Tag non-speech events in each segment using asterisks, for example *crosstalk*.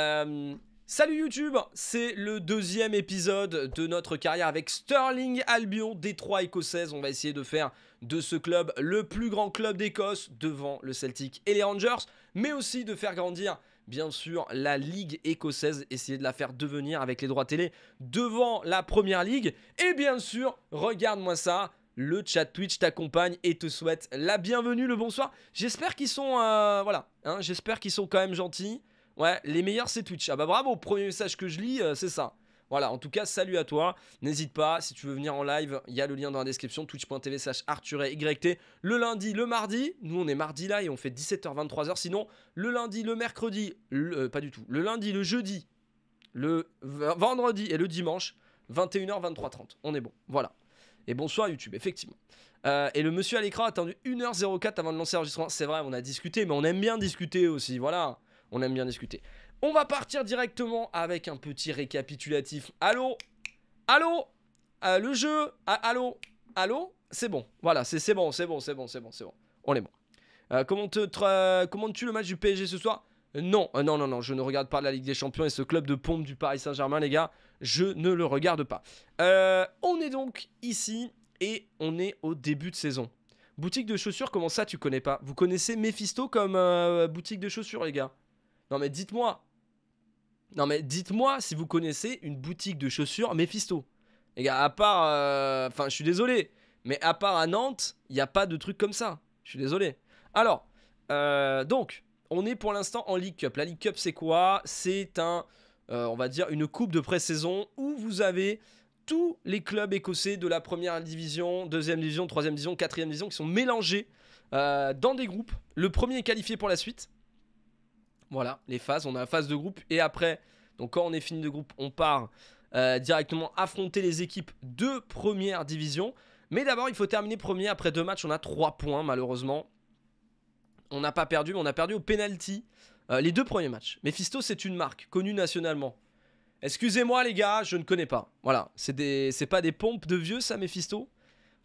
Euh, salut YouTube, c'est le deuxième épisode de notre carrière avec Sterling Albion, Détroit écossaise. On va essayer de faire de ce club le plus grand club d'Écosse devant le Celtic et les Rangers, mais aussi de faire grandir bien sûr la ligue écossaise, essayer de la faire devenir avec les droits télé devant la première ligue. Et bien sûr, regarde-moi ça. Le chat Twitch t'accompagne et te souhaite la bienvenue, le bonsoir. J'espère qu'ils sont, euh, voilà, hein, j'espère qu'ils sont quand même gentils. Ouais, les meilleurs, c'est Twitch. Ah bah bravo, premier message que je lis, euh, c'est ça. Voilà, en tout cas, salut à toi. N'hésite pas, si tu veux venir en live, il y a le lien dans la description, twitch.tv slash Yt. Le lundi, le mardi, nous on est mardi là et on fait 17h, 23h. Sinon, le lundi, le mercredi, euh, pas du tout, le lundi, le jeudi, le vendredi et le dimanche, 21h, 23h30. On est bon, voilà. Et bonsoir YouTube, effectivement. Euh, et le monsieur à l'écran a attendu 1h04 avant de lancer l'enregistrement. C'est vrai, on a discuté, mais on aime bien discuter aussi, voilà on aime bien discuter. On va partir directement avec un petit récapitulatif. Allô Allô euh, Le jeu ah, Allô Allô C'est bon, voilà, c'est bon, c'est bon, c'est bon, c'est bon, c'est bon. On est bon. Euh, comment te, comment tu le match du PSG ce soir non, euh, non, non, non, je ne regarde pas la Ligue des Champions et ce club de pompe du Paris Saint-Germain, les gars, je ne le regarde pas. on est donc ici et on est au début de saison. Boutique de chaussures, comment ça tu connais pas Vous connaissez Mephisto comme boutique de chaussures, les gars non mais dites-moi. Non mais dites-moi si vous connaissez une boutique de chaussures Mephisto. Les gars, à part... Euh, enfin, je suis désolé. Mais à part à Nantes, il n'y a pas de truc comme ça. Je suis désolé. Alors, euh, donc, on est pour l'instant en League Cup. La League Cup, c'est quoi C'est un, euh, on va dire, une coupe de pré-saison où vous avez tous les clubs écossais de la première division, deuxième division, troisième division, quatrième division qui sont mélangés dans des groupes. Le premier est qualifié pour la suite. Voilà, les phases. On a la phase de groupe et après, donc quand on est fini de groupe, on part euh, directement affronter les équipes de première division. Mais d'abord, il faut terminer premier. Après deux matchs, on a trois points malheureusement. On n'a pas perdu, mais on a perdu au pénalty euh, les deux premiers matchs. Mephisto, c'est une marque connue nationalement. Excusez-moi les gars, je ne connais pas. Voilà, c'est pas des pompes de vieux ça, Mephisto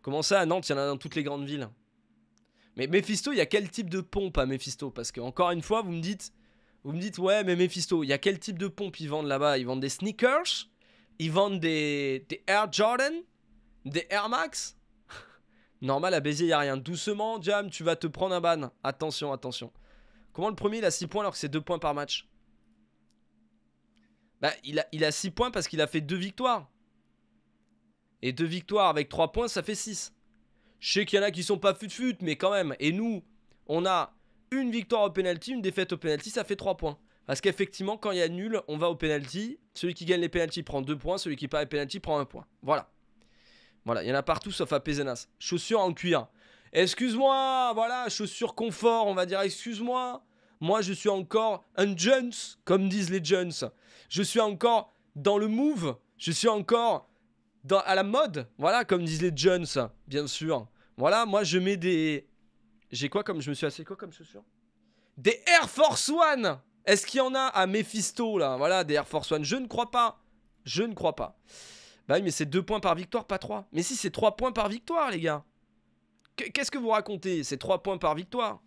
Comment ça, à Nantes, il y en a dans toutes les grandes villes. Mais Mephisto, il y a quel type de pompe à Mephisto Parce que, encore une fois, vous me dites, vous me dites, ouais, mais Mephisto, il y a quel type de pompe ils vendent là-bas Ils vendent des sneakers Ils vendent des, Air Jordan Des Air Max *laughs* Normal, à baiser, il n'y a rien. Doucement, Jam, tu vas te prendre un ban. Attention, attention. Comment le premier, il a 6 points alors que c'est 2 points par match Bah, il a, il a 6 points parce qu'il a fait 2 victoires. Et 2 victoires avec 3 points, ça fait 6. Je sais qu'il y en a qui sont pas fut-fut, mais quand même. Et nous, on a une victoire au penalty, une défaite au penalty, ça fait 3 points. Parce qu'effectivement, quand il y a nul, on va au penalty. Celui qui gagne les penalties prend 2 points, celui qui perd les penalties prend 1 point. Voilà. Voilà, il y en a partout sauf à Pézenas. Chaussures en cuir. Excuse-moi, voilà, chaussures confort, on va dire excuse-moi. Moi, je suis encore un Jones, comme disent les Jones. Je suis encore dans le move. Je suis encore à la mode. Voilà, comme disent les Jones, bien sûr. Voilà, moi, je mets des, j'ai quoi comme. Je me suis assis quoi comme chaussures Des Air Force One Est-ce qu'il y en a à Mephisto là Voilà, des Air Force One. Je ne crois pas. Je ne crois pas. Bah oui, mais c'est 2 points par victoire, pas 3. Mais si, c'est 3 points par victoire, les gars. Qu'est-ce que vous racontez C'est 3 points par victoire.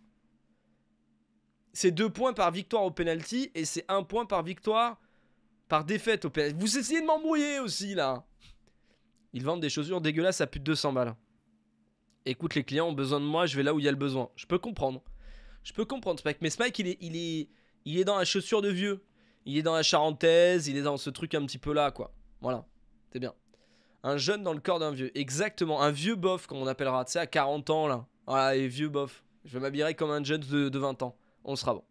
C'est 2 points par victoire au penalty et c'est 1 point par victoire par défaite au penalty. Vous essayez de m'embrouiller aussi là. Ils vendent des chaussures dégueulasses à plus de 200 balles écoute, les clients ont besoin de moi, je vais là où il y a le besoin. Je peux comprendre. Je peux comprendre Spike. Mais Spike, il est, il est, il est dans la chaussure de vieux. Il est dans la charentaise, il est dans ce truc un petit peu là, quoi. Voilà, c'est bien. Un jeune dans le corps d'un vieux, exactement. Un vieux bof, comme on appellera, tu sais, à 40 ans, là. Voilà, les vieux bof. Je vais m'habiller comme un jeune de, 20 ans. On sera bon.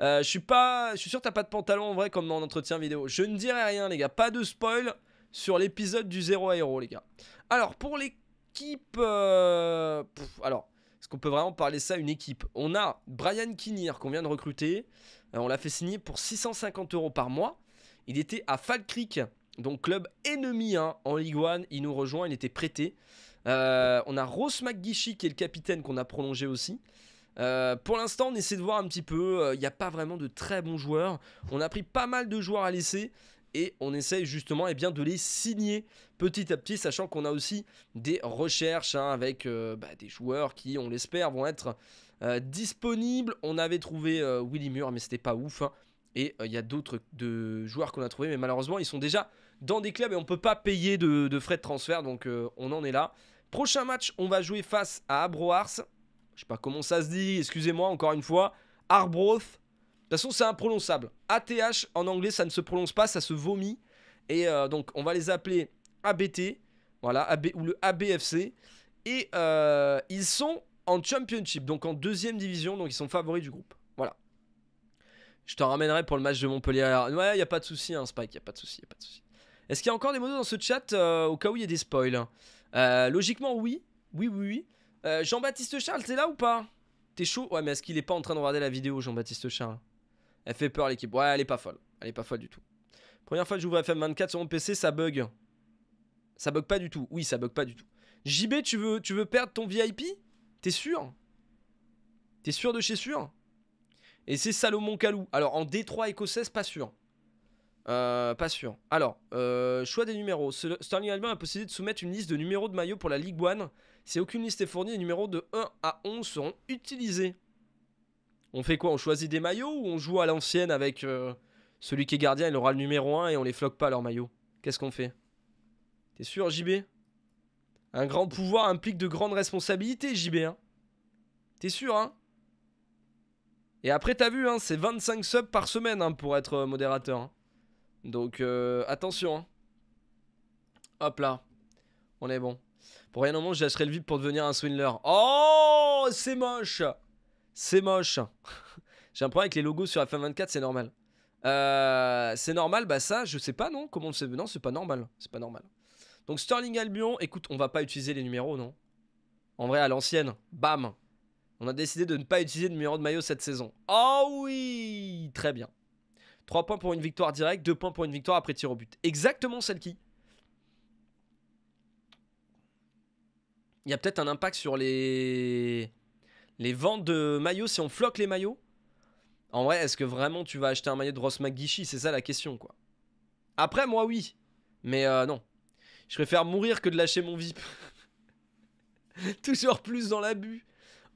Euh, je suis pas, je suis sûr que t'as pas de pantalon en vrai comme dans entretien vidéo. Je ne dirai rien, les gars. Pas de spoil sur l'épisode du Zéro Aéro, les gars. Alors, pour les équipe. Euh, alors, est-ce qu'on peut vraiment parler ça une équipe On a Brian Kinnear qu'on vient de recruter. Euh, on l'a fait signer pour 650 euros par mois. Il était à Falkirk, donc club ennemi hein, en Ligue 1. Il nous rejoint, il était prêté. Euh, on a Ross McGishy qui est le capitaine qu'on a prolongé aussi. pour l'instant, on essaie de voir un petit peu. Il n'y a pas vraiment de très bons joueurs. On a pris pas mal de joueurs à laisser et on essaye justement eh bien, de les signer petit à petit, sachant qu'on a aussi des recherches hein, avec euh, bah, des joueurs qui, on l'espère, vont être euh, disponibles. On avait trouvé euh, Willy Mur, mais c'était pas ouf. Hein. Et il y a d'autres joueurs qu'on a trouvés, mais malheureusement, ils sont déjà dans des clubs et on ne peut pas payer de, frais de transfert, donc on en est là. Prochain match, on va jouer face à Abroars. Je ne sais pas comment ça se dit, excusez-moi encore une fois. Arbroath de toute façon, c'est imprononçable. ATH en anglais, ça ne se prononce pas, ça se vomit. Et euh, donc, on va les appeler ABT, voilà, AB, ou le ABFC. Et euh, ils sont en Championship, donc en deuxième division, donc ils sont favoris du groupe. Voilà. Je t'en ramènerai pour le match de Montpellier. Ouais, y a pas de souci, hein, Spike, y a pas de souci, y a pas de souci. Est-ce qu'il y a encore des mots dans ce chat euh, au cas où il y a des spoils hein? Logiquement, oui. Oui, oui, oui. Jean-Baptiste Charles, t'es là ou pas T'es chaud Ouais, mais est-ce qu'il est pas en train de regarder la vidéo, Jean-Baptiste Charles elle fait peur l'équipe. Ouais, elle est pas folle. Elle est pas folle du tout. Première fois que j'ouvre FM24 sur mon PC, ça bug. Ça bug pas du tout. Oui, ça bug pas du tout. JB, tu veux, tu veux perdre ton VIP T'es sûr T'es sûr de chez sûr Et c'est Salomon Calou, Alors, en D3 écossaise, pas sûr. Euh, pas sûr. Alors, euh, choix des numéros. Sterling Albion a possibilité de soumettre une liste de numéros de maillot pour la Ligue 1. Si aucune liste est fournie, les numéros de 1 à 11 seront utilisés. On fait quoi On choisit des maillots ou on joue à l'ancienne avec euh, celui qui est gardien, il aura le numéro 1 et on les floque pas leurs maillots Qu'est-ce qu'on fait T'es sûr, JB Un grand pouvoir implique de grandes responsabilités, JB. Hein. T'es sûr, hein Et après, t'as vu, hein, c'est 25 subs par semaine hein, pour être euh, modérateur. Hein. Donc, euh, attention. Hop là. On est bon. Pour rien au monde, j'achèterai le VIP pour devenir un swindler. Oh, c'est moche c'est moche. *laughs* J'ai un problème avec les logos sur FM24, c'est normal. Euh, c'est normal, bah ça, je sais pas, non Comment on le sait Non, c'est pas normal. C'est pas normal. Donc Sterling Albion, écoute, on va pas utiliser les numéros, non En vrai, à l'ancienne, bam On a décidé de ne pas utiliser le numéro de maillot cette saison. Oh oui Très bien. 3 points pour une victoire directe, 2 points pour une victoire après tir au but. Exactement celle qui. Il y a peut-être un impact sur les... Les ventes de maillots, si on floque les maillots, en vrai, est-ce que vraiment tu vas acheter un maillot de Ross McGuichy C'est ça la question, quoi. Après, moi, oui. Mais euh, non. Je préfère mourir que de lâcher mon VIP. *laughs* Toujours plus dans l'abus.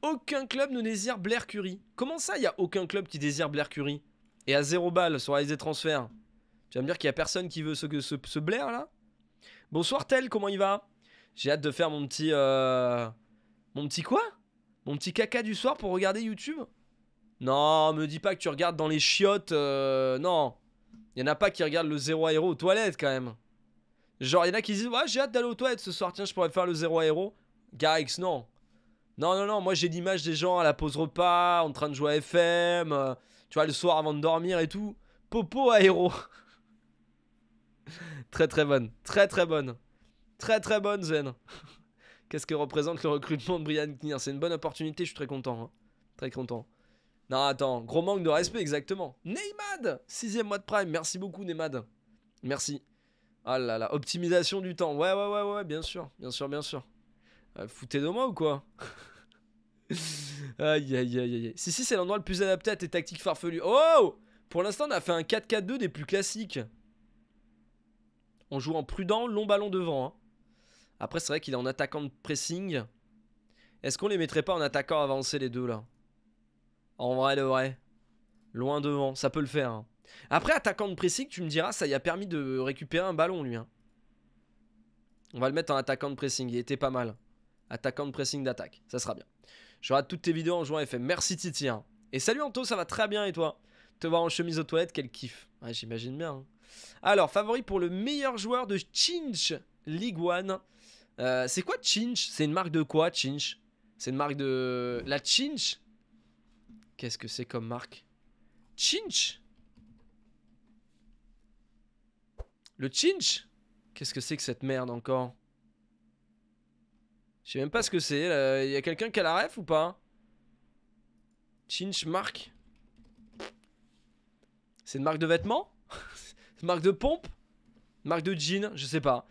Aucun club ne désire Blair Curry. Comment ça, il n'y a aucun club qui désire Blair Curry Et à zéro balle sur les transferts. Tu vas me dire qu'il n'y a personne qui veut ce, Blair, là Bonsoir, Tel, comment il va J'ai hâte de faire mon petit... Euh, mon petit quoi mon petit caca du soir pour regarder YouTube Non, me dis pas que tu regardes dans les chiottes. Euh, non. Il y en a pas qui regardent le zéro aéro aux toilettes quand même. Genre, il y en a qui disent Ouais, j'ai hâte d'aller aux toilettes ce soir. Tiens, je pourrais faire le zéro aéro. Garex non. Non, non, non. Moi, j'ai l'image des gens à la pause repas, en train de jouer à FM. Euh, tu vois, le soir avant de dormir et tout. Popo aéro. *laughs* très, très bonne. Très, très bonne. Très, très bonne, Zen. *laughs* qu'est-ce que représente le recrutement de Brian Knier. C'est une bonne opportunité, je suis très content. Hein. Très content. Non, attends, gros manque de respect, exactement. Neymad Sixième mois de prime, merci beaucoup Neymad. Merci. Ah là là, optimisation du temps. Ouais, ouais, ouais, ouais, bien sûr, bien sûr, bien sûr. Euh, foutez de moi ou quoi *laughs* Aïe, aïe, aïe, aïe. Si, si, c'est l'endroit le plus adapté à tes tactiques farfelues. Oh Pour l'instant, on a fait un 4-4-2 des plus classiques. On joue en prudent, long ballon devant. Hein. Après, c'est vrai qu'il est en attaquant de pressing. Est-ce qu'on les mettrait pas en attaquant avancé les deux là En vrai le vrai. Loin devant, ça peut le faire. Hein. Après, attaquant de pressing, tu me diras, ça y a permis de récupérer un ballon lui. Hein. On va le mettre en attaquant de pressing, il était pas mal. Attaquant de pressing d'attaque, ça sera bien. Je rate toutes tes vidéos en jouant FM. merci Titi. Hein. Et salut Anto, ça va très bien et toi Te voir en chemise aux toilettes, quel kiff. Ouais, J'imagine bien. Alors, favori pour le meilleur joueur de Chinch League One. Euh, c'est quoi Chinch C'est une marque de quoi Chinch C'est une marque de... La Chinch Qu'est-ce que c'est comme marque Chinch Le Chinch Qu'est-ce que c'est que cette merde encore Je sais même pas ce que c'est. Il y a quelqu'un qui a la ref ou pas Chinch marque C'est une marque de vêtements *laughs* marque de pompe marque de jean Je sais pas.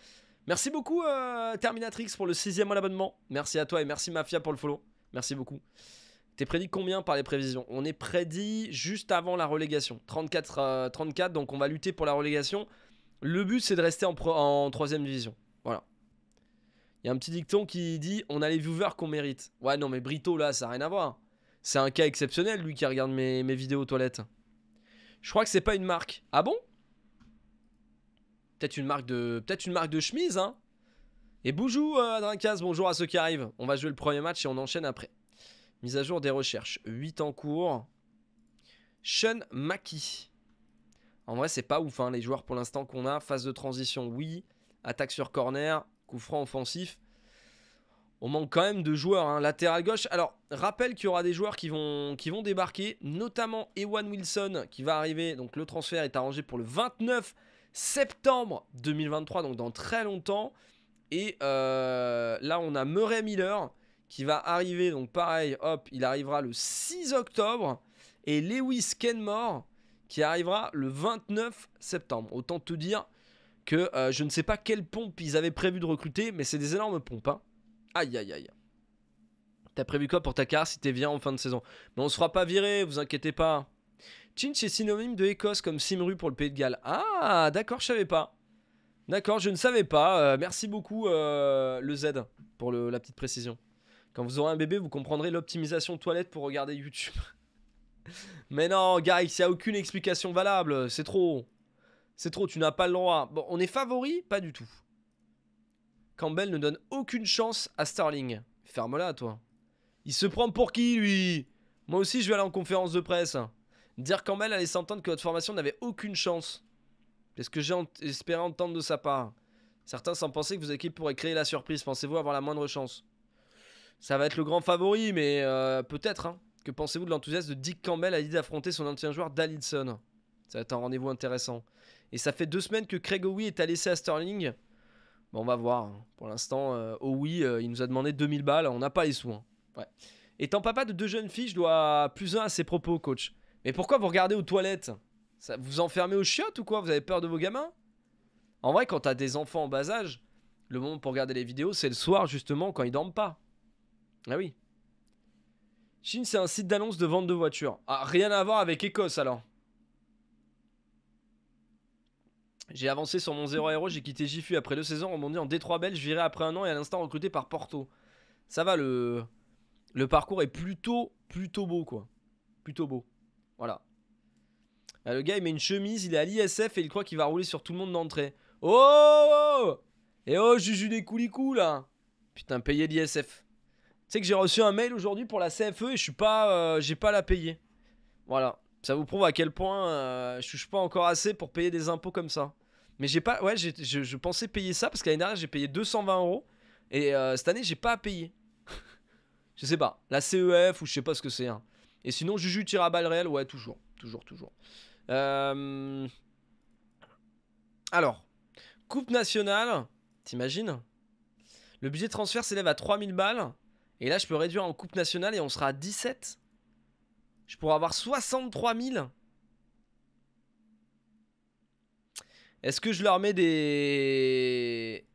Merci beaucoup euh, Terminatrix pour le sixième abonnement. Merci à toi et merci Mafia pour le follow. Merci beaucoup. T'es prédit combien par les prévisions On est prédit juste avant la relégation. 34, 34, euh, donc on va lutter pour la relégation. Le but, c'est de rester en, troisième division. Voilà. Il y a un petit dicton qui dit on a les viewers qu'on mérite. Ouais, non, mais Brito, là, ça n'a rien à voir. C'est un cas exceptionnel, lui qui regarde mes, mes vidéos toilettes. Je crois que c'est pas une marque. Ah bon Peut-être une marque de, peut-être une marque de chemise, hein. Et bonjour euh, bonjour à ceux qui arrivent. On va jouer le premier match et on enchaîne après. Mise à jour des recherches, 8 en cours. Sean Maki. En vrai, c'est pas ouf, hein, les joueurs pour l'instant qu'on a. Phase de transition, oui. Attaque sur corner, coup franc offensif. On manque quand même de joueurs, hein. latéral gauche. Alors, rappel qu'il y aura des joueurs qui vont, qui vont débarquer, notamment Ewan Wilson qui va arriver. Donc, le transfert est arrangé pour le 29 septembre 2023, donc dans très longtemps. Et euh, là, on a Murray Miller qui va arriver. Donc pareil, hop, il arrivera le 6 octobre. Et Lewis Kenmore qui arrivera le 29 septembre. Autant te dire que euh, je ne sais pas quelle pompe ils avaient prévu de recruter, mais c'est des énormes pompes. Hein. Aïe, aïe, aïe. T'as prévu quoi pour ta carte si t'es bien en fin de saison Mais on se fera pas virer, vous inquiétez pas. Chinch est synonyme de Écosse comme Simru pour le Pays de Galles. Ah, d'accord, je savais pas. D'accord, je ne savais pas. Euh, merci beaucoup, euh, le Z, pour la petite précision. Quand vous aurez un bébé, vous comprendrez l'optimisation toilette pour regarder YouTube. *laughs* Mais non, guys, il n'y a aucune explication valable. C'est trop. C'est trop, tu n'as pas le droit. Bon, on est favori Pas du tout. Campbell ne donne aucune chance à Starling. Ferme-la, toi. Il se prend pour qui, lui Moi aussi, je vais aller en conférence de presse. Dire Campbell allait s'entendre que votre formation n'avait aucune chance. C'est ce que j'ai espéré entendre de sa part. Certains sans pensaient que vos équipes pourraient créer la surprise. Pensez-vous avoir la moindre chance Ça va être le grand favori, mais euh, peut-être. Hein. Que pensez-vous de l'enthousiasme de Dick Campbell à l'idée d'affronter son ancien joueur Dalidson Ça va être un rendez-vous intéressant. Et ça fait deux semaines que Craig Owee est allé à Sterling. Bon, on va voir. Hein. Pour l'instant, O'H il nous a demandé 2000 balles. On n'a pas les sous. Hein. Étant papa de deux jeunes filles, je dois plus un à ses propos, coach. Mais pourquoi vous regardez aux toilettes ça, Vous enfermez aux chiottes ou quoi Vous avez peur de vos gamins En vrai, quand t'as des enfants en bas âge, le moment pour regarder les vidéos, c'est le soir justement quand ils dorment pas. Ah oui. Chine, c'est un site d'annonce de vente de voitures. Ah, rien à voir avec Écosse alors. J'ai avancé sur mon 0 0 j'ai quitté Gifu après deux saisons, dit en Détroit 3 belge, virais après un an et à l'instant recruté par Porto. Ça va, le, le parcours est plutôt, plutôt beau quoi. Plutôt beau. Voilà. le gars, il met une chemise, il est à l'ISF et il croit qu'il va rouler sur tout le monde d'entrée. Oh, oh, oh, oh. Et oh, Juju des coulicous, là Putain, payé l'ISF. Tu sais que j'ai reçu un mail aujourd'hui pour la CFE et je suis pas, euh, j'ai pas la payer. Voilà. Ça vous prouve à quel point euh, je suis pas encore assez pour payer des impôts comme ça. Mais j'ai pas, ouais, je, pensais payer ça parce que l'année dernière j'ai payé 220 euros et euh, cette année j'ai pas à payer. *laughs* je sais pas, la CEF ou je sais pas ce que c'est. Hein. Et sinon, Juju tire à balles réelles, ouais, toujours, toujours, toujours. Euh, alors, Coupe nationale, t'imagines Le budget de transfert s'élève à 3000 balles. Et là, je peux réduire en Coupe nationale et on sera à 17. Je pourrais avoir 63 000. Est-ce que je leur mets des...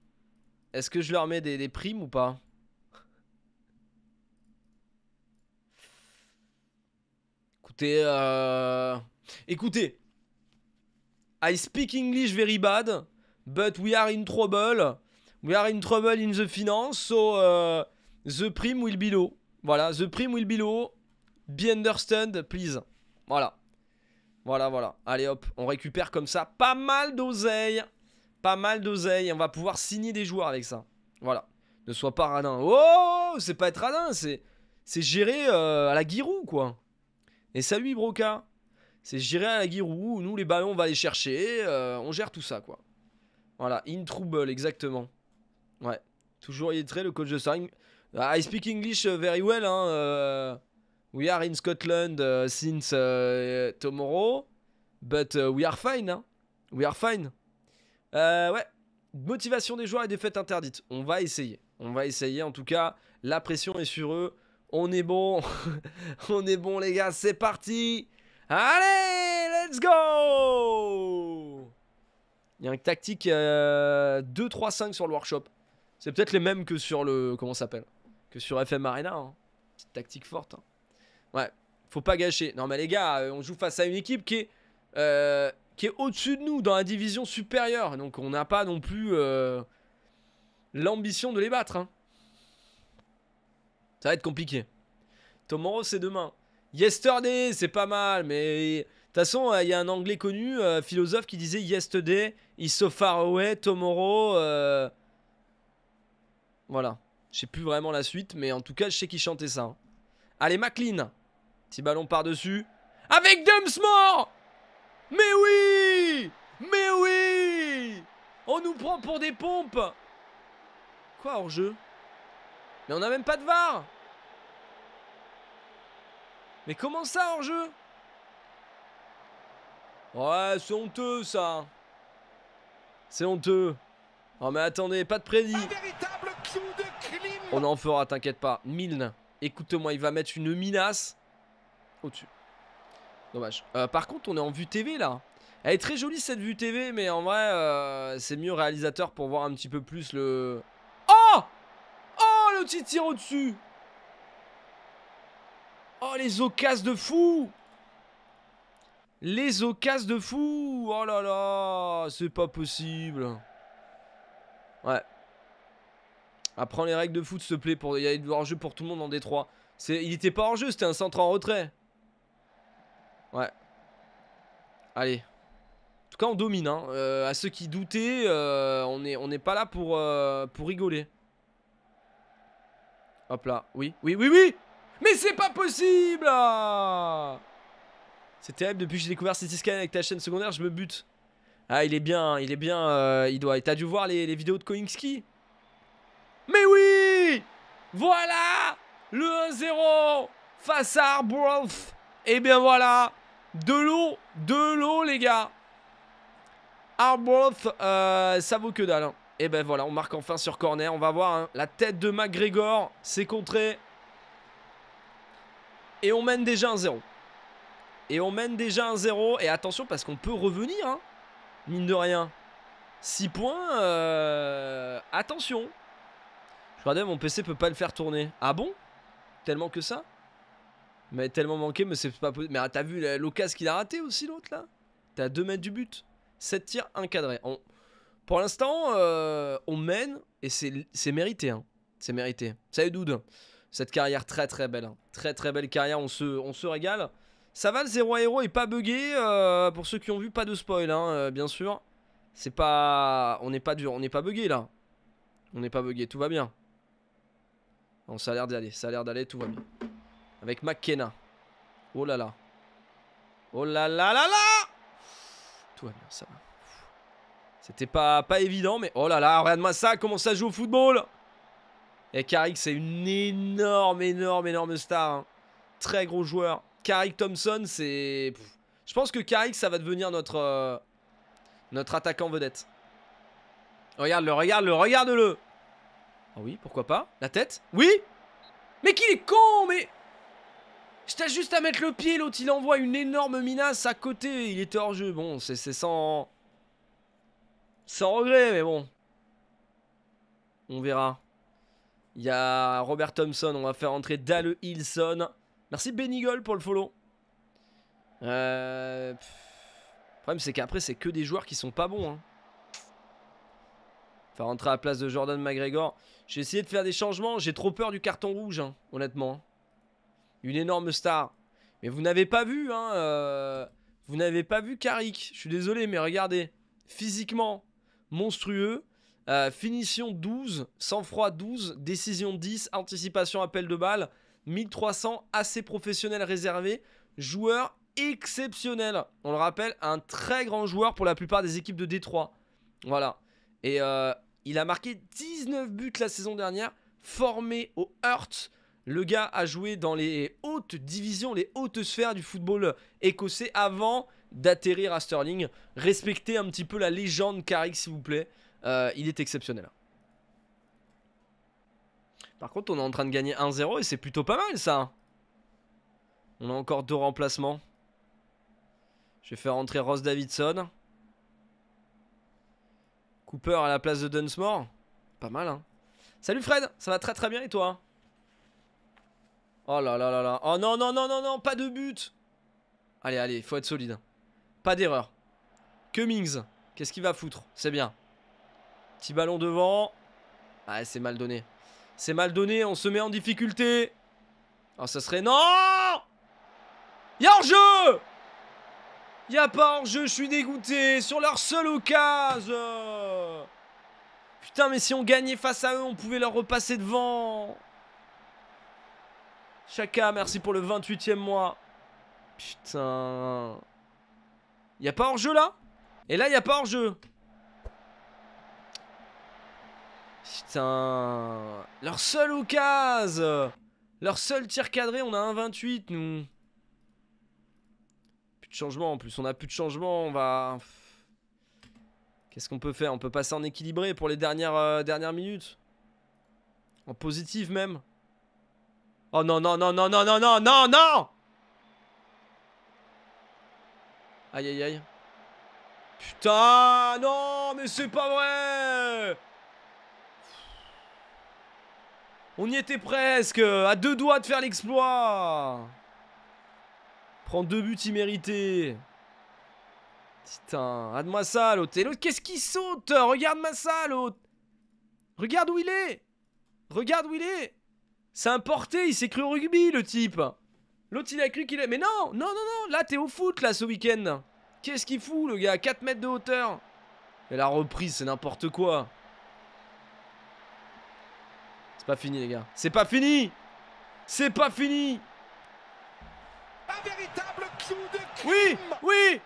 Est-ce que je leur mets des primes ou pas écoutez, euh, écoutez, I speak English very bad, but we are in trouble. We are in trouble in the finance, so uh, the prime will be low. Voilà, the prime will be low. Be understood, please. Voilà. Voilà, voilà. Allez hop, on récupère comme ça pas mal d'oseille. Pas mal d'oseille. On va pouvoir signer des joueurs avec ça. Voilà. Ne sois pas radin. Oh, c'est pas être radin, c'est, c'est gérer euh, à la guirou, quoi. Et salut Broca, C'est j'irai à la nous les ballons on va les chercher, euh, on gère tout ça quoi. Voilà, in trouble exactement. Ouais, toujours est très le coach de Saring. Ah, I speak English euh, very well, hein, euh, we are in Scotland since tomorrow, but we are fine, hein. We are fine. ouais, motivation des joueurs et défaite interdite, On va essayer. On va essayer. En tout cas, la pression est sur eux. On est bon. *laughs* on est bon, les gars. C'est parti. Allez, let's go. Il y a une tactique 2-3-5 euh, sur le workshop. C'est peut-être les mêmes que sur le. Comment s'appelle Que sur FM Arena. Hein. Petite tactique forte. Hein. Ouais, faut pas gâcher. Non, mais les gars, euh, on joue face à une équipe qui est. Euh, est au-dessus de nous dans la division supérieure. Donc on n'a pas non plus l'ambition de les battre. Hein. Ça va être compliqué. Tomorrow, c'est demain. Yesterday, c'est pas mal, mais... De toute façon, euh, il y a un anglais connu, euh, philosophe, qui disait Yesterday, is so far away, tomorrow. Euh, voilà. Je sais plus vraiment la suite, mais en tout cas, je sais qui chantait ça. Hein. Allez, McLean. Petit ballon par-dessus. Avec Dumsmore Mais oui Mais oui On nous prend pour des pompes Quoi hors jeu mais on n'a même pas de VAR Mais comment ça hors-jeu Ouais, c'est honteux ça C'est honteux Oh mais attendez, pas de prédit On en fera, t'inquiète pas. Milne, écoute-moi, il va mettre une minace au-dessus. Dommage. Euh, par contre, on est en vue TV là. Elle est très jolie cette vue TV, mais en vrai, euh, c'est mieux réalisateur pour voir un petit peu plus le, petit tir au-dessus. Oh, les occasions de fou Les occasions de fou Oh là là C'est pas possible. Ouais. Apprends les règles de foot, s'il te plaît. Pour... Il y a de jeu pour tout le monde en Détroit 3 Il était pas en jeu c'était un centre en retrait. Ouais. Allez. En tout cas, on domine. A hein. euh, à ceux qui doutaient, euh, on n'est on pas là pour, euh, pour rigoler. Hop là. Oui, oui, oui, oui Mais c'est pas possible ah. C'est terrible, depuis que j'ai découvert Scan avec ta chaîne secondaire, je me bute. Ah, il est bien, hein, il est bien, euh, il doit... T'as dû voir les, vidéos de Koinski Mais oui Voilà Le 1-0 Face à Arbroath eh Et bien voilà De l'eau De l'eau, les gars Arbroath, euh, ça vaut que dalle. Hein. Et ben voilà, on marque enfin sur corner. On va voir hein. la tête de McGregor. C'est contré. Et on mène déjà un 0. Et on mène déjà un 0. Et attention parce qu'on peut revenir. Hein, mine de rien. 6 points. Euh, attention. Je regarde mon PC peut pas le faire tourner. Ah bon Tellement que ça Mais tellement manqué, mais c'est pas possible. Mais ah, t'as vu l'occasion qu'il a raté aussi l'autre là T'as 2 mètres du but. 7 tirs, 1 cadré. Pour l'instant, euh, on mène et c'est mérité. C'est mérité. Hein. Salut Doud. Cette carrière très très belle. Hein. Très très belle carrière, on se, on se régale. Ça va, le 0 à héros Et pas bugué. Euh, pour ceux qui ont vu, pas de spoil, hein, euh, bien sûr. C'est pas. On n'est pas dur, on n'est pas bugué là. On n'est pas bugué, tout va bien. On ça a l'air d'aller, ça a l'air d'aller, tout va bien. Avec McKenna. Oh là là. Oh là là là là Tout va bien, ça va. C'était pas, pas évident, mais oh là là, regarde-moi ça, comment ça joue au football Et Carrick, c'est une énorme, énorme, énorme star. Hein. Très gros joueur. Carrick Thompson, c'est... Je pense que Carrick, ça va devenir notre, euh, notre attaquant vedette. Regarde-le, regarde-le, regarde-le Ah oui, pourquoi pas La tête Oui Mais qu'il est con, mais... J'étais juste à mettre le pied, l'autre il envoie une énorme minace à côté, il était hors jeu. Bon, c'est sans... Sans regret, mais bon. On verra. Il y a Robert Thompson, on va faire entrer Dale Hilson. Merci Benigol pour le follow. Euh, le problème c'est qu'après c'est que des joueurs qui sont pas bons. Hein. Faire rentrer à la place de Jordan McGregor. J'ai essayé de faire des changements, j'ai trop peur du carton rouge, hein, honnêtement. Hein. Une énorme star. Mais vous n'avez pas vu, hein, euh, vous n'avez pas vu Carrick. Je suis désolé, mais regardez, physiquement, monstrueux. Euh, finition 12, sang-froid 12, décision 10, anticipation appel de balle, 1300 assez professionnel réservé, joueur exceptionnel. On le rappelle, un très grand joueur pour la plupart des équipes de Détroit. Voilà. Et euh, il a marqué 19 buts la saison dernière, formé au Hurt. Le gars a joué dans les hautes divisions, les hautes sphères du football écossais avant d'atterrir à Sterling. Respectez un petit peu la légende Carrick, s'il vous plaît. Euh, il est exceptionnel. Par contre, on est en train de gagner 1-0 et c'est plutôt pas mal ça. On a encore deux remplacements. Je vais faire rentrer Ross Davidson. Cooper à la place de Dunsmore. Pas mal, hein. Salut Fred, ça va très très bien et toi Oh là là là là. Oh non, non, non, non, non, pas de but. Allez, allez, faut être solide. Pas d'erreur. Cummings, qu'est-ce qu'il va foutre C'est bien. Petit ballon devant. Ah, c'est mal donné. C'est mal donné, on se met en difficulté. oh, ça serait... Non Y'a en jeu Y'a pas hors-jeu, je suis dégoûté. Sur leur seule occasion Putain, mais si on gagnait face à eux, on pouvait leur repasser devant. Chaka, merci pour le 28e mois. Putain... Y'a pas hors-jeu là Et là, il a pas hors-jeu. Putain. Leur seul occasion. Leur seul tir cadré, on a un 28 nous. Plus de changement en plus, on a plus de changement, on va... Qu'est-ce qu'on peut faire On peut passer en équilibré pour les dernières, euh, dernières minutes. En positive même. Oh non, non, non, non, non, non, non, non Aïe, aïe, aïe. Putain, non, mais c'est pas vrai On y était presque, à deux doigts de faire l'exploit Prends deux buts immérités. Putain, regarde-moi ça, l'autre. Et l'autre, qu'est-ce qui saute Regarde-moi ça, l'autre. Regarde où il est Regarde où il est C'est un porté, il s'est cru au rugby, le type. L'autre, il a cru qu'il est... Mais non Non, non, non Là, t'es au foot, là, ce week-end Qu'est-ce qu'il fout, le gars 4 mètres de hauteur Et la reprise, c'est n'importe quoi C'est pas fini, les gars. C'est pas fini C'est pas fini Un véritable coup de Oui Oui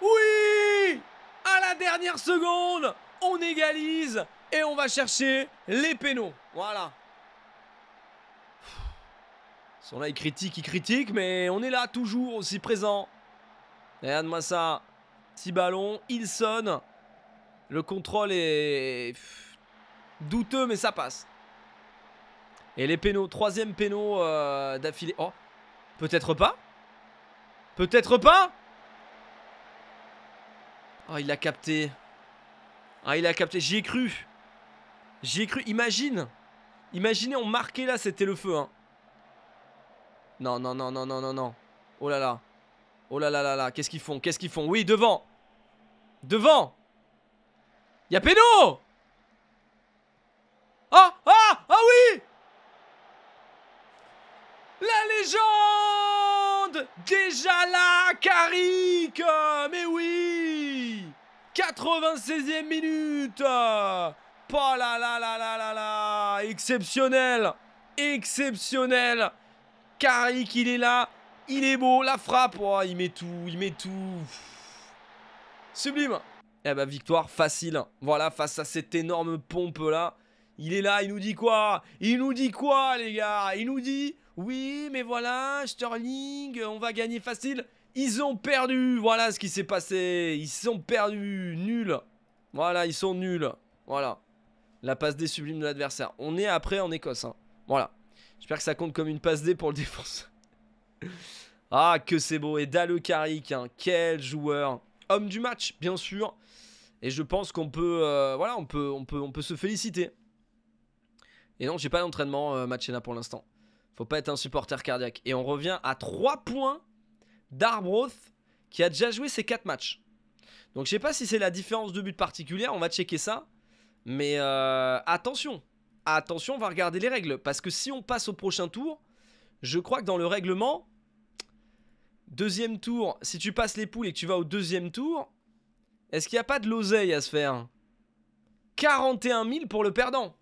Oui À la dernière seconde, on égalise et on va chercher les pénaux. Voilà. Sont là, il critique, ils critiquent, mais on est là toujours aussi présent. Regarde-moi ça. Petit ballon, il sonne. Le contrôle est douteux, mais ça passe. Et les pénaux, troisième péno euh, d'affilée. Oh, peut-être pas Peut-être pas Oh, il a capté. Ah, il a capté. J'y ai cru. J'y ai cru. Imagine. Imaginez, on marquait là, c'était le feu. Hein. Non, non, non, non, non, non, non. Oh là là. Oh là là là là. Qu'est-ce qu'ils font Qu'est-ce qu'ils font Oui, devant. Devant. Il y a péno Ah Ah Ah oui La légende Déjà là, Carrick Mais oui 96e minute Oh là là là là là là Exceptionnel Exceptionnel Carrick, il est là. Il est beau. La frappe. Oh, il met tout. Il met tout. Sublime. Et eh bah, ben, victoire facile. Voilà, face à cette énorme pompe-là. Il est là, il nous dit quoi Il nous dit quoi, les gars Il nous dit, oui, mais voilà, Sterling, on va gagner facile. Ils ont perdu, voilà ce qui s'est passé. Ils sont perdus, Nul Voilà, ils sont nuls. Voilà. La passe des sublimes de l'adversaire. On est après en Écosse. Hein. Voilà. J'espère que ça compte comme une passe D pour le défenseur. *laughs* ah, que c'est beau. Et Dale hein. quel joueur. Homme du match, bien sûr. Et je pense qu'on peut, euh, voilà, on peut, on, peut, on peut se féliciter. Et non, j'ai pas d'entraînement, euh, Machena, pour l'instant. Faut pas être un supporter cardiaque. Et on revient à 3 points d'Arbroth, qui a déjà joué ses 4 matchs. Donc je sais pas si c'est la différence de but particulière, on va checker ça. Mais euh, attention, attention, on va regarder les règles. Parce que si on passe au prochain tour, je crois que dans le règlement, deuxième tour, si tu passes les poules et que tu vas au deuxième tour, est-ce qu'il n'y a pas de l'oseille à se faire 41 000 pour le perdant.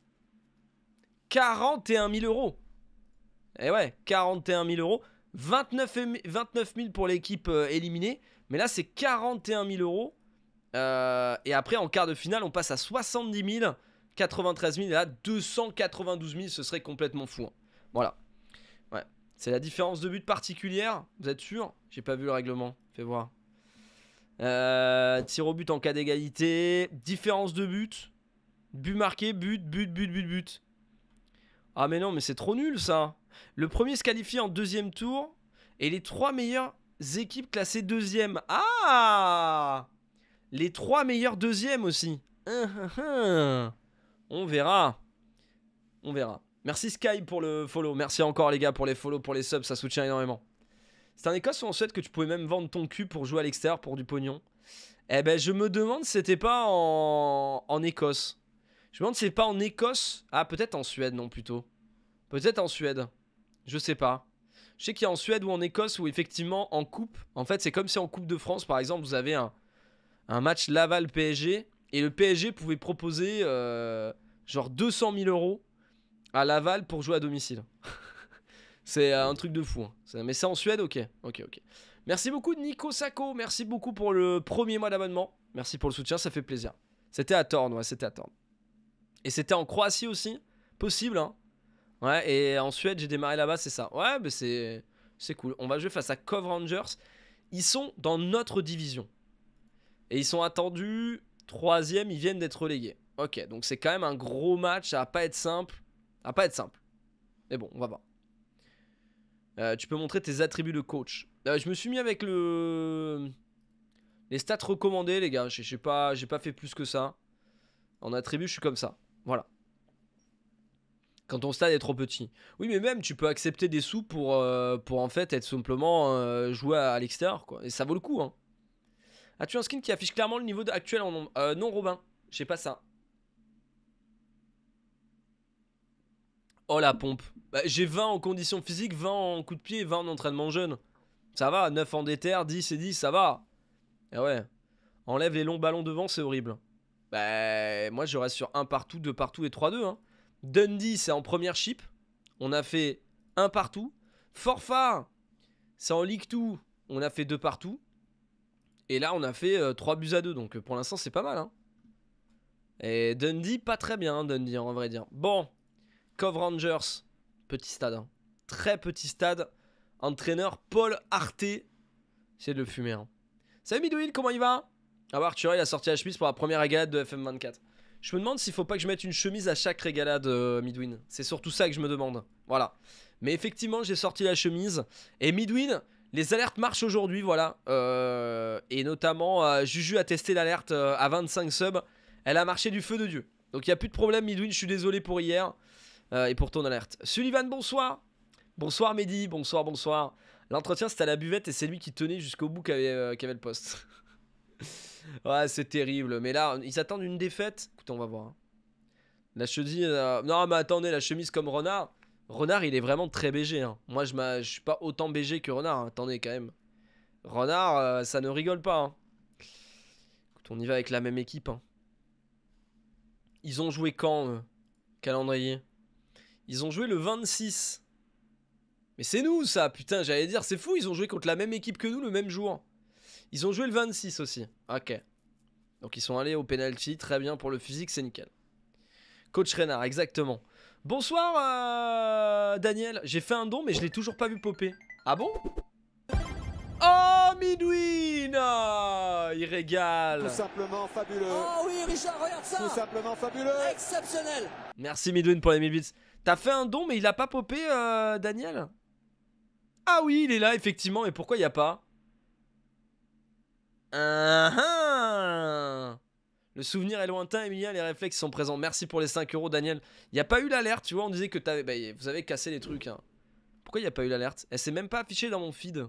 41 000 euros. Eh et ouais, 41 000 euros. 29, 000 pour l'équipe euh, éliminée. Mais là, c'est 41 000 euros. Euh, et après, en quart de finale, on passe à 70 000 93 000 et là 292 000, ce serait complètement fou. Hein. Voilà. Ouais. C'est la différence de but particulière, vous êtes sûr J'ai pas vu le règlement, fais voir. Euh, tir au but en cas d'égalité, différence de but, but marqué, but, but, but, but, but. Ah mais non, mais c'est trop nul ça. Le premier se qualifie en deuxième tour et les trois meilleures équipes classées deuxième. Ah Les trois meilleures deuxièmes aussi. Hein, hein, on verra. On verra. Merci Sky pour le follow. Merci encore les gars pour les follow, pour les subs, ça soutient énormément. C'est un Écosse ou en Suède que tu pouvais même vendre ton cul pour jouer à l'extérieur pour du pognon. Eh ben je me demande si c'était pas en... Écosse. Je me demande si c'est pas en Écosse. Ah peut-être en Suède non plutôt. Peut-être en Suède. Je sais pas. Je sais qu'il y a en Suède ou en Écosse où effectivement en coupe, en fait c'est comme si en coupe de France par exemple vous avez un, un match Laval PSG et le PSG pouvait proposer euh, genre 200 000 euros à Laval pour jouer à domicile. *laughs* c'est euh, un truc de fou. Hein. Mais c'est en Suède, ok. Ok, ok. Merci beaucoup Nico Sacco, merci beaucoup pour le premier mois d'abonnement. Merci pour le soutien, ça fait plaisir. C'était à Torn, ouais, c'était à Torn. Et c'était en Croatie aussi, possible, hein. Ouais, et en Suède, j'ai démarré là-bas, c'est ça. Ouais, mais c'est c'est cool. On va jouer face à Cove Rangers. Ils sont dans notre division. Et ils sont attendus Troisième, ils viennent d'être relégués. Ok, donc c'est quand même un gros match, ça va pas être simple. à pas être simple. Mais bon, on va voir. Euh, tu peux montrer tes attributs de coach. Euh, je me suis mis avec le... Les stats recommandés les gars. J'ai pas, pas fait plus que ça. En attribut, je suis comme ça. Voilà. Quand ton stade est trop petit. Oui, mais même, tu peux accepter des sous pour, euh, pour en fait être simplement joué à, l'extérieur. Et ça vaut le coup, hein. As-tu un skin qui affiche clairement le niveau actuel en nombre euh, Non, Robin, j'ai pas ça. Oh la pompe. Bah, j'ai 20 en conditions physiques, 20 en coup de pied, 20 en entraînement jeune. Ça va, 9 en déter, 10 et 10, ça va. Et ah ouais. Enlève les longs ballons devant, c'est horrible. Bah, moi je reste sur 1 partout, 2 partout et 3-2. Hein. Dundee, c'est en première chip. On a fait 1 partout. Forfa, c'est en League 2. On a fait 2 partout. Et là, on a fait 3 euh, buts à 2. Donc euh, pour l'instant, c'est pas mal. Hein. Et Dundee, pas très bien, hein, Dundee, en vrai dire. Bon, Cove Rangers, petit stade. Hein. Très petit stade. Entraîneur Paul Arte. C'est de le fumer. Salut Midwin, comment il va Ah bah, tu vois, il a sorti la chemise pour la première régalade de FM24. Je me demande s'il faut pas que je mette une chemise à chaque régalade, euh, Midwin. C'est surtout ça que je me demande. Voilà. Mais effectivement, j'ai sorti la chemise. Et Midwin, les alertes marchent aujourd'hui, voilà. Euh, et notamment, euh, Juju a testé l'alerte euh, à 25 subs. Elle a marché du feu de Dieu. Donc il n'y a plus de problème, Midwin, je suis désolé pour hier. et pour ton alerte. Sullivan, bonsoir. Bonsoir Mehdi, bonsoir, bonsoir. L'entretien c'était à la buvette et c'est lui qui tenait jusqu'au bout qu'avait avait, le poste. *laughs* ouais, c'est terrible. Mais là, ils attendent une défaite. Écoutez, on va voir. Hein. La chemise. non, mais attendez, la chemise comme renard. Renard, il est vraiment très BG. Hein. Moi, je, ne suis pas autant BG que Renard. Hein. Attendez, quand même. Renard, euh, ça ne rigole pas. Hein. on y va avec la même équipe. Ils ont joué quand, euh, calendrier Ils ont joué le 26. Mais c'est nous, ça, putain, j'allais dire, c'est fou, ils ont joué contre la même équipe que nous le même jour. Ils ont joué le 26 aussi. Ok. Donc ils sont allés au penalty, très bien pour le physique, c'est nickel. Coach Renard, exactement. Bonsoir, euh, Daniel. J'ai fait un don, mais je l'ai toujours pas vu popper. Ah bon Oh, Midwin Il régale Tout simplement fabuleux Oh oui, Richard, regarde ça Tout simplement fabuleux Exceptionnel Merci, Midwin, pour les 1000 bits. T'as fait un don, mais il a pas popé, euh, Daniel Ah oui, il est là, effectivement. Et pourquoi il n'y a pas Ah, ah. Le souvenir est lointain, Emilia, les réflexes sont présents. Merci pour les 5 euros, Daniel. Il n'y a pas eu l'alerte, tu vois, on disait que avais, bah, vous avez cassé les trucs. Hein. Pourquoi il n'y a pas eu l'alerte Elle s'est même pas affichée dans mon feed.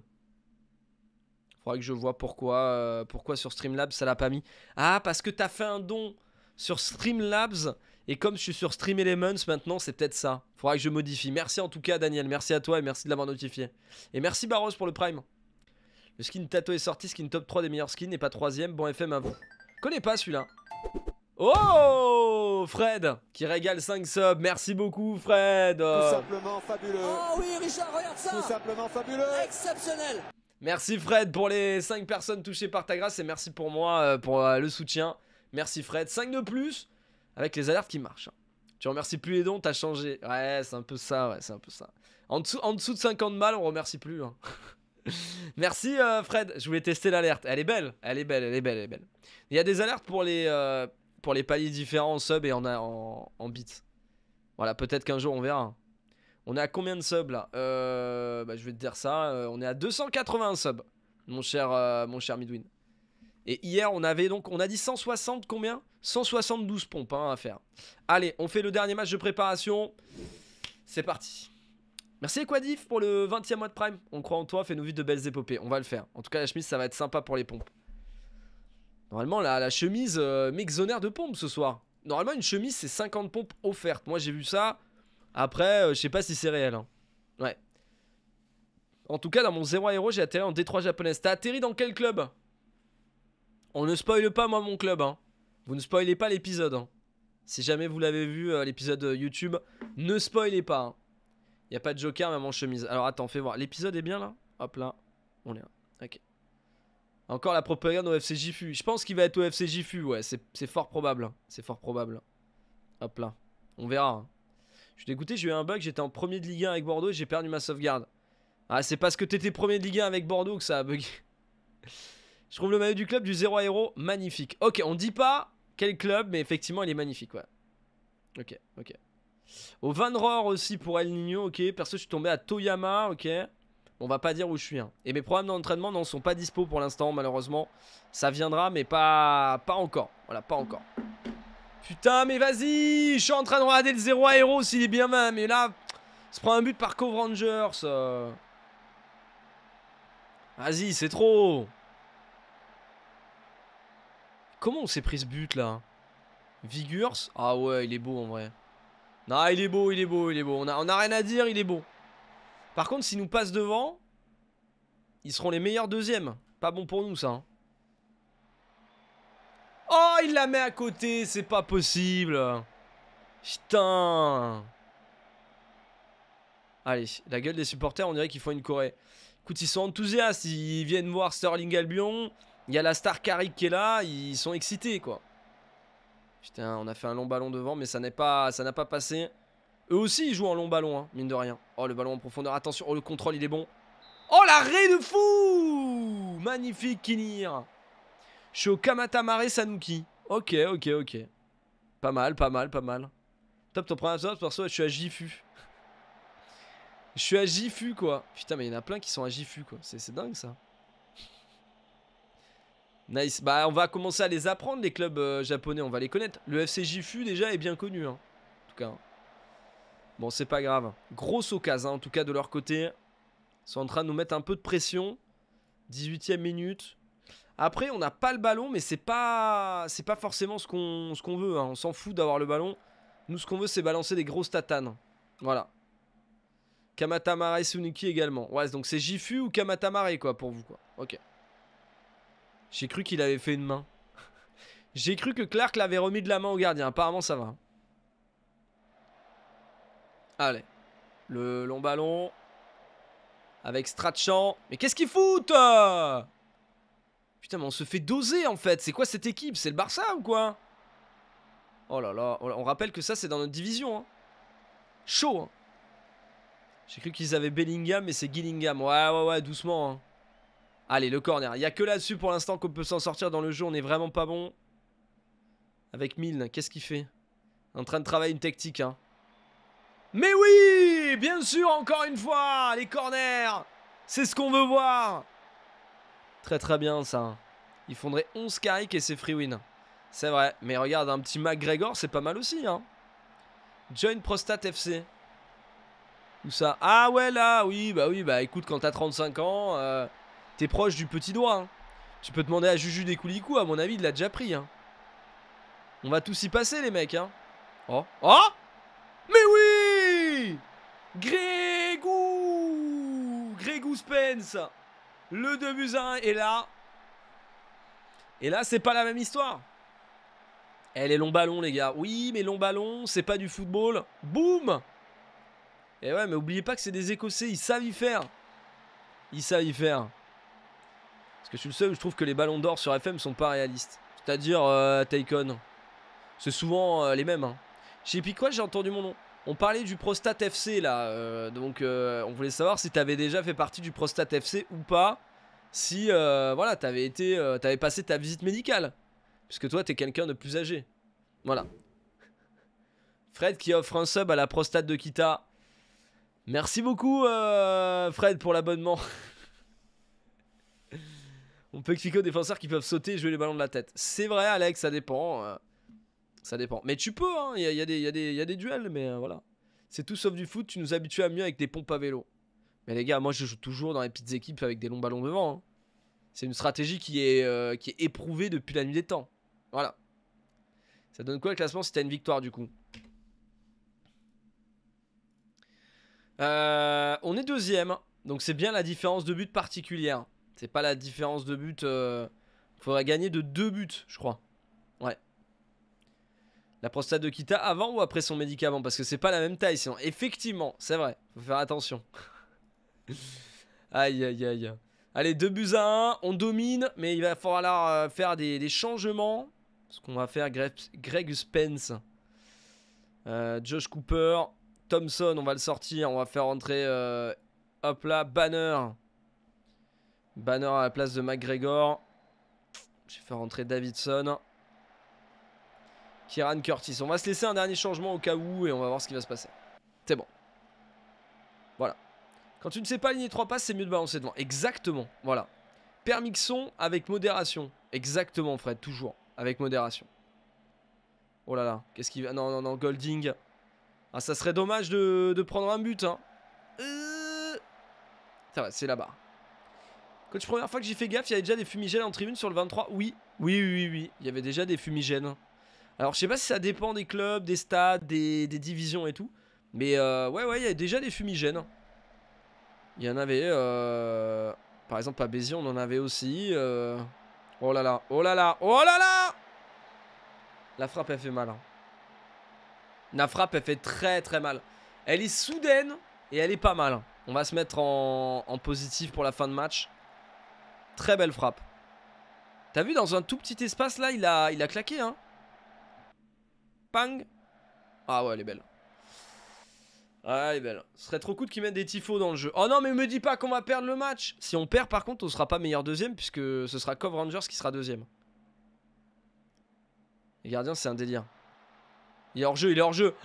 Faudrait que je vois pourquoi, euh, pourquoi sur Streamlabs ça l'a pas mis. Ah, parce que t'as fait un don sur Streamlabs. Et comme je suis sur Stream Elements maintenant, c'est peut-être ça. Faudra que je modifie. Merci en tout cas, Daniel. Merci à toi et merci de l'avoir notifié. Et merci Barros pour le Prime. Le skin Tato est sorti, skin top 3 des meilleurs skins et pas 3ème. Bon FM à vous. Connais pas celui-là. Oh Fred qui régale 5 subs, merci beaucoup Fred Tout simplement fabuleux Oh oui Richard, regarde ça Tout simplement fabuleux Exceptionnel Merci Fred pour les 5 personnes touchées par ta grâce et merci pour moi euh, pour euh, le soutien. Merci Fred, 5 de plus avec les alertes qui marchent. Tu remercies plus les dons, t'as changé. Ouais, c'est un peu ça, ouais, c'est un peu ça. En dessous, en dessous de 50 mal, on remercie plus. Hein. *laughs* *laughs* Merci euh, Fred, je voulais tester l'alerte. Elle est belle, elle est belle, elle est belle, elle est belle. Il y a des alertes pour les, euh, pour les paliers différents en sub et en, en, en bits. Voilà, peut-être qu'un jour on verra. On est à combien de subs là euh, bah, Je vais te dire ça, on est à 280 subs, mon cher, mon cher Midwin. Et hier, on avait donc, on a dit 160 combien 172 pompes hein, à faire. Allez, on fait le dernier match de préparation. C'est parti. Merci Equadif pour le 20 e mois de Prime. On croit en toi, fais-nous vite de belles épopées. On va le faire. En tout cas, la chemise, ça va être sympa pour les pompes. Normalement, la, chemise euh, m'exonère de pompes ce soir. Normalement, une chemise, c'est 50 pompes offertes. Moi, j'ai vu ça. Après, euh, je sais pas si c'est réel. Hein. Ouais. En tout cas, dans mon Zero héros, j'ai atterri en D3 japonaise. T'as atterri dans quel club On ne spoile pas, moi, mon club. Hein. Vous ne spoilez pas l'épisode. Hein. Si jamais vous l'avez vu, euh, l'épisode YouTube, ne spoilez pas. Y'a pas de joker, même en chemise. Alors attends, fais voir. L'épisode est bien là Hop là, on est là. Ok. Encore la propagande au FC Gifu. Je pense qu'il va être au FC Gifu, ouais. C'est fort probable. Hein. C'est fort probable. Hop là. On verra. Hein. Je suis dégoûté, j'ai eu un bug. J'étais en premier de Ligue 1 avec Bordeaux et j'ai perdu ma sauvegarde. Ah, c'est parce que t'étais premier de Ligue 1 avec Bordeaux que ça a bugué. *laughs* Je trouve le maillot du club du 0 à magnifique. Ok, on dit pas quel club, mais effectivement, il est magnifique, ouais. Ok, ok. Au Ror aussi pour El Nino, ok. Perso, je suis tombé à Toyama, ok. On va pas dire où je suis. Hein. Et mes problèmes d'entraînement n'en sont pas dispo pour l'instant, malheureusement. Ça viendra, mais pas, pas encore. Voilà, pas encore. Putain, mais vas-y Je suis en train de regarder le 0 à Hero s'il est bien main, mais là, se prend un but par Cove Rangers. Euh. Vas-y, c'est trop Comment on s'est pris ce but, là Vigurs Ah ouais, il est beau, en vrai. Non, il est beau, il est beau, il est beau. On a, on rien à dire, il est beau. Par contre, s'ils nous passent devant, ils seront les meilleurs deuxièmes. Pas bon pour nous, ça. Hein. Oh, il la met à côté, c'est pas possible. Putain. Allez, la gueule des supporters, on dirait qu'ils font une Corée. Écoute, ils sont enthousiastes, ils viennent voir Sterling Albion. Il y a la star Carrick qui est là, ils sont excités, quoi. Putain, on a fait un long ballon devant, mais ça n'a pas, ça pas passé. Eux aussi, ils jouent en long ballon, hein, mine de rien. Oh, le ballon en profondeur. Attention, oh, le contrôle, il est bon. Oh, la raie de fou Magnifique, Kinir. Je suis au Sanuki. Ok, ok, ok. Pas mal, pas mal, pas mal. Top, ton premier absorbe, je suis à Jifu. je suis à Jifu, quoi. Putain, mais il y en a plein qui sont à Jifu, quoi. C'est dingue, ça. Nice, bah on va commencer à les apprendre les clubs euh, japonais, on va les connaître. Le FC Jifu déjà est bien connu, hein. en tout cas. Hein. Bon, c'est pas grave. Grosse occasion, hein, en tout cas, de leur côté. Ils sont en train de nous mettre un peu de pression. 18ème minute. Après, on n'a pas le ballon, mais c'est pas c'est pas forcément ce qu'on veut. Hein. On s'en fout d'avoir le ballon. Nous, ce qu'on veut, c'est balancer des grosses tatanes. Voilà. Kamatamare Sunuki également. Ouais, donc c'est Jifu ou Kamatamare, quoi, pour vous, quoi. Ok. J'ai cru qu'il avait fait une main. J'ai cru que Clark l'avait remis de la main au gardien. Apparemment, ça va. Allez. Le long ballon. Avec Strachan. Mais qu'est-ce qu'il foutent euh Putain, mais on se fait doser, en fait. C'est quoi cette équipe C'est le Barça ou quoi Oh là là. On rappelle que ça, c'est dans notre division. Hein. Chaud. Hein. J'ai cru qu'ils avaient Bellingham, mais c'est Gillingham. Ouais, ouais, ouais, doucement. Hein. Allez, le corner. Il n'y a que là-dessus pour l'instant qu'on peut s'en sortir dans le jeu. On n'est vraiment pas bon. Avec Milne, qu'est-ce qu'il fait En train de travailler une tactique. Hein. Mais oui Bien sûr, encore une fois Les corners C'est ce qu'on veut voir Très très bien ça. Il faudrait 11 carrés et c'est free win. C'est vrai. Mais regarde, un petit McGregor, c'est pas mal aussi. Hein. Join Prostate FC. Où ça Ah ouais là, oui, bah oui, bah écoute, quand t'as 35 ans... Euh, T'es proche du petit doigt. Hein. Tu peux demander à Juju des coulicous, à mon avis, il l'a déjà pris. Hein. On va tous y passer, les mecs. Hein. Oh. Oh Mais oui Grégou Grégou Spence Le 2 1 est là. Et là, c'est pas la même histoire. Elle eh, est long ballon les gars. Oui, mais long ballon c'est pas du football. Boum Et eh ouais, mais oubliez pas que c'est des Écossais. Ils savent y faire. Ils savent y faire. Parce que je suis le seul je trouve que les ballons d'or sur FM sont pas réalistes. C'est-à-dire euh, Taikon. C'est souvent euh, les mêmes. Hein. plus quoi j'ai entendu mon nom. On parlait du Prostate FC là. Euh, donc euh, on voulait savoir si t'avais déjà fait partie du Prostate FC ou pas. Si voilà, t'avais été. t'avais passé ta visite médicale. Puisque toi, t'es quelqu'un de plus âgé. Voilà. Fred qui offre un sub à la prostate de Kita. Merci beaucoup, Fred, pour l'abonnement. *laughs* on peut expliquer aux défenseurs qui peuvent sauter et jouer les ballons de la tête. C'est vrai, Alex, ça dépend. Euh, ça dépend. Mais tu peux, hein, il hein, y, a, y, a des duels, mais euh, voilà. C'est tout sauf du foot, tu nous habitues à mieux avec des pompes à vélo. Mais les gars, moi je joue toujours dans les petites équipes avec des longs ballons devant. Hein. C'est une stratégie euh, qui est, éprouvée depuis la nuit des temps. Voilà. Ça donne quoi le classement si t'as une victoire du coup On est deuxième, donc c'est bien la différence de but particulière. C'est pas la différence de but. Il euh, Faudrait gagner de deux buts, je crois. Ouais. La prostate de Kita avant ou après son médicament Parce que c'est pas la même taille sinon. Effectivement, c'est vrai. Faut faire attention. *laughs* aïe, aïe, aïe. Allez, deux buts à un. On domine, mais il va falloir euh, faire des, changements. Ce qu'on va faire, Greg, Spence. Euh, Josh Cooper. Thompson, on va le sortir. On va faire entrer... hop là, Banner. Banner à la place de McGregor. J'ai fait rentrer Davidson. Kieran Curtis. On va se laisser un dernier changement au cas où et on va voir ce qui va se passer. C'est bon. Voilà. Quand tu ne sais pas aligner trois passes, c'est mieux de balancer devant. Exactement. Voilà. Permixon avec modération. Exactement, Fred. Toujours. Avec modération. Oh là là. Qu'est-ce qu'il... va. Non, non, non. Golding. Ah, ça serait dommage de, prendre un but. Hein. Euh. Ça va, c'est là-bas la première fois que j'y fais gaffe, il y avait déjà des fumigènes en tribune sur le 23. Oui, oui, oui, oui, il y avait déjà des fumigènes. Alors, je sais pas si ça dépend des clubs, des stades, des, divisions et tout. Mais euh, ouais, ouais, il y avait déjà des fumigènes. Il y en avait, euh, par exemple, à Béziers, on en avait aussi. Euh. Oh là là, oh là là, oh là là La frappe, elle fait mal. Hein. La frappe, elle fait très très mal. Elle est soudaine et elle est pas mal. On va se mettre en positif pour la fin de match. Très belle frappe. T'as vu, dans un tout petit espace, là, il a, il a claqué, hein Pang Ah ouais, elle est belle. Ah, elle est belle. Ce serait trop cool qu'ils mettent des tifos dans le jeu. Oh non, mais me dis pas qu'on va perdre le match Si on perd, par contre, on sera pas meilleur deuxième, puisque ce sera Cove Rangers qui sera deuxième. Les gardiens, c'est un délire. Il est hors-jeu, il est hors-jeu *gasps*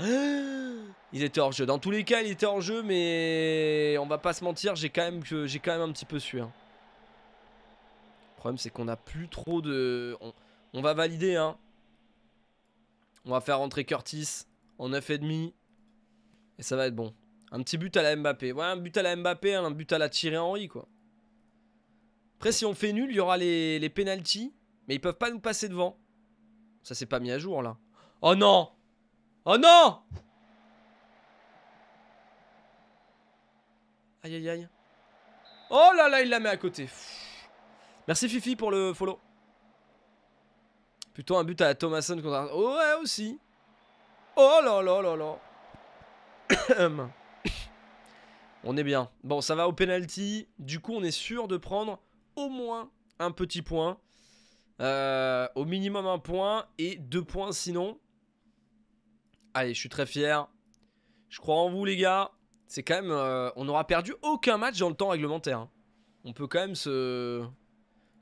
Il était hors-jeu. Dans tous les cas, il était hors-jeu, mais on va pas se mentir, j'ai quand, même, quand même un petit peu su. Hein problème, c'est qu'on n'a plus trop de... On, va valider, hein. On va faire rentrer Curtis en 9,5. Et ça va être bon. Un petit but à la Mbappé. Ouais, un but à la Mbappé, hein, un but à la Thierry Henry, quoi. Après, si on fait nul, il y aura les, les Mais ils peuvent pas nous passer devant. Ça c'est pas mis à jour, là. Oh non Oh non Aïe, aïe, aïe. Oh là là, il la met à côté. Merci Fifi pour le follow. Plutôt un but à Thomason contre... Ouais, aussi. Oh là là là là. *coughs* on est bien. Bon, ça va au penalty. Du coup, on est sûr de prendre au moins un petit point. Euh, au minimum un point et deux points sinon. Allez, je suis très fier. Je crois en vous les gars. C'est quand même... Euh, on n'aura perdu aucun match dans le temps réglementaire. Hein. On peut quand même se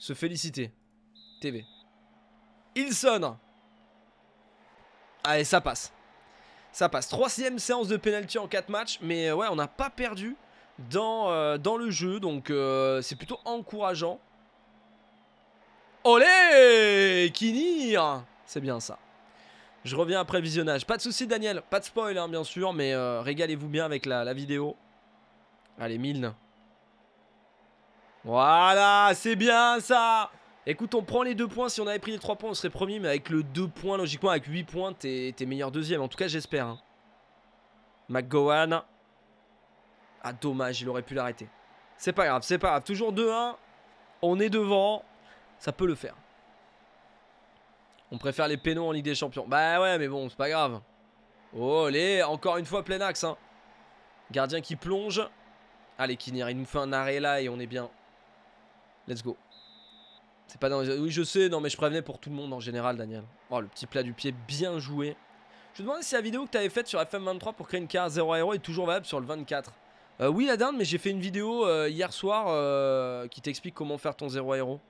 se féliciter. TV. Il sonne. Allez, ça passe. Ça passe. Troisième séance de penalty en quatre matchs. Mais euh, ouais, on n'a pas perdu dans, euh, dans, le jeu. Donc euh, c'est plutôt encourageant. Olé Kinir C'est bien ça. Je reviens après visionnage. Pas de soucis Daniel, pas de spoil hein, bien sûr, mais régalez-vous bien avec la, la vidéo. Allez, Milne. Voilà, c'est bien ça Écoute, on prend les deux points. Si on avait pris les trois points, on serait premier. Mais avec le deux points, logiquement, avec 8 points, t'es meilleur deuxième. En tout cas, j'espère. Hein. McGowan. Ah, dommage, il aurait pu l'arrêter. C'est pas grave, c'est pas grave. Toujours 2-1. On est devant. Ça peut le faire. On préfère les pénaux en Ligue des Champions. Bah ouais, mais bon, c'est pas grave. Oh, les, encore une fois, plein axe. Hein. Gardien qui plonge. Allez, Kinir, il nous fait un arrêt là et on est bien. Let's go. C'est pas dans Oui, je sais, non, mais je prévenais pour tout le monde en général, Daniel. Oh, le petit plat du pied, bien joué. Je me demandais si la vidéo que tu avais faite sur FM23 pour créer une carte 0 aéro est toujours valable sur le 24. Euh, oui, la dinde, mais j'ai fait une vidéo euh, hier soir euh, qui t'explique comment faire ton 0 aéro.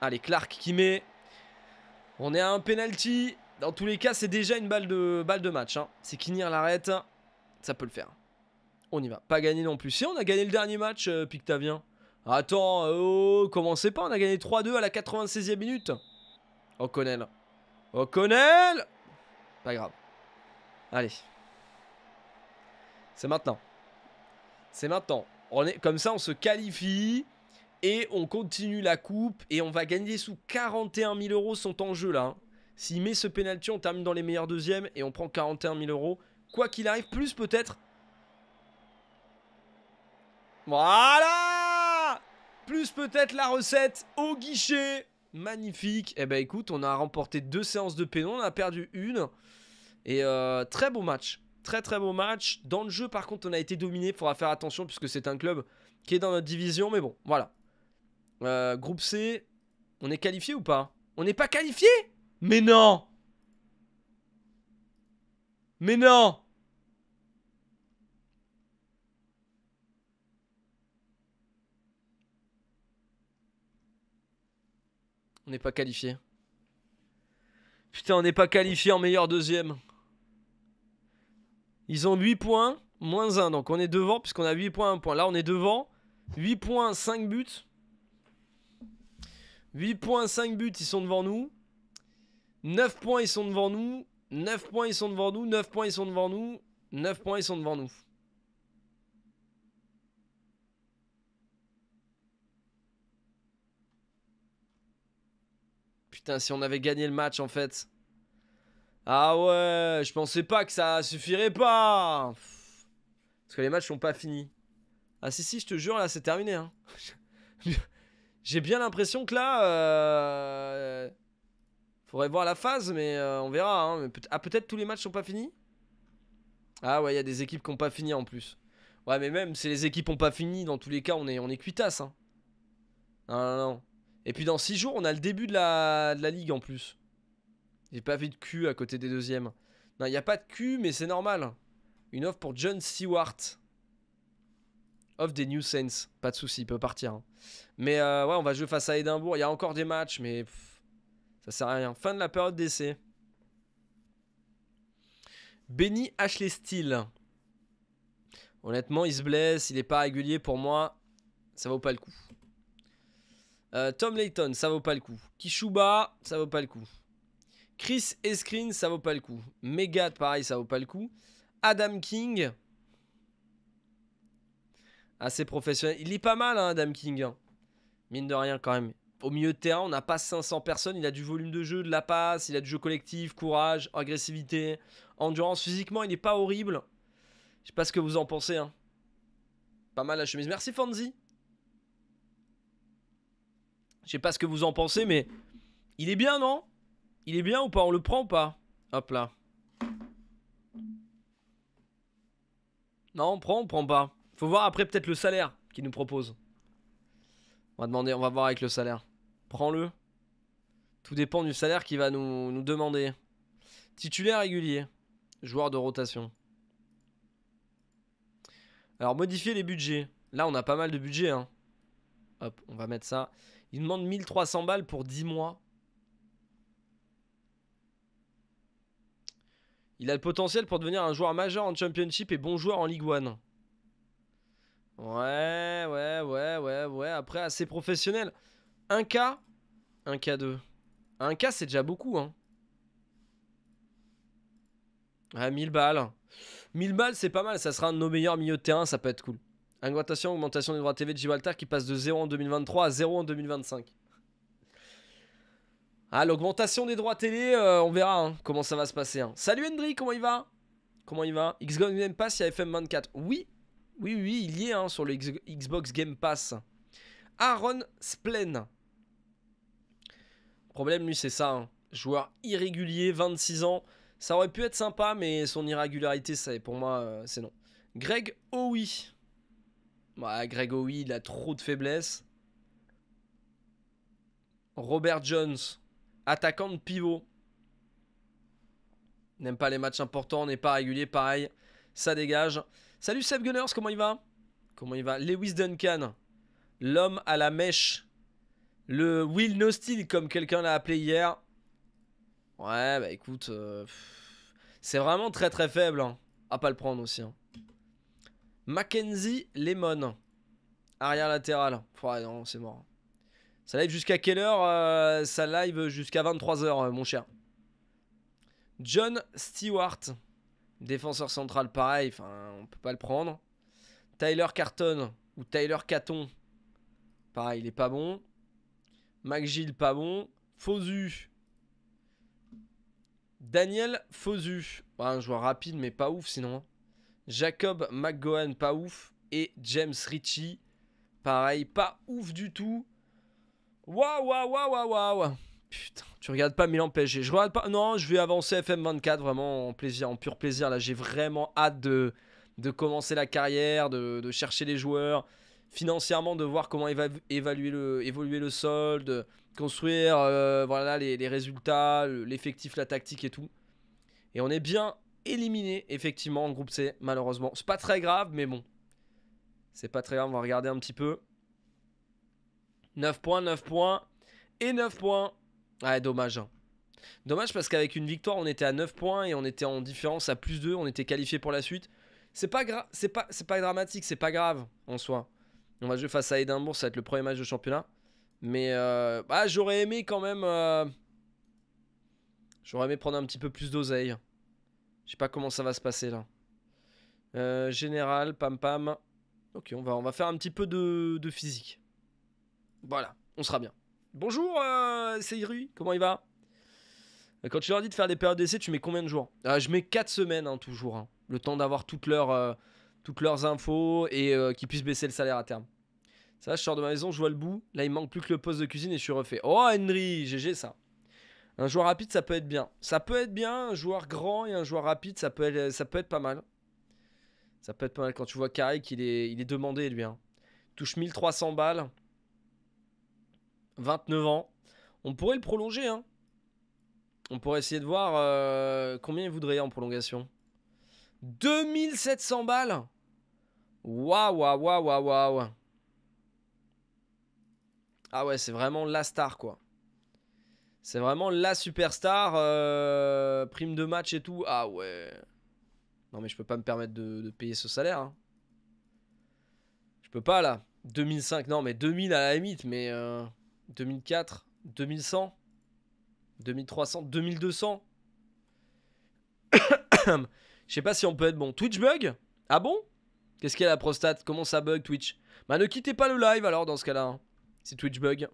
Allez, Clark qui met. On est à un penalty. Dans tous les cas, c'est déjà une balle de, balle de match. Hein. C'est Kinir l'arrête. Ça peut le faire on y va. Pas gagner non plus. Si on a gagné le dernier match, euh, Pictavien. Attends, euh, oh, commencez pas, on a gagné 3-2 à la 96e minute. O'Connell. O'Connell Pas grave. Allez. C'est maintenant. C'est maintenant. On est, comme ça, on se qualifie et on continue la coupe et on va gagner sous 41 000 euros sont en jeu là. Hein. S'il met ce penalty, on termine dans les meilleurs deuxièmes et on prend 41 000 euros. Quoi qu'il arrive, plus peut-être voilà Plus peut-être la recette au guichet. Magnifique. Eh ben écoute, on a remporté deux séances de pénon, on a perdu une. Et euh, très beau match. Très très beau match. Dans le jeu, par contre, on a été dominé. Faudra faire attention puisque c'est un club qui est dans notre division. Mais bon, voilà. Euh, groupe C, on est qualifié ou pas On n'est pas qualifié Mais non Mais non On n'est pas qualifié. Putain, on n'est pas qualifié en meilleur deuxième. Ils ont 8 points, moins 1. Donc on est devant, puisqu'on a 8 points, 1 point. Là, on est devant. 8 points, 5 buts. 8 points, 5 buts, ils sont devant nous. 9 points, ils sont devant nous. 9 points, ils sont devant nous. 9 points, ils sont devant nous. 9 points, ils sont devant nous. putain, si on avait gagné le match en fait. Ah ouais, je pensais pas que ça suffirait pas. Parce que les matchs sont pas finis. Ah si si, je te jure là, c'est terminé. Hein. *laughs* J'ai bien l'impression que là, euh, faudrait voir la phase, mais euh, on verra. Hein. Ah peut-être tous les matchs sont pas finis. Ah ouais, il y a des équipes qui ont pas fini en plus. Ouais, mais même si les équipes ont pas fini, dans tous les cas, on est on est cuitasse. Hein. Non non non. Et puis dans 6 jours, on a le début de la, ligue en plus. J'ai pas vu de cul à côté des deuxièmes. Non, il n'y a pas de cul, mais c'est normal. Une offre pour John Seward. Offre des New Saints. Pas de souci, il peut partir. Hein. Mais euh, ouais, on va jouer face à Edimbourg Il y a encore des matchs, mais ça sert à rien. Fin de la période d'essai. Benny Ashley Steele. Honnêtement, il se blesse, il n'est pas régulier pour moi. Ça vaut pas le coup. Euh, Tom Layton, ça vaut pas le coup. Kishuba, ça vaut pas le coup. Chris Escreen, ça vaut pas le coup. Megat, pareil, ça vaut pas le coup. Adam King. Assez professionnel. Il est pas mal, hein, Adam King. Hein. Mine de rien, quand même. Au milieu de terrain, on n'a pas 500 personnes. Il a du volume de jeu, de la passe, il a du jeu collectif, courage, agressivité, endurance. Physiquement, il n'est pas horrible. Je sais pas ce que vous en pensez. Hein. Pas mal la chemise. Merci, Fanzi. Je sais pas ce que vous en pensez, mais il est bien, non Il est bien ou pas On le prend ou pas Hop là. Non, on prend, on prend pas. Faut voir après peut-être le salaire qu'il nous propose. On va demander, on va voir avec le salaire. Prends-le. Tout dépend du salaire qu'il va nous, demander. Titulaire régulier. Joueur de rotation. Alors, modifier les budgets. Là, on a pas mal de budgets. Hein. Hop, on va mettre ça. Il demande 1300 balles pour 10 mois. Il a le potentiel pour devenir un joueur majeur en Championship et bon joueur en Ligue 1. Ouais, ouais, ouais, ouais, ouais. Après, assez professionnel. 1K, 1K2. 1K, c'est déjà beaucoup, hein. 1000 balles. 1000 balles, c'est pas mal. Ça sera un de nos meilleurs milieux de terrain, ça peut être cool. Augmentation, augmentation des droits TV de Gibraltar qui passe de 0 en 2023 à 0 en 2025. Ah, l'augmentation des droits télé, euh, on verra hein, comment ça va se passer. Hein. Salut Hendry, comment il va Comment il va Xbox Game Pass, il y a FM24. Oui, oui, oui, il y est hein, sur le Xbox Game Pass. Aaron Splen. Problème, lui, c'est ça. Joueur irrégulier, 26 ans. Ça aurait pu être sympa, mais son irrégularité, ça, pour moi, euh, c'est non. Greg oui. Ouais, bah, Greg il a trop de faiblesses. Robert Jones, attaquant de pivot. N'aime pas les matchs importants, n'est pas régulier, pareil. Ça dégage. Salut Seb Gunners, comment il va Comment il va Lewis Duncan, l'homme à la mèche. Le Will No Steel, comme quelqu'un l'a appelé hier. Ouais, bah écoute, euh, c'est vraiment très très faible. Hein. À pas le prendre aussi. Hein. Mackenzie Lemon. Arrière latéral. non, c'est mort. Ça live jusqu'à quelle heure euh, Ça live jusqu'à 23h, euh, mon cher. John Stewart. Défenseur central, pareil. Enfin, on peut pas le prendre. Tyler Carton ou Tyler Caton. Pareil, il est pas bon. McGill, pas bon. Fosu. Daniel Fosu. un joueur rapide, mais pas ouf sinon. Jacob McGohan, pas ouf. Et James Ritchie, pareil, pas ouf du tout. Waouh, waouh, waouh, waouh, waouh. Putain, tu regardes pas Milan PSG. Je regarde pas. Non, je vais avancer FM24 vraiment en plaisir, en pur plaisir. Là, j'ai vraiment hâte de, de commencer la carrière, de, chercher les joueurs, financièrement de voir comment évaluer le, évoluer le solde, construire euh, voilà les, les résultats, l'effectif, la tactique et tout. Et on est bien éliminé effectivement en groupe C, malheureusement. C'est pas très grave, mais bon. C'est pas très grave, on va regarder un petit peu. 9 points, 9 points et 9 points. Ah dommage. Hein. Dommage parce qu'avec une victoire, on était à 9 points et on était en différence à plus 2, on était qualifié pour la suite. C'est pas, c'est pas, pas dramatique, c'est pas grave en soi. On va jouer face à Edinburgh ça va être le premier match de championnat. Mais euh, ah, j'aurais aimé quand même... Euh, j'aurais aimé prendre un petit peu plus d'oseille. Je sais pas comment ça va se passer là. Euh, général, pam pam. Ok, on va, on va faire un petit peu de, de physique. Voilà, on sera bien. Bonjour, euh, c'est comment il va euh, Quand tu leur dis de faire des périodes d'essai, tu mets combien de jours euh, Je mets 4 semaines, hein, toujours. Hein, le temps d'avoir toutes, leurs, toutes leurs infos et qu'ils puissent baisser le salaire à terme. Ça, je sors de ma maison, je vois le bout. Là, il manque plus que le poste de cuisine et je suis refait. Oh, Henry, GG ça. Un joueur rapide, ça peut être bien. Ça peut être bien, un joueur grand et un joueur rapide, ça peut être, ça peut pas mal. Ça peut être pas mal quand tu vois Carré est, il est demandé, lui. Hein. touche 1300 balles. 29 ans. On pourrait le prolonger. Hein. On pourrait essayer de voir euh, combien il voudrait en prolongation. 2700 balles Waouh, waouh, waouh, waouh. Ah ouais, c'est vraiment la star, quoi. C'est vraiment la superstar, euh, prime de match et tout. Ah ouais. Non mais je peux pas me permettre de, payer ce salaire. Hein. Je peux pas là. 2005, non mais 2000 à la limite, mais 2004, 2100, 2300, 2200. Je sais pas si on peut être bon. Twitch bug Ah bon Qu'est-ce qu'il y a la prostate Comment ça bug Twitch Bah ne quittez pas le live alors dans ce cas-là. Hein, si Twitch bug.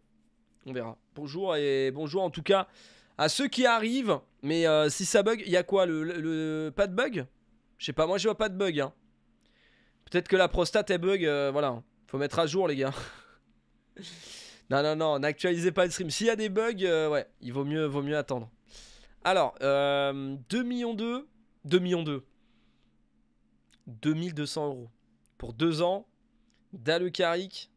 On verra. Bonjour et bonjour en tout cas à ceux qui arrivent. Mais euh, si ça bug, il y a quoi le, Pas de bug Je sais pas, moi je vois pas de bug. Hein. Peut-être que la prostate est bug, euh, voilà. Faut mettre à jour les gars. *laughs* non, non, non, n'actualisez pas le stream. S'il y a des bugs, euh, ouais, il vaut mieux, vaut mieux attendre. Alors, 2 millions 2, 2 millions 2. 2200 euros. Pour deux ans, d'Alucaric,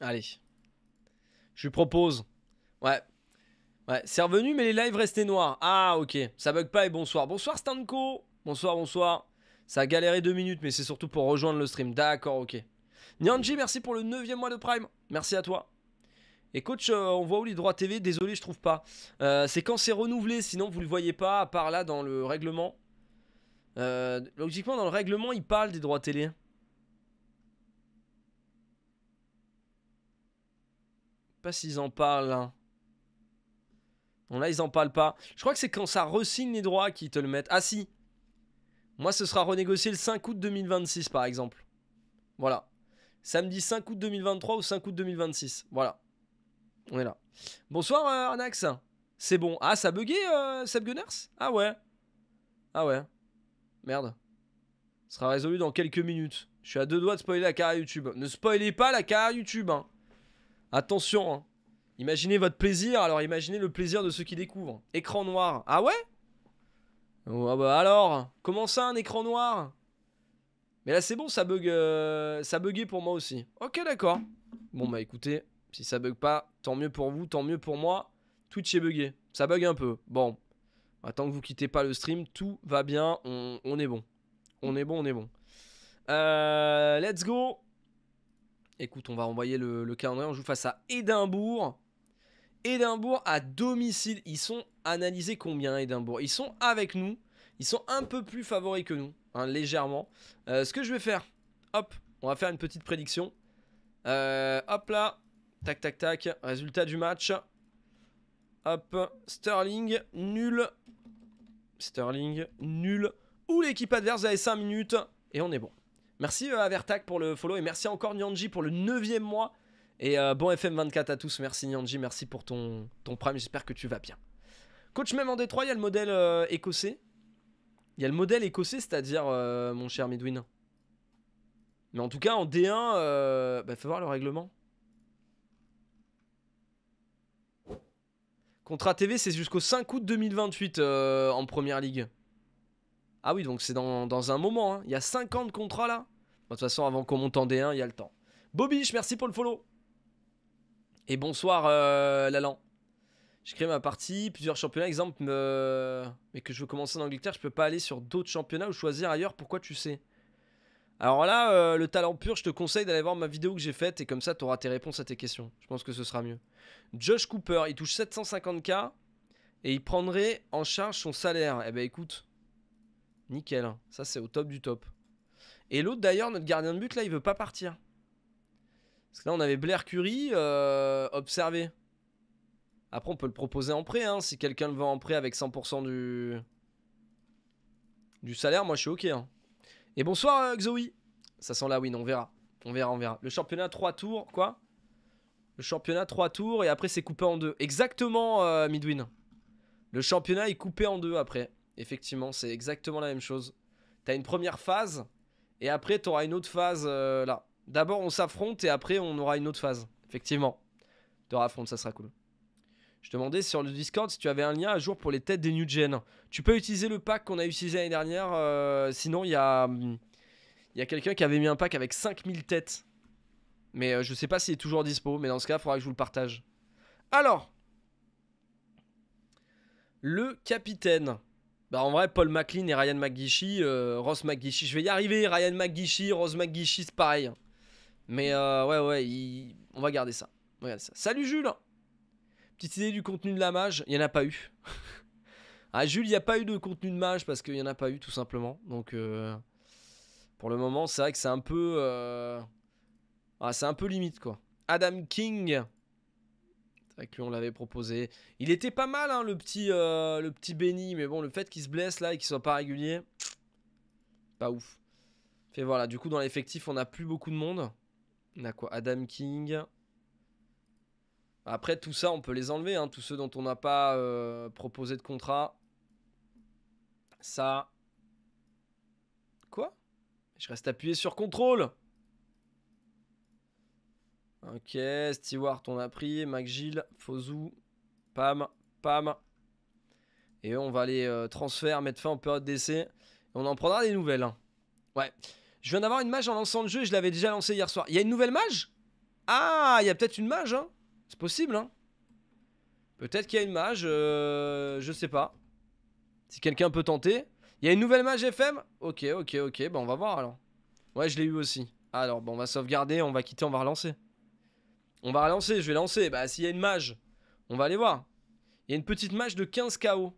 Allez. Je lui propose. Ouais. Ouais, c'est revenu, mais les lives restaient noirs. Ah, ok. Ça bug pas et bonsoir. Bonsoir, Stanko. Bonsoir, bonsoir. Ça a galéré deux minutes, mais c'est surtout pour rejoindre le stream. D'accord, ok. Nyanji, merci pour le neuvième mois de Prime. Merci à toi. Et coach, euh, on voit où les droits TV Désolé, je trouve pas. Euh, c'est quand c'est renouvelé, sinon vous le voyez pas, à part là dans le règlement. Euh, logiquement, dans le règlement, il parle des droits télé. s'ils en parlent. Bon, hein. là, ils en parlent pas. Je crois que c'est quand ça resigne les droits qu'ils te le mettent. Ah si Moi, ce sera renégocié le 5 août 2026, par exemple. Voilà. Samedi 5 août 2023 ou 5 août 2026. Voilà. On est là. Bonsoir, euh, Anax. C'est bon. Ah, ça a bugué, euh, Seb Gunners Ah ouais. Ah ouais. Merde. Ce sera résolu dans quelques minutes. Je suis à deux doigts de spoiler la carrière YouTube. Ne spoilez pas la carrière YouTube, hein. Attention, hein. imaginez votre plaisir, alors imaginez le plaisir de ceux qui découvrent. Écran noir. Ah ouais oh, ah bah alors, comment ça un écran noir Mais là c'est bon, ça bug, euh, ça buguait pour moi aussi. Ok d'accord. Bon bah écoutez, si ça bug pas, tant mieux pour vous, tant mieux pour moi. Twitch est bugué, ça bug un peu. Bon, tant que vous quittez pas le stream, tout va bien, on, est bon. On est bon, on est bon. Euh, let's go Écoute, on va envoyer le, calendrier. On joue face à Édimbourg. Édimbourg à domicile. Ils sont analysés combien, Édimbourg Ils sont avec nous. Ils sont un peu plus favoris que nous, hein, légèrement. Euh, ce que je vais faire, hop, on va faire une petite prédiction. Euh, hop là, tac, tac, tac. Résultat du match. Hop, Sterling, nul. Sterling, nul. Ou l'équipe adverse, avait 5 minutes. Et on est bon. Merci à euh, Vertac pour le follow et merci encore Nyanji pour le 9ème mois. Et euh, bon FM24 à tous, merci Nyanji, merci pour ton, ton prime, j'espère que tu vas bien. Coach, même en D3, il y a le modèle euh, écossais. Il y a le modèle écossais, c'est-à-dire, mon cher Midwin. Mais en tout cas, en D1, bah, faut voir le règlement. Contrat TV, c'est jusqu'au 5 août 2028 en première ligue. Ah oui, donc c'est dans, dans, un moment. Hein. Il y a 50 contrats là. De toute façon, avant qu'on monte en D1, il y a le temps. Bobiche, merci pour le follow. Et bonsoir, euh, Lalan. J'ai créé ma partie, plusieurs championnats, exemple, mais que je veux commencer en Angleterre, je peux pas aller sur d'autres championnats ou choisir ailleurs. Pourquoi tu sais Alors là, euh, le talent pur, je te conseille d'aller voir ma vidéo que j'ai faite et comme ça, tu auras tes réponses à tes questions. Je pense que ce sera mieux. Josh Cooper, il touche 750K et il prendrait en charge son salaire. Eh ben écoute, Nickel. Hein. Ça, c'est au top du top. Et l'autre, d'ailleurs, notre gardien de but, là, il veut pas partir. Parce que là, on avait Blair Curie euh, observé. Après, on peut le proposer en prêt. Hein. Si quelqu'un le vend en prêt avec 100% du... du salaire, moi, je suis OK. Hein. Et bonsoir, euh, Ça sent la win, on verra. On verra, on verra. Le championnat 3 tours, quoi Le championnat 3 tours et après, c'est coupé en deux. Exactement, euh, Midwin. Le championnat est coupé en deux après. Effectivement, c'est exactement la même chose. T'as une première phase, et après t'auras une autre phase euh, là. D'abord on s'affronte, et après on aura une autre phase. Effectivement. T'auras affronte ça sera cool. Je demandais sur le Discord si tu avais un lien à jour pour les têtes des New Gen. Tu peux utiliser le pack qu'on a utilisé l'année dernière. Euh, sinon, hum, il y a, quelqu'un qui avait mis un pack avec 5000 têtes. Mais euh, je sais pas s'il est toujours dispo. Mais dans ce cas, il faudra que je vous le partage. Alors, le capitaine. Bah en vrai, Paul McLean et Ryan McGishy, euh, Ross McGishy, je vais y arriver, Ryan McGishy, Ross McGishy, c'est pareil. Mais euh, ouais, ouais, on va garder ça. Salut Jules Petite idée du contenu de la mage, il n'y en a pas eu. *laughs* ah Jules, il n'y a pas eu de contenu de mage parce qu'il n'y en a pas eu tout simplement. Donc euh, pour le moment, c'est vrai que c'est un peu... Ah, c'est un peu limite quoi. Adam King, avec bah, lui, on l'avait proposé. Il était pas mal, hein, le petit, euh, le petit Benny. Mais bon, le fait qu'il se blesse là et qu'il soit pas régulier, pas ouf. Fait voilà, du coup, dans l'effectif, on n'a plus beaucoup de monde. On a quoi Adam King. Après, tout ça, on peut les enlever. Hein, tous ceux dont on n'a pas euh, proposé de contrat. Ça. Quoi Je reste appuyé sur contrôle Ok, Stewart, on a pris. McGill, Fozou, Pam, Pam. Et on va les euh, transfert, mettre fin en période d'essai. On en prendra des nouvelles. Hein. Ouais. Je viens d'avoir une mage en lançant le jeu je l'avais déjà lancé hier soir. Il y a une nouvelle mage Ah, il y a peut-être une mage. Hein C'est possible. Hein peut-être qu'il y a une mage. Euh, je sais pas. Si quelqu'un peut tenter. Il y a une nouvelle mage FM Ok, ok, ok. Bon, bah, on va voir alors. Ouais, je l'ai eu aussi. Alors, bon, on va sauvegarder, on va quitter, on va relancer. On va relancer, je vais lancer. Bah, s'il y a une mage, on va aller voir. Il y a une petite mage de 15 KO.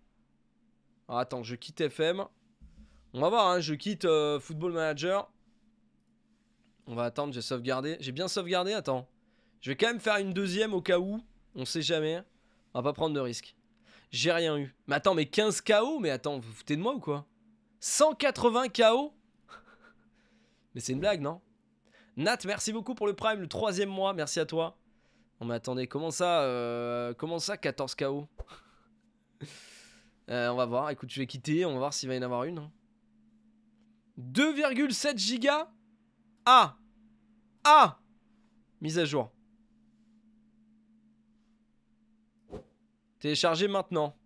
Ah, attends, je quitte FM. On va voir, hein, je quitte euh, Football Manager. On va attendre, j'ai sauvegardé. J'ai bien sauvegardé, attends. Je vais quand même faire une deuxième au cas où. On sait jamais. On va pas prendre de risque. J'ai rien eu. Mais attends, mais 15 KO Mais attends, vous vous foutez de moi ou quoi 180 KO *laughs* Mais c'est une blague, non Nat, merci beaucoup pour le Prime, le troisième mois, merci à toi. On m'attendait. attendez, comment ça, euh, comment ça 14 KO *laughs* euh, On va voir, écoute, je vais quitter, on va voir s'il va y en avoir une. 2,7 hein. gigas Ah Ah Mise à jour. Téléchargé maintenant.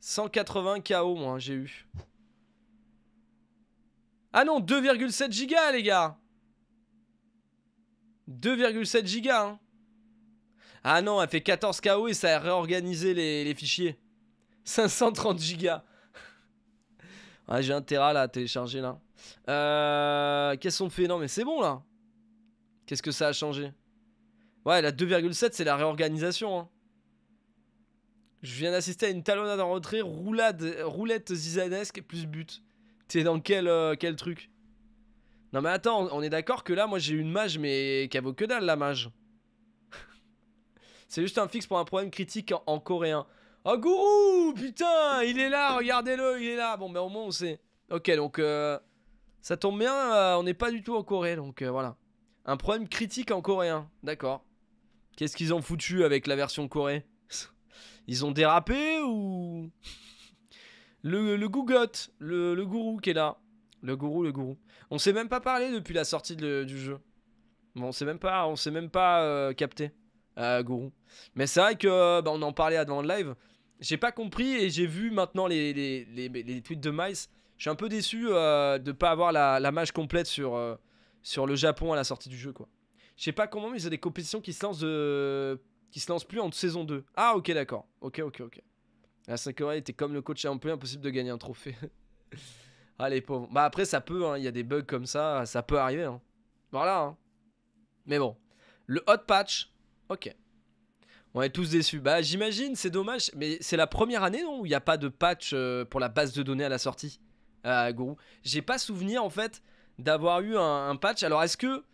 180 KO, moi, j'ai eu. Ah non, 2,7 gigas, les gars 2,7 gigas, hein. Ah non, elle fait 14 KO et ça a réorganisé les, fichiers. 530 gigas. ah, *laughs* j'ai un Tera là à télécharger là. Euh, qu'est-ce qu'on fait Non, mais c'est bon là. Qu'est-ce que ça a changé Ouais, la 2,7, c'est la réorganisation. Hein. Je viens d'assister à une talonnade en retrait, roulade, roulette zizanesque plus but. T'es dans quel, euh, quel truc Non mais attends, on est d'accord que là, moi j'ai une mage, mais qui vaut que dalle la mage. *laughs* C'est juste un fixe pour un problème critique en, coréen. Oh gourou Putain, il est là, regardez-le, il est là. Bon, mais au moins on sait. Ok, donc euh, ça tombe bien, euh, on n'est pas du tout en Corée, donc voilà. Un problème critique en coréen, d'accord. Qu'est-ce qu'ils ont foutu avec la version Corée *laughs* Ils ont dérapé ou le, le Gougot, le, le, gourou qui est là. Le gourou, le gourou. On s'est même pas parlé depuis la sortie du jeu. Bon, on s'est même pas, on s'est même pas euh, capté, euh, gourou. Mais c'est vrai que, euh, bah, on en parlait avant le live. J'ai pas compris et j'ai vu maintenant les, les, tweets de Mice Je suis un peu déçu de de pas avoir la, la complète sur, sur le Japon à la sortie du jeu, quoi. Je sais pas comment, mais ils ont des compétitions qui se lancent qui se lancent plus en saison 2. Ah, ok, d'accord. Ok, ok, ok. La était comme le coach un peu impossible de gagner un trophée. *laughs* Allez, les Bah après ça peut, hein, il y a des bugs comme ça, ça peut arriver. Hein. Voilà. Hein. Mais bon. Le hot patch, ok. On est tous déçus. Bah j'imagine, c'est dommage, mais c'est la première année non où il n'y a pas de patch euh, pour la base de données à la sortie. Euh, Gourou. J'ai pas souvenir en fait d'avoir eu un, patch. Alors est-ce que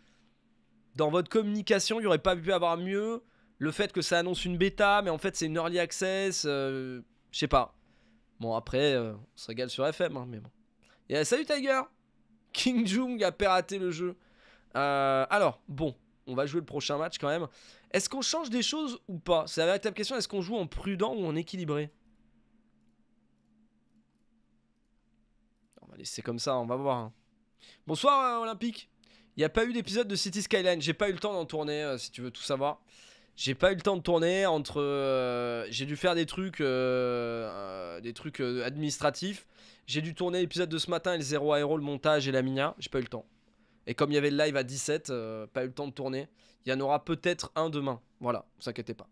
dans votre communication, il n'y aurait pas pu avoir mieux le fait que ça annonce une bêta, mais en fait c'est une early access euh, je sais pas. Bon, après, euh, on se régale sur FM, hein, mais bon. Euh, salut Tiger King Jung a pératé le jeu. Euh, alors, bon, on va jouer le prochain match quand même. Est-ce qu'on change des choses ou pas C'est la véritable question. Est-ce qu'on joue en prudent ou en équilibré On va laisser comme ça, on va voir. Hein. Bonsoir Olympique. Il n'y a pas eu d'épisode de City Skyline. J'ai pas eu le temps d'en tourner, si tu veux tout savoir. J'ai pas eu le temps de tourner entre. Euh, j'ai dû faire des trucs, euh, des trucs euh, administratifs. J'ai dû tourner l'épisode de ce matin et le 0 aéro, le montage et la minia. J'ai pas eu le temps. Et comme il y avait le live à 17, pas eu le temps de tourner. Il y en aura peut-être un demain. Voilà, ne vous inquiétez pas.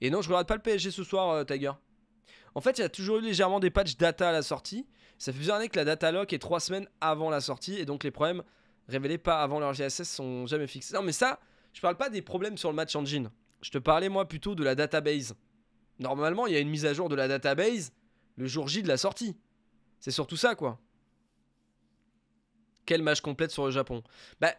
Et non, je regarde pas le PSG ce soir, Tiger. En fait, il y a toujours eu légèrement des patchs data à la sortie. Ça fait plusieurs années que la data lock est 3 semaines avant la sortie. Et donc les problèmes révélés pas avant leur GSS sont jamais fixés. Non, mais ça, je parle pas des problèmes sur le match engine. Je te parlais moi plutôt de la database. Normalement, il y a une mise à jour de la database le jour J de la sortie. C'est surtout ça quoi. Quelle match complète sur le Japon Bah,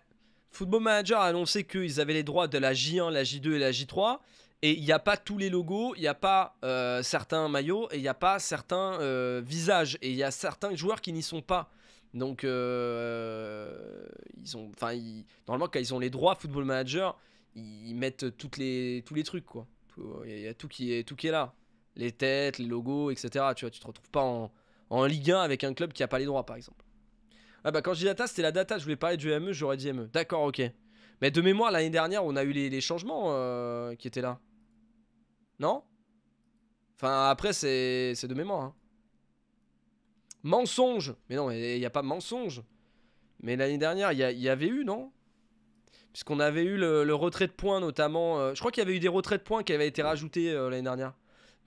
Football Manager a annoncé qu'ils avaient les droits de la J1, la J2 et la J3. Et il n'y a pas tous les logos, il n'y a pas euh, certains maillots, et il n'y a pas certains euh, visages, et il y a certains joueurs qui n'y sont pas. Donc, euh, ils ont, enfin, normalement, quand ils ont les droits, Football Manager, ils mettent toutes les, tous les trucs, quoi. Il y, a tout qui est, tout qui est là. Les têtes, les logos, etc. Tu vois, tu te retrouves pas en, Ligue 1 avec un club qui a pas les droits, par exemple. Ah bah quand je dis data, c'était la data, je voulais parler du ME, j'aurais dit ME. D'accord, ok. Mais de mémoire, l'année dernière, on a eu les, changements euh, qui étaient là. Non Enfin, après, c'est de mémoire. Hein. Mensonge Mais non, il n'y a pas mensonge. Mais l'année dernière, il y, avait eu, non puisqu'on avait eu le, retrait de points notamment. Euh, je crois qu'il y avait eu des retraits de points qui avaient été rajoutés euh, l'année dernière.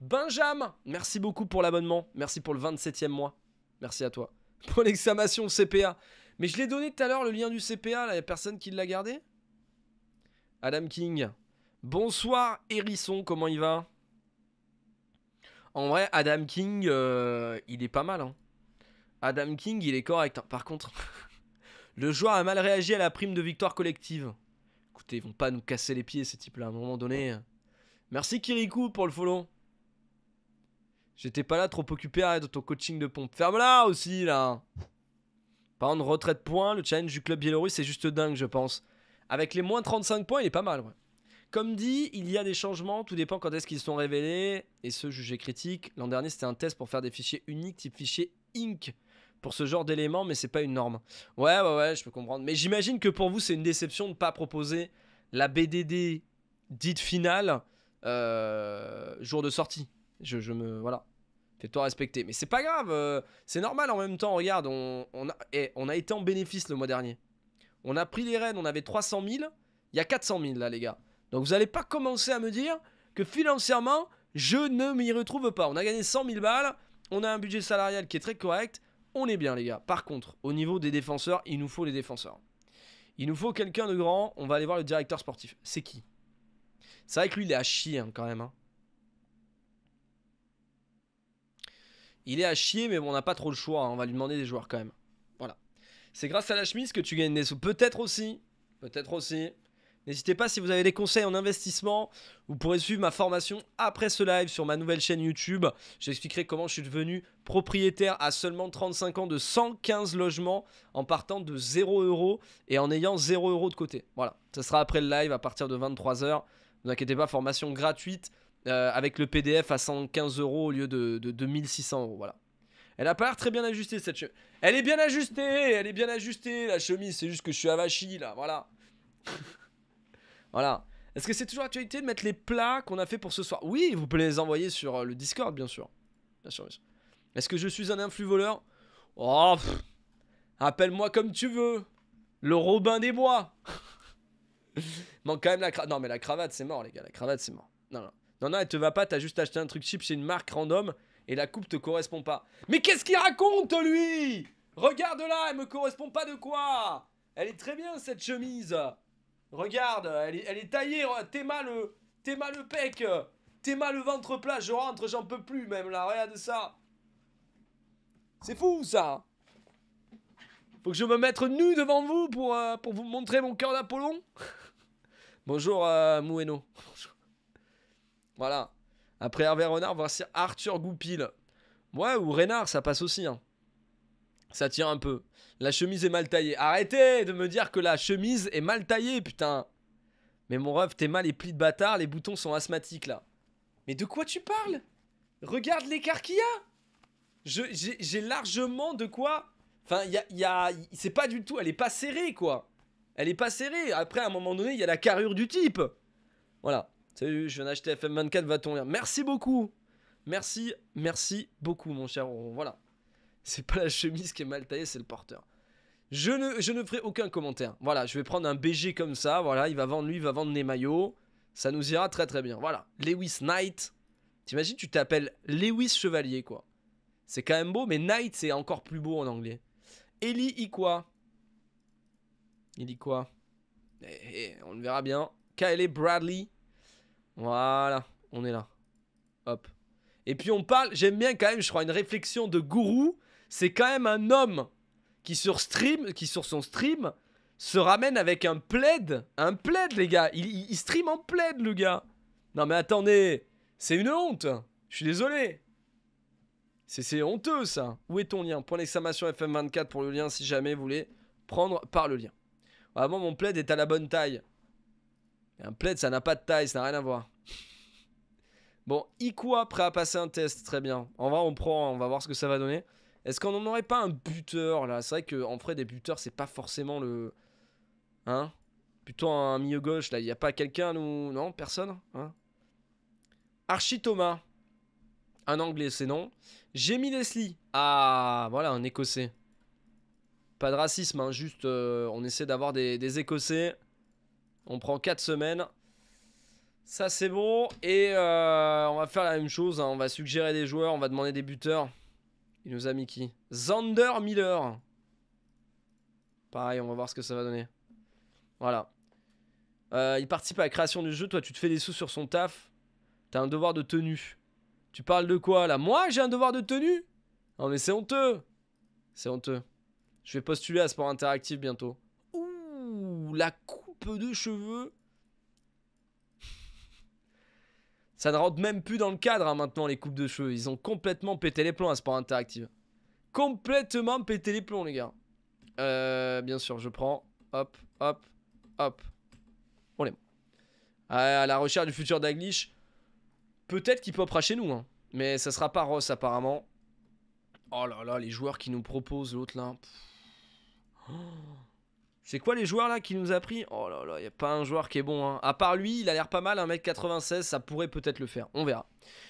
Benjamin, merci beaucoup pour l'abonnement. Merci pour le 27e mois. Merci à toi. *laughs* Pour l'exclamation CPA. Mais je l'ai donné tout à l'heure, le lien du CPA, il n'y a personne qui l'a gardé Adam King. Bonsoir, Hérisson, comment il va En vrai, Adam King, euh, il est pas mal. Hein. Adam King, il est correct. Hein. Par contre... *laughs* Le joueur a mal réagi à la prime de victoire collective. Écoutez, ils vont pas nous casser les pieds, ces types-là, à un moment donné. Merci Kirikou pour le follow. J'étais pas là, trop occupé à ton coaching de pompe. Ferme-la aussi, là Par contre, retraite point, le challenge du club biélorusse, c'est juste dingue, je pense. Avec les moins 35 points, il est pas mal, ouais. Comme dit, il y a des changements, tout dépend quand est-ce qu'ils sont révélés, et ce jugé critique. L'an dernier, c'était un test pour faire des fichiers uniques type fichier INC pour ce genre d'éléments, mais c'est pas une norme. Ouais, ouais, ouais, je peux comprendre. Mais j'imagine que pour vous, c'est une déception de ne pas proposer la BDD dite finale euh, jour de sortie. Je, je me. Voilà. Fais-toi respecter. Mais c'est pas grave, euh, c'est normal en même temps. Regarde, on, a, eh, on a été en bénéfice le mois dernier. On a pris les rênes, on avait 300 000. Il y a 400 000 là, les gars. Donc vous n'allez pas commencer à me dire que financièrement, je ne m'y retrouve pas. On a gagné 100 000 balles, on a un budget salarial qui est très correct, on est bien les gars. Par contre, au niveau des défenseurs, il nous faut les défenseurs. Il nous faut quelqu'un de grand, on va aller voir le directeur sportif. C'est qui C'est vrai que lui, il est à chier hein, quand même. Hein. Il est à chier, mais on n'a pas trop le choix, hein. on va lui demander des joueurs quand même. Voilà. C'est grâce à la chemise que tu gagnes des sous. Peut-être aussi, peut-être aussi, N'hésitez pas si vous avez des conseils en investissement, vous pourrez suivre ma formation après ce live sur ma nouvelle chaîne YouTube. J'expliquerai comment je suis devenu propriétaire à seulement 35 ans de 115 logements en partant de 0 euros et en ayant 0 euros de côté. Voilà, ça sera après le live à partir de 23h. Ne vous inquiétez pas, formation gratuite euh, avec le PDF à 115 euros au lieu de, de 2600 Voilà. Elle a pas l'air très bien ajustée cette chemise. Elle est bien ajustée, elle est bien ajustée la chemise, c'est juste que je suis avachi là, voilà. *laughs* Voilà. Est-ce que c'est toujours actualité de mettre les plats qu'on a fait pour ce soir Oui, vous pouvez les envoyer sur euh, le Discord, bien sûr. Bien sûr, Est-ce que je suis un influx voleur Oh, appelle-moi comme tu veux. Le Robin des Bois. *laughs* Manque quand même la cravate. Non, mais la cravate, c'est mort, les gars. La cravate, c'est mort. Non, non. Non, non, elle te va pas. T'as juste acheté un truc cheap chez une marque random et la coupe te correspond pas. Mais qu'est-ce qu'il raconte, lui Regarde là, elle me correspond pas de quoi Elle est très bien, cette chemise. Regarde, elle est, taillée. Théma le, Théma le pec. Théma le ventre plat. Je rentre, j'en peux plus même là. Regarde ça. C'est fou ça. Faut que je me mette nu devant vous pour, euh, pour vous montrer mon cœur d'Apollon. *laughs* Bonjour euh, Moueno. *laughs* voilà. Après Hervé Renard, voici Arthur Goupil. Ouais, ou Renard, ça passe aussi. Hein. Ça tient un peu. La chemise est mal taillée. Arrêtez de me dire que la chemise est mal taillée, putain. Mais mon ref, t'es mal les plis de bâtard, les boutons sont asthmatiques là. Mais de quoi tu parles Regarde l'écart qu'il y a J'ai largement de quoi... Enfin, il y a... C'est pas du tout... Elle est pas serrée, quoi. Elle est pas serrée. Après, à un moment donné, il y a la carrure du type. Voilà. Salut, je viens d'acheter FM24, t Merci beaucoup Merci, merci beaucoup, mon cher Voilà. C'est pas la chemise qui est mal taillée, c'est le porteur. Je ne, je ne ferai aucun commentaire. Voilà, je vais prendre un BG comme ça. Voilà, il va vendre lui, il va vendre les maillots. Ça nous ira très très bien. Voilà, Lewis Knight. T'imagines, tu t'appelles Lewis Chevalier, quoi. C'est quand même beau, mais Knight, c'est encore plus beau en anglais. Eli il Eli quoi eh, quoi eh, On le verra bien. Kylie Bradley. Voilà, on est là. Hop. Et puis on parle, j'aime bien quand même, je crois, une réflexion de gourou c'est quand même un homme qui sur, stream, qui sur son stream se ramène avec un plaid. Un plaid, les gars. Il, stream en plaid, le gars. Non, mais attendez. C'est une honte. Je suis désolé. C'est honteux, ça. Où est ton lien Point d'exclamation FM24 pour le lien si jamais vous voulez prendre par le lien. Vraiment, mon plaid est à la bonne taille. Un plaid, ça n'a pas de taille, ça n'a rien à voir. Bon, quoi prêt à passer un test, très bien. En vrai, on prend, on va voir ce que ça va donner. Est-ce qu'on n'en aurait pas un buteur là C'est vrai qu'en vrai, des buteurs, c'est pas forcément le. Hein Plutôt un milieu gauche là. Il n'y a pas quelqu'un nous. Non Personne hein Archie Thomas. Un anglais, c'est non. Jamie Leslie. Ah, voilà, un écossais. Pas de racisme, hein, juste euh, on essaie d'avoir des, écossais. On prend 4 semaines. Ça, c'est bon. Et euh, on va faire la même chose. Hein. On va suggérer des joueurs, on va demander des buteurs. Il nous a mis qui Zander Miller. Pareil, on va voir ce que ça va donner. Voilà. Euh, il participe à la création du jeu. Toi, tu te fais des sous sur son taf. T'as un devoir de tenue. Tu parles de quoi là Moi, j'ai un devoir de tenue Non, mais c'est honteux. C'est honteux. Je vais postuler à Sport Interactif bientôt. Ouh, la coupe de cheveux. Ça ne rentre même plus dans le cadre hein, maintenant, les coupes de cheveux. Ils ont complètement pété les plombs à Sport Interactive. Complètement pété les plombs, les gars. Euh, bien sûr, je prends. Hop, hop, hop. On est bon. à la recherche du futur d'Aglish. Peut-être qu'il popera chez nous, hein. mais ça sera pas Ross apparemment. Oh là là, les joueurs qui nous proposent l'autre là. Oh. C'est quoi les joueurs là qui nous a pris Oh là là, il n'y a pas un joueur qui est bon. Hein. À part lui, il a l'air pas mal, Un mec 96 ça pourrait peut-être le faire. On verra.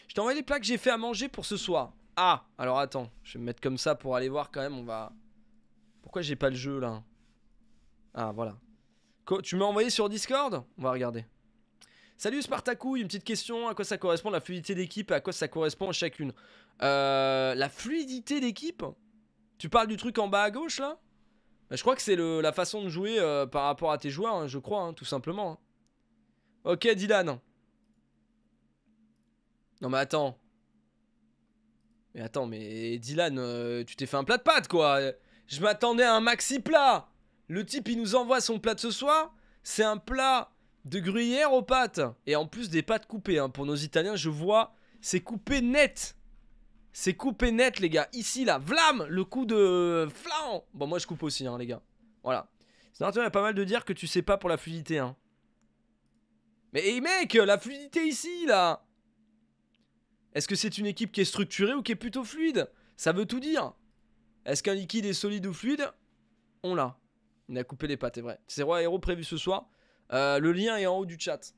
Je t'ai envoyé les plats que j'ai fait à manger pour ce soir. Ah, alors attends, je vais me mettre comme ça pour aller voir quand même, on va... Pourquoi j'ai pas le jeu là Ah, voilà. tu m'as envoyé sur Discord On va regarder. Salut Spartacou, une petite question, à quoi ça correspond la fluidité d'équipe à quoi ça correspond chacune euh, La fluidité d'équipe Tu parles du truc en bas à gauche là bah, je crois que c'est la façon de jouer euh, par rapport à tes joueurs, hein, je crois, hein, tout simplement. Hein. Ok, Dylan. Non mais attends. Mais attends, mais Dylan, euh, tu t'es fait un plat de pâtes, quoi. Je m'attendais à un maxi plat. Le type, il nous envoie son plat de ce soir. C'est un plat de gruyère aux pâtes. Et en plus, des pâtes coupées. Pour nos Italiens, je vois, c'est coupé net. C'est coupé net, les gars. Ici, là, vlam, le coup de flan. Bon, moi, je coupe aussi, hein, les gars. Voilà. C'est il y a pas mal de dire que tu sais pas pour la fluidité, hein. Mais hey, eh, mec, la fluidité ici, là. Est-ce que c'est une équipe qui est structurée ou qui est plutôt fluide Ça veut tout dire. Est-ce qu'un liquide est solide ou fluide On l'a. On a coupé les pattes, c'est vrai. C'est Roi Héros prévu ce soir. Euh, le lien est en haut du chat.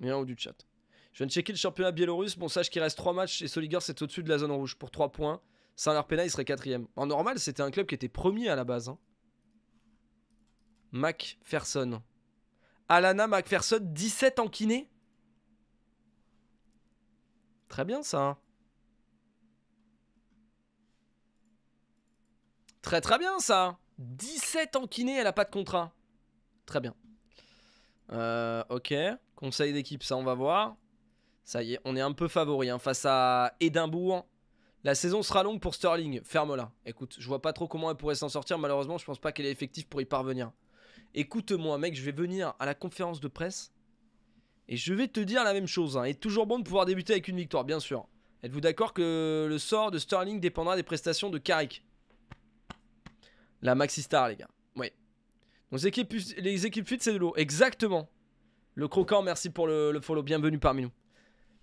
Il en haut du chat. Je viens de checker le championnat biélorusse. Bon, sache qu'il reste 3 matchs et Soligor, c'est au-dessus de la zone rouge pour 3 points. Saint-Larpena, il serait quatrième. En normal, c'était un club qui était premier à la base. Hein. Macpherson, Alana Macpherson, 17 en kiné. Très bien ça. Hein. Très très bien ça. 17 en kiné, elle a pas de contrat. Très bien. Euh, ok. Conseil d'équipe, ça on va voir. Ça y est, on est un peu favori hein, face à Édimbourg. La saison sera longue pour Sterling, ferme-la. Écoute, je vois pas trop comment elle pourrait s'en sortir, malheureusement, je pense pas qu'elle est effective pour y parvenir. Écoute-moi, mec, je vais venir à la conférence de presse et je vais te dire la même chose. Hein. Et est toujours bon de pouvoir débuter avec une victoire, bien sûr. Êtes-vous d'accord que le sort de Sterling dépendra des prestations de Carrick La Maxi Star, les gars. Oui. les équipes, les équipes c'est de l'eau. Exactement. Le croquant, merci pour le follow. Bienvenue parmi nous.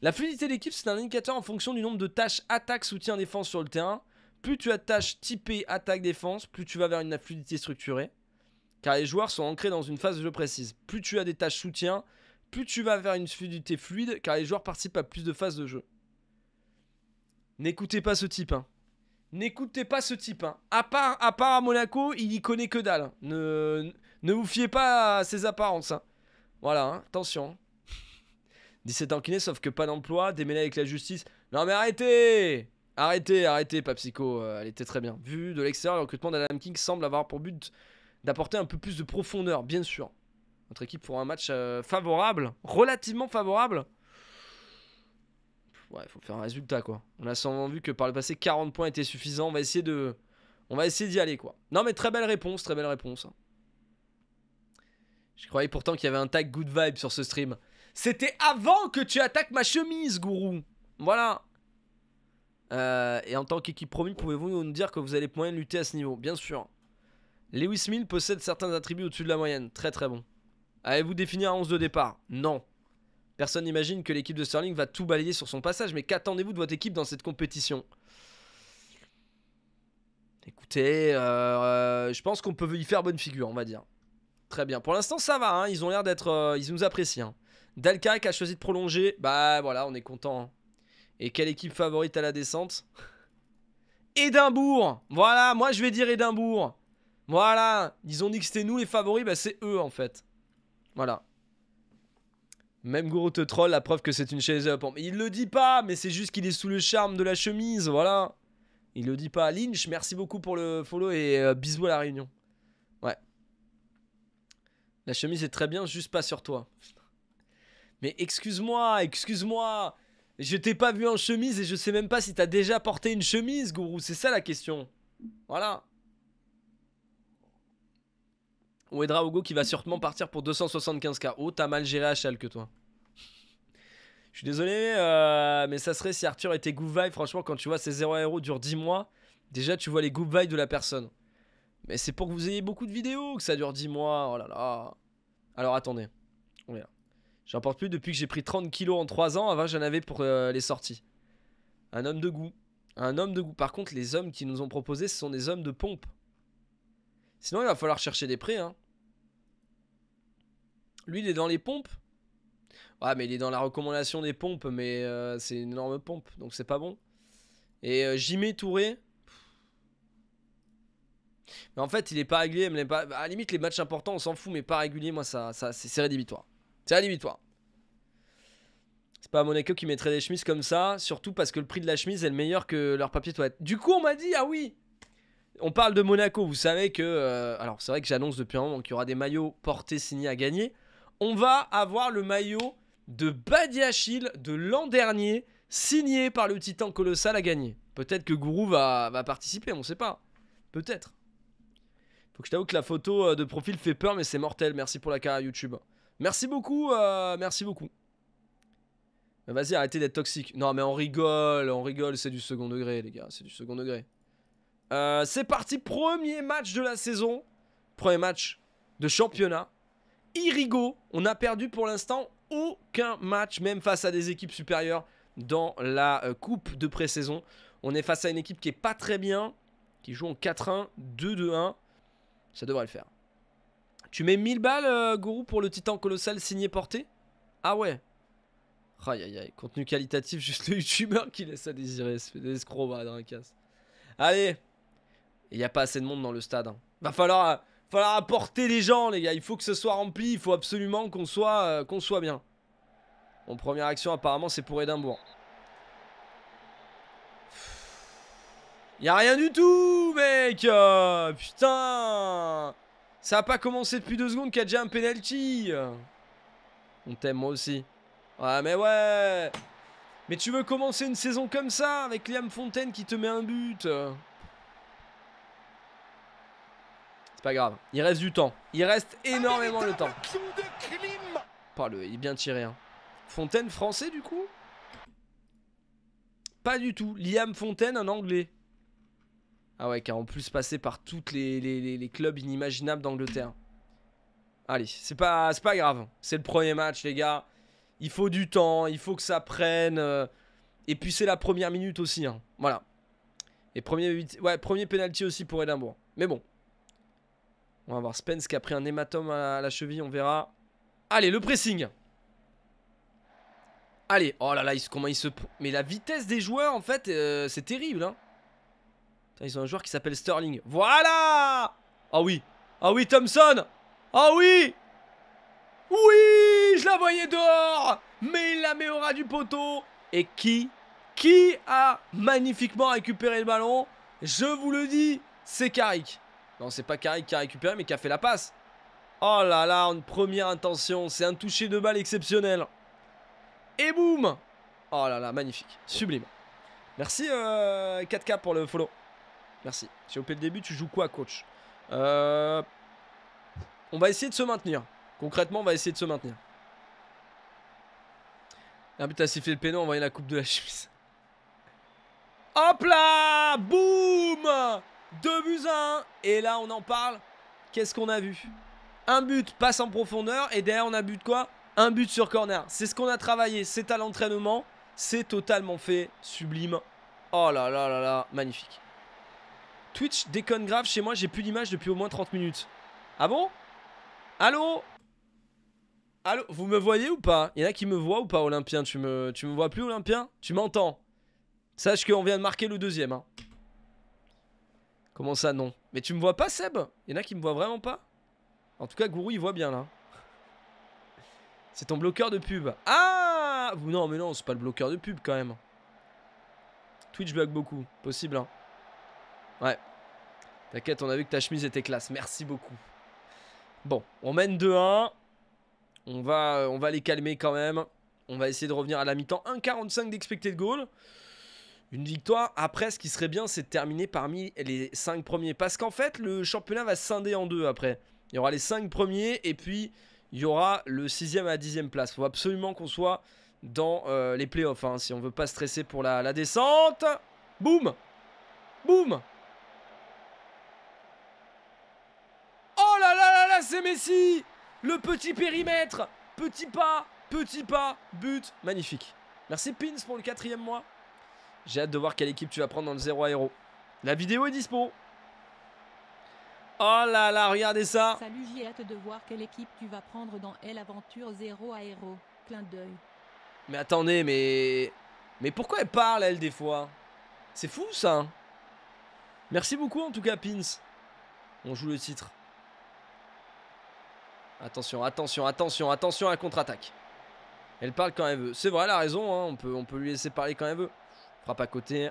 La fluidité d'équipe, c'est un indicateur en fonction du nombre de tâches attaque, soutien, défense sur le terrain. Plus tu as de tâches typées attaque, défense, plus tu vas vers une fluidité structurée. Car les joueurs sont ancrés dans une phase de jeu précise. Plus tu as des tâches soutien, plus tu vas vers une fluidité fluide, car les joueurs participent à plus de phases de jeu. N'écoutez pas ce type. Hein. N'écoutez pas ce type. Hein. À, part, à part Monaco, il n'y connaît que dalle. Hein. Ne, ne vous fiez pas à ses apparences. Voilà, attention. 17 ans sauf que pas d'emploi, démêlé avec la justice. Non mais arrêtez Arrêtez, arrêtez, Papsico, euh, elle était très bien. Vu de l'extérieur, le recrutement d'Adam King semble avoir pour but d'apporter un peu plus de profondeur, bien sûr. Notre équipe pour un match euh, favorable, relativement favorable. Ouais, il faut faire un résultat, quoi. On a sûrement vu que par le passé, 40 points étaient suffisants. On va essayer de... On va essayer d'y aller, quoi. Non, mais très belle réponse, très belle réponse. Je croyais pourtant qu'il y avait un tag good vibe sur ce stream. C'était avant que tu attaques ma chemise, gourou. Voilà. Euh, et en tant qu'équipe promis, pouvez-vous nous dire que vous avez moyen de lutter à ce niveau Bien sûr. Lewis Mill possède certains attributs au-dessus de la moyenne. Très très bon. Avez-vous défini un 11 de départ Non. Personne n'imagine que l'équipe de Sterling va tout balayer sur son passage, mais qu'attendez-vous de votre équipe dans cette compétition Écoutez, euh, je pense qu'on peut y faire bonne figure, on va dire. Très bien. Pour l'instant, ça va. Hein. Ils ont l'air d'être. Euh, ils nous apprécient. Hein. Dalka a choisi de prolonger. Bah voilà, on est content. Hein. Et quelle équipe favorite à la descente Édimbourg Voilà, moi je vais dire Édimbourg. Voilà, ils ont dit que c'était nous les favoris, bah c'est eux en fait. Voilà. Même Gourou te troll, la preuve que c'est une chaise up. Il le dit pas, mais c'est juste qu'il est sous le charme de la chemise, voilà. Il le dit pas. Lynch, merci beaucoup pour le follow et euh, bisous à la réunion. Ouais. La chemise est très bien, juste pas sur toi. Mais excuse-moi, excuse-moi. Je t'ai pas vu en chemise et je sais même pas si t'as déjà porté une chemise, gourou. C'est ça la question. Voilà. Ouedra Hugo qui va sûrement partir pour 275k. Oh, t'as mal géré à que toi. Je suis désolé, euh, mais ça serait si Arthur était Goop Franchement, quand tu vois ces 0 héros durent 10 mois, déjà tu vois les Goop de la personne. Mais c'est pour que vous ayez beaucoup de vidéos que ça dure 10 mois. Oh là là. Alors attendez. On verra. J'en porte plus depuis que j'ai pris 30 kilos en 3 ans. Avant, j'en avais pour euh, les sorties. Un homme de goût. Un homme de goût. Par contre, les hommes qui nous ont proposé, ce sont des hommes de pompe. Sinon, il va falloir chercher des prêts. Hein. Lui, il est dans les pompes. Ouais, mais il est dans la recommandation des pompes, mais euh, c'est une énorme pompe, donc c'est pas bon. Et euh, e Touré. Mais en fait, il est pas régulier. Mais pas... Bah, à la limite, les matchs importants, on s'en fout, mais pas régulier, moi, ça, ça c'est rédhibitoire. C'est limite, toi. C'est pas Monaco qui mettrait des chemises comme ça, surtout parce que le prix de la chemise est le meilleur que leur papier toilette. Du coup, on m'a dit, ah oui On parle de Monaco, vous savez que. Euh, alors, c'est vrai que j'annonce depuis un moment qu'il y aura des maillots portés, signés à gagner. On va avoir le maillot de Badiachil de l'an dernier, signé par le titan colossal à gagner. Peut-être que Gourou va, va participer, on sait pas. Peut-être. Faut que je t'avoue que la photo euh, de profil fait peur, mais c'est mortel. Merci pour la carte, YouTube. Merci beaucoup, euh, merci beaucoup. Bah, vas-y, arrêtez d'être toxique. Non, mais on rigole, on rigole, c'est du second degré, les gars, c'est du second degré. Euh, c'est parti, premier match de la saison. Premier match de championnat. Irigo, on a perdu pour l'instant aucun match, même face à des équipes supérieures dans la euh, coupe de pré-saison. On est face à une équipe qui est pas très bien, qui joue en 4-1, 2-2-1. Ça devrait le faire. Tu mets 1000 balles, euh, Gourou, pour le Titan Colossal signé porté Ah ouais Aïe aïe aïe, contenu qualitatif, *laughs* juste le youtubeur qui laisse à désirer, c'est des escrocs dans la casse. Allez Il n'y a pas assez de monde dans le stade. Hein. Va falloir, euh, falloir apporter les gens, les gars. Il faut que ce soit rempli, il faut absolument qu'on soit, euh, qu'on soit bien. Mon première action, apparemment, c'est pour Edimbourg. Il a rien du tout, mec Putain ça n'a pas commencé depuis deux secondes qu'il a déjà un penalty. On t'aime, moi aussi. Ah, mais ouais. Mais tu veux commencer une saison comme ça, avec Liam Fontaine qui te met un but. C'est pas grave. Il reste du temps. Il reste énormément de temps. parle le, il est bien tiré. Hein. Fontaine français, du coup Pas du tout. Liam Fontaine, un anglais. Ah ouais, qui a en plus passé par tous les, clubs inimaginables d'Angleterre. Allez, c'est pas, pas grave. C'est le premier match, les gars. Il faut du temps, il faut que ça prenne. Euh. Et puis c'est la première minute aussi. Hein. Voilà. Et premier, ouais, penalty aussi pour Edinburgh. Mais bon. On va voir Spence qui a pris un hématome à la cheville, on verra. Allez, le pressing. Allez, oh là là, comment il se... Mais la vitesse des joueurs, en fait, euh, c'est terrible. Hein. Ils ont un joueur qui s'appelle Sterling. Voilà Ah oui Ah oui, Thompson Ah oui Oui Je la voyais dehors Mais il la met au ras du poteau Et qui Qui a magnifiquement récupéré le ballon Je vous le dis, c'est Carrick. Non, c'est pas Carrick qui a récupéré, mais qui a fait la passe. Oh là là, une première intention. C'est un toucher de balle exceptionnel. Et boum Oh là là, magnifique. Sublime. Merci 4K euh, pour le follow. Merci. Si on le début, tu joues quoi, coach euh, On va essayer de se maintenir. Concrètement, on va essayer de se maintenir. Ah putain, fait le péno, envoyé la coupe de la chemise. Hop là Boum 2 buts 1. Et là, on en parle. Qu'est-ce qu'on a vu Un but, passe en profondeur. Et derrière, on a but quoi Un but sur corner. C'est ce qu'on a travaillé. C'est à l'entraînement. C'est totalement fait. Sublime. Oh là là là là. Magnifique. Twitch déconne grave chez moi, j'ai plus d'image depuis au moins 30 minutes. Ah bon Allô Allô, vous me voyez ou pas Il y en a qui me voient ou pas, Olympien Tu me, tu me vois plus, Olympien Tu m'entends Sache qu'on vient de marquer le deuxième. Hein. Comment ça, non Mais tu me vois pas, Seb Il y en a qui me voient vraiment pas En tout cas, Gourou, il voit bien, là. C'est ton bloqueur de pub. Ah Non, mais non, c'est pas le bloqueur de pub, quand même. Twitch bug beaucoup. Possible, hein. Ouais. T'inquiète, on a vu que ta chemise était classe. Merci beaucoup. Bon, on mène 2-1. On va, euh, on va les calmer quand même. On va essayer de revenir à la mi-temps. 1,45 de goal. Une victoire. Après, ce qui serait bien, c'est de terminer parmi les 5 premiers. Parce qu'en fait, le championnat va scinder en deux après. Il y aura les 5 premiers et puis il y aura le 6 ème à la 10 ème place. Il faut absolument qu'on soit dans euh, les playoffs hein, si on veut pas stresser pour la, la descente. Boum Boum c'est Messi Le petit périmètre Petit pas, petit pas, but, magnifique. Merci Pins pour le quatrième mois. J'ai hâte de voir quelle équipe tu vas prendre dans le 0 à La vidéo est dispo. Oh là là, regardez ça. Salut, j'ai hâte de voir quelle équipe tu vas prendre dans Elle Aventure 0 à Clin d'œil. Mais attendez, mais... Mais pourquoi elle parle, elle, des fois C'est fou, ça. Merci beaucoup, en tout cas, Pins. On joue le titre. Attention, attention, attention, attention à la contre-attaque. Elle parle quand elle veut. C'est vrai, elle a raison. Hein. On, peut, on peut lui laisser parler quand elle veut. Frappe à côté.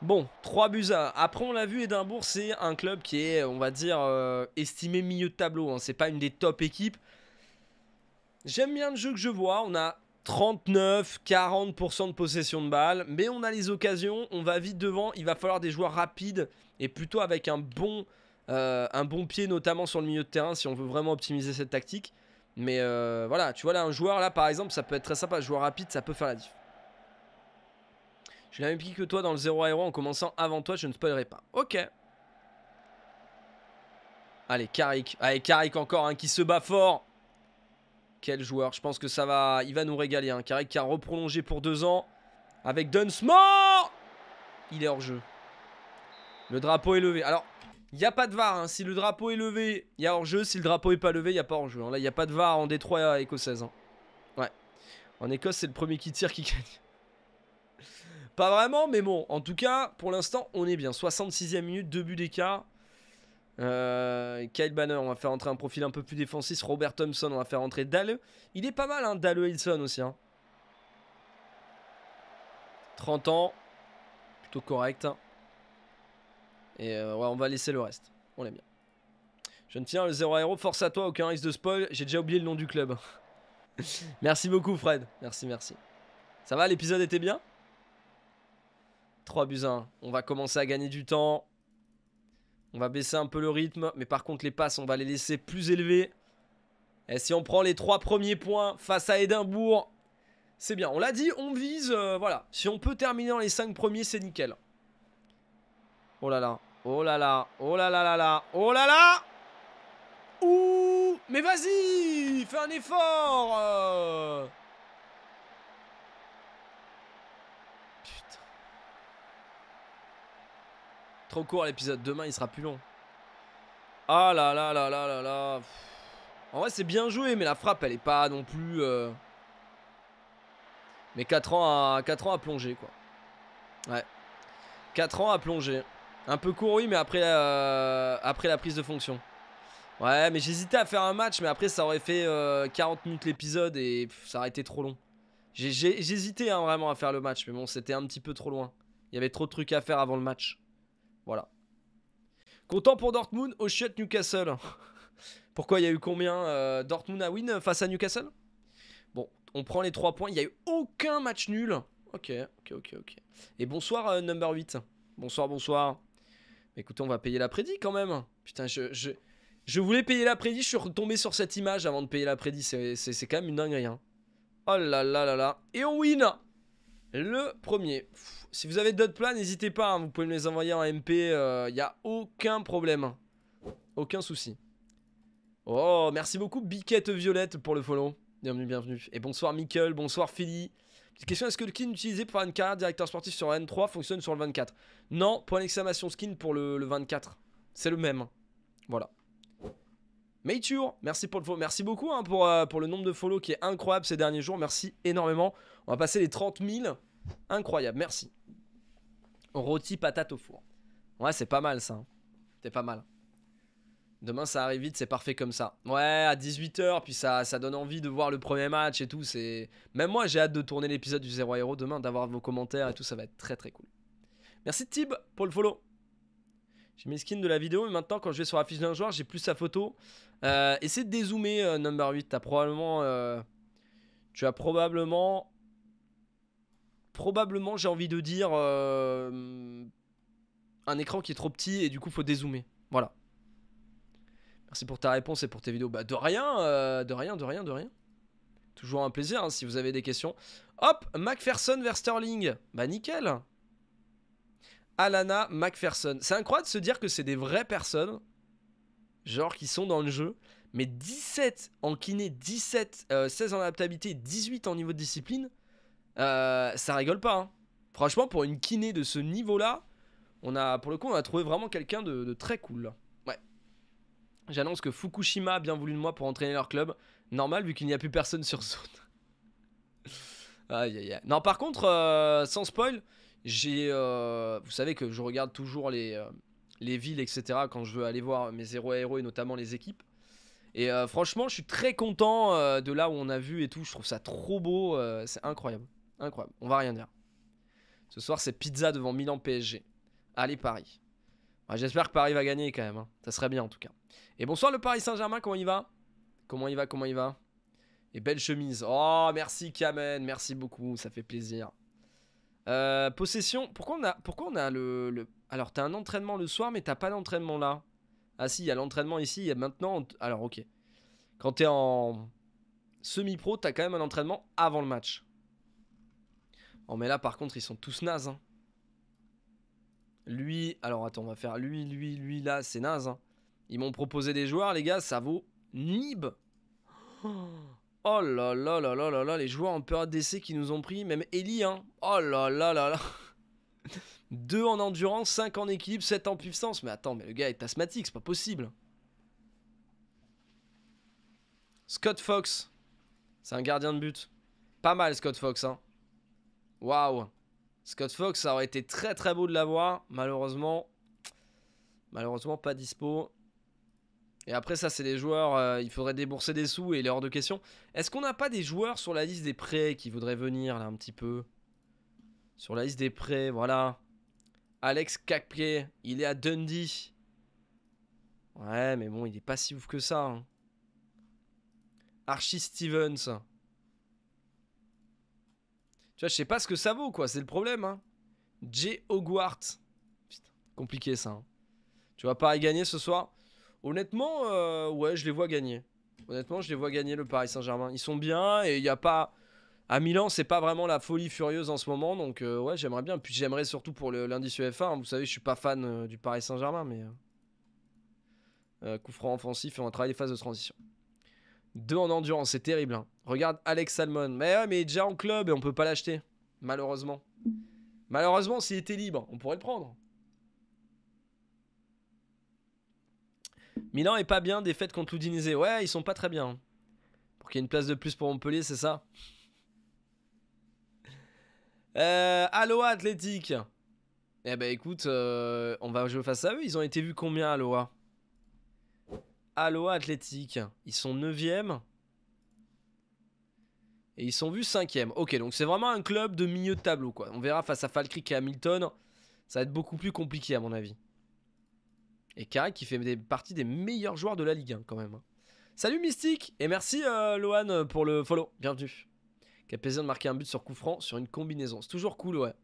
Bon, 3 buts à. Après, on l'a vu, Edinburgh, c'est un club qui est, on va dire, euh, estimé milieu de tableau. Ce hein. C'est pas une des top équipes. J'aime bien le jeu que je vois. On a 39-40% de possession de balle. Mais on a les occasions. On va vite devant. Il va falloir des joueurs rapides et plutôt avec un bon euh, un bon pied notamment sur le milieu de terrain si on veut vraiment optimiser cette tactique. Mais euh, voilà, tu vois là, un joueur là par exemple, ça peut être très sympa. Un joueur rapide, ça peut faire la diff. je la même pique que toi dans le 0 à en commençant avant toi, je ne spoilerai pas. Ok. Allez, Carrick Allez, Carrick encore, un hein, qui se bat fort. Quel joueur. Je pense que ça va. Il va nous régaler. Hein. Karik qui a reprolongé pour deux ans. Avec Dunsmore Il est hors jeu. Le drapeau est levé. Alors, il a pas de VAR. Hein. Si le drapeau est levé, il y a hors-jeu. Si le drapeau est pas levé, il n'y a pas hors-jeu. Hein. Là, il n'y a pas de VAR en Détroit écossaise. Hein. Ouais. En Écosse, c'est le premier qui tire qui *laughs* gagne. pas vraiment, mais bon. En tout cas, pour l'instant, on est bien. 66e minute, deux buts d'écart. Euh, Kyle Banner, on va faire entrer un profil un peu plus défensif. Robert Thompson, on va faire entrer Dale. Il est pas mal, hein, Dale Wilson aussi. 30 ans, plutôt correct. Et euh, on va laisser le reste. On l'aime bien. Je ne tiens le 0 0 Force à toi, aucun risque de spoil. J'ai déjà oublié le nom du club. *laughs* merci beaucoup, Fred. Merci, merci. Ça va, l'épisode était bien 3 buts 1. On va commencer à gagner du temps. On va baisser un peu le rythme. Mais par contre, les passes, on va les laisser plus élevées. Et si on prend les 3 premiers points face à Édimbourg, c'est bien. On l'a dit, on vise. Euh, voilà. Si on peut terminer dans les 5 premiers, c'est nickel. Oh là là. Oh là là, oh là là là là, oh là là Ouh Mais vas-y Fais un effort Putain. Trop court l'épisode, demain il sera plus long. Ah là là là là là là En vrai c'est bien joué mais la frappe elle est pas non plus... Euh, mais ans, à, 4 ans à plonger quoi. Ouais. 4 ans à plonger. Un peu court, oui, mais après, euh, après la prise de fonction. Ouais, mais j'hésitais à faire un match, mais après, ça aurait fait 40 euh, minutes l'épisode et ça aurait été trop long. J'hésitais hein, vraiment à faire le match, mais bon, c'était un petit peu trop loin. Il y avait trop de trucs à faire avant le match. Voilà. Content pour Dortmund au shot Newcastle. *laughs* Pourquoi il y a eu combien euh, Dortmund a win face à Newcastle Bon, on prend les 3 points. Il n'y a eu aucun match nul. Ok, ok, ok, ok. Et bonsoir, number 8. Bonsoir, bonsoir. Écoutez, on va payer la prédit quand même. Putain, je, je, voulais payer la prédit, je suis retombé sur cette image avant de payer la prédit. C'est quand même une dinguerie. Hein. Oh là là là là. Et on win Le premier. si vous avez d'autres plans, n'hésitez pas. Hein. vous pouvez me les envoyer en MP. Il euh, y n'y a aucun problème. Aucun souci. Oh, merci beaucoup Biquette Violette pour le follow. Bienvenue, bienvenue. Et bonsoir Michael, bonsoir Philly. Question est-ce que le skin utilisé pour une carrière directeur sportif sur N3 fonctionne sur le 24 Non, point d'exclamation skin pour le, 24. C'est le même. Voilà. Mature, merci pour le merci beaucoup hein, pour, euh, pour le nombre de follow qui est incroyable ces derniers jours. Merci énormément. On va passer les 30 000. Incroyable, merci. Rôti patate au four. Ouais, c'est pas mal ça. Hein. C'est pas mal. Demain, ça arrive vite, c'est parfait comme ça. Ouais, à 18h, puis ça, donne envie de voir le premier match et tout. Même moi, j'ai hâte de tourner l'épisode du 0 Hero demain, d'avoir vos commentaires et tout, ça va être très très cool. Merci Tib pour le follow. J'ai mes skins de la vidéo, mais maintenant, quand je vais sur la fiche d'un joueur, j'ai plus sa photo. Euh, Essaye de dézoomer, euh, number 8. T'as probablement. Euh, tu as probablement. Probablement, j'ai envie de dire. un écran qui est trop petit et du coup, faut dézoomer. Voilà. Merci pour ta réponse et pour tes vidéos. Bah, de rien, euh, de rien, de rien, de rien. Toujours un plaisir hein, si vous avez des questions. Hop, Macpherson vers Sterling. Bah nickel. Alana Macpherson. C'est incroyable de se dire que c'est des vraies personnes, genre qui sont dans le jeu, mais 17 en kiné, 17, 16 euh, en adaptabilité, 18 en niveau de discipline, euh, ça rigole pas. Hein. Franchement, pour une kiné de ce niveau-là, on a, pour le coup, on a trouvé vraiment quelqu'un de, de très cool. J'annonce que Fukushima a bien voulu de moi pour entraîner leur club. Normal, vu qu'il n'y a plus personne sur zone. *laughs* aïe, aïe, Non, par contre, euh, sans spoil, j'ai. Euh, vous savez que je regarde toujours les, euh, les villes, etc. quand je veux aller voir mes héros à héros et notamment les équipes. Et franchement, je suis très content de là où on a vu et tout. Je trouve ça trop beau. c'est incroyable. Incroyable. On va rien dire. Ce soir, c'est pizza devant Milan PSG. Allez, Paris. J'espère que Paris va gagner quand même. Hein. Ça serait bien en tout cas. Et bonsoir le Paris Saint-Germain, comment il va Comment il va Comment il va Et belle chemise. Oh, merci Kamen, merci beaucoup, ça fait plaisir. Euh, possession, pourquoi on a, pourquoi on a le, Alors, t'as un entraînement le soir, mais t'as pas d'entraînement là. Ah si, il y a l'entraînement ici, il y a maintenant... Alors, ok. Quand t'es en semi-pro, t'as quand même un entraînement avant le match. Oh, mais là, par contre, ils sont tous nazes. Hein. Lui, alors attends, on va faire lui, lui, lui, là, c'est naze. Hein. Ils m'ont proposé des joueurs, les gars, ça vaut nib. Oh. oh là là là là là là, les joueurs en période d'essai qui nous ont pris, même Ellie hein. Oh là là là là. 2 *laughs* en endurance, 5 en équilibre, 7 en puissance. Mais attends, mais le gars est asthmatique, c'est pas possible. Scott Fox. C'est un gardien de but. Pas mal, Scott Fox, hein. Waouh. Scott Fox, ça aurait été très très beau de l'avoir. Malheureusement, malheureusement pas dispo. Et après ça, c'est des joueurs, euh, il faudrait débourser des sous et il hors de question. Est-ce qu'on n'a pas des joueurs sur la liste des prêts qui voudraient venir là un petit peu Sur la liste des prêts, voilà. Alex Kakpier, il est à Dundee. Ouais, mais bon, il est pas si ouf que ça. Hein. Archie Stevens. Tu vois, je sais pas ce que ça vaut, quoi. C'est le problème. Hein. J. Hogwarts. Putain, compliqué ça. Hein. Tu vois Paris gagner ce soir Honnêtement, euh, ouais, je les vois gagner. Honnêtement, je les vois gagner le Paris Saint-Germain. Ils sont bien et il n'y a pas. À Milan, c'est pas vraiment la folie furieuse en ce moment, donc euh, ouais, j'aimerais bien. Puis j'aimerais surtout pour le lundi UEFA, hein. Vous savez, je suis pas fan euh, du Paris Saint-Germain, mais coup franc offensif et on travaille les phases de transition. Deux en endurance, c'est terrible. Hein. Regarde Alex Salmon. Mais mais il est déjà en club et on peut pas l'acheter. Malheureusement. Malheureusement, s'il était libre, on pourrait le prendre. Milan est pas bien, défaite contre l'Udinese. Ouais, ils sont pas très bien. Hein. Pour qu'il y ait une place de plus pour Montpellier, c'est ça euh, Aloha Athlétique. Eh ben écoute, euh, on va jouer face à eux. Ils ont été vus combien Aloha Aloha Athletic. Ils sont 9e. Et ils sont vus 5e. Ok, donc c'est vraiment un club de milieu de tableau. quoi. On verra face à Falkirk et Hamilton. Ça va être beaucoup plus compliqué à mon avis. Et Carrick qui fait partie des meilleurs joueurs de la Ligue 1 quand même. Hein. Salut Mystique et merci euh, Lohan pour le follow. Bienvenue. Quel plaisir de marquer un but sur coup franc sur une combinaison. C'est toujours cool, ouais.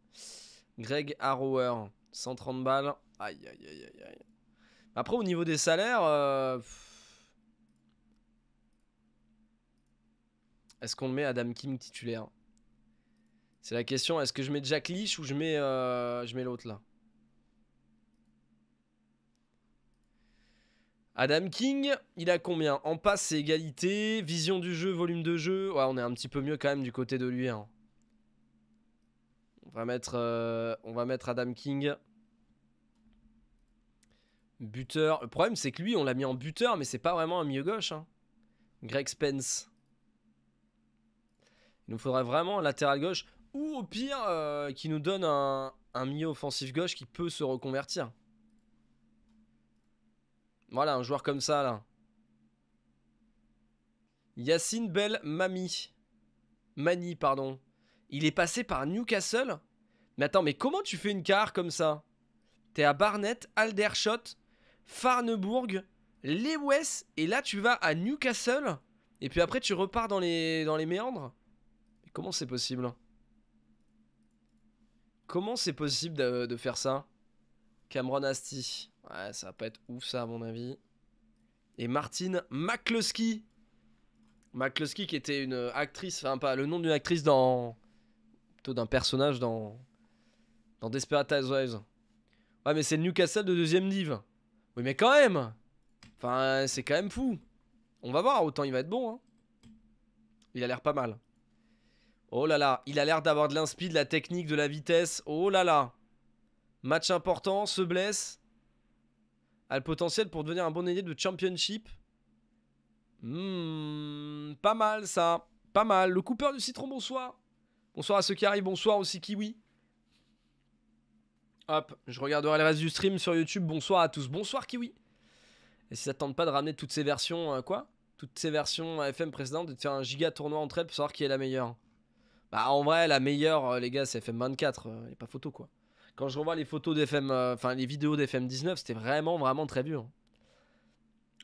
Greg Arrower. 130 balles. aïe, aïe, aïe, aïe. Après, au niveau des salaires... Euh, est-ce qu'on met Adam King titulaire C'est la question. Est-ce que je mets Jack Leach ou je mets, euh, je mets l'autre là Adam King, il a combien En passe, c'est égalité. Vision du jeu, volume de jeu. Ouais, on est un petit peu mieux quand même du côté de lui. Hein. On, va mettre, euh, on va mettre Adam King. Buteur. Le problème, c'est que lui, on l'a mis en buteur, mais c'est pas vraiment un milieu gauche. Hein. Greg Spence. Il nous faudrait vraiment un latéral gauche ou au pire euh, qui nous donne un, un, milieu offensif gauche qui peut se reconvertir. Voilà, un joueur comme ça là. Yacine Bell Mami. Mani, pardon. Il est passé par Newcastle. Mais attends, mais comment tu fais une carte comme ça T'es à Barnett, Aldershot, Farnebourg, les et là tu vas à Newcastle, et puis après tu repars dans les, dans les méandres. Mais comment c'est possible Comment c'est possible de, faire ça Cameron Asty Ouais, ça va pas être ouf ça à mon avis. Et Martine McCluskey. McCluskey qui était une actrice, enfin pas le nom d'une actrice dans... plutôt d'un personnage dans... dans Desperate Housewives. Ouais mais c'est Newcastle de deuxième div. Oui, mais quand même Enfin, c'est quand même fou. On va voir, autant il va être bon. Hein. Il a l'air pas mal. Oh là là, il a l'air d'avoir de l'inspi, de la technique, de la vitesse. Oh là là. Match important, se blesse. A le potentiel pour devenir un bon aîné de championship. Hmm, pas mal ça. Pas mal. Le Cooper du citron, bonsoir. Bonsoir à ceux qui arrivent, bonsoir aussi Kiwi. Hop, je regarderai le reste du stream sur YouTube. Bonsoir à tous. Bonsoir Kiwi. Et si ça tente pas de ramener toutes ces versions, euh, quoi Toutes ces versions euh, FM précédentes, et de faire un giga tournoi entre elles pour savoir qui est la meilleure. Bah en vrai, la meilleure, euh, les gars, c'est FM24. Il pas photo, quoi. Quand je revois les photos d'FM, enfin les vidéos d'FM19, c'était vraiment, vraiment très dur. Hein.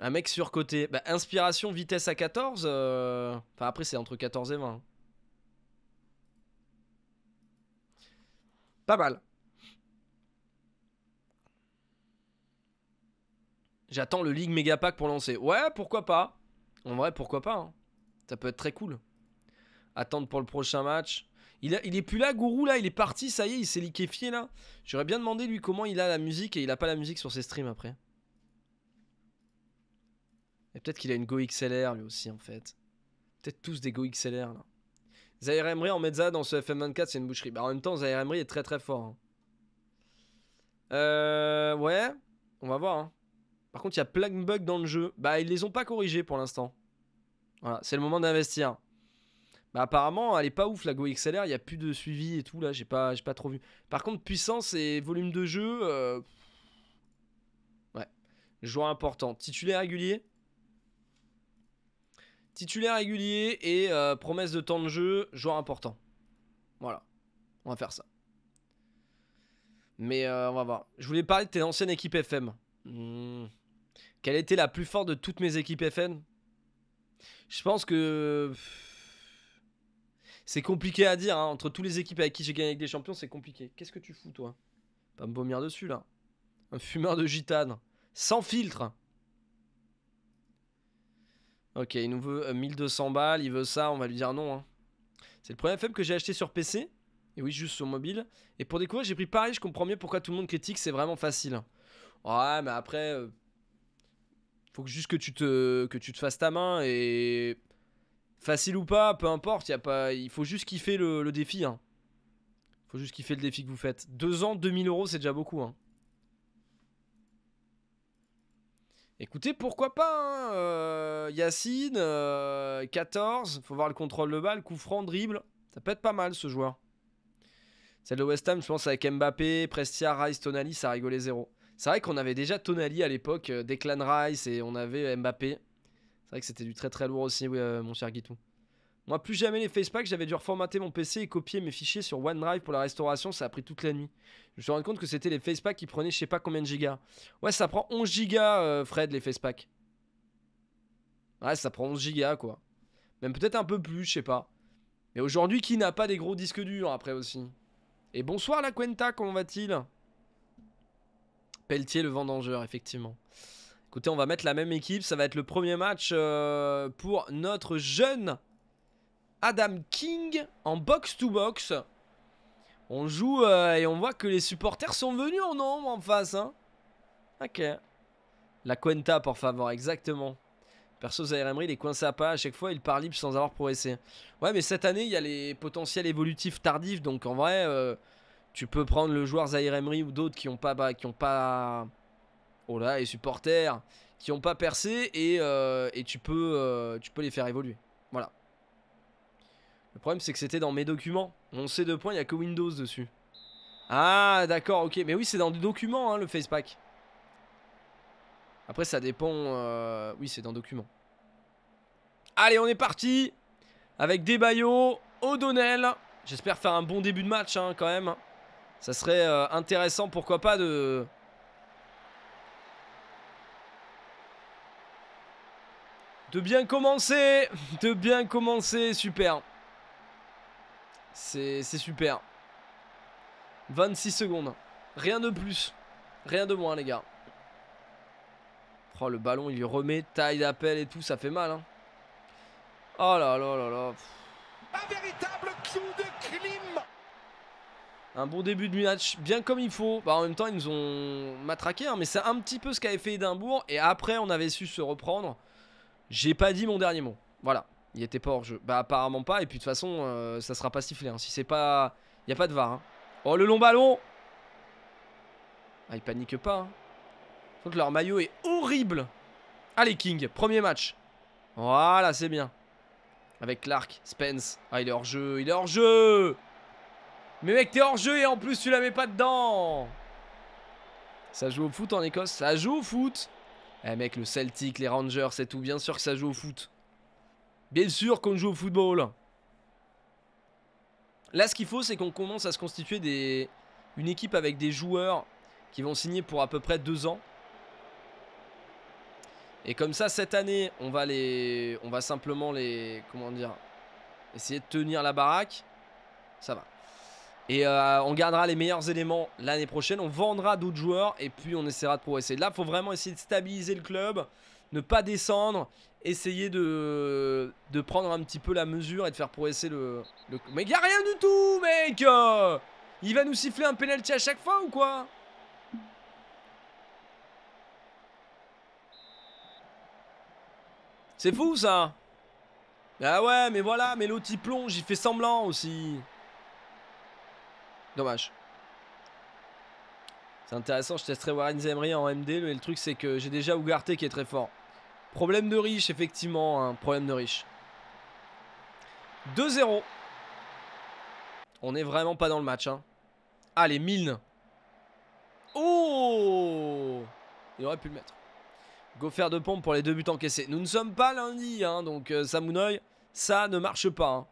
Un mec surcoté. Bah inspiration, vitesse à 14. Enfin après, c'est entre 14 et 20. Hein. Pas mal. J'attends le League Mega Pack pour lancer. Ouais, pourquoi pas En vrai, pourquoi pas hein. Ça peut être très cool. Attendre pour le prochain match. Il, a, est plus là, Gourou, là, il est parti, ça y est, il s'est liquéfié, là. J'aurais bien demandé, lui, comment il a la musique, et il a pas la musique sur ses streams, après. Et peut-être qu'il a une Go XLR, lui aussi, en fait. Peut-être tous des Go XLR, là. Zahir Emery en mezza dans ce FM24, c'est une boucherie. Bah, en même temps, Zahir Emery est très très fort. Hein. Euh, ouais, on va voir. Hein. Par contre, il y a plein de bugs dans le jeu. Bah, ils les ont pas corrigés pour l'instant. Voilà, c'est le moment d'investir. Bah, apparemment, elle est pas ouf la GoXLR. XLR, il y a plus de suivi et tout là, j'ai pas j'ai pas trop vu. Par contre, puissance et volume de jeu euh, Ouais. Joueur important, titulaire régulier. Titulaire régulier et euh, promesse de temps de jeu, joueur important. Voilà. On va faire ça. Mais euh, on va voir. Je voulais parler de tes anciennes équipes FM. Hmm. Quelle était la plus forte de toutes mes équipes FN Je pense que. C'est compliqué à dire. Hein. Entre toutes les équipes avec qui j'ai gagné avec des champions, c'est compliqué. Qu'est-ce que tu fous, toi Pas me vomir dessus, là. Un fumeur de gitane. Sans filtre. Ok, il nous veut 1200 euh, balles. Il veut ça. On va lui dire non. Hein. C'est le premier FM que j'ai acheté sur PC. Et oui, juste sur mobile. Et pour découvrir, j'ai pris Paris. Je comprends mieux pourquoi tout le monde critique. C'est vraiment facile. Ouais, mais après. Euh, faut juste que tu te, que tu te fasses ta main et. Facile ou pas, peu importe, y a pas... il faut juste kiffer le, le défi. Hein. Faut juste kiffer le défi que vous faites. Deux ans, 2000 euros, c'est déjà beaucoup. Hein. Écoutez, pourquoi pas hein, euh, Yacine, 14, euh, faut voir le contrôle de balle, coup franc, dribble. Ça peut être pas mal ce joueur. Celle de West Ham, je pense, avec Mbappé, Prestia, Rice, Tonali, ça rigolé zéro. C'est vrai qu'on avait déjà Tonali à l'époque, euh, Declan Rice et on avait Mbappé. C'est vrai que c'était du très très lourd aussi, euh, mon cher Guitou. Moi, plus jamais les facepacks, j'avais dû reformater mon PC et copier mes fichiers sur OneDrive pour la restauration, ça a pris toute la nuit. Je me suis rendu compte que c'était les facepacks qui prenaient je sais pas combien de gigas. Ouais, ça prend 11 gigas, euh, Fred, les facepacks. Ouais, ça prend 11 gigas, quoi. Même peut-être un peu plus, je sais pas. Mais aujourd'hui, qui n'a pas des gros disques durs après aussi Et bonsoir la Quenta, comment va-t-il Pelletier, le vendangeur, effectivement. Écoutez, on va mettre la même équipe. Ça va être le premier match euh, pour notre jeune Adam King en box-to-box. On joue euh, et on voit que les supporters sont venus en nombre en face. Hein. Ok. La Quenta, pour favor, exactement. Perso, Zaire les il est coincé à pas. À chaque fois, il part libre sans avoir progressé. Ouais, mais cette année, il y a les potentiels évolutifs tardifs. Donc, en vrai, euh, tu peux prendre le joueur Zaire Emery ou d'autres qui n'ont pas, qui ont pas, oh là, les supporters, qui n'ont pas percé et, euh, tu peux, euh, tu peux les faire évoluer. Voilà. Le problème c'est que c'était dans mes documents. On sait deux points, il n'y a que Windows dessus. Ah d'accord, ok. Mais oui, c'est dans des documents hein, le facepack. Après ça dépend... Euh, oui, c'est dans documents. Allez, on est parti avec Debayo, O'Donnell. J'espère faire un bon début de match hein, quand même. Ça serait euh, intéressant, pourquoi pas, de... De bien commencer *laughs* De bien commencer, super. C'est super. 26 secondes. Rien de plus. Rien de moins, les gars. Oh, le ballon, il remet taille d'appel et tout, ça fait mal. Hein. Oh là là là là. Un véritable de crime un bon début de match, bien comme il faut. Bah, en même temps, ils nous ont matraqué, hein, mais c'est un petit peu ce qu'avait fait Edimbourg. Et après, on avait su se reprendre. J'ai pas dit mon dernier mot. Voilà, il était pas hors jeu. Bah, apparemment pas. Et puis, de toute façon, euh, ça sera pas sifflé. Hein. Si c'est pas. Il a pas de var. Hein. Oh, le long ballon Ah, ils paniquent pas. que leur maillot est horrible. Allez, King, premier match. Voilà, c'est bien. Avec Clark, Spence. Ah, il est hors jeu, il est hors jeu mais mec, t'es hors jeu et en plus tu la mets pas dedans. Ça joue au foot en Écosse, ça joue au foot. Eh mec, le Celtic, les Rangers, c'est tout, bien sûr que ça joue au foot. Bien sûr qu'on joue au football. Là, ce qu'il faut, c'est qu'on commence à se constituer des... une équipe avec des joueurs qui vont signer pour à peu près deux ans. Et comme ça, cette année, on va on va simplement les, comment dire, essayer de tenir la baraque. Ça va. Et euh, on gardera les meilleurs éléments l'année prochaine. On vendra d'autres joueurs et puis on essaiera de progresser. Là, il faut vraiment essayer de stabiliser le club, ne pas descendre, essayer de, de prendre un petit peu la mesure et de faire progresser le... club Mais il n'y a rien du tout, mec euh. Il va nous siffler un penalty à chaque fois ou quoi C'est fou ça Ah ouais, mais voilà, mais l'autre il plonge, il fait semblant aussi. Dommage. C'est intéressant, je testerai Warren Zemri en MD, mais le truc c'est que j'ai déjà Ougarté qui est très fort. Problème de riche, effectivement, un hein, problème de riche. 2-0. On n'est vraiment pas dans le match. Hein. Allez, ah, Milne. Oh Il aurait pu le mettre. Goffert de pompe pour les deux buts encaissés. Nous ne sommes pas lundi, hein, donc euh, ça ne marche pas.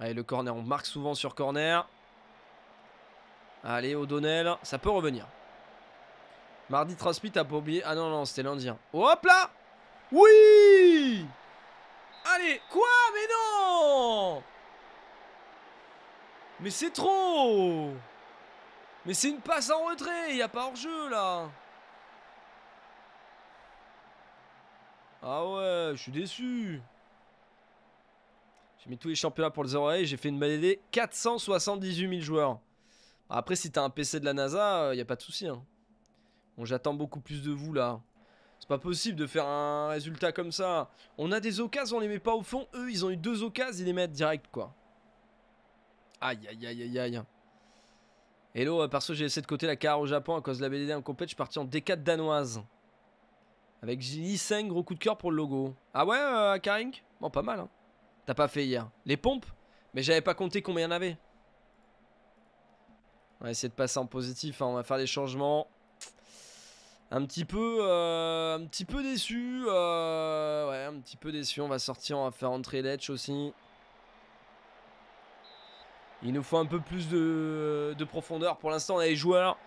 Allez, le corner, on marque souvent sur corner. Allez, O'Donnell, ça peut revenir. Mardi Transmit, t'as pas oublié. Ah non, non, c'était l'Indien. Hein. Hop là Oui Allez, quoi Mais non Mais c'est trop Mais c'est une passe en retrait, il n'y a pas hors-jeu là Ah ouais, je suis déçu J'ai mis tous les championnats pour les oreilles, j'ai fait une bonne 478 000 joueurs. Après, si t'as un PC de la NASA, il euh, a pas de souci. Hein. Bon, j'attends beaucoup plus de vous là. C'est pas possible de faire un résultat comme ça. On a des occasions, on les met pas au fond. Eux, ils ont eu deux occasions, ils les mettent direct quoi. Aïe aïe aïe aïe aïe. Hello, euh, perso, j'ai laissé de côté la car au Japon à cause de la BDD en Je suis parti en D4 danoise. Avec gini 5, gros coup de cœur pour le logo. Ah ouais, euh, Karink Bon, pas mal. Hein. T'as pas fait hier. Les pompes Mais j'avais pas compté combien il y en avait. On va essayer de passer en positif. Hein. On va faire des changements. Un petit peu, euh, un petit peu déçu. Euh, ouais, un petit peu déçu. On va sortir, on va faire entrer Letch aussi. Il nous faut un peu plus de, profondeur. Pour l'instant, on a les joueurs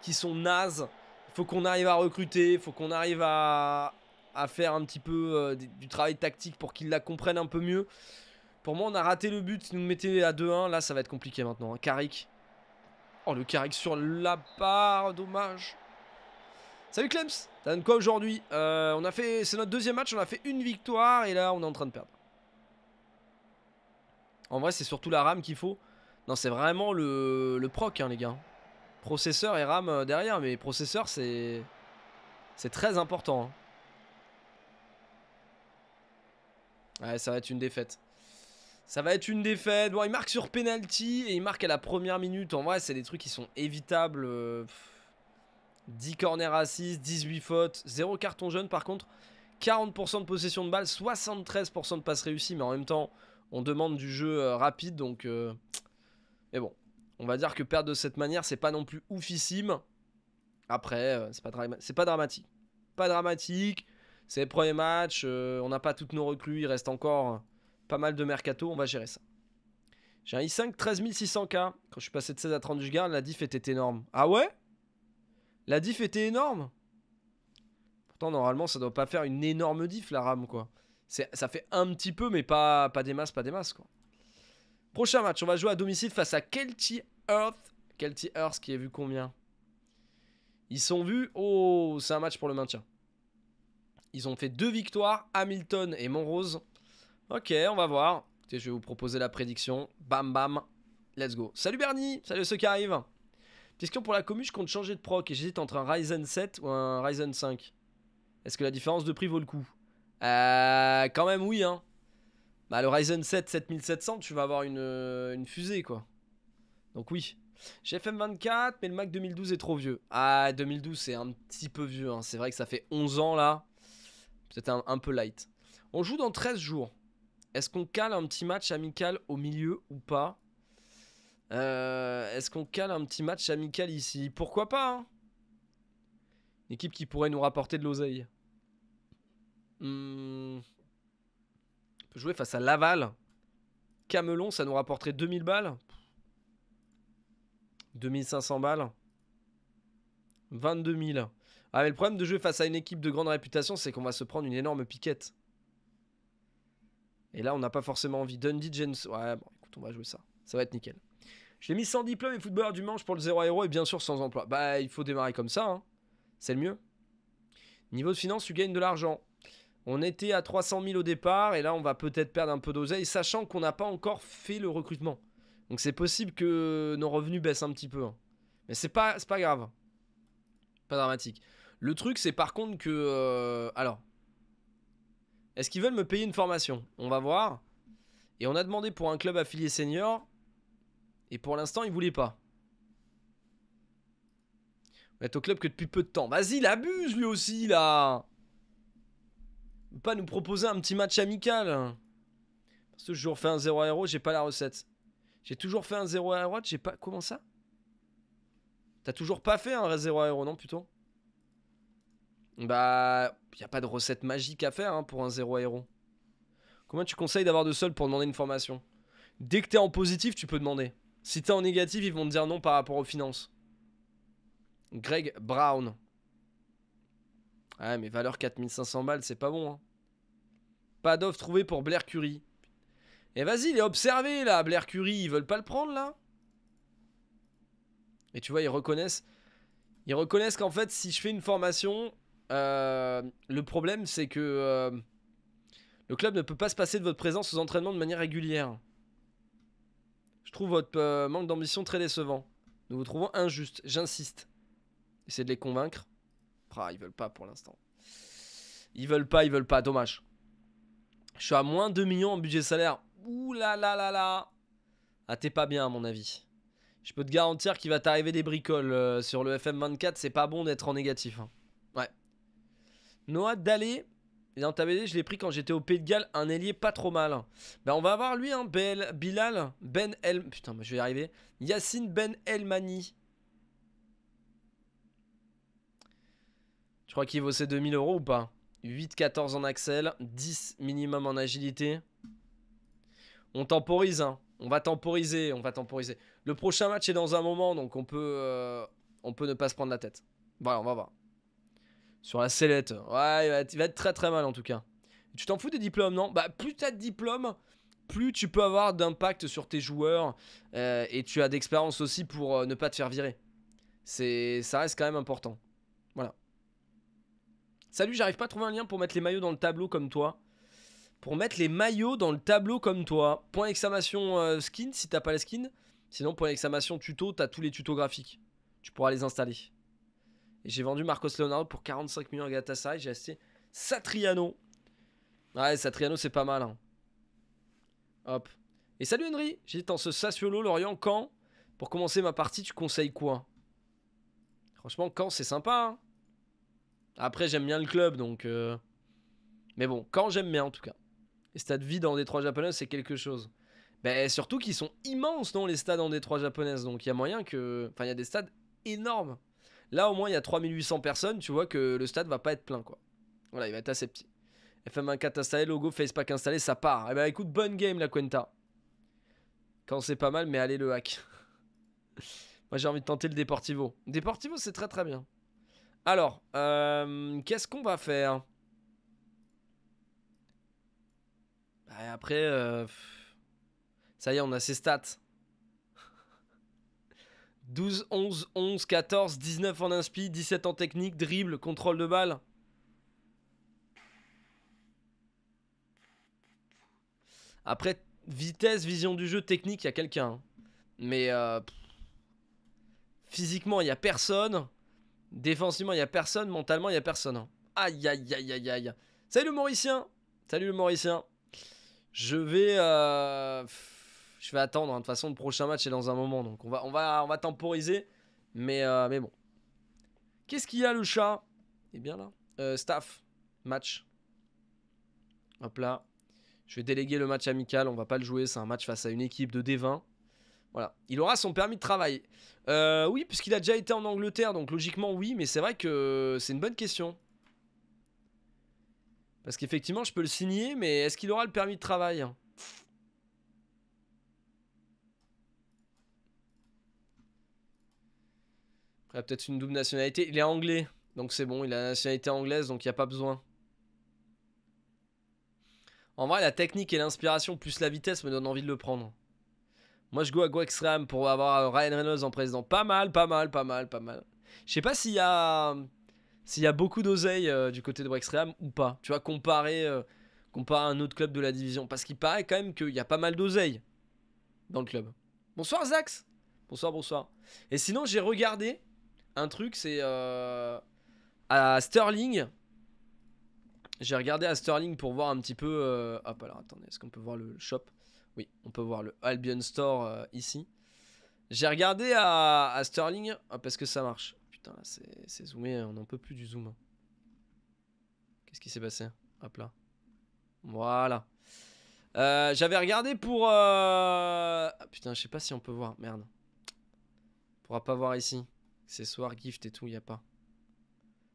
qui sont nazes. Il faut qu'on arrive à recruter. Il faut qu'on arrive à, faire un petit peu euh, du travail tactique pour qu'ils la comprennent un peu mieux. Pour moi, on a raté le but. Si nous mettez à 2-1, là, ça va être compliqué maintenant. Caric. Hein. Carrick, Oh, le Carrick sur la part, dommage. Salut Clems, t'as donne quoi aujourd'hui euh, On a fait, c'est notre deuxième match, on a fait une victoire et là on est en train de perdre. En vrai, c'est surtout la RAM qu'il faut. Non, c'est vraiment le, proc, hein, les gars. Processeur et RAM euh, derrière, mais processeur, c'est c'est très important. Hein. Ouais, ça va être une défaite. Ça va être une défaite. Bon, il marque sur penalty et il marque à la première minute. En vrai, c'est des trucs qui sont évitables. 10 euh, corners à 6, 18 fautes, 0 carton jaune par contre. 40% de possession de balle, 73% de passes réussies, mais en même temps, on demande du jeu euh, rapide, donc... Euh, mais bon, on va dire que perdre de cette manière, c'est pas non plus oufissime. Après, c'est pas, pas dramatique. Pas dramatique, c'est le premier match, on n'a pas toutes nos recrues, il reste encore pas mal de mercato, on va gérer ça. J'ai un i5 13600K. Quand je suis passé de 16 à 30 du garde, la diff était énorme. Ah ouais La diff était énorme Pourtant, normalement, ça doit pas faire une énorme diff, la RAM, quoi. Ça fait un petit peu, mais pas, pas des masses, pas des masses, quoi. Prochain match, on va jouer à domicile face à Kelty Earth. Kelty Earth qui a vu combien Ils sont vus... Oh, c'est un match pour le maintien. Ils ont fait deux victoires, Hamilton et Monrose. Ok, on va voir. je vais vous proposer la prédiction. Bam, bam. Let's go. Salut Bernie. Salut ceux qui arrivent. Question pour la commu, je compte changer de proc et j'hésite entre un Ryzen 7 ou un Ryzen 5. Est-ce que la différence de prix vaut le coup euh, Quand même oui hein. Bah le Ryzen 7 7700, tu vas avoir une, euh, une fusée quoi. Donc oui. J'ai 24 mais le Mac 2012 est trop vieux. Ah, 2012 c'est un petit peu vieux. Hein. C'est vrai que ça fait 11 ans là. C'est un peu light. On joue dans 13 jours. Est-ce qu'on cale un petit match amical au milieu ou pas euh, Est-ce qu'on cale un petit match amical ici Pourquoi pas hein Une équipe qui pourrait nous rapporter de l'oseille. Hmm. On peut jouer face à Laval. Camelon, ça nous rapporterait 2000 balles. 2500 balles. 22 000. Ah, mais le problème de jouer face à une équipe de grande réputation, c'est qu'on va se prendre une énorme piquette. Et là, on n'a pas forcément envie. Dundee, Jens... Ouais, bon, écoute, on va jouer ça. Ça va être nickel. J'ai mis sans diplôme et footballeur du manche pour le 0 à et bien sûr sans emploi. Bah, il faut démarrer comme ça. Hein. C'est le mieux. Niveau de finance, tu gagnes de l'argent. On était à 300 000 au départ et là, on va peut-être perdre un peu d'oseille, sachant qu'on n'a pas encore fait le recrutement. Donc, c'est possible que nos revenus baissent un petit peu. Hein. Mais c'est pas, pas grave. Pas dramatique. Le truc, c'est par contre que. Euh, alors, est-ce qu'ils veulent me payer une formation On va voir. Et on a demandé pour un club affilié senior. Et pour l'instant, ils voulaient pas. On est au club que depuis peu de temps. Vas-y, il abuse lui aussi, là Pas nous proposer un petit match amical. Parce que je toujours fait un 0 à j'ai pas la recette. J'ai toujours fait un 0 à j'ai pas... Comment ça T'as toujours pas fait un 0 à non, plutôt bah, il a pas de recette magique à faire hein, pour un zéro aéro. Comment tu conseilles d'avoir de sol pour demander une formation Dès que tu es en positif, tu peux demander. Si tu es en négatif, ils vont te dire non par rapport aux finances. Greg Brown. Ouais, mais valeur 4500 balles, c'est pas bon. Hein. Pas d'offre trouvée pour Blair Curie. Et eh, vas-y, il est observé là, Blair Curie, ils veulent pas le prendre là Et tu vois, ils reconnaissent. Ils reconnaissent qu'en fait, si je fais une formation, euh, le problème, c'est que euh, le club ne peut pas se passer de votre présence aux entraînements de manière régulière. Je trouve votre euh, manque d'ambition très décevant. Nous vous trouvons injuste, j'insiste. Essayez de les convaincre. ils veulent pas pour l'instant. Ils veulent pas, ils veulent pas, dommage. Je suis à moins 2 millions en budget salaire. Ouh là là là là. Ah, t'es pas bien à mon avis. Je peux te garantir qu'il va t'arriver des bricoles. sur le FM24, c'est pas bon d'être en négatif. Hein. Noah Dalé. Et dans ta je l'ai pris quand j'étais au Pays de Galles, un ailier pas trop mal. Ben on va avoir lui, hein, Bilal, Ben El. Putain, bah, je vais y arriver. Yacine Ben Elmani. Je crois qu'il vaut ses 2000 euros ou pas 8-14 en axel, 10 minimum en agilité. On temporise, hein. On va temporiser, on va temporiser. Le prochain match est dans un moment, donc on peut, euh, on peut ne pas se prendre la tête. Voilà, on va voir. Sur la sellette. Ouais, il va, être, très très mal en tout cas. Tu t'en fous des diplômes, non Bah, plus t'as de diplômes, plus tu peux avoir d'impact sur tes joueurs euh, et tu as d'expérience aussi pour euh, ne pas te faire virer. C'est, ça reste quand même important. Voilà. Salut, j'arrive pas à trouver un lien pour mettre les maillots dans le tableau comme toi. Pour mettre les maillots dans le tableau comme toi. Point d'exclamation euh, skin si t'as pas la skin. Sinon, point d'exclamation tuto, t'as tous les tutos graphiques. Tu pourras les installer. J'ai vendu Marcos Leonardo pour 45 millions à Gattasai. J'ai acheté Satriano. Ouais, Satriano, c'est pas mal. Hein. Hop. Et salut Henry. J'ai dit dans ce Sassuolo, Lorient, quand Pour commencer ma partie, tu conseilles quoi Franchement, quand c'est sympa. Hein. Après, j'aime bien le club, donc. Euh, mais bon, quand j'aime bien en tout cas. Les stades vides en Détroit japonaise, c'est quelque chose. Ben, surtout qu'ils sont immenses, non, les stades en Détroit japonaise. Donc il y a moyen que. Enfin, il y a des stades énormes. Là, au moins, il y a 3800 personnes, tu vois que le stade va pas être plein, quoi. Voilà, il va être assez petit. FM14 installé, logo Facepack installé, ça part. Eh ben écoute, bonne game la Cuenta. Quand c'est pas mal, mais allez le hack. *laughs* Moi j'ai envie de tenter le Deportivo. Deportivo c'est très très bien. Alors, euh, qu'est-ce qu'on va faire bah, Après, euh, ça y est, on a ses stats. 12, 11, 11, 14, 19 en inspi, 17 en technique, dribble, contrôle de balle. Après, vitesse, vision du jeu, technique, il y a quelqu'un. Hein. Mais euh, physiquement, il n'y a personne. Défensivement, il n'y a personne. Mentalement, il n'y a personne. Hein. Aïe, aïe, aïe, aïe, aïe. Salut le Mauricien Salut le Mauricien. Je vais... Euh, je vais attendre. Hein. De toute façon, le prochain match est dans un moment, donc on va, on va, on va temporiser. Mais, euh, mais bon. Qu'est-ce qu'il y a le chat Eh bien là. Euh, staff. Match. Hop là. Je vais déléguer le match amical. On va pas le jouer. C'est un match face à une équipe de D20. Voilà. Il aura son permis de travail. Euh, oui, puisqu'il a déjà été en Angleterre. Donc logiquement, oui. Mais c'est vrai que c'est une bonne question. Parce qu'effectivement, je peux le signer. Mais est-ce qu'il aura le permis de travail Il a peut-être une double nationalité. Il est anglais, donc c'est bon. Il a la nationalité anglaise, donc il n'y a pas besoin. En vrai, la technique et l'inspiration plus la vitesse me donnent envie de le prendre. Moi, je go à Go pour avoir Ryan Reynolds en président. Pas mal, pas mal, pas mal, pas mal. Je sais pas s'il y a s'il y a beaucoup d'oseille euh, du côté de Wexham ou pas. Tu vois, comparer, euh, à un autre club de la division. Parce qu'il paraît quand même qu'il y a pas mal d'oseille dans le club. Bonsoir Zax Bonsoir, bonsoir. Et sinon, j'ai regardé un truc, c'est euh, à Sterling. J'ai regardé à Sterling pour voir un petit peu. Euh, hop, alors attendez, est-ce qu'on peut voir le shop Oui, on peut voir le Albion Store euh, ici. J'ai regardé à, Sterling ah, parce que ça marche. Putain, là, c'est zoomé, on n'en peut plus du zoom. Hein. Qu'est-ce qui s'est passé Hop là. Voilà. J'avais regardé pour. Ah, putain, je sais pas si on peut voir. Merde. On pourra pas voir ici. Accessoires, gift et tout, y a pas.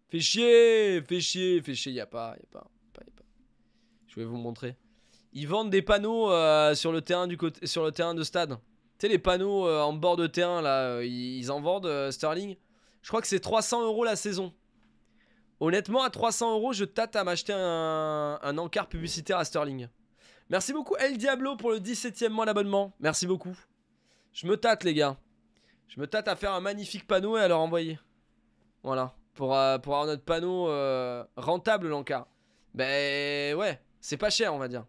Fais chier, fais chier, fais chier, y a pas, y a pas, y a pas, Je vais vous montrer. Ils vendent des panneaux euh, sur, le terrain du côté, sur le terrain de stade. Tu sais, les panneaux euh, en bord de terrain, là, euh, ils en vendent, Sterling. Je crois que c'est 300 euros la saison. Honnêtement, à 300 euros, je tâte à m'acheter un, un, encart publicitaire à Sterling. Merci beaucoup, El Diablo, pour le 17ème mois d'abonnement. Merci beaucoup. Je me tâte, les gars. Je me tâte à faire un magnifique panneau et à leur envoyer. Voilà. Pour, euh, pour avoir notre panneau euh, rentable, l'encart. Ben ouais, c'est pas cher, on va dire.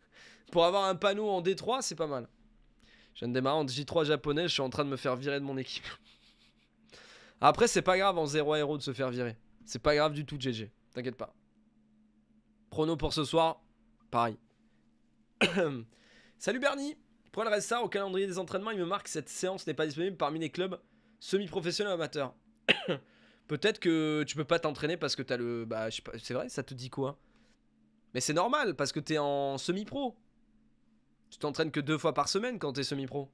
*laughs* pour avoir un panneau en D3, c'est pas mal. Je viens de démarrer en J3 japonais, je suis en train de me faire virer de mon équipe. *laughs* Après, c'est pas grave en 0 héros de se faire virer. C'est pas grave du tout, GG. T'inquiète pas. Prono pour ce soir, pareil. *coughs* Salut Bernie pour le reste, au calendrier des entraînements, il me marque que cette séance n'est pas disponible parmi les clubs semi-professionnels amateurs. *coughs* Peut-être que tu peux pas t'entraîner parce que tu as le. Bah, je sais pas, c'est vrai, ça te dit quoi Mais c'est normal parce que tu es en semi-pro. Tu t'entraînes que deux fois par semaine quand tu es semi-pro.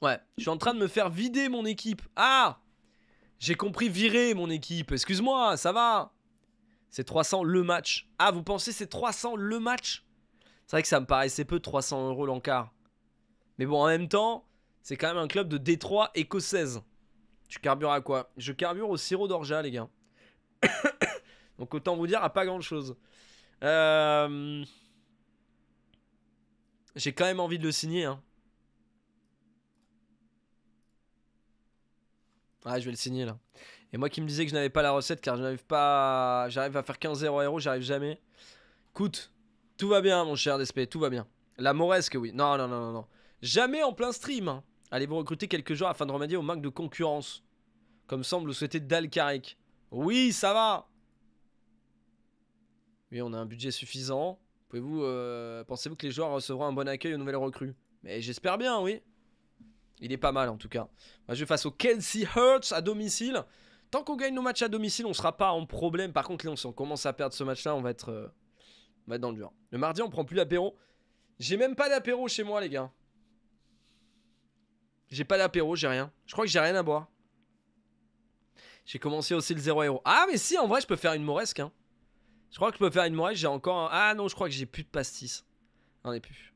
Ouais, je suis en train de me faire vider mon équipe. Ah J'ai compris virer mon équipe. Excuse-moi, ça va. C'est 300 le match. Ah, vous pensez c'est 300 le match c'est vrai que ça me paraissait peu 300 euros l'encart. Mais bon, en même temps, c'est quand même un club de Détroit écossaise. Tu carbures à quoi Je carbure au sirop d'orgeat, les gars. *coughs* Donc autant vous dire, à pas grand chose. Euh, j'ai quand même envie de le signer. Hein. Ah, je vais le signer là. Et moi qui me disais que je n'avais pas la recette car je n'arrive pas. J'arrive à faire 15 0 j'arrive jamais. Coûte tout va bien, mon cher DSP, tout va bien. La Moresque, oui. Non, non, non, non, non. Jamais en plein stream. Hein. Allez vous recruter quelques joueurs afin de remédier au manque de concurrence. Comme semble le souhaiter Dalkaric. Oui, ça va. Oui, on a un budget suffisant. Pouvez-vous, euh, pensez-vous que les joueurs recevront un bon accueil aux nouvelles recrues Mais j'espère bien, oui. Il est pas mal en tout cas. je vais face au Kelsey Hurts à domicile. Tant qu'on gagne nos matchs à domicile, on sera pas en problème. Par contre, si on commence à perdre ce match-là, on va être, euh, on va être dans le dur. Le mardi, on prend plus d'apéro J'ai même pas d'apéro chez moi, les gars. J'ai pas d'apéro, j'ai rien. Je crois que j'ai rien à boire. J'ai commencé aussi le 0 héros. Ah, mais si, en vrai, je peux faire une moresque hein. Je crois que je peux faire une moresque J'ai encore un... Ah non, je crois que j'ai plus de pastis. J'en ai plus.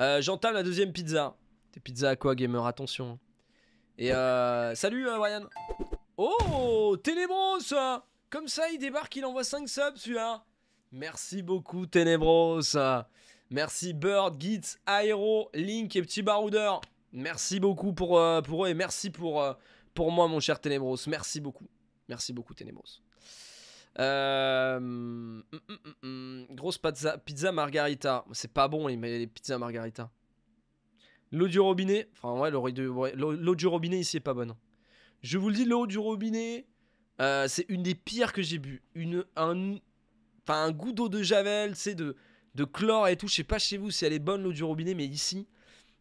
Euh, j'entame la deuxième pizza. T'es pizzas à quoi, gamer Attention. Et euh... Salut, euh, Brian. Oh, ça hein. Comme ça, il débarque, il envoie 5 subs, celui-là. Merci beaucoup Ténébros. Merci Bird, Gitz, Aero, Link et Petit Baroudeur. Merci beaucoup pour, euh, pour eux et merci pour, euh, pour moi mon cher Ténébros. Merci beaucoup. Merci beaucoup Ténébros. Euh, hum, hum, hum, grosse pizza, margarita. C'est pas bon les, pizzas margarita. L'eau du robinet. Enfin ouais, l'eau du robinet ici est pas bonne. Je vous le dis, l'eau du robinet, c'est une des pires que j'ai bu. Une, un goût d'eau de javel, c'est de, de chlore et tout. Je sais pas chez vous si elle est bonne l'eau du robinet, mais ici,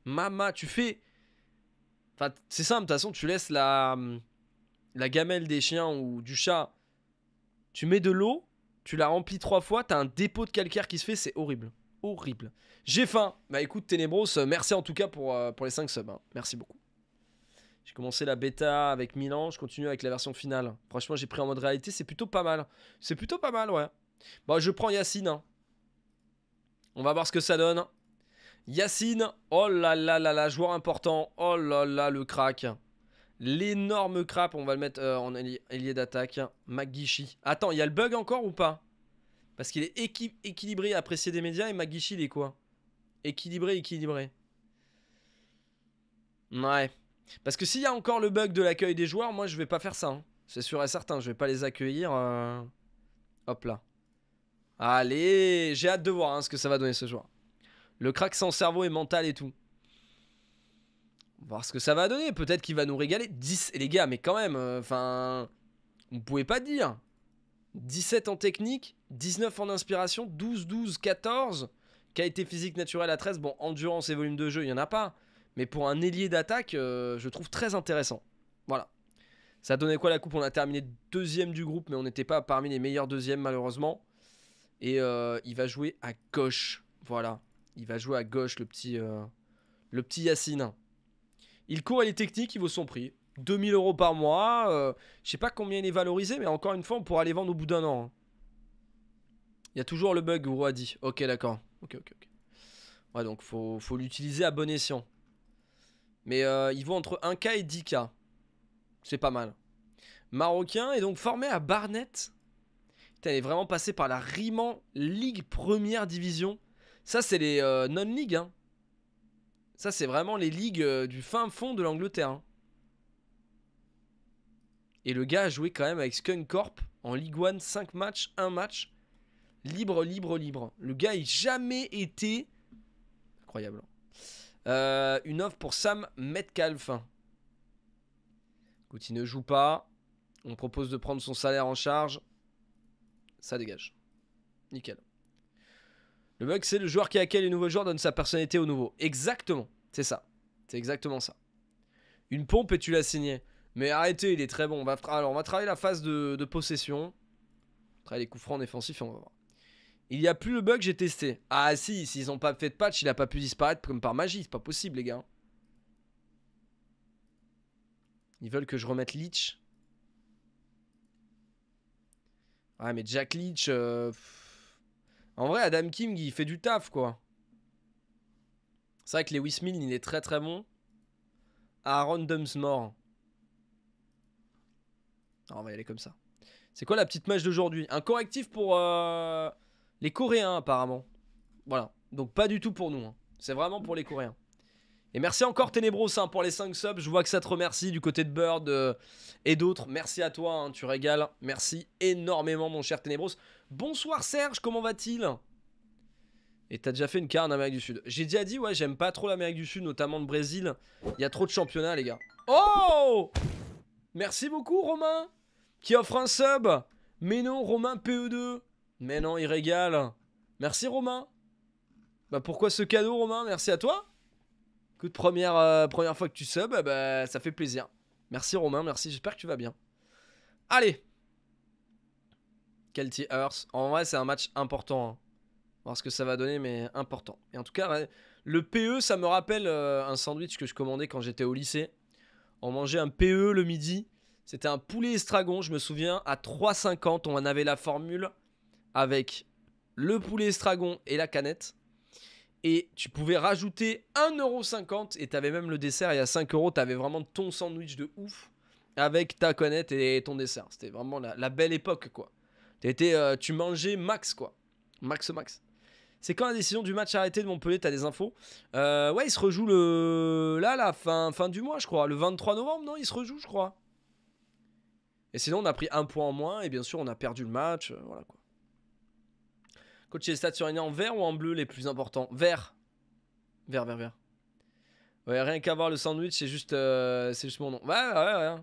mama, tu fais. Enfin, c'est simple, de toute façon, tu laisses la, hum, la gamelle des chiens ou du chat. Tu mets de l'eau, tu la remplis trois fois, t'as un dépôt de calcaire qui se fait, c'est horrible. Horrible. J'ai faim. Bah écoute, Ténébros, euh, merci en tout cas pour, euh, pour les 5 subs. Hein. Merci beaucoup. J'ai commencé la bêta avec Milan, je continue avec la version finale. Franchement, j'ai pris en mode réalité, c'est plutôt pas mal. C'est plutôt pas mal, ouais. Bon, bah, je prends Yacine. Hein. On va voir ce que ça donne. Yacine, oh là là là là, joueur important. Oh là là, le crack. L'énorme crap on va le mettre euh, en ailier d'attaque. Magishi. Attends, il y a le bug encore ou pas Parce qu'il est équilibré, apprécié des médias. Et Magishi, il est quoi Équilibré, équilibré. Ouais. Parce que s'il y a encore le bug de l'accueil des joueurs, moi je vais pas faire ça. Hein. C'est sûr et certain, je vais pas les accueillir. Euh. Hop là. Allez, j'ai hâte de voir hein, ce que ça va donner ce jour. Le crack sans cerveau et mental et tout. On va voir ce que ça va donner. Peut-être qu'il va nous régaler. 10, les gars, mais quand même, euh, enfin, On pouvait pas dire. 17 en technique, 19 en inspiration, 12, 12, 14. Qualité physique naturelle à 13. Bon, endurance et volume de jeu, il n'y en a pas. Mais pour un ailier d'attaque, euh, je trouve très intéressant. Voilà. Ça a donnait quoi la coupe On a terminé deuxième du groupe, mais on n'était pas parmi les meilleurs deuxièmes, malheureusement. Et euh, il va jouer à gauche. Voilà. Il va jouer à gauche, le petit, euh, le petit Yacine. Il court, à les techniques, il vaut son prix. 2000 euros par mois. Je euh, je sais pas combien il est valorisé, mais encore une fois, on pourra les vendre au bout d'un an. Hein. Il y a toujours le bug, à dit. Ok, d'accord. Ok, ok, ok. Ouais, donc faut, faut l'utiliser à bon escient. Mais il vaut entre 1K et 10K. C'est pas mal. Marocain est donc formé à Barnett. Elle est vraiment passée par la Riman Ligue Première Division. Ça, c'est les euh, non-ligues. Hein. Ça, c'est vraiment les ligues euh, du fin fond de l'Angleterre. Hein. Et le gars a joué quand même avec Skunk en Ligue 1, 5 matchs, 1 match. Libre, libre, libre. Le gars, il jamais été. Incroyable. Hein, euh, une offre pour Sam Metcalf. Écoute, il ne joue pas. On propose de prendre son salaire en charge. Ça dégage. Nickel. Le bug, c'est le joueur qui accueille les nouveaux joueurs, donne sa personnalité au nouveau. Exactement. C'est ça. C'est exactement ça. Une pompe et tu l'as signé. Mais arrêtez, il est très bon. Alors, on va travailler la phase de, possession. On va travailler les coups francs défensifs et on va voir. Il n'y a plus le bug, j'ai testé. Ah si, s'ils n'ont pas fait de patch, il n'a pas pu disparaître comme par magie. C'est pas possible, les gars. Ils veulent que je remette Leech. Ah, mais Jack Leach. Euh, en vrai, Adam King, il fait du taf, quoi. C'est vrai que les Mill, il est très très bon. Aaron randoms More. Ah, on va y aller comme ça. C'est quoi la petite match d'aujourd'hui Un correctif pour euh, les Coréens, apparemment. Voilà. Donc, pas du tout pour nous. Hein. C'est vraiment pour les Coréens. Et merci encore Ténébros hein, pour les 5 subs. Je vois que ça te remercie du côté de Bird euh, et d'autres. Merci à toi, hein, tu régales. Merci énormément mon cher Ténébros. Bonsoir Serge, comment va-t-il Et t'as déjà fait une carte en Amérique du Sud. J'ai déjà dit ouais, j'aime pas trop l'Amérique du Sud, notamment le Brésil. Il y a trop de championnats les gars. Oh Merci beaucoup Romain qui offre un sub. Mais non Romain PE2. Mais non, il régale. Merci Romain. Bah pourquoi ce cadeau Romain Merci à toi première, euh, première fois que tu subs, eh ben, ça fait plaisir. Merci Romain, merci, j'espère que tu vas bien. Allez Kelty Hearth, en vrai c'est un match important. Hein. va Voir ce que ça va donner, mais important. Et en tout cas, le PE, ça me rappelle euh, un sandwich que je commandais quand j'étais au lycée. On mangeait un PE le midi. C'était un poulet estragon, je me souviens, à 3,50. On en avait la formule avec le poulet estragon et la canette et tu pouvais rajouter 1,50€ et t'avais même le dessert et à 5€ t'avais vraiment ton sandwich de ouf avec ta connette et ton dessert. C'était vraiment la, belle époque quoi. Étais, euh, tu mangeais max quoi. Max max. C'est quand la décision du match arrêté de Montpellier, t'as des infos euh, Ouais, il se rejoue le... là, la fin, fin du mois, je crois. Le 23 novembre, non, il se rejoue, je crois. Et sinon, on a pris un point en moins, et bien sûr, on a perdu le match. Euh, voilà quoi. Coach, les stats une en vert ou en bleu les plus importants Vert. Vert, vert, vert. Ouais, rien qu'à voir le sandwich, c'est juste, euh, c'est juste mon nom. Ouais, ouais, ouais.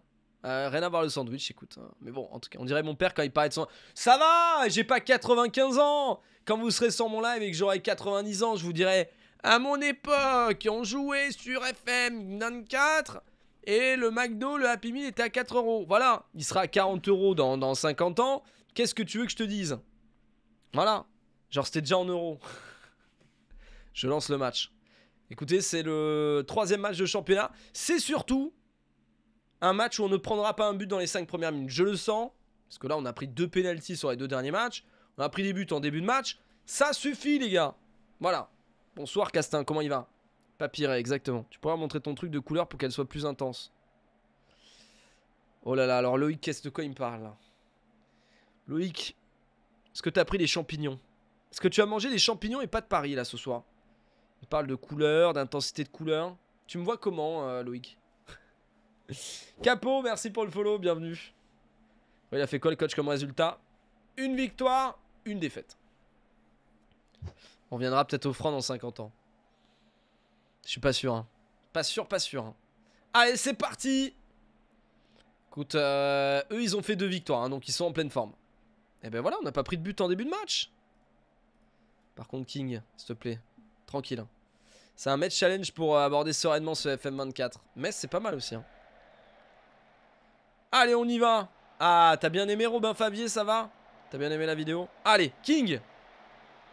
Euh, rien à voir le sandwich, écoute. Hein. Mais bon, en tout cas, on dirait mon père quand il paraît de son... Ça va J'ai pas 95 ans Quand vous serez sur mon live et que j'aurai 90 ans, je vous dirai... À mon époque, on jouait sur FM 94 et le McDo, le Happy Meal était à 4 euros. Voilà, il sera à 40 euros dans, dans 50 ans. Qu'est-ce que tu veux que je te dise Voilà. Genre, c'était déjà en euros. *laughs* Je lance le match. Écoutez, c'est le troisième match de championnat. C'est surtout un match où on ne prendra pas un but dans les cinq premières minutes. Je le sens, parce que là, on a pris deux pénalties sur les deux derniers matchs. On a pris des buts en début de match. Ça suffit, les gars. Voilà. Bonsoir, Castin. Comment il va pire exactement. Tu pourras montrer ton truc de couleur pour qu'elle soit plus intense. Oh là là, alors Loïc, qu'est-ce de quoi il me parle Loïc, est-ce que t'as pris les champignons est-ce que tu as mangé des champignons et pas de Paris là ce soir. Il parle de couleur, d'intensité de couleur. Tu me vois comment, euh, Loïc *laughs* Capot, merci pour le follow, bienvenue. Il a fait quoi le coach comme résultat Une victoire, une défaite. On viendra peut-être au franc dans 50 ans. Je suis pas sûr. Hein. Pas sûr, pas sûr. Hein. Allez, c'est parti Écoute, euh, eux, ils ont fait deux victoires, hein, donc ils sont en pleine forme. Et eh ben voilà, on n'a pas pris de but en début de match. Par contre, King, s'il te plaît, tranquille. Hein. C'est un match challenge pour euh, aborder sereinement ce FM24. Mais c'est pas mal aussi. Hein. Allez, on y va. Ah, t'as bien aimé Robin Favier, ça va T'as bien aimé la vidéo Allez, King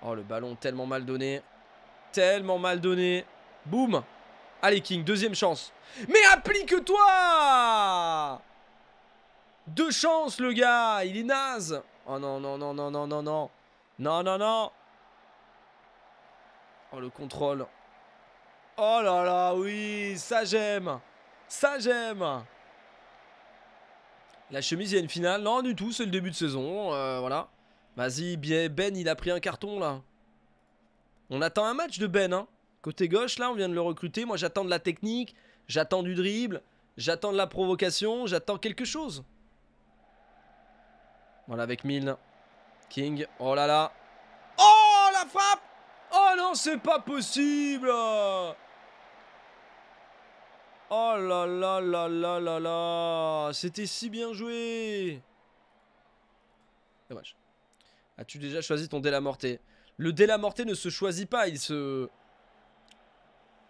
Oh, le ballon tellement mal donné. Tellement mal donné. Boum Allez, King, deuxième chance. Mais applique-toi Deux chances, le gars Il est naze Oh non, non, non, non, non, non, non. Non, non, non Oh, le contrôle. Oh là là, oui, ça j'aime. Ça j'aime. La chemise, il y a une finale. Non, du tout, c'est le début de saison. Euh, voilà. Vas-y, Ben, il a pris un carton, là. On attend un match de Ben, hein. Côté gauche, là, on vient de le recruter. Moi, j'attends de la technique, j'attends du dribble, j'attends de la provocation, j'attends quelque chose. Voilà, avec Milne. King. Oh là là. Oh, la frappe Oh non, c'est pas possible Oh là là là là là là C'était si bien joué Dommage. As-tu déjà choisi ton délamorté Le délamorté morté ne se choisit pas, il se...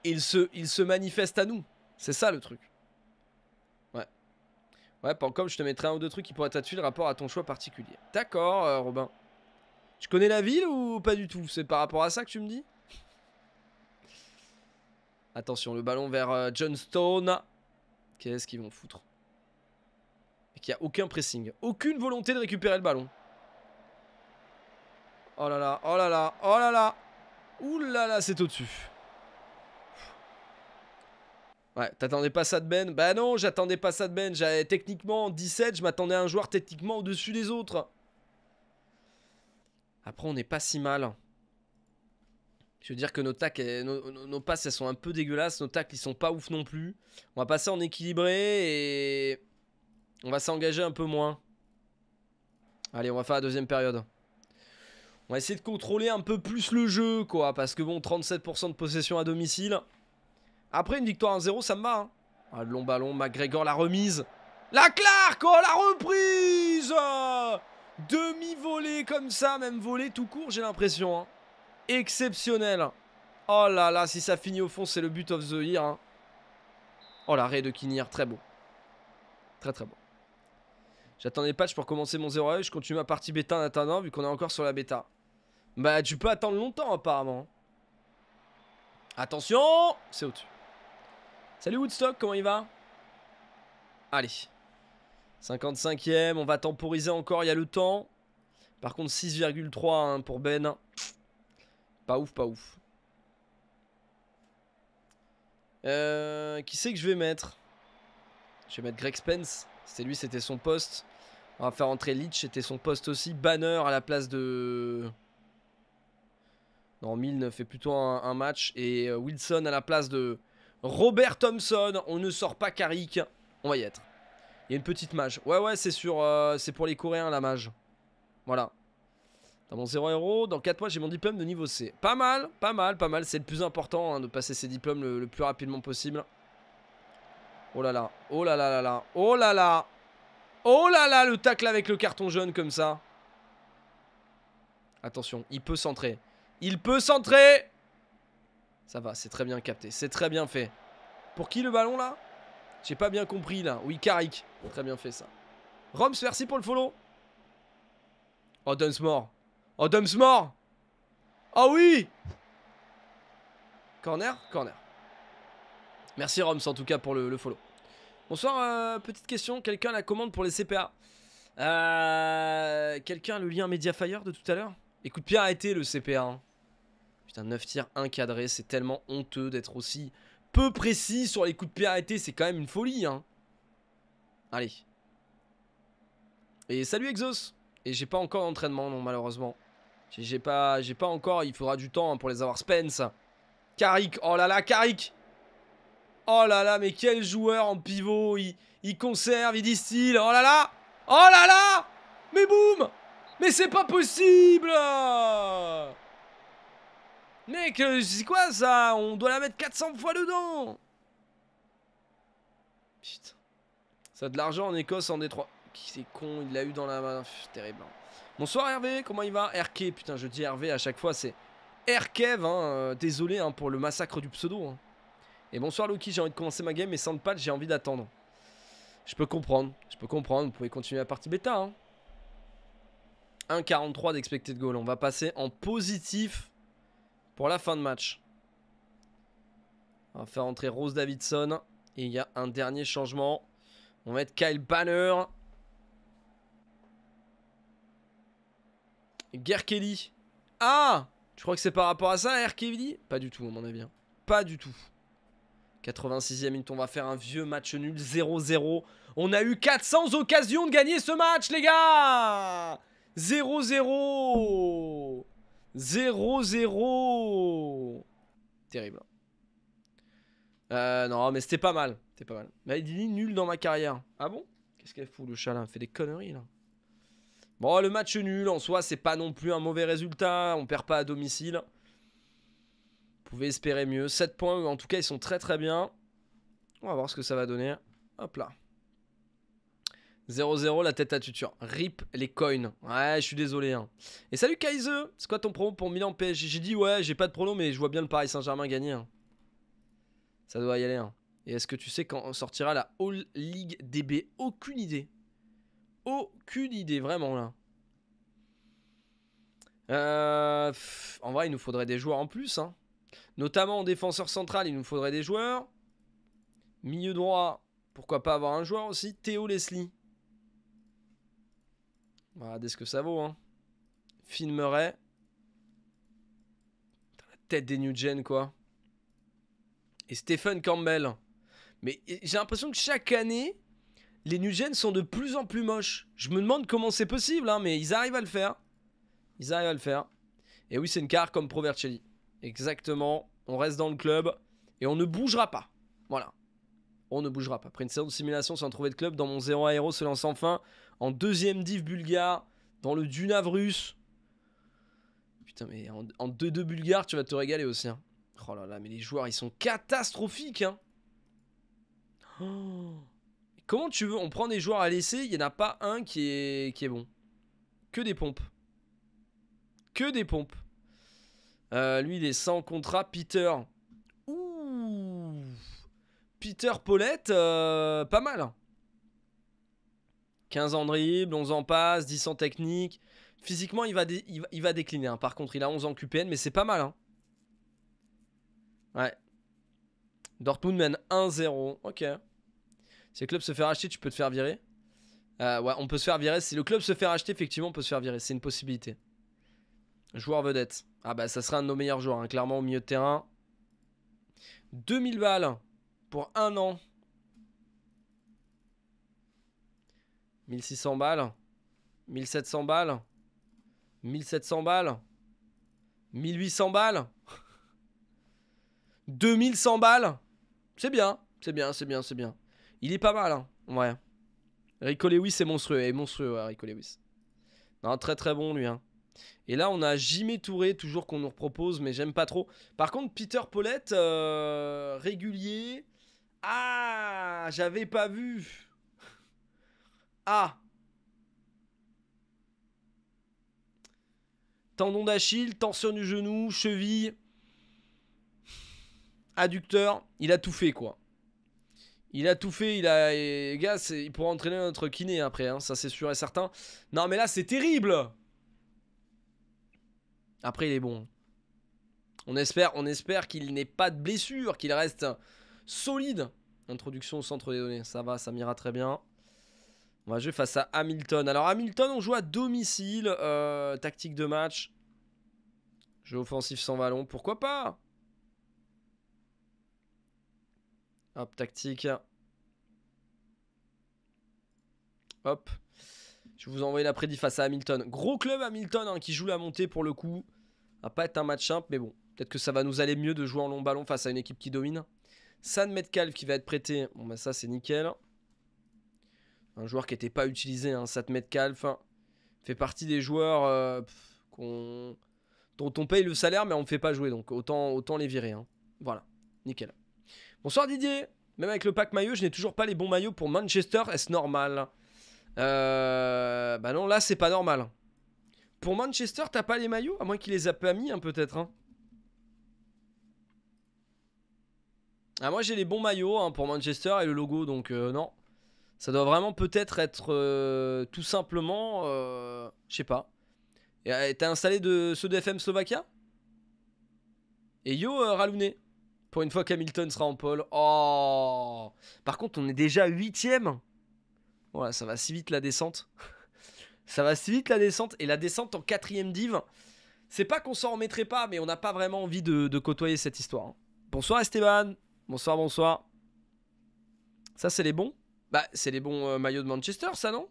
Il se, il se manifeste à nous. C'est ça le truc. Ouais. Ouais, comme je te mettrai un ou deux trucs qui pourraient t'attuer le rapport à ton choix particulier. D'accord, euh, Robin. Tu connais la ville ou pas du tout C'est par rapport à ça que tu me dis Attention, le ballon vers euh, Johnstone. Qu'est-ce qu'ils vont foutre Et n'y a aucun pressing. Aucune volonté de récupérer le ballon. Oh là là, oh là là, oh là là Ouh là là, c'est au-dessus. Ouais, t'attendais pas ça de Ben Bah non, j'attendais pas ça de Ben. J'avais techniquement 17, je m'attendais à un joueur techniquement au-dessus des autres. Après, on n'est pas si mal. Je veux dire que eh, nos, nos, passes, elles sont un peu dégueulasses. Nos tacles, ils sont pas ouf non plus. On va passer en équilibré et on va s'engager un peu moins. Allez, on va faire la deuxième période. On va essayer de contrôler un peu plus le jeu, quoi. Parce que bon, 37% de possession à domicile. Après, une victoire 1-0, ça me va. Hein. Ah, long ballon, McGregor, la remise. La Clark, oh, la reprise demi volé comme ça, même volé tout court, j'ai l'impression. Hein. Exceptionnel. Oh là là, si ça finit au fond, c'est le but of the year. Oh Oh l'arrêt de Kinir, très beau. Très très beau. J'attendais patch pour commencer mon 0 je continue ma partie bêta en attendant vu qu'on est encore sur la bêta. Bah tu peux attendre longtemps apparemment. Attention, c'est au-dessus. Salut Woodstock, comment il va Allez, 55e, on va temporiser encore, il y a le temps. Par contre 6,3 hein, pour Ben. Pas ouf, pas ouf. Euh, qui c'est que je vais mettre Je vais mettre Greg Spence. C'était lui, c'était son poste. On va faire entrer Leach, c'était son poste aussi. Banner à la place de... Non, Milne fait plutôt un, match. Et euh, Wilson à la place de Robert Thompson. On ne sort pas Carrick. On va y être. Il y a une petite mage. Ouais, ouais, c'est sur, euh, c'est pour les Coréens, la mage. Voilà. Dans mon 0 héros, dans 4 mois, j'ai mon diplôme de niveau C. Pas mal, pas mal, pas mal. C'est le plus important hein, de passer ses diplômes le, le, plus rapidement possible. Oh là là, oh là là là là, oh là là. Oh là là, le tacle avec le carton jaune comme ça. Attention, il peut centrer. Il peut centrer Ça va, c'est très bien capté, c'est très bien fait. Pour qui le ballon là j'ai pas bien compris là. Oui, Karik. Très bien fait ça. Roms, merci pour le follow. Oh, Dunsmore. Oh, Dunsmore. Oh oui Corner Corner. Merci Roms en tout cas pour le, follow. Bonsoir, euh, petite question. Quelqu'un la commande pour les CPA euh, Quelqu'un le lien Mediafire de tout à l'heure Écoute, a arrêtez le CPA. Hein. Putain, 9 tirs, 1 cadré. C'est tellement honteux d'être aussi précis sur les coups de pied arrêtés, c'est quand même une folie. Hein. Allez. Et salut Exos Et j'ai pas encore d'entraînement, non, malheureusement. J'ai pas, j'ai pas encore, il faudra du temps hein, pour les avoir Spence. Carrick, oh là là, Carrick Oh là là, mais quel joueur en pivot il, il conserve, il distille, oh là là Oh là là Mais boum Mais c'est pas possible Mec, c'est euh, quoi ça On doit la mettre 400 fois dedans Putain. Ça a de l'argent en Écosse, en Détroit. C'est con, il l'a eu dans la main. terrible. Hein. Bonsoir Hervé, comment il va RK, putain, je dis Hervé à chaque fois, c'est RK, Hein, euh, désolé hein, pour le massacre du pseudo. Hein. Et bonsoir Loki, j'ai envie de commencer ma game, mais sans le patch, j'ai envie d'attendre. Je peux comprendre, je peux comprendre. Vous pouvez continuer la partie bêta. 1,43 d'expected goal. On va passer en positif pour la fin de match. On va faire entrer Rose Davidson. Et il y a un dernier changement. On va mettre Kyle Banner. Kelly. Ah Tu crois que c'est par rapport à ça, Kelly Pas du tout, à mon avis. Hein. Pas du tout. 86e minute, on va faire un vieux match nul 0-0. On a eu 400 occasions de gagner ce match, les gars 0-0 0-0 Terrible. Euh, non, mais c'était pas mal. C'était pas mal. Mais il dit nul dans ma carrière. Ah bon Qu'est-ce qu'elle fout, le chat, Elle fait des conneries, là. Bon, le match nul, en soi, c'est pas non plus un mauvais résultat. On perd pas à domicile. Vous pouvez espérer mieux. 7 points, en tout cas, ils sont très très bien. On va voir ce que ça va donner. Hop là. 0-0, la tête à tuture. Rip les coins. Ouais, je suis désolé. Hein. Et salut Kaize C'est quoi ton promo pour Milan PSG J'ai dit ouais, j'ai pas de promo, mais je vois bien le Paris Saint-Germain gagner. Hein. Ça doit y aller. Hein. Et est-ce que tu sais quand sortira la All League DB Aucune idée. Aucune idée, vraiment là. Euh, en vrai, il nous faudrait des joueurs en plus. Notamment en défenseur central, il nous faudrait des joueurs. Milieu droit, pourquoi pas avoir un joueur aussi Théo Leslie. Regardez bah, ce que ça vaut. Hein. la tête des New Gen, quoi. Et Stephen Campbell. Mais j'ai l'impression que chaque année, les New Gen sont de plus en plus moches. Je me demande comment c'est possible, hein, mais ils arrivent à le faire. Ils arrivent à le faire. Et oui, c'est une carte comme Provercelli. Exactement. On reste dans le club et on ne bougera pas. Voilà. On ne bougera pas. Après une saison de simulation sans trouver de club, dans mon 0 à se lance enfin en deuxième div bulgare, dans le Dunavrus. russe. Putain, mais en 2-2 bulgare, tu vas te régaler aussi. Oh là là, mais les joueurs, ils sont catastrophiques. Hein. Oh. Comment tu veux On prend des joueurs à laisser, il n'y en a pas un qui est, qui est bon. Que des pompes. Que des pompes. Euh, lui, il est sans contrat. Peter. Ouh. Peter Paulette, euh, pas mal. Hein. 15 ans de dribble, 11 en passe, 10 en technique. Physiquement, il va, il va, décliner. Hein. Par contre, il a 11 en QPN, mais c'est pas mal. Hein. Ouais. Dortmund mène 1-0. Ok. Si le club se fait racheter, tu peux te faire virer. Euh, ouais, on peut se faire virer. Si le club se fait racheter, effectivement, on peut se faire virer. C'est une possibilité. Joueur vedette. Ah bah, ça sera un de nos meilleurs joueurs, hein. clairement, au milieu de terrain. 2000 balles pour un an. 1600 balles. 1700 balles. 1700 balles. 1800 balles. 2100 *laughs* balles. C'est bien, c'est bien, c'est bien, c'est bien. Il est pas mal, hein. Ouais. Rico Lewis est monstrueux. est monstrueux, ouais, Rico Lewis. très très bon, lui, hein. Et là, on a Jimé Touré, toujours qu'on nous propose, mais j'aime pas trop. Par contre, Peter Paulette, euh, régulier. Ah, j'avais pas vu. Ah Tendon d'Achille, tension du genou, cheville, adducteur, il a tout fait quoi. Il a tout fait, il a. gars, il pourra entraîner notre kiné après, hein, ça c'est sûr et certain. Non mais là c'est terrible Après il est bon. On espère, on espère qu'il n'ait pas de blessure, qu'il reste solide. Introduction au centre des données, ça va, ça m'ira très bien. On va jouer face à Hamilton. Alors Hamilton, on joue à domicile. Euh, tactique de match. Jeu offensif sans ballon. Pourquoi pas Hop, tactique. Hop. Je vais vous envoyer la prédit face à Hamilton. Gros club Hamilton hein, qui joue la montée pour le coup. Ça va pas être un match simple, mais bon. Peut-être que ça va nous aller mieux de jouer en long ballon face à une équipe qui domine. San Metcalf qui va être prêté. Bon, bah ça c'est nickel un joueur qui n'était pas utilisé, hein, ça te met fait partie des joueurs euh, dont on paye le salaire, mais on ne fait pas jouer. Donc autant, autant les virer. Hein. Voilà, nickel. Bonsoir Didier. Même avec le pack maillot, je n'ai toujours pas les bons maillots pour Manchester. Est-ce normal euh, Bah non, là, c'est pas normal. Pour Manchester, t'as pas les maillots À moins qu'il les a pas mis, hein, peut-être. Hein. Ah, moi, j'ai les bons maillots pour Manchester et le logo, donc euh, non. Ça doit vraiment peut-être être, euh, tout simplement, euh, je sais pas. Et euh, t'as installé de, ceux de FM Slovakia Et yo Ralouné Pour une fois qu'Hamilton sera en pole. Oh Par contre, on est déjà huitième Voilà, oh ça va si vite la descente. *laughs* ça va si vite la descente. Et la descente en quatrième div. C'est pas qu'on s'en remettrait pas, mais on n'a pas vraiment envie de, côtoyer cette histoire. Hein. Bonsoir Esteban Bonsoir, bonsoir. Ça, c'est les bons bah, c'est les bons euh, maillots de Manchester, ça, non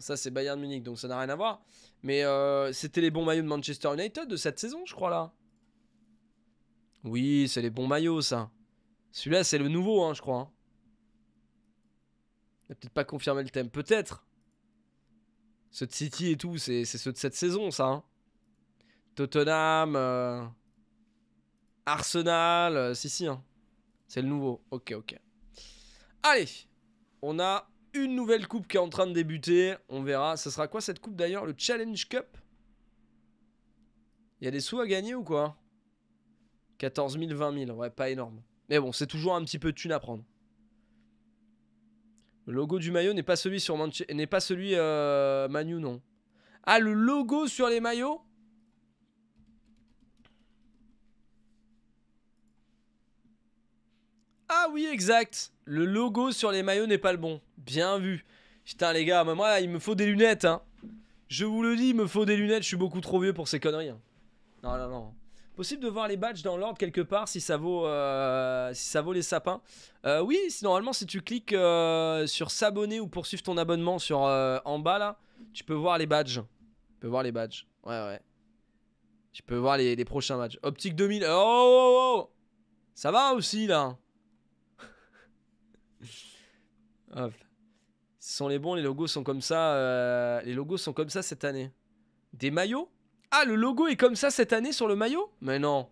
Ça, c'est Bayern Munich, donc ça n'a rien à voir. Mais euh, c'était les bons maillots de Manchester United de cette saison, je crois, là. Oui, c'est les bons maillots, ça. Celui-là, c'est le nouveau, hein, je crois. Hein. peut-être pas confirmé le thème. Peut-être. Ce de City et tout, c'est ceux de cette saison, ça. Hein. Tottenham, euh, Arsenal, si, si. Hein. C'est le nouveau. Ok, ok. Allez, on a une nouvelle coupe qui est en train de débuter. On verra. Ce sera quoi cette coupe d'ailleurs Le Challenge Cup Il y a des sous à gagner ou quoi 14 000, 20 000. Ouais, pas énorme. Mais bon, c'est toujours un petit peu de thune à prendre. Le logo du maillot n'est pas celui sur Manche... n'est pas celui euh, Manu, non. Ah, le logo sur les maillots Ah oui, exact. Le logo sur les maillots n'est pas le bon. Bien vu. Putain, les gars, moi, il me faut des lunettes, hein. Je vous le dis, il me faut des lunettes. Je suis beaucoup trop vieux pour ces conneries. Hein. Non, non, non. Possible de voir les badges dans l'ordre quelque part si ça vaut, euh, si ça vaut les sapins. Euh, oui, normalement, si tu cliques euh, sur s'abonner ou poursuivre ton abonnement sur en bas là, tu peux voir les badges. Tu peux voir les badges. Ouais, ouais. Tu peux voir les, les prochains matchs. Optique 2000. Oh, oh, oh Ça va aussi là. Ce sont les bons, les logos sont comme ça. Euh, les logos sont comme ça cette année. Des maillots Ah, le logo est comme ça cette année sur le maillot Mais non.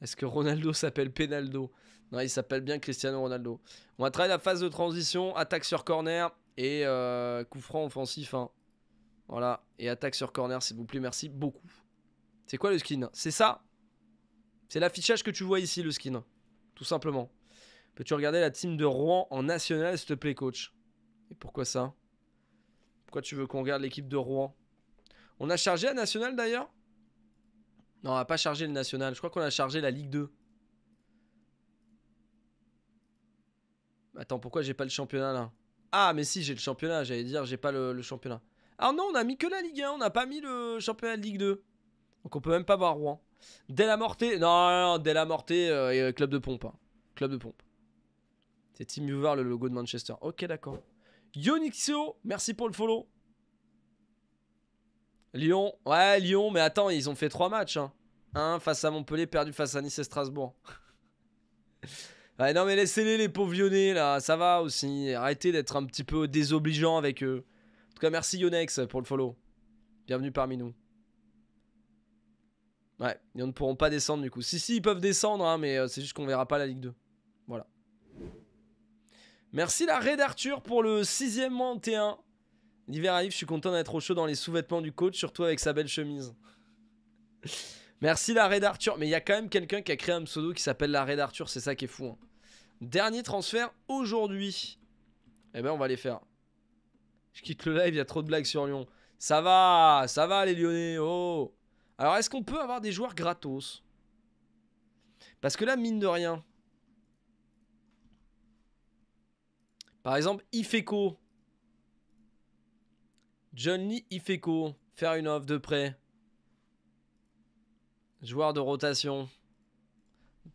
Est-ce que Ronaldo *laughs* s'appelle Penaldo Non, il s'appelle bien Cristiano Ronaldo. On va travailler la phase de transition, attaque sur corner et euh, coup franc offensif. Hein. Voilà, et attaque sur corner, s'il vous plaît, merci beaucoup. C'est quoi le skin C'est ça C'est l'affichage que tu vois ici, le skin. Tout simplement. Peux-tu regarder la team de Rouen en national, s'il te plaît, coach Et pourquoi ça Pourquoi tu veux qu'on regarde l'équipe de Rouen On a chargé la national d'ailleurs Non, on n'a pas chargé le national. Je crois qu'on a chargé la Ligue 2. Attends, pourquoi j'ai pas le championnat là Ah, mais si, j'ai le championnat. J'allais dire, j'ai pas le, championnat. Ah non, on a mis que la Ligue 1, on n'a pas mis le championnat de Ligue 2. Donc on peut même pas voir Rouen. Dès la non, non, non Dès la Mortée, euh, euh, club de pompe. Hein. Club de pompe. C'est voir le logo de Manchester. Ok, d'accord. Yonixio, merci pour le follow. Lyon, ouais, Lyon, mais attends, ils ont fait trois matchs. Hein. Un face à Montpellier, perdu face à Nice et Strasbourg. *laughs* ouais, non, mais laissez-les, les pauvres Lyonnais, là, ça va aussi. Arrêtez d'être un petit peu désobligeant avec eux. En tout cas, merci Yonex pour le follow. Bienvenue parmi nous. Ouais, ils ne pourront pas descendre du coup. Si, si, ils peuvent descendre, hein, mais euh, c'est juste qu'on verra pas la Ligue 2. Merci la Raid Arthur pour le sixième mois en T1. L'hiver arrive, je suis content d'être au chaud dans les sous-vêtements du coach, surtout avec sa belle chemise. Merci la Raid Arthur. Mais il y a quand même quelqu'un qui a créé un pseudo qui s'appelle la Red Arthur, c'est ça qui est fou. Hein. Dernier transfert aujourd'hui. Eh ben on va les faire. Je quitte le live, il y a trop de blagues sur Lyon. Ça va, ça va les Lyonnais, oh Alors est-ce qu'on peut avoir des joueurs gratos Parce que là, mine de rien, Par exemple, Ifeco. Johnny Lee Ifeco. Faire une offre de prêt. Joueur de rotation.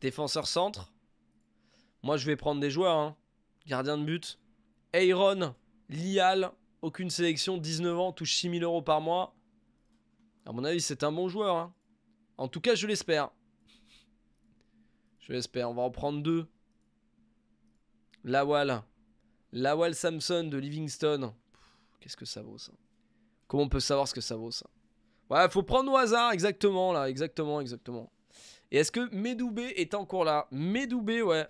Défenseur centre. Moi, je vais prendre des joueurs. Hein. Gardien de but. Aaron. Lial. Aucune sélection. 19 ans. Touche 6000 euros par mois. À mon avis, c'est un bon joueur. Hein. En tout cas, je l'espère. Je l'espère. On va en prendre deux. Lawal. Lawal Samson de Livingston. Qu'est-ce que ça vaut ça Comment on peut savoir ce que ça vaut ça Ouais, faut prendre au hasard, exactement là, exactement, exactement. Et est-ce que Medoubé est encore là Medoubé, ouais.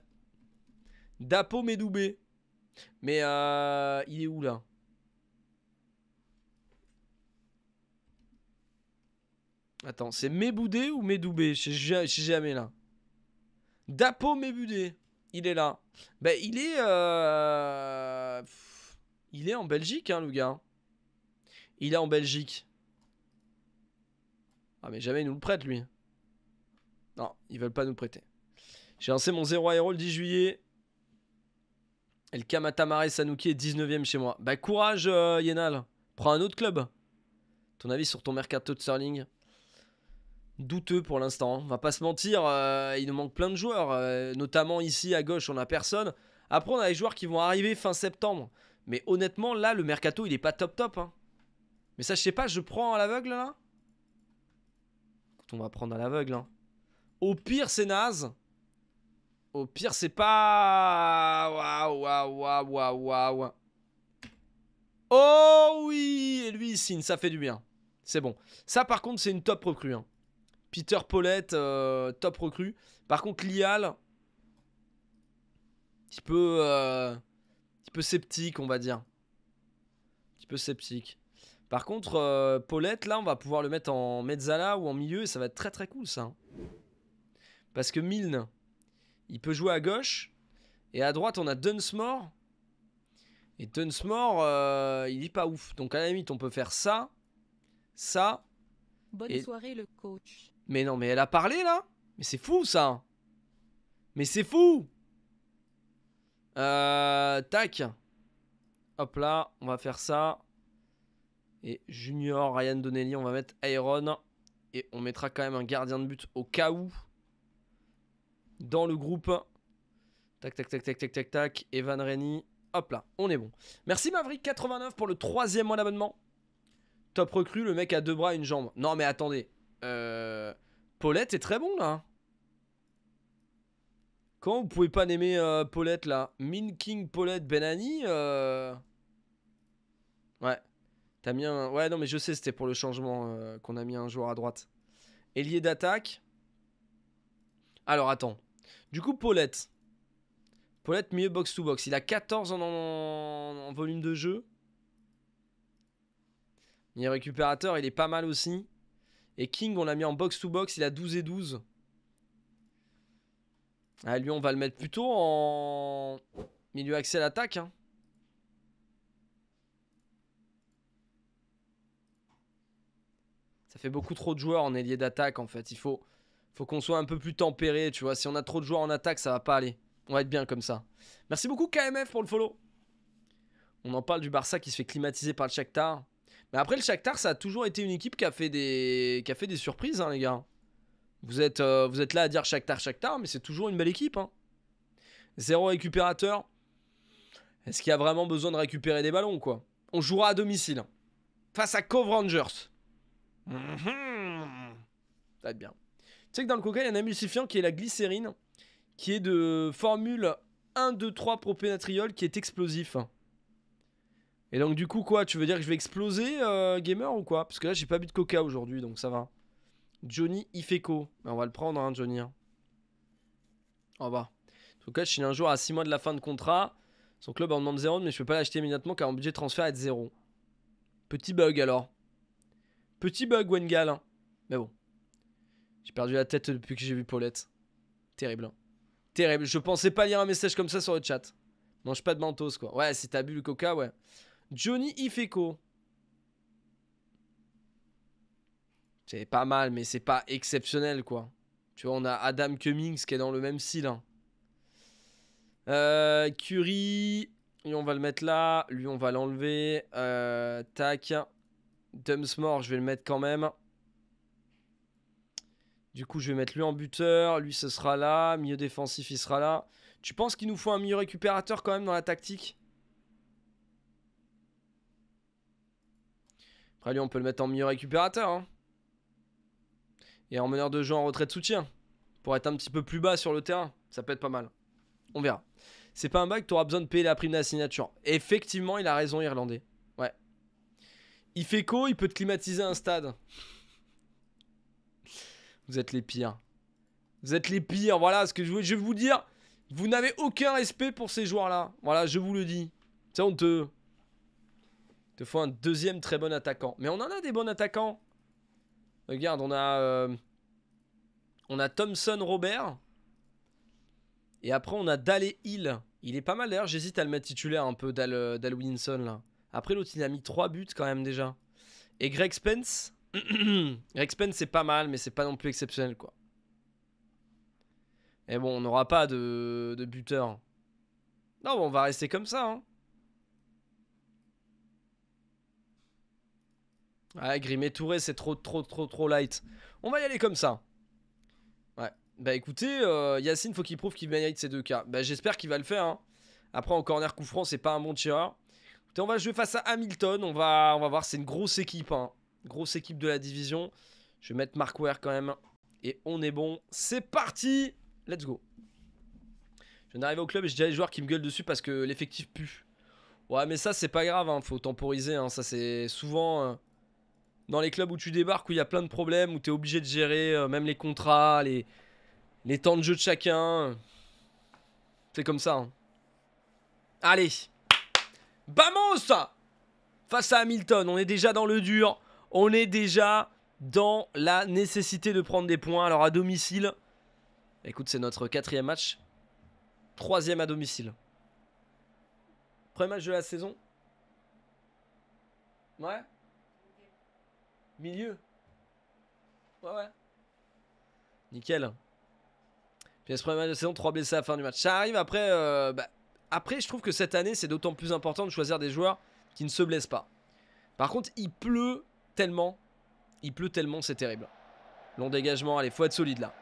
Dapo Medoubé. Mais euh, il est où là Attends, c'est Méboudé ou Medoubé Je sais jamais là. Dapo Méboudé il est là. Ben, il est... Euh, il est en Belgique, hein, le gars. Il est en Belgique. Ah, mais jamais il nous le prête, lui. Non, ils veulent pas nous prêter. J'ai lancé mon 0 aéro le 10 juillet. El Kamatamare Sanuki est 19ème chez moi. Bah courage, euh, Yenal. Prends un autre club. Ton avis sur ton mercato de Sterling douteux pour l'instant. On va pas se mentir, euh, il nous manque plein de joueurs, euh, notamment ici à gauche, on a personne. Après, on a les joueurs qui vont arriver fin septembre. Mais honnêtement, là, le mercato, il est pas top top. Hein. Mais ça, je sais pas, je prends à l'aveugle là On va prendre à l'aveugle. Hein. Au pire, c'est naze. Au pire, c'est pas. Waouh, waouh, waouh, waouh, Oh oui Et lui, il signe, ça fait du bien. C'est bon. Ça, par contre, c'est une top recrue. Hein. Peter Paulette, euh, top recrue. Par contre, Lial, euh, un petit peu sceptique, on va dire. Un Petit peu sceptique. Par contre, euh, Paulette, là, on va pouvoir le mettre en mezzala ou en milieu et ça va être très très cool ça. Hein. Parce que Milne, il peut jouer à gauche et à droite, on a Dunsmore. Et Dunsmore, il est pas ouf. Donc à la limite, on peut faire ça, ça. Bonne soirée, le coach. Mais non, mais elle a parlé là Mais c'est fou ça Mais c'est fou euh, Tac Hop là, on va faire ça. Et Junior, Ryan Donnelly, on va mettre Iron. Et on mettra quand même un gardien de but au cas où. Dans le groupe. Tac, tac, tac, tac, tac, tac, tac. Evan Rennie. Hop là, on est bon. Merci Maverick89 pour le troisième mois d'abonnement. Top recrue, le mec a deux bras et une jambe. Non mais attendez, euh, Paulette est très bon là. Quand vous pouvez pas n'aimer euh, Paulette là Min King Paulette Benani euh. Ouais. T'as mis un. Ouais, non, mais je sais, c'était pour le changement qu'on a mis un joueur à droite. Ailier d'attaque. Alors attends. Du coup, Paulette. Paulette, mieux box-to-box. Il a 14 en, en volume de jeu. Il est récupérateur, il est pas mal aussi. Et King, on l'a mis en box-to-box, il a 12 et 12. Ah, lui, on va le mettre plutôt en milieu accès à l'attaque. Hein. Ça fait beaucoup trop de joueurs en ailier d'attaque, en fait. Il faut, faut qu'on soit un peu plus tempéré, tu vois. Si on a trop de joueurs en attaque, ça va pas aller. On va être bien comme ça. Merci beaucoup, KMF, pour le follow. On en parle du Barça qui se fait climatiser par le Shakhtar. Mais après, le Shakhtar, ça a toujours été une équipe qui a fait des, surprises, hein, les gars. Euh, vous êtes, là à dire Shakhtar, Shakhtar, mais c'est toujours une belle équipe. Hein. Zéro récupérateur. Est-ce qu'il y a vraiment besoin de récupérer des ballons, quoi On jouera à domicile. Face à Cove Rangers. Ça va être bien. Tu sais que dans le coca, il y a un émulsifiant qui est la glycérine, qui est de formule 1, 2, 3 propénatriol, qui est explosif. Hein. Et donc du coup quoi, tu veux dire que je vais exploser euh, gamer ou quoi Parce que là j'ai pas bu de coca aujourd'hui donc ça va. Johnny Ifeco, ben, on va le prendre hein Johnny. Hein. Au revoir En tout cas je suis un jour à 6 mois de la fin de contrat. Son club en demande 0 mais je peux pas l'acheter immédiatement car mon budget transfert est de 0. Petit bug alors. Petit bug Wengal. Hein. Mais bon. J'ai perdu la tête depuis que j'ai vu Paulette. Terrible. Hein. Terrible. Je pensais pas lire un message comme ça sur le chat. Mange pas de mentos quoi. Ouais si t'as bu le coca ouais. Johnny Ifeco. C'est pas mal, mais c'est pas exceptionnel, quoi. Tu vois, on a Adam Cummings qui est dans le même style. Hein. Euh, Curry, lui on va le mettre là, lui on va l'enlever. Euh, tac. Dumsmore, je vais le mettre quand même. Du coup, je vais mettre lui en buteur, lui ce sera là, Mieux défensif il sera là. Tu penses qu'il nous faut un milieu récupérateur quand même dans la tactique on peut le mettre en milieu récupérateur. Hein. Et en meneur de jeu en retrait de soutien. Pour être un petit peu plus bas sur le terrain. Ça peut être pas mal. On verra. C'est pas un bac, t'auras besoin de payer la prime de la signature. Effectivement, il a raison, Irlandais. Ouais. Il fait quoi il peut te climatiser un stade. Vous êtes les pires. Vous êtes les pires, voilà ce que je voulais je vous dire. Vous n'avez aucun respect pour ces joueurs-là. Voilà, je vous le dis. C'est honteux te faut un deuxième très bon attaquant. Mais on en a des bons attaquants. Regarde, on a... Euh, on a Thompson Robert. Et après, on a Dale Hill. Il est pas mal d'ailleurs, j'hésite à le mettre titulaire un peu, Dal, euh, là. Après l'autre, il a mis trois buts quand même déjà. Et Greg Spence. *clears throat* Greg Spence, c'est pas mal, mais c'est pas non plus exceptionnel quoi. Et bon, on n'aura pas de, de buteur. Non, on va rester comme ça. Hein. Ah, Grimé Touré, c'est trop, trop, trop, trop light. On va y aller comme ça. Ouais. Bah écoutez, euh, Yacine, faut qu'il prouve qu'il mérite ces deux cas. Bah j'espère qu'il va le faire. Hein. Après, en corner coup franc, c'est pas un bon tireur. on va jouer face à Hamilton. On va, on va voir, c'est une grosse équipe. Hein. Grosse équipe de la division. Je vais mettre Mark Ware quand même. Et on est bon. C'est parti Let's go. Je viens d'arriver au club et j'ai déjà les joueurs qui me gueulent dessus parce que l'effectif pue. Ouais, mais ça, c'est pas grave. Hein. Faut temporiser. Hein. Ça, c'est souvent... Euh, dans les clubs où tu débarques, où il y a plein de problèmes, où tu es obligé de gérer euh, même les contrats, les, les temps de jeu de chacun. C'est comme ça. Hein. Allez. Vamos Face à Hamilton, on est déjà dans le dur. On est déjà dans la nécessité de prendre des points. Alors à domicile, écoute, c'est notre quatrième match. Troisième à domicile. Premier match de la saison. Ouais Milieu. Ouais, ouais. Nickel. Puis ce premier match de saison, 3 blessés à la fin du match. Ça arrive après. Euh, bah, après, je trouve que cette année, c'est d'autant plus important de choisir des joueurs qui ne se blessent pas. Par contre, il pleut tellement. Il pleut tellement, c'est terrible. Long dégagement, allez, faut être solide là.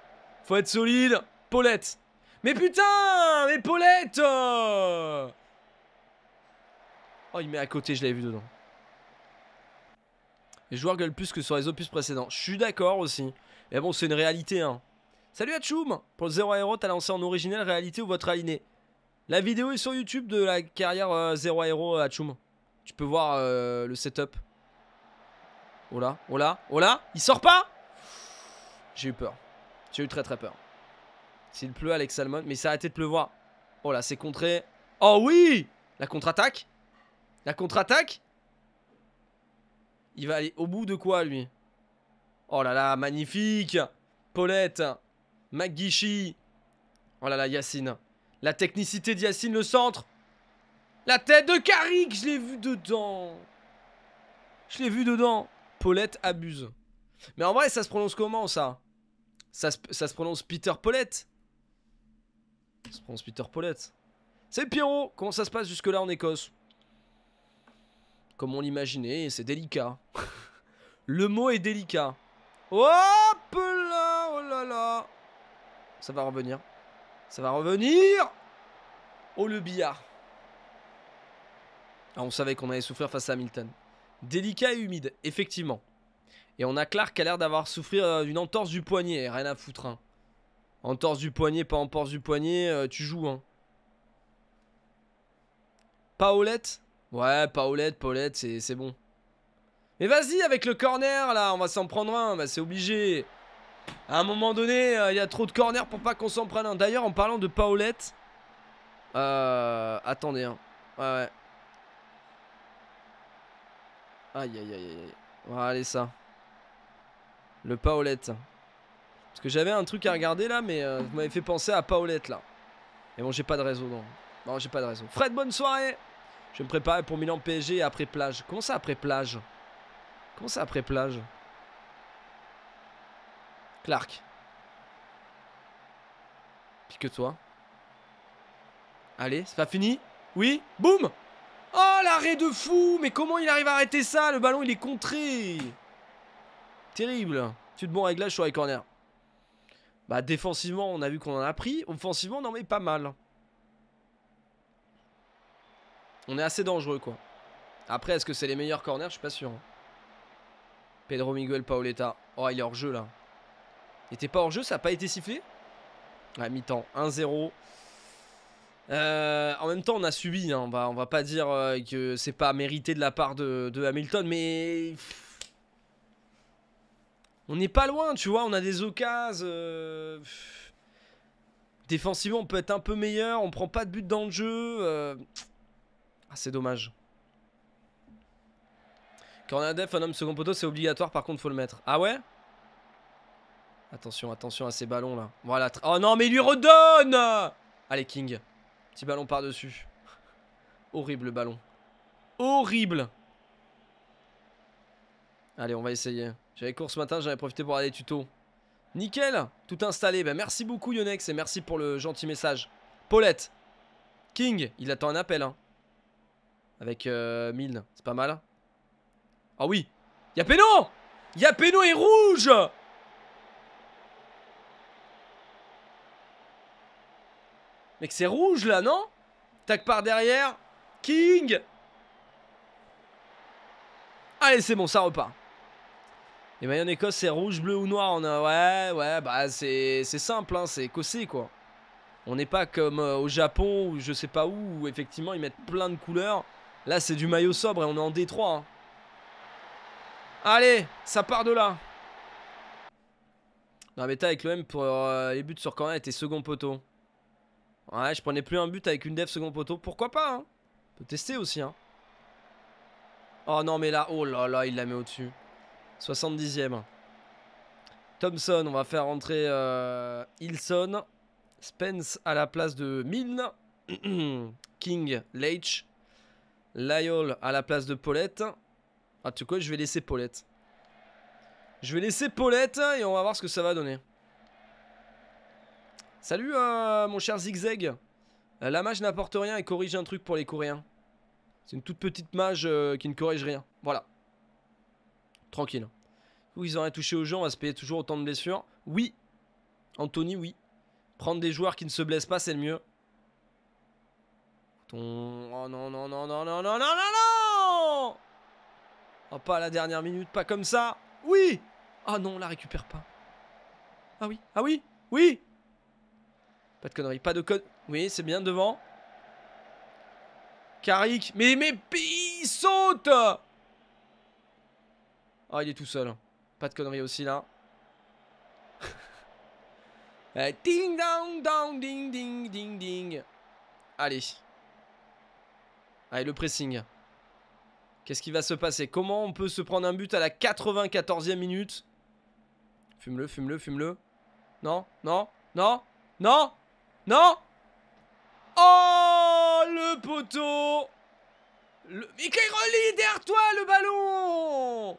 Faut être solide. Paulette. Mais putain Mais Paulette euh, Oh, il met à côté, je l'avais vu dedans. Les joueurs gueulent plus que sur les opus précédents. Je suis d'accord aussi. Mais bon, c'est une réalité, hein. Salut Tchoum Pour le Zero Aero, t'as lancé en original réalité ou votre aliné. La vidéo est sur YouTube de la carrière euh, Zero 0 Aero euh, Tu peux voir euh, le setup. Oh là, oh là, oh là Il sort pas J'ai eu peur. J'ai eu très très peur. S'il pleut, Alex Salmon. Mais ça a arrêté de pleuvoir. Oh là, c'est contré. Oh oui La contre-attaque La contre-attaque il va aller au bout de quoi, lui Oh là là, magnifique Paulette McGuichy Oh là là, Yacine La technicité de le centre La tête de Carrick Je l'ai vu dedans Je l'ai vu dedans Paulette abuse. Mais en vrai, ça se prononce comment, ça ça se, ça se prononce Peter Paulette Ça se prononce Peter Paulette. C'est Pierrot Comment ça se passe jusque-là en Écosse comme on l'imaginait, c'est délicat. *laughs* le mot est délicat. Hop là, oh là là. Ça va revenir. Ça va revenir. Oh le billard. Ah, on savait qu'on allait souffrir face à Hamilton. Délicat et humide, effectivement. Et on a Clark qui a l'air d'avoir souffrir d'une euh, entorse du poignet. Rien à foutre. Hein. Entorse du poignet, pas entorse du poignet, euh, tu joues. Hein. Paolette Ouais, Paulette, Paulette, c'est bon. Mais vas-y, avec le corner, là, on va s'en prendre un, bah, c'est obligé. À un moment donné, euh, il y a trop de corners pour pas qu'on s'en prenne un. D'ailleurs, en parlant de Paulette... Euh... Attendez, hein. Ouais, ouais. Aïe, aïe, aïe, aïe. Voilà, allez, ça. Le Paulette. Parce que j'avais un truc à regarder, là, mais euh, vous m'avez fait penser à Paulette, là. Et bon, j'ai pas de réseau, non. Non, j'ai pas de réseau. Fred, bonne soirée je vais me préparer pour Milan PSG après plage. Comment ça après plage Comment ça après plage Clark. Pique-toi. Allez, c'est pas fini Oui Boum Oh l'arrêt de fou Mais comment il arrive à arrêter ça Le ballon il est contré Terrible Tu de bon réglage sur les corner. Bah défensivement on a vu qu'on en a pris. Offensivement non mais pas mal. On est assez dangereux, quoi. Après, est-ce que c'est les meilleurs corners Je suis pas sûr. Hein. Pedro Miguel Paoletta. Oh, il est hors jeu, là. Il était pas hors jeu, ça n'a pas été sifflé À mi-temps, 1-0. Euh, en même temps, on a subi. Hein. On, va, va pas dire euh, que c'est pas mérité de la part de, Hamilton, mais. On n'est pas loin, tu vois. On a des occasions. Euh, défensivement, on peut être un peu meilleur. On prend pas de but dans le jeu. Ah, c'est dommage. Quand on a un def, un homme second poteau, c'est obligatoire, par contre, faut le mettre. Ah ouais Attention, attention à ces ballons là. Voilà. Oh non, mais il lui redonne Allez, King. Petit ballon par-dessus. Horrible ballon. Horrible Allez, on va essayer. J'avais cours ce matin, j'avais profité pour aller tuto. Nickel Tout installé. Ben, merci beaucoup, Yonex, et merci pour le gentil message. Paulette. King, il attend un appel. Hein. Avec euh, Milne, c'est pas mal. Ah oh, oui Y'a Péno Y'a Peno et rouge Mec, c'est rouge là, non Tac par derrière. King Allez, c'est bon, ça repart. Les maillots en Écosse, c'est rouge, bleu ou noir. On a... Ouais, ouais, bah c'est simple, hein, c'est écossais quoi. On n'est pas comme euh, au Japon ou je sais pas où, où effectivement ils mettent plein de couleurs. Là, c'est du maillot sobre et on est en D3. Hein. Allez, ça part de là. Non, mais t'as avec l'OM pour euh, les buts sur corner et second poteau. Ouais, je prenais plus un but avec une dev second poteau. Pourquoi pas On hein. peut tester aussi. Hein. Oh non, mais là, oh là là, il la met au-dessus. 70e. Thompson, on va faire rentrer Ilson. Euh, Hilson. Spence à la place de Milne. *clears throat* King, Leitch. Layol à la place de Paulette. Ah, tu tout quoi je vais laisser Paulette. Je vais laisser Paulette et on va voir ce que ça va donner. Salut euh, mon cher Zigzag. Euh, la mage n'apporte rien et corrige un truc pour les coréens. C'est une toute petite mage euh, qui ne corrige rien. Voilà. Tranquille. Où ils ont touché aux gens, on va se payer toujours autant de blessures. Oui. Anthony, oui. Prendre des joueurs qui ne se blessent pas, c'est le mieux. Ton Oh non, non, non, non, non, non, non, non, non Oh, pas la dernière minute, pas comme ça Oui Ah oh non, on la récupère pas. Ah oui, ah oui, oui Pas de conneries, pas de con... Oui, c'est bien devant. Carrick, mais, mais, il saute Oh, il est tout seul. Pas de conneries aussi, là. ding, *laughs* eh, dong, dong, ding, ding, ding, ding. Allez. Allez, ah, le pressing. Qu'est-ce qui va se passer Comment on peut se prendre un but à la 94e minute Fume-le, fume-le, fume-le. Non, non, non, non, non Oh, le poteau le... Mickey derrière toi, le ballon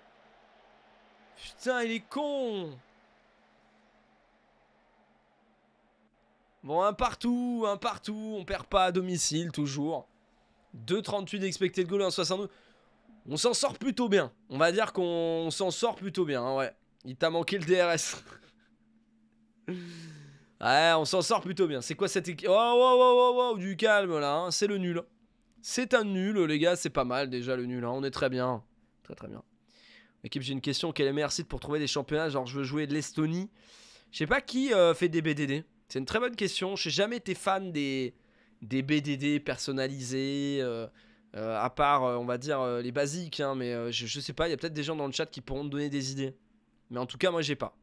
Putain, il est con Bon, un partout, un partout, on perd pas à domicile, toujours. 2,38 d'expected goal, 1,62. On s'en sort plutôt bien. On va dire qu'on s'en sort plutôt bien, hein, ouais. Il t'a manqué le DRS. *laughs* ouais, on s'en sort plutôt bien. C'est quoi cette équipe Oh, oh, oh, du calme, là. Hein. C'est le nul. C'est un nul, les gars. C'est pas mal, déjà, le nul. Hein. On est très bien. Très, très bien. Équipe, j'ai une question. Quel est le meilleur site pour trouver des championnats Genre, je veux jouer de l'Estonie. Je sais pas qui euh, fait des BDD. C'est une très bonne question. Je J'ai jamais été fan des des BDD personnalisés. Euh, euh, à part, euh, on va dire, les basiques, hein, mais je, sais pas, il y a peut-être des gens dans le chat qui pourront donner des idées. Mais en tout cas, moi, j'ai pas.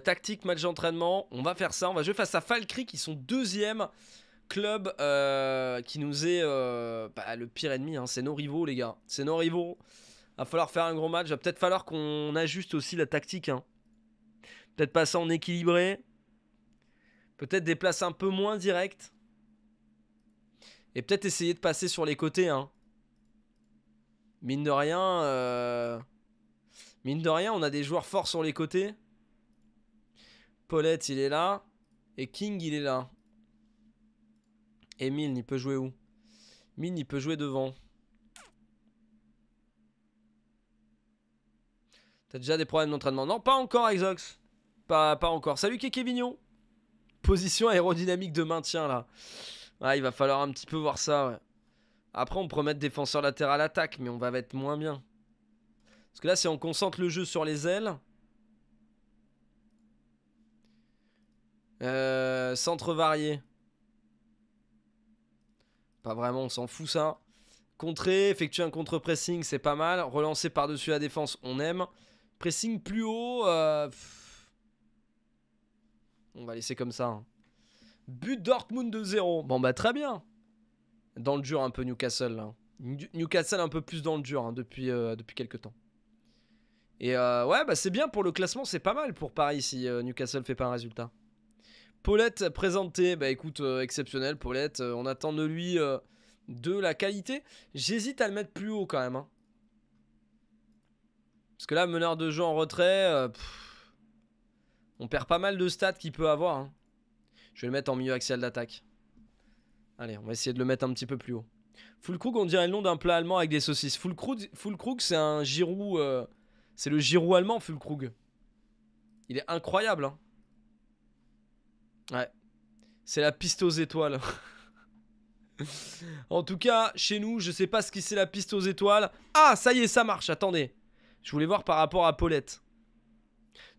tactique, match d'entraînement, on va faire ça. On va jouer face à Falkry, qui sont deuxième club qui nous est bah, le pire ennemi. Hein. c'est nos rivaux, les gars. C'est nos rivaux. Va falloir faire un gros match. Va peut-être falloir qu'on ajuste aussi la tactique. Hein. Peut-être pas ça en équilibré. Peut-être des places un peu moins directes. Et peut-être essayer de passer sur les côtés. Hein. Mine de rien... Euh, mine de rien, on a des joueurs forts sur les côtés. Paulette, il est là. Et King, il est là. Et il peut jouer où Mine, il peut jouer devant. T'as déjà des problèmes d'entraînement Non, pas encore, Exox. Pas, pas encore. Salut, Kéké position aérodynamique de maintien là. il va falloir un petit peu voir ça. Après, on pourrait mettre défenseur latéral attaque, mais on va être moins bien. Parce que là, si on concentre le jeu sur les ailes. Euh, centre varié. Pas vraiment, on s'en fout ça. Contrer, effectuer un contre-pressing, c'est pas mal. Relancer par-dessus la défense, on aime. Pressing plus haut, euh, on va laisser comme ça. Hein. But Dortmund de 0. Bon, bah très bien. Dans le dur un peu Newcastle. Hein. Newcastle un peu plus dans le dur hein, depuis, euh, depuis quelques temps. Et euh, ouais, bah c'est bien pour le classement, c'est pas mal pour Paris si euh, Newcastle fait pas un résultat. Paulette présenté. bah écoute, exceptionnel Paulette, on attend de lui de la qualité. J'hésite à le mettre plus haut quand même. Parce que là, meneur de jeu en retrait, on perd pas mal de stats qu'il peut avoir. Hein. Je vais le mettre en milieu axial d'attaque. Allez, on va essayer de le mettre un petit peu plus haut. Fulkrug, on dirait le nom d'un plat allemand avec des saucisses. Fulkrug, c'est un girou... Euh, c'est le girou allemand, Fulkrug. Il est incroyable. Hein. Ouais. C'est la piste aux étoiles. *laughs* en tout cas, chez nous, je sais pas ce qui c'est la piste aux étoiles. Ah, ça y est, ça marche. Attendez. Je voulais voir par rapport à Paulette.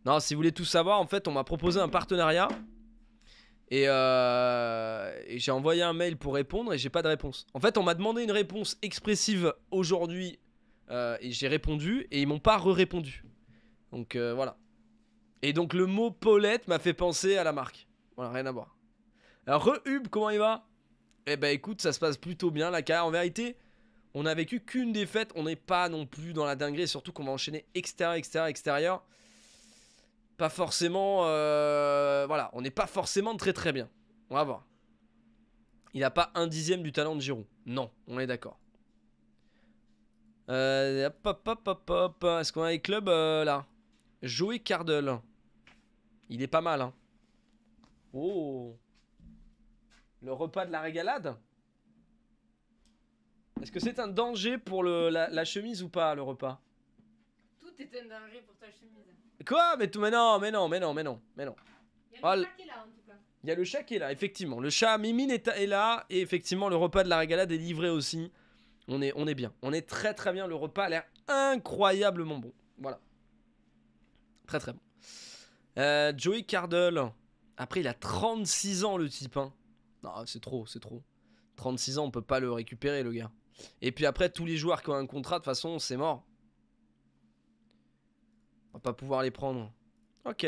Non, si vous voulez tout savoir, en fait, on m'a proposé un partenariat. Euh, et, j'ai envoyé un mail pour répondre et j'ai pas de réponse. En fait, on m'a demandé une réponse expressive aujourd'hui euh, et j'ai répondu et ils m'ont pas re-répondu. Donc euh, voilà. Et donc le mot Paulette m'a fait penser à la marque. Voilà, rien à voir. Alors, Rehub, comment il va Eh ben écoute, ça se passe plutôt bien la carrière. En vérité, on a vécu qu'une défaite. On n'est pas non plus dans la dinguerie, surtout qu'on va enchaîner extérieur, extérieur, extérieur pas forcément... Euh, voilà, on n'est pas forcément très très bien. On va voir. Il n'a pas un dixième du talent de Giroud. Non, on est d'accord. Euh, hop, hop, hop, hop. Est-ce qu'on a les clubs euh, là Joey Cardle. Il est pas mal. Hein. Oh. Le repas de la régalade Est-ce que c'est un danger pour la chemise ou pas, le repas Tout est un danger pour ta chemise. Quoi mais, non, mais non, mais non, mais non, mais non. Il y a le ah, chat qui est là, en tout cas. Il y a le chat qui est là, effectivement. Le chat Mimine est, là, et effectivement, le repas de la régalade est livré aussi. On est, on est bien. On est très très bien. Le repas a l'air incroyablement bon. Voilà. Très très bon. Euh, Joey Cardle. Après, il a 36 ans, le type. Hein. Non, c'est trop, c'est trop. 36 ans, on peut pas le récupérer, le gars. Et puis après, tous les joueurs qui ont un contrat, de toute façon, c'est mort. On va pas pouvoir les prendre. Ok.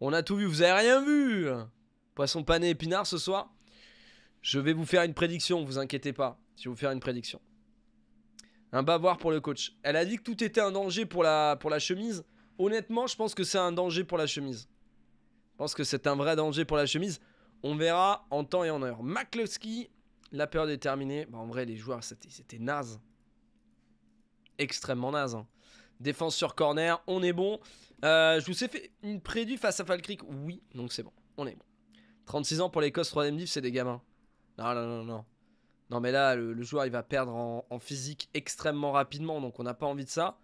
On a tout vu, vous avez rien vu Poisson pané épinard ce soir Je vais vous faire une prédiction, vous inquiétez pas. Je vais vous faire une prédiction. Un bavard pour le coach. Elle a dit que tout était un danger pour la, pour la chemise. Honnêtement, je pense que c'est un danger pour la chemise. Je pense que c'est un vrai danger pour la chemise. On verra en temps et en heure. Maklowski, la période est terminée. Bah, en vrai, les joueurs, c'était naze. Extrêmement naze. Hein. Défense sur corner, on est bon. Euh, je vous ai fait une prédue face à Falkirk, oui, donc c'est bon, on est bon. 36 ans pour l'Écosse, 3ème div, c'est des gamins. Non, non, non, non. Non, mais là, le, joueur, il va perdre en, physique extrêmement rapidement, donc on n'a pas envie de ça.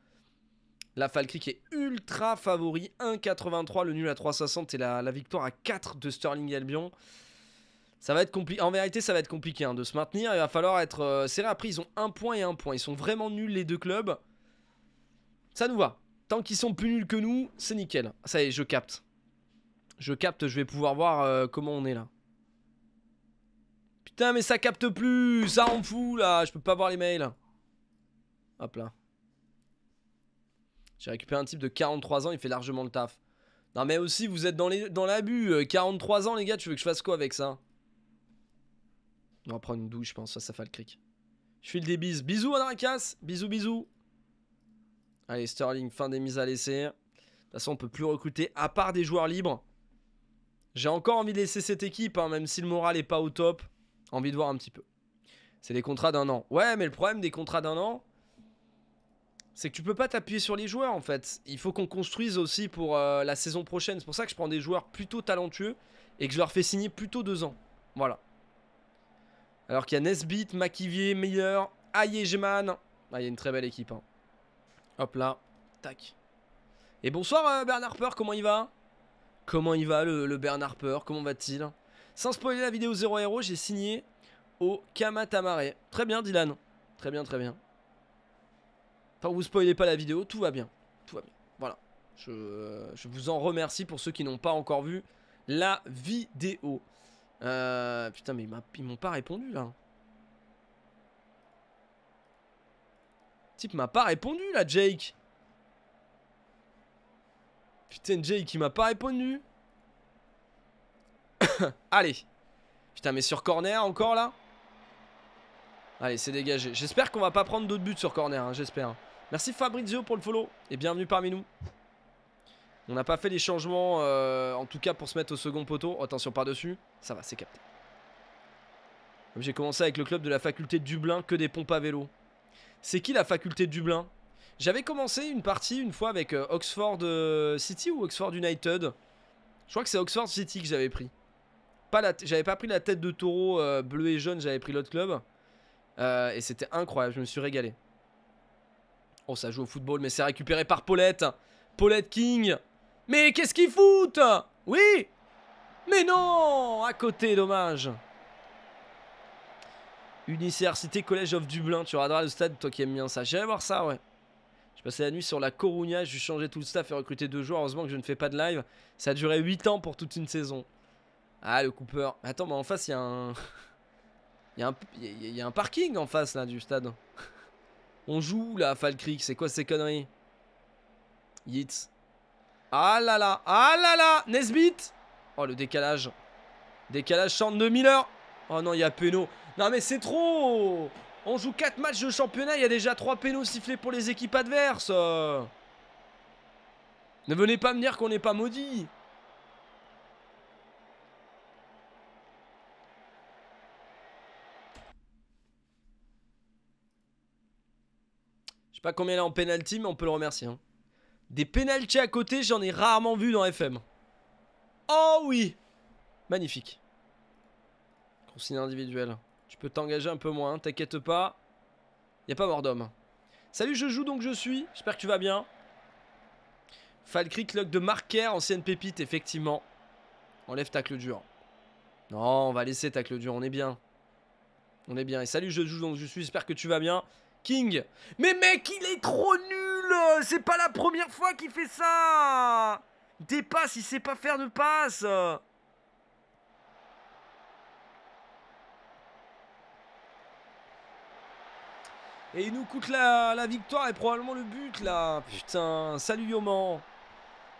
La Falkirk est ultra favori, 1,83, le nul à 3,60 et la, victoire à 4 de Sterling Albion. Ça va être compliqué. En vérité, ça va être compliqué hein, de se maintenir. Il va falloir être euh, serré. Après, ils ont un point et un point. Ils sont vraiment nuls les deux clubs. Ça nous va. Tant qu'ils sont plus nuls que nous, c'est nickel. Ça y est, je capte. Je capte, je vais pouvoir voir euh, comment on est là. Putain, mais ça capte plus Ça en fout, là Je peux pas voir les mails. Hop là. J'ai récupéré un type de 43 ans, il fait largement le taf. Non, mais aussi, vous êtes dans l'abus. 43 euh, ans, les gars, tu veux que je fasse quoi avec ça On va prendre une douche, je pense. Ça, ça fait le cric. Je file des bises. Bisous, casse Bisous, bisous Allez, Sterling, fin des mises à laisser De toute façon, on peut plus recruter, à part des joueurs libres. J'ai encore envie de laisser cette équipe, hein, même si le moral est pas au top. Envie de voir un petit peu. C'est les contrats d'un an. Ouais, mais le problème des contrats d'un an, c'est que tu peux pas t'appuyer sur les joueurs en fait. Il faut qu'on construise aussi pour euh, la saison prochaine. C'est pour ça que je prends des joueurs plutôt talentueux et que je leur fais signer plutôt deux ans. Voilà. Alors qu'il y a Nesbitt, Makivier, Meyer, Ayegeman. Ah, il y a une très belle équipe. Hein. Hop là, tac. Et bonsoir euh, Bernard Peur, comment il va Comment il va le, Bernard Peur Comment va-t-il Sans spoiler la vidéo zéro héros, j'ai signé au Kamatamare. Très bien Dylan, très bien, très bien. Tant vous spoilez pas la vidéo, tout va bien. Tout va bien. Voilà. Je, euh, vous en remercie pour ceux qui n'ont pas encore vu la vidéo. Euh, putain, mais ils m'ont pas répondu là. type m'a pas répondu là, Jake. Putain, Jake, il m'a pas répondu. *coughs* Allez. Putain, mais sur corner encore là Allez, c'est dégagé. J'espère qu'on va pas prendre d'autres buts sur corner, hein, j'espère. Merci Fabrizio pour le follow et bienvenue parmi nous. On n'a pas fait les changements, euh, en tout cas pour se mettre au second poteau. attention par-dessus, ça va, c'est capté. J'ai commencé avec le club de la faculté de Dublin, que des pompes à vélo c'est qui la faculté de Dublin J'avais commencé une partie une fois avec euh, Oxford euh, City ou Oxford United. Je crois que c'est Oxford City que j'avais pris. j'avais pas pris la tête de taureau euh, bleu et jaune, j'avais pris l'autre club. et c'était incroyable, je me suis régalé. Oh, ça joue au football, mais c'est récupéré par Paulette. Paulette King. Mais qu'est-ce qu'il fout Oui Mais non À côté, dommage. Université College of Dublin, tu regarderas le stade, toi qui aimes bien ça. J'irai voir ça, ouais. J'ai passé la nuit sur la Coruña, j'ai changé tout le staff et recruté deux joueurs. Heureusement que je ne fais pas de live. Ça a duré 8 ans pour toute une saison. Ah, le Cooper. Attends, mais en face, il y a un. Il y, a un... parking en face, là, du stade. *laughs* On joue, là, Falkirk C'est quoi ces conneries Yeats. Ah là là Ah là là Nesbit Oh, le décalage. Décalage chante de Miller. Oh non, il y a Peno. Non mais c'est trop On joue 4 matchs de championnat, il y a déjà 3 pénaux sifflés pour les équipes adverses Ne venez pas me dire qu'on n'est pas maudit Je sais pas combien il a en pénalty mais on peut le remercier. Hein. Des pénalty à côté, j'en ai rarement vu dans FM. Oh oui Magnifique. Consigne individuelle. Tu peux t'engager un peu moins, t'inquiète pas. Y a pas mort d'homme. Salut, je joue donc je suis. J'espère que tu vas bien. Falkrik, lock de Marker, ancienne pépite, effectivement. Enlève tacle dur. Non, on va laisser tacle dur, on est bien. On est bien. Et salut, je joue donc je suis. J'espère que tu vas bien. King. Mais mec, il est trop nul C'est pas la première fois qu'il fait ça Des passes, il sait pas faire de passes Et il nous coûte la, victoire et probablement le but là. Putain, salut Yoman.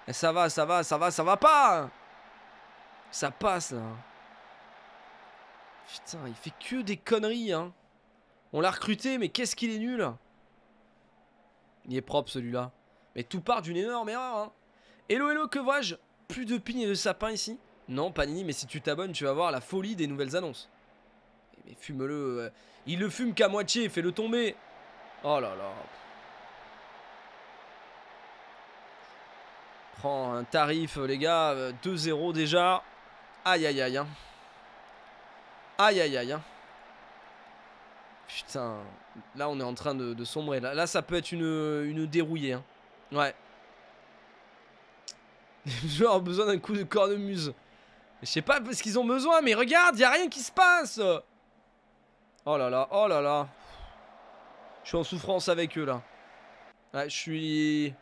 Eh, ça va, ça va, ça va, ça va pas. Ça passe là. Putain, il fait que des conneries. Hein. On l'a recruté, mais qu'est-ce qu'il est nul. Il est propre celui-là. Mais tout part d'une énorme erreur. Hein. Hello, hello, que vois-je Plus de pignes et de sapins ici Non, Panini, mais si tu t'abonnes, tu vas voir la folie des nouvelles annonces. Mais fume-le. Euh. Il le fume qu'à moitié, fais-le tomber. Oh là là. Prends un tarif, les gars. 2-0 déjà. Aïe, aïe, aïe. Hein. Aïe, aïe, aïe. Hein. Putain. Là, on est en train de, sombrer. Là, ça peut être une, une dérouillée. Hein. Ouais. Les joueurs ont besoin d'un coup de cornemuse. Je sais pas ce qu'ils ont besoin, mais regarde, y a rien qui se passe. Oh là là, oh là là. Je suis en souffrance avec eux là. Ouais, je suis...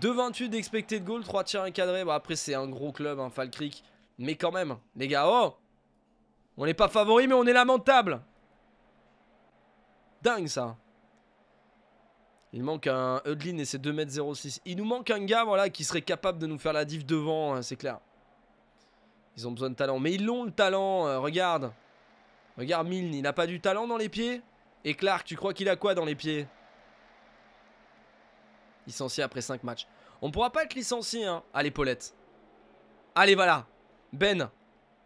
2,28 de goal, 3 tirs encadrés. Bon, après, c'est un gros club, hein, Falkrick. Mais quand même, les gars, oh On n'est pas favori, mais on est lamentable. Dingue, ça. Il manque un Udlin et ses 2m06. Il nous manque un gars, voilà, qui serait capable de nous faire la diff devant, hein, c'est clair. Ils ont besoin de talent. Mais ils l'ont, le talent. Euh, regarde. Regarde Milne, il n'a pas du talent dans les pieds et Clark, tu crois qu'il a quoi dans les pieds Licencié après 5 matchs. On pourra pas être licencié, hein. Allez, Paulette. Allez, voilà. Ben.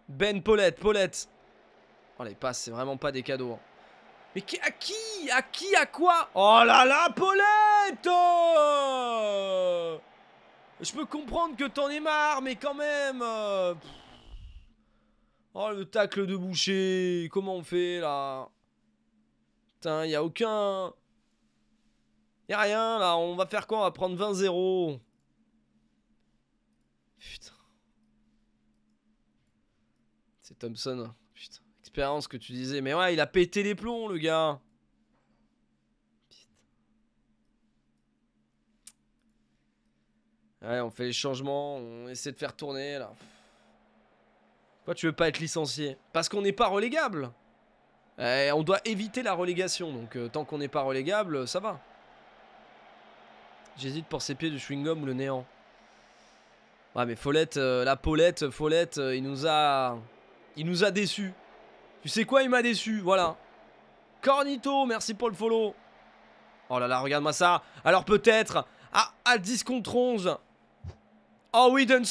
Ben, Paulette, Paulette. Oh, les passes, c'est vraiment pas des cadeaux. Hein. Mais qui, à qui À qui À quoi Oh là là, Paulette Je peux comprendre que t'en es marre, mais quand même euh, Oh, le tacle de boucher Comment on fait, là Putain, hein, y a aucun... Y a rien, là. On va faire quoi On va prendre 20-0. Putain. C'est Thompson. Hein. Putain. Expérience que tu disais. Mais ouais, il a pété les plombs, le gars. Ouais, on fait les changements. On essaie de faire tourner, là. Pourquoi tu veux pas être licencié Parce qu'on n'est pas relégable euh, on doit éviter la relégation, donc euh, tant qu'on n'est pas relégable, ça va. J'hésite pour ses pieds du chewing-gum ou le néant. Ouais, mais Follette, euh, la Paulette, Follette, il nous a... Il nous a déçus. Tu sais quoi, il m'a déçu, voilà. Cornito, merci pour le follow. Oh là là, regarde-moi ça. Alors peut-être, à, à 10 contre 11. Oh oui, Mais,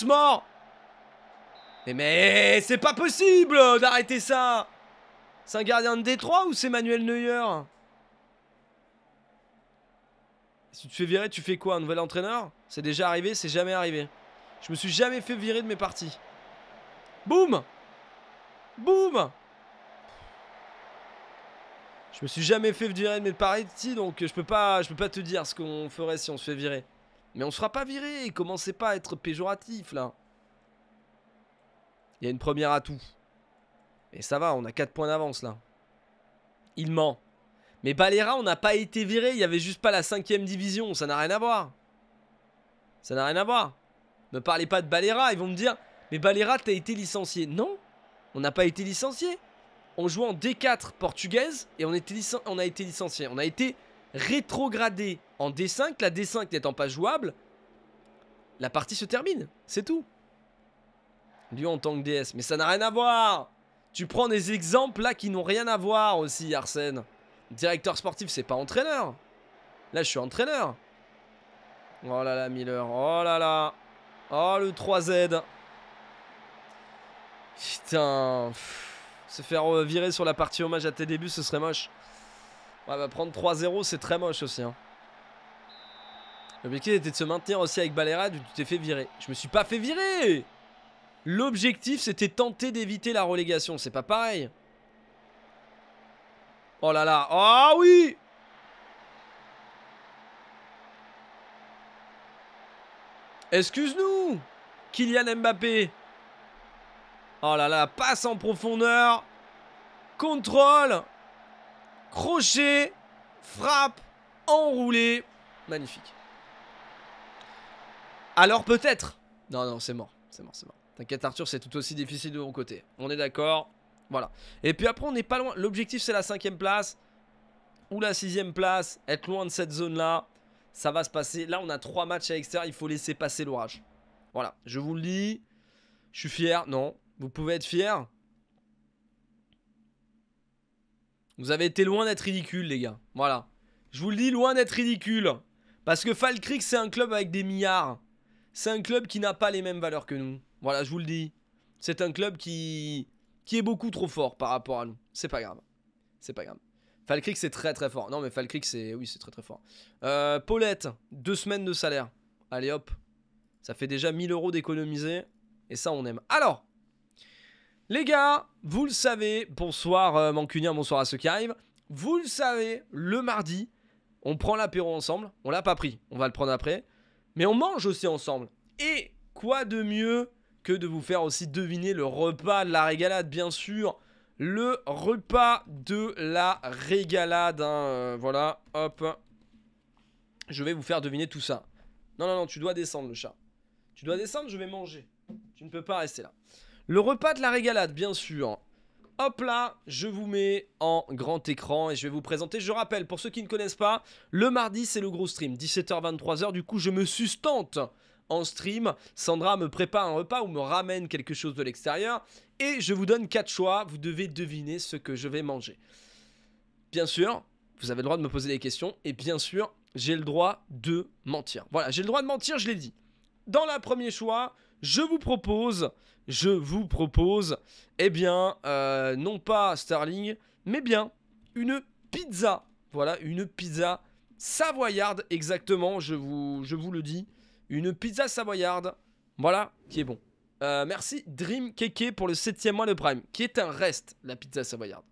eh, mais c'est pas possible d'arrêter ça c'est un gardien de Détroit ou c'est Manuel Neuer Si tu te fais virer, tu fais quoi Un nouvel entraîneur C'est déjà arrivé, c'est jamais arrivé. Je me suis jamais fait virer de mes parties. Boum Boum Je me suis jamais fait virer de mes parties, donc je peux pas, je peux pas te dire ce qu'on ferait si on se fait virer. Mais on se fera pas virer, commencez pas à être péjoratif là. Il y a une première atout. Et ça va, on a 4 points d'avance là. Il ment. Mais Balera, on n'a pas été viré, il n'y avait juste pas la 5 division, ça n'a rien à voir. Ça n'a rien à voir. Ne parlez pas de Balera, ils vont me dire Mais Balera, t'as été licencié. Non, on n'a pas été licencié. On jouait en D4 portugaise et on, on a été licencié. On a été rétrogradé en D5. La D5 n'étant pas jouable, la partie se termine. C'est tout. Lui en tant que DS. Mais ça n'a rien à voir tu prends des exemples là qui n'ont rien à voir aussi, Arsène. Directeur sportif, c'est pas entraîneur. Là, je suis entraîneur. Oh là là, Miller. Oh là là. Oh, le 3Z. Putain. Se faire euh, virer sur la partie hommage à tes débuts, ce serait moche. Ouais, bah prendre 3-0, c'est très moche aussi. Hein. L'objectif était de se maintenir aussi avec Balera, tu t'es fait virer. Je me suis pas fait virer L'objectif, c'était tenter d'éviter la relégation. C'est pas pareil. Oh là là. Ah oh oui Excuse-nous Kylian Mbappé. Oh là là, passe en profondeur. Contrôle. Crochet. Frappe. Enroulé. Magnifique. Alors peut-être. Non, non, c'est mort. C'est mort, c'est mort. T'inquiète Arthur, c'est tout aussi difficile de mon côté. On est d'accord Voilà. Et puis après, on n'est pas loin. L'objectif, c'est la cinquième place ou la sixième place. Être loin de cette zone-là, ça va se passer. Là, on a trois matchs à l'extérieur. Il faut laisser passer l'orage. Voilà, je vous le dis. Je suis fier. Non, vous pouvez être fier. Vous avez été loin d'être ridicule, les gars. Voilà. Je vous le dis, loin d'être ridicule. Parce que Creek c'est un club avec des milliards. C'est un club qui n'a pas les mêmes valeurs que nous. Voilà, je vous le dis. C'est un club qui, qui est beaucoup trop fort par rapport à nous. C'est pas grave. C'est pas grave. Falkrik, c'est très très fort. Non, mais Falkrik, c'est. Oui, c'est très très fort. Euh, Paulette, deux semaines de salaire. Allez hop. Ça fait déjà 1000 euros d'économiser. Et ça, on aime. Alors, les gars, vous le savez. Bonsoir, euh, Mancunien. Bonsoir à ceux qui arrivent. Vous le savez, le mardi, on prend l'apéro ensemble. On l'a pas pris. On va le prendre après. Mais on mange aussi ensemble. Et quoi de mieux que de vous faire aussi deviner le repas de la régalade, bien sûr. Le repas de la régalade, hein, euh, voilà, hop. Je vais vous faire deviner tout ça. Non, non, non, tu dois descendre le chat. Tu dois descendre, je vais manger. Tu ne peux pas rester là. Le repas de la régalade, bien sûr. Hop là, je vous mets en grand écran et je vais vous présenter. Je rappelle, pour ceux qui ne connaissent pas, le mardi, c'est le gros stream, 17h-23h. Du coup, je me sustente en stream. Sandra me prépare un repas ou me ramène quelque chose de l'extérieur. Et je vous donne quatre choix. Vous devez deviner ce que je vais manger. Bien sûr, vous avez le droit de me poser des questions. Et bien sûr, j'ai le droit de mentir. Voilà, j'ai le droit de mentir, je l'ai dit. Dans la premier choix, je vous propose, je vous propose, eh bien, euh, non pas Starling, mais bien une pizza. Voilà, une pizza savoyarde, exactement, je vous, je vous le dis une pizza savoyarde. Voilà, qui est bon. Euh, merci Dream Keke pour le 7 mois de Prime, qui est un reste, la pizza savoyarde.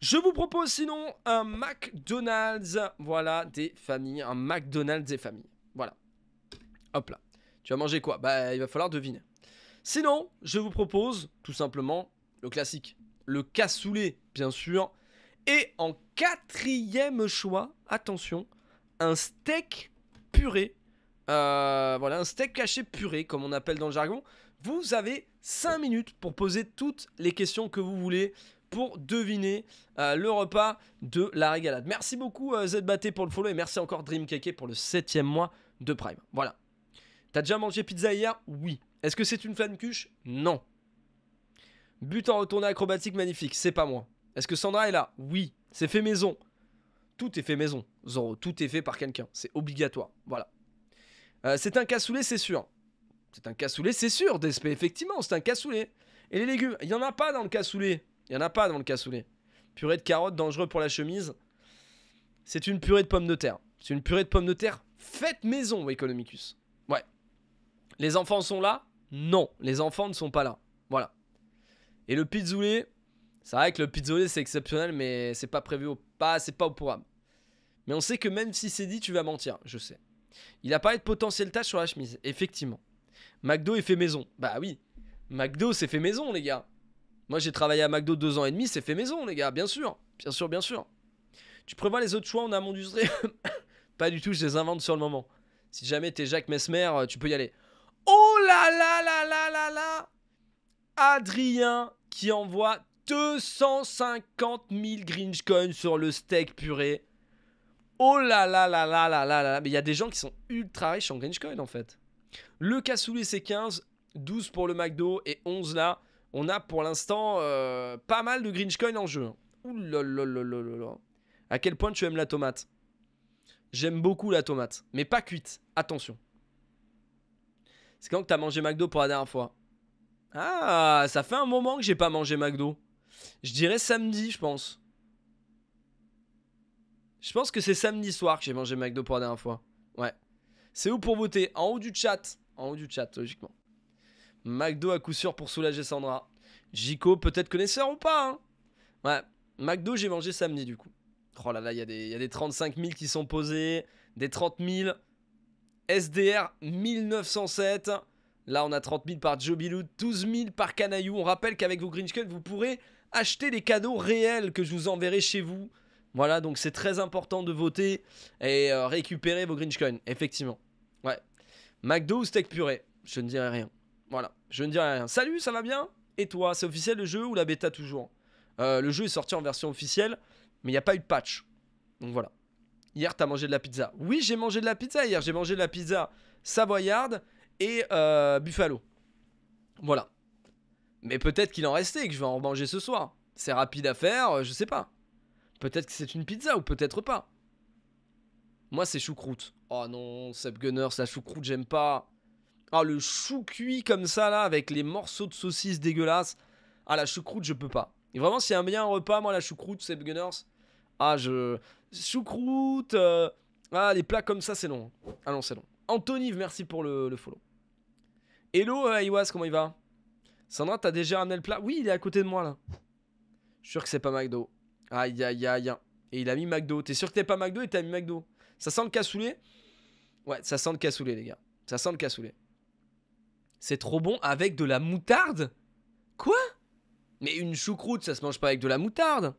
Je vous propose sinon un McDonald's, voilà, des familles, un McDonald's des familles. Voilà. Hop là. Tu vas manger quoi Bah, il va falloir deviner. Sinon, je vous propose tout simplement le classique, le cassoulet, bien sûr. Et en quatrième choix, attention, un steak puré euh, voilà, un steak caché puré, comme on appelle dans le jargon. Vous avez 5 minutes pour poser toutes les questions que vous voulez pour deviner euh, le repas de la régalade. Merci beaucoup euh, pour le follow et merci encore Dreamcake pour le 7 mois de Prime. Voilà. T'as déjà mangé pizza hier Oui. Est-ce que c'est une cuche Non. But en retournée acrobatique magnifique, c'est pas moi. Est-ce que Sandra est là Oui. C'est fait maison. Tout est fait maison, Zoro. Tout est fait par quelqu'un. C'est obligatoire. Voilà. Euh, c'est un cassoulet, c'est sûr. C'est un cassoulet, c'est sûr, DSP. Effectivement, c'est un cassoulet. Et les légumes, il n'y en a pas dans le cassoulet. Il n'y en a pas dans le cassoulet. Purée de carottes, dangereux pour la chemise. C'est une purée de pommes de terre. C'est une purée de pommes de terre faite maison, Economicus. Ouais. Les enfants sont là Non, les enfants ne sont pas là. Voilà. Et le pizzoulet, c'est vrai que le pizzoulet c'est exceptionnel, mais c'est pas prévu au pas, c'est pas au programme. Mais on sait que même si c'est dit, tu vas mentir, je sais. Il apparaît de potentiel tâche sur la chemise, effectivement. McDo est fait maison. Bah oui, McDo c'est fait maison, les gars. Moi j'ai travaillé à McDo deux ans et demi, c'est fait maison, les gars, bien sûr. Bien sûr, bien sûr. Tu prévois les autres choix en amont du *laughs* Pas du tout, je les invente sur le moment. Si jamais t'es Jacques Mesmer, euh, tu peux y aller. Oh là là là là là là Adrien qui envoie 250 000 Coins sur le steak puré. Oh là là là là là là là Mais il y a des gens qui sont ultra riches en Grinch en fait. Le cassoulet c'est 15, 12 pour le McDo et 11 là. On a pour l'instant pas mal de Grinch en jeu. Ouh là là là là À quel point tu aimes la tomate J'aime beaucoup la tomate, mais pas cuite. Attention. C'est quand que t'as mangé McDo pour la dernière fois Ah, ça fait un moment que j'ai pas mangé McDo. Je dirais samedi, je pense. Je pense que c'est samedi soir que j'ai mangé McDo pour la dernière fois. Ouais. C'est où pour voter En haut du chat. En haut du chat, logiquement. McDo à coup sûr pour soulager Sandra. Jico, peut-être connaisseur ou pas. Hein ouais. McDo, j'ai mangé samedi du coup. Oh là là, il y, y, a des 35 000 qui sont posés. Des 30 000. SDR 1907. Là, on a 30 000 par Jobilou, 12 000 par Canaillou. On rappelle qu'avec vos Grinchcut, vous pourrez acheter des cadeaux réels que je vous enverrai chez vous. Voilà, donc c'est très important de voter et euh, récupérer vos Grinch Coins, effectivement. Ouais. McDo ou steak purée Je ne dirai rien. Voilà, je ne dirai rien. Salut, ça va bien Et toi, c'est officiel le jeu ou la bêta toujours euh, Le jeu est sorti en version officielle, mais il n'y a pas eu de patch. Donc voilà. Hier, t'as mangé de la pizza. Oui, j'ai mangé de la pizza hier. J'ai mangé de la pizza Savoyard et euh, buffalo. Voilà. Mais peut-être qu'il en restait et que je vais en manger ce soir. C'est rapide à faire, je sais pas. Peut-être que c'est une pizza ou peut-être pas. Moi, c'est choucroute. Oh non, Seb Gunners, la choucroute, j'aime pas. Ah, le chou cuit comme ça, là, avec les morceaux de saucisse dégueulasse. Ah, la choucroute, je peux pas. vraiment, c'est un bien repas, moi, la choucroute, Seb Gunners. Ah, je. Choucroute. Euh, ah, les plats comme ça, c'est long. Ah non, c'est long. Anthony, merci pour le, follow. Hello, euh, comment il va Sandra, t'as déjà ramené le plat Oui, il est à côté de moi, là. Je suis sûr que c'est pas McDo. Aïe, aïe, aïe. Et il a mis McDo. T'es sûr que t'es pas McDo et t'as mis McDo Ça sent le cassoulet Ouais, ça sent le cassoulet, les gars. Ça sent le cassoulet. C'est trop bon avec de la moutarde Quoi Mais une choucroute, ça se mange pas avec de la moutarde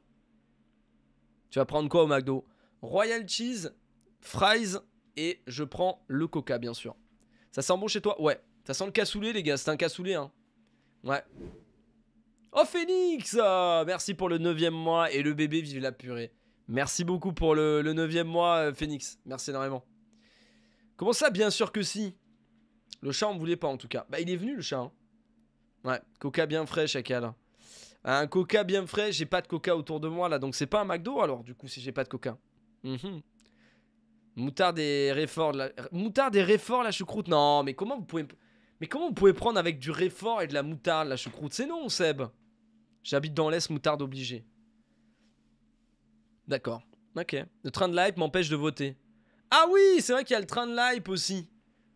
Tu vas prendre quoi au McDo Royal cheese, fries et je prends le coca, bien sûr. Ça sent bon chez toi Ouais. Ça sent le cassoulet, les gars. C'est un cassoulet, hein. Ouais. Oh Phoenix ah, Merci pour le 9ème mois et le bébé vive la purée. Merci beaucoup pour le, le 9ème mois, euh, Phoenix. Merci énormément. Comment ça, bien sûr que si Le chat, on ne voulait pas en tout cas. Bah, il est venu le chat. Hein. Ouais, coca bien frais, chacal. Un coca bien frais, j'ai pas de coca autour de moi là, donc c'est pas un McDo alors, du coup, si j'ai pas de coca. Mhm. Moutarde et réfort, la... moutarde et réfort, la choucroute. Non, mais comment vous pouvez, mais comment vous pouvez prendre avec du réfort et de la moutarde la choucroute C'est non, Seb. J'habite dans l'Est, moutarde obligée. D'accord. Ok. Le train de l'hype m'empêche de voter. Ah oui, c'est vrai qu'il y a le train de l'hype aussi.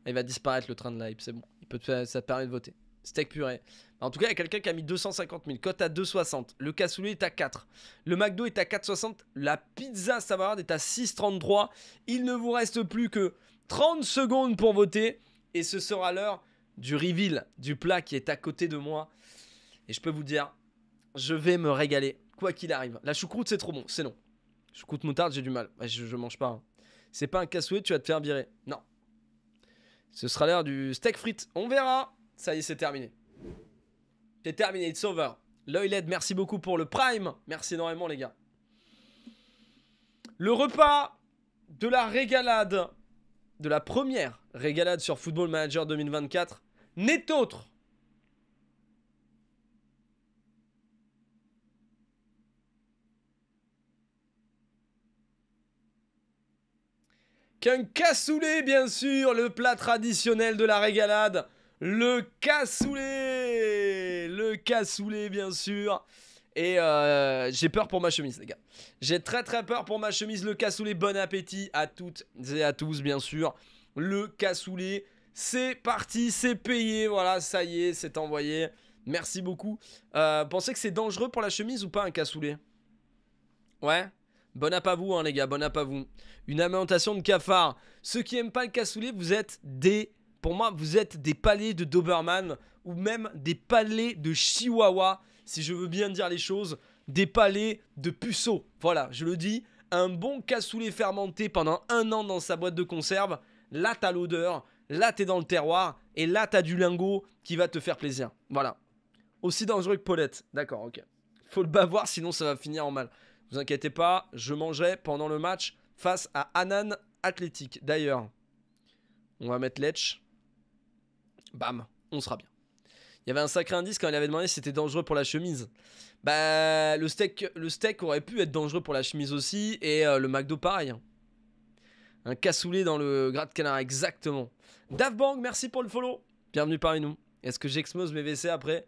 Ah, il va disparaître le train de l'hype, c'est bon. Il peut ça te permet de voter. Steak purée. Bah, en tout cas, il y a quelqu'un qui a mis 250 000. Cote à 2,60. Le cassoulet est à 4. Le McDo est à 4,60. La pizza Savard est à 6,33. Il ne vous reste plus que 30 secondes pour voter. Et ce sera l'heure du reveal du plat qui est à côté de moi. Et je peux vous dire, je vais me régaler, quoi qu'il arrive. La choucroute, c'est trop bon, c'est non. Choucroute moutarde, j'ai du mal. Je, mange pas. Hein. C'est pas un cassoulet, tu vas te faire virer. Non. Ce sera l'heure du steak frites. On verra. Ça y est, c'est terminé. C'est terminé, it's over. L'œil merci beaucoup pour le prime. Merci énormément, les gars. Le repas de la régalade, de la première régalade sur Football Manager 2024, n'est autre un cassoulet, bien sûr, le plat traditionnel de la régalade. Le cassoulet Le cassoulet, bien sûr. Et euh, j'ai peur pour ma chemise, les gars. J'ai très très peur pour ma chemise. Le cassoulet, bon appétit à toutes et à tous, bien sûr. Le cassoulet, c'est parti, c'est payé. Voilà, ça y est, c'est envoyé. Merci beaucoup. Euh, pensez que c'est dangereux pour la chemise ou pas un cassoulet Ouais Bon app à vous, hein, les gars, Bon app à vous. Une amélioration de cafard. Ceux qui aiment pas le cassoulet, vous êtes des. Pour moi, vous êtes des palais de Doberman ou même des palais de Chihuahua, si je veux bien dire les choses. Des palais de puceaux. Voilà, je le dis. Un bon cassoulet fermenté pendant un an dans sa boîte de conserve. Là, t'as l'odeur. Là, t'es dans le terroir. Et là, t'as du lingot qui va te faire plaisir. Voilà. Aussi dangereux que Paulette. D'accord, ok. Faut le bavoir, sinon ça va finir en mal. Vous inquiétez pas, je mangeais pendant le match face à Anan Athletic. D'ailleurs, on va mettre Lech. Bam, on sera bien. Il y avait un sacré indice quand il avait demandé si c'était dangereux pour la chemise. Bah, le steak, le steak aurait pu être dangereux pour la chemise aussi, et euh, le McDo pareil. Hein. Un cassoulet dans le gras de canard, exactement. Davbang, merci pour le follow. Bienvenue parmi nous. Est-ce que j'expose mes WC après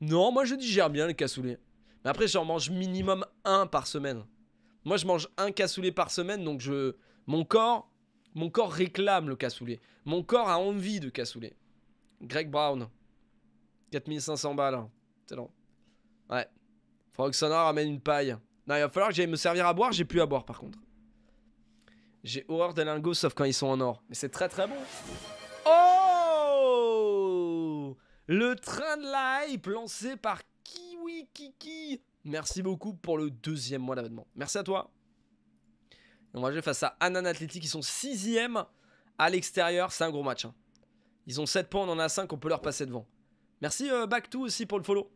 Non, moi je digère bien le cassoulet. Mais après, j'en mange minimum un par semaine. Moi, je mange un cassoulet par semaine, donc je, mon corps, mon corps réclame le cassoulet. Mon corps a envie de cassoulet. Greg Brown, 4500 balles, hein. c'est long. Ouais. Frog Sonar amène une paille. Non, il va falloir que j'aille me servir à boire, j'ai plus à boire par contre. J'ai horreur des lingots sauf quand ils sont en or. Mais c'est très très bon. Oh Le train de la hype lancé par Merci beaucoup pour le deuxième mois d'abonnement. Merci à toi. on va jouer face à Anan Athletic. Ils sont sixième à l'extérieur. C'est un gros match. Hein. Ils ont 7 points, on en a 5, on peut leur passer devant. Merci euh, Back2 aussi pour le follow.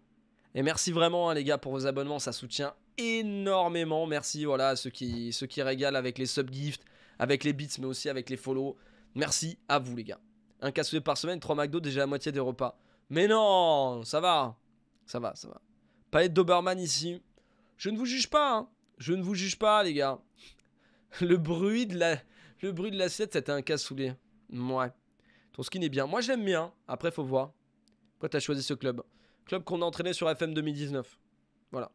Et merci vraiment hein, les gars pour vos abonnements, ça soutient énormément. Merci voilà à ceux qui, ceux qui régalent avec les subgifts, avec les beats, mais aussi avec les follow. Merci à vous les gars. Un cassoulet par semaine, 3 McDo, déjà à moitié des repas. Mais non, ça va, ça va, ça va. Pas être Doberman ici. Je ne vous juge pas, hein. Je ne vous juge pas, les gars. Le bruit de la, le bruit de l'assiette, c'était un cassoulet. Ouais. Ton skin est bien. Moi, j'aime bien. Après, faut voir. Pourquoi t'as choisi ce club Club qu'on a entraîné sur FM 2019. Voilà.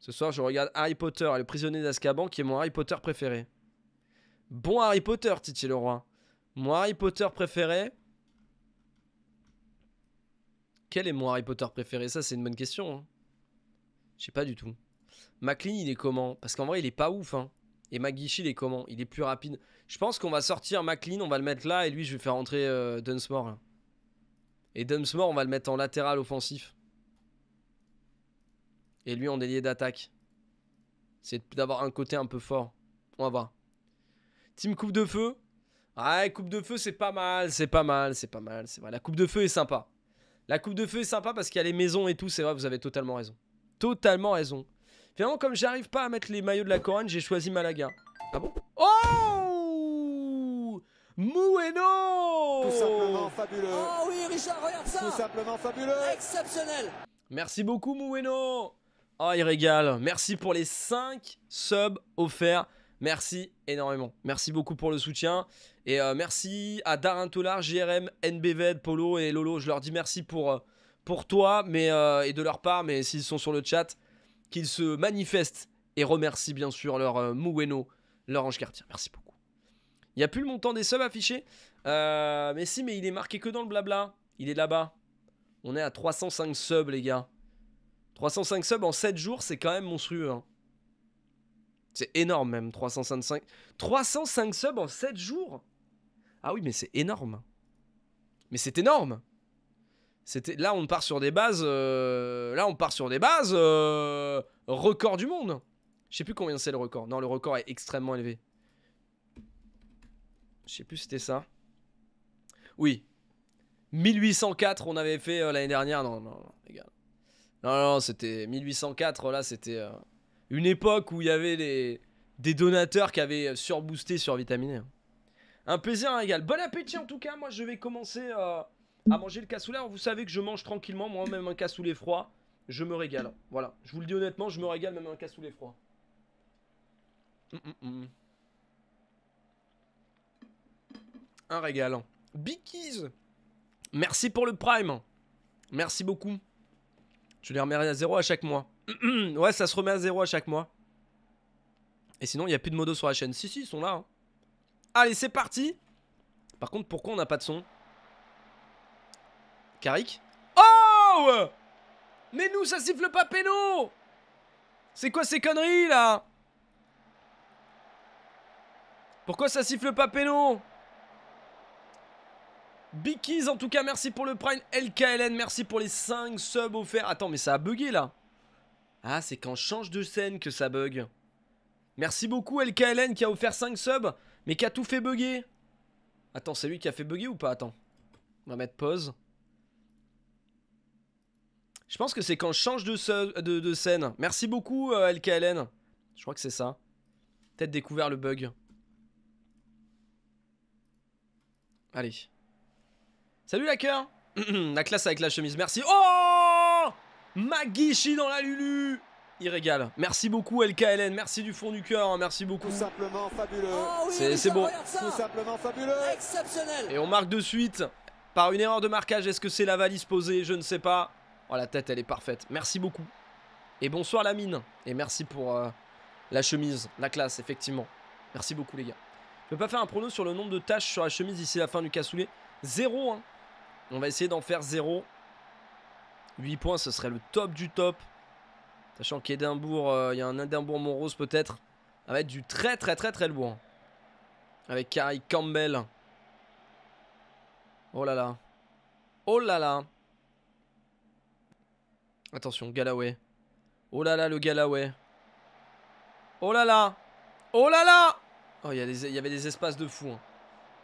Ce soir, je regarde Harry Potter et le prisonnier d'Azkaban, qui est mon Harry Potter préféré. Bon Harry Potter, Titi Leroy. Mon Harry Potter préféré. Quel est mon Harry Potter préféré Ça, c'est une bonne question. Hein. Je sais pas du tout. McLean, il est comment Parce qu'en vrai, il est pas ouf. Hein. Et Magichi, il est comment Il est plus rapide. Je pense qu'on va sortir McLean, on va le mettre là, et lui, je vais faire entrer euh, Dunsmore. Hein. Et Dunsmore, on va le mettre en latéral offensif. Et lui, en délié d'attaque. C'est d'avoir un côté un peu fort. On va voir. Team Coupe de Feu. Ouais, Coupe de Feu, c'est pas mal, c'est pas mal, c'est pas mal, c'est vrai. La Coupe de Feu est sympa. La Coupe de Feu est sympa parce qu'il y a les maisons et tout, c'est vrai, vous avez totalement raison totalement raison. Finalement, comme j'arrive pas à mettre les maillots de la couronne, j'ai choisi Malaga. Ah bon Oh Moueno Tout simplement fabuleux. Oh oui, Richard, regarde ça Tout simplement fabuleux. Exceptionnel. Merci beaucoup, Moueno. Oh, ah, il régale. Merci pour les 5 subs offerts. Merci énormément. Merci beaucoup pour le soutien. Et euh, merci à Darin Tolar, JRM, NBV, Polo et Lolo. Je leur dis merci pour... Euh, pour toi mais, euh, et de leur part, mais s'ils sont sur le chat, qu'ils se manifestent et remercient bien sûr leur euh, Moueno, leur Ange Cartier. Merci beaucoup. Il n'y a plus le montant des subs affichés. Euh, mais si, mais il est marqué que dans le blabla. Il est là-bas. On est à 305 subs, les gars. 305 subs en 7 jours, c'est quand même monstrueux. Hein. C'est énorme même, 355. 305 subs en 7 jours Ah oui, mais c'est énorme. Mais c'est énorme c'était là on part sur des bases euh, là on part sur des bases euh, record du monde. Je sais plus combien c'est le record. Non, le record est extrêmement élevé. Je sais plus c'était ça. Oui. 1804 on avait fait euh, l'année dernière non non non les Non non, c'était 1804 là, c'était une époque où il y avait les des donateurs qui avaient surboosté, survitaminé. Un plaisir, un égal. Bon appétit en tout cas. Moi, je vais commencer à manger le cassoulet. Hein, vous savez que je mange tranquillement, moi même un cassoulet froid, je me régale. Voilà, je vous le dis honnêtement, je me régale même un cassoulet froid. Mm, mm, mm. Un régal. Bickies Merci pour le prime. Merci beaucoup. Je les remets à zéro à chaque mois. *clears throat* ouais, ça se remet à zéro à chaque mois. Et sinon, il n'y a plus de modos sur la chaîne. Si, si, ils sont là. Hein. Allez, c'est parti. Par contre, pourquoi on n'a pas de son Oh Mais nous, ça siffle pas péno C'est quoi ces conneries, là Pourquoi ça siffle pas péno Bikis, en tout cas, merci pour le prime. LKLN, merci pour les 5 subs offerts. Attends, mais ça a bugué, là. Ah, c'est quand je change de scène que ça bug. Merci beaucoup, LKLN, qui a offert 5 subs, mais qui a tout fait bugger. Attends, c'est lui qui a fait bugger ou pas Attends. On va mettre pause. Je pense que c'est quand je change de, scène. Merci beaucoup, euh, LKLN. Je crois que c'est ça. Peut-être découvert le bug. Allez. Salut la coeur. *clears throat* La classe avec la chemise, merci. Oh Magichi dans la Lulu il régale. Merci beaucoup LKLN, merci du fond du cœur, hein. merci beaucoup. Tout simplement fabuleux. Oh c'est bon. Tout simplement fabuleux. Exceptionnel. Et on marque de suite par une erreur de marquage. Est-ce que c'est la valise posée Je ne sais pas. Oh, la tête, elle est parfaite. Merci beaucoup. Et bonsoir la mine. Et merci pour euh, la chemise, la classe, effectivement. Merci beaucoup les gars. Je peux pas faire un prono sur le nombre de tâches sur la chemise d'ici la fin du cassoulet. Zéro, hein. On va essayer d'en faire zéro. 8 points, ce serait le top du top. Sachant qu'Edimbourg euh, il y a un Edimbourg-Montrose peut-être. Ça va être du très très très très lourd. Avec Carrie Campbell. Oh là là. Oh là là. Attention, Galaway. Oh là là, le Galaway. Oh là là Oh là là Oh, il y, avait des espaces de fou. Hein.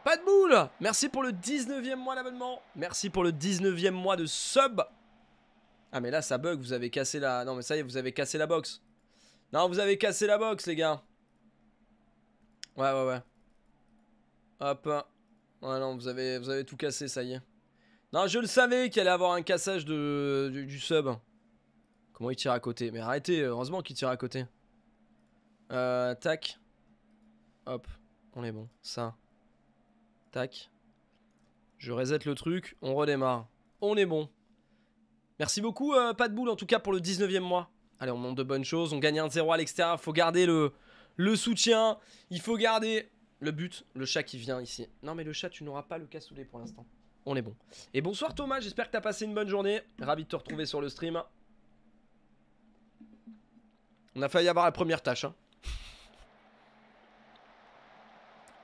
Pas de boule Merci pour le 19e mois d'abonnement. Merci pour le 19e mois de sub. Ah mais là, ça bug, vous avez cassé la... Non mais ça y est, vous avez cassé la box. Non, vous avez cassé la box, les gars. Ouais, ouais, ouais. Hop. Ouais, non, vous avez, vous avez tout cassé, ça y est. Non, je le savais qu'il allait avoir un cassage de, du sub. Bon, il tire à côté Mais arrêtez, euh, heureusement qu'il tire à côté. Euh, tac. Hop, on est bon. Ça. Tac. Je reset le truc, on redémarre. On est bon. Merci beaucoup, euh, pas de boule en tout cas pour le 19e mois. Allez, on monte de bonnes choses, on gagne 1-0 à l'extérieur, Il faut garder le, le soutien, il faut garder le but, le chat qui vient ici. Non mais le chat, tu n'auras pas le cassoulet pour l'instant. On est bon. Et bonsoir Thomas, j'espère que tu as passé une bonne journée. Ravi de te retrouver sur le stream. On a failli avoir la première tâche. Hein.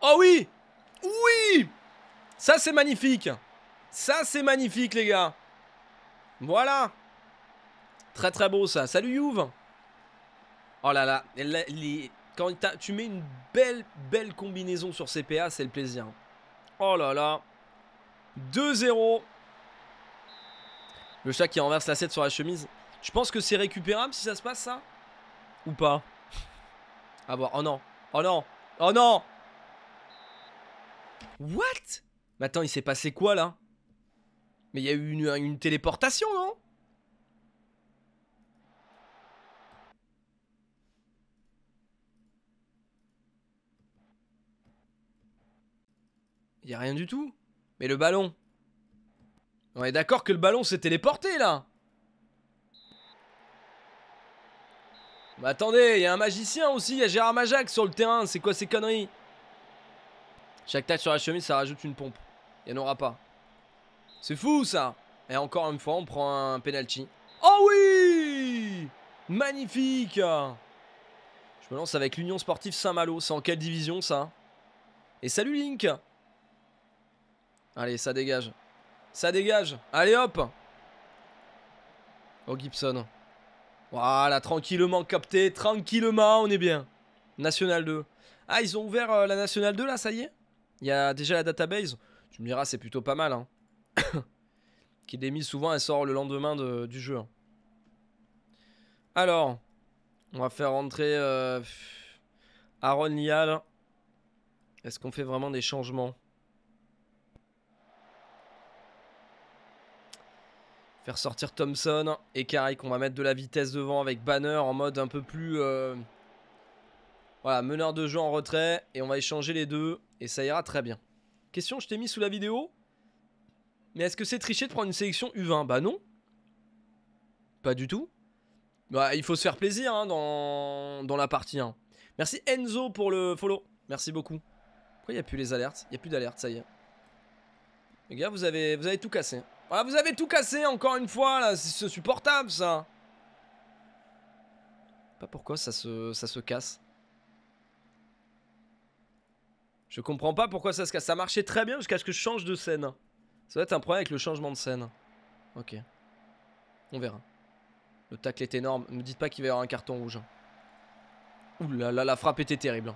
Oh oui Oui Ça, c'est magnifique Ça, c'est magnifique, les gars Voilà Très, très beau, ça. Salut, Youve Oh là là, quand tu mets une belle, belle combinaison sur CPA, c'est le plaisir. Oh là là 2-0 Le chat qui renverse la 7 sur la chemise. Je pense que c'est récupérable si ça se passe, ça ou pas. Ah voir. oh non. Oh non. Oh non What Mais attends, il s'est passé quoi là Mais il y a eu une, téléportation, non Il y a rien du tout. Mais le ballon. On est d'accord que le ballon s'est téléporté là Bah, attendez, il y a un magicien aussi, il y a Gérard Majac sur le terrain, c'est quoi ces conneries Chaque tête sur la chemise, ça rajoute une pompe. Il n'y en aura pas. C'est fou ça Et encore une fois, on prend un penalty. Oh oui Magnifique Je me lance avec l'Union Sportive Saint-Malo, c'est en quelle division ça Et salut Link Allez, ça dégage. Ça dégage. Allez hop Oh Gibson. Voilà, tranquillement capté, tranquillement, on est bien. National 2. Ah, ils ont ouvert euh, la National 2 là, ça y est Il y a déjà la database. Tu me diras, c'est plutôt pas mal. Hein. *coughs* Qui est mis souvent, elle sort le lendemain du jeu. Hein. Alors, on va faire rentrer euh, Aaron Lial. Est-ce qu'on fait vraiment des changements Faire sortir Thompson et Carrick. On va mettre de la vitesse devant avec Banner en mode un peu plus... Euh, voilà, meneur de jeu en retrait. Et on va échanger les deux. Et ça ira très bien. Question, je t'ai mis sous la vidéo. Mais est-ce que c'est tricher de prendre une sélection U20 Bah non. Pas du tout. Bah il faut se faire plaisir hein, dans... dans, la partie 1. Merci Enzo pour le follow. Merci beaucoup. Pourquoi il n'y a plus les alertes Il n'y a plus d'alerte, ça y est. Les gars, vous avez, vous avez tout cassé. Ah, vous avez tout cassé encore une fois, là, c'est supportable ça. Pas pourquoi ça se, ça se casse. Je comprends pas pourquoi ça se casse. Ça marchait très bien jusqu'à ce que je change de scène. Ça doit être un problème avec le changement de scène. Ok. On verra. Le tacle est énorme. Ne me dites pas qu'il va y avoir un carton rouge. Ouh là là, la frappe était terrible.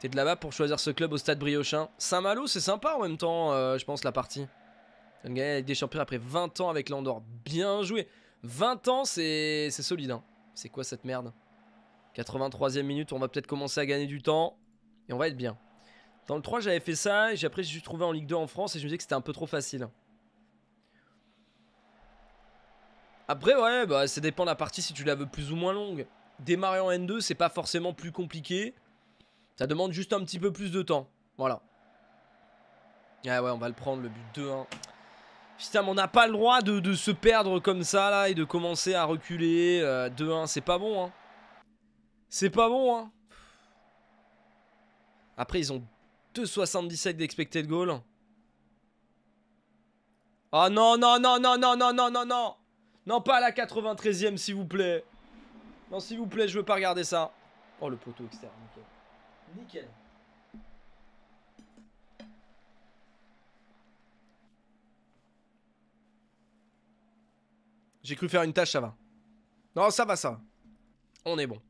T'es de là-bas pour choisir ce club au stade Briochin. Saint-Malo, c'est sympa en même temps, euh, je pense, la partie. On gagne la des Champions après 20 ans avec l'Andorre. Bien joué. 20 ans, c'est solide. Hein. C'est quoi cette merde 83 ème minute, on va peut-être commencer à gagner du temps. Et on va être bien. Dans le 3, j'avais fait ça. Et après, suis trouvé en Ligue 2 en France. Et je me disais que c'était un peu trop facile. Après, ouais, bah, ça dépend de la partie si tu la veux plus ou moins longue. Démarrer en N2, c'est pas forcément plus compliqué. Ça demande juste un petit peu plus de temps. Voilà. Ah ouais, on va le prendre, le but 2-1. Putain, on n'a pas le droit de, se perdre comme ça, là, et de commencer à reculer. 2-1, euh, c'est pas bon, hein. C'est pas bon, hein. Après, ils ont 2,77 d'expected goal. Oh non, non, non, non, non, non, non, non, non Non, pas à la 93 e s'il vous plaît. Non, s'il vous plaît, je veux pas regarder ça. Oh, le poteau externe, nickel. Nickel. J'ai cru faire une tâche, ça va. Non, ça va, ça On est bon.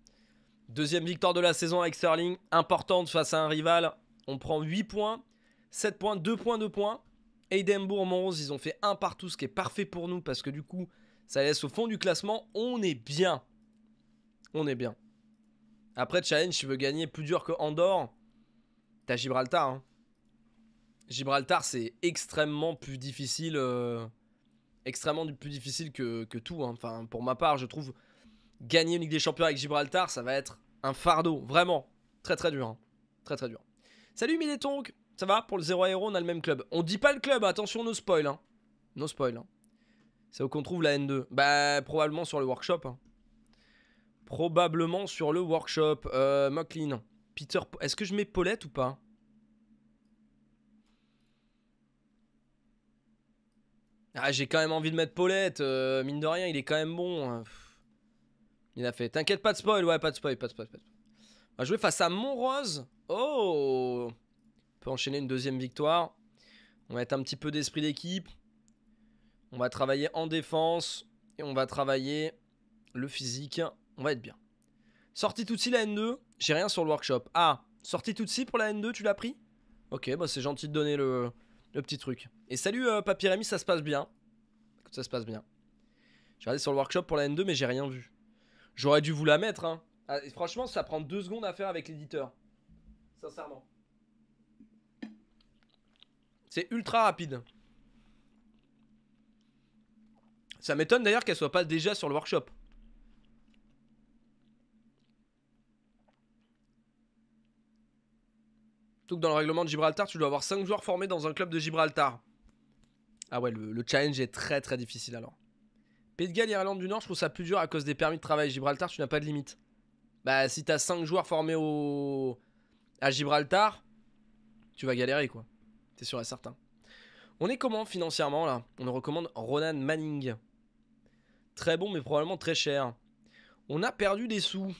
Deuxième victoire de la saison avec Sterling. Importante face à un rival. On prend 8 points, 7 points, 2 points, 2 points. Edinburgh, Monroe, ils ont fait un partout, ce qui est parfait pour nous parce que du coup, ça laisse au fond du classement. On est bien. On est bien. Après, challenge, tu veux gagner plus dur que Andorre. T'as Gibraltar. Hein. Gibraltar, c'est extrêmement plus difficile. Euh, extrêmement plus difficile que, tout. Hein. Enfin, pour ma part, je trouve gagner une Ligue des Champions avec Gibraltar, ça va être un fardeau. Vraiment. Très très dur. Hein. Très très dur. Salut Minetonk. Ça va Pour le 0 à on a le même club. On dit pas le club, attention, no spoil. Hein. No C'est où qu'on trouve la N2. Bah, probablement sur le workshop. Probablement sur le workshop. Euh, Peter. Est-ce que je mets Paulette ou pas Ah, j'ai quand même envie de mettre Paulette. Euh, mine de rien, il est quand même bon. Hein. Il a fait. T'inquiète, pas de spoil. Ouais, pas de spoil, pas de spoil. Pas On va jouer face à Montrose. Oh On peut enchaîner une deuxième victoire. On va être un petit peu d'esprit d'équipe. On va travailler en défense. Et on va travailler le physique. On va être bien. Sortie suite la N2. J'ai rien sur le workshop. Ah, sortie suite pour la N2, tu l'as pris Ok, bah c'est gentil de donner le, le petit truc. Et salut euh, ça se passe bien. ça se passe bien. J'ai regardé sur le workshop pour la N2, mais j'ai rien vu. J'aurais dû vous la mettre, hein. ah, franchement, ça prend deux secondes à faire avec l'éditeur. Sincèrement. C'est ultra rapide. Ça m'étonne d'ailleurs qu'elle soit pas déjà sur le workshop. Donc dans le règlement de Gibraltar, tu dois avoir 5 joueurs formés dans un club de Gibraltar. Ah ouais, le, challenge est très très difficile alors. Pays de Galles, Irlande du Nord, je trouve ça plus dur à cause des permis de travail. Gibraltar, tu n'as pas de limite. Bah, si t'as 5 joueurs formés au... à Gibraltar, tu vas galérer quoi. C'est sûr et certain. On est comment financièrement là On recommande Ronan Manning. Très bon, mais probablement très cher. On a perdu des sous.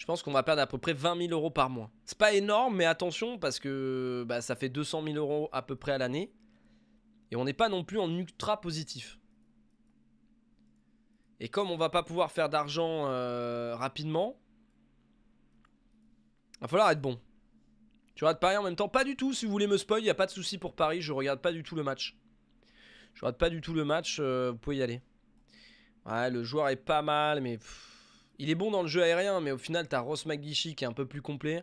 je pense qu'on va perdre à peu près 20 000 euros par mois. C'est pas énorme, mais attention parce que bah, ça fait 200 000 euros à peu près à l'année. Et on n'est pas non plus en ultra positif. Et comme on va pas pouvoir faire d'argent rapidement, euh, rapidement, va falloir être bon. Tu regardes Paris en même temps Pas du tout, si vous voulez me spoil, il n'y a pas de souci pour Paris, je regarde pas du tout le match. Je regarde pas du tout le match, euh, vous pouvez y aller. Ouais, le joueur est pas mal, mais... Il est bon dans le jeu aérien, mais au final, t'as Ross McGishy qui est un peu plus complet.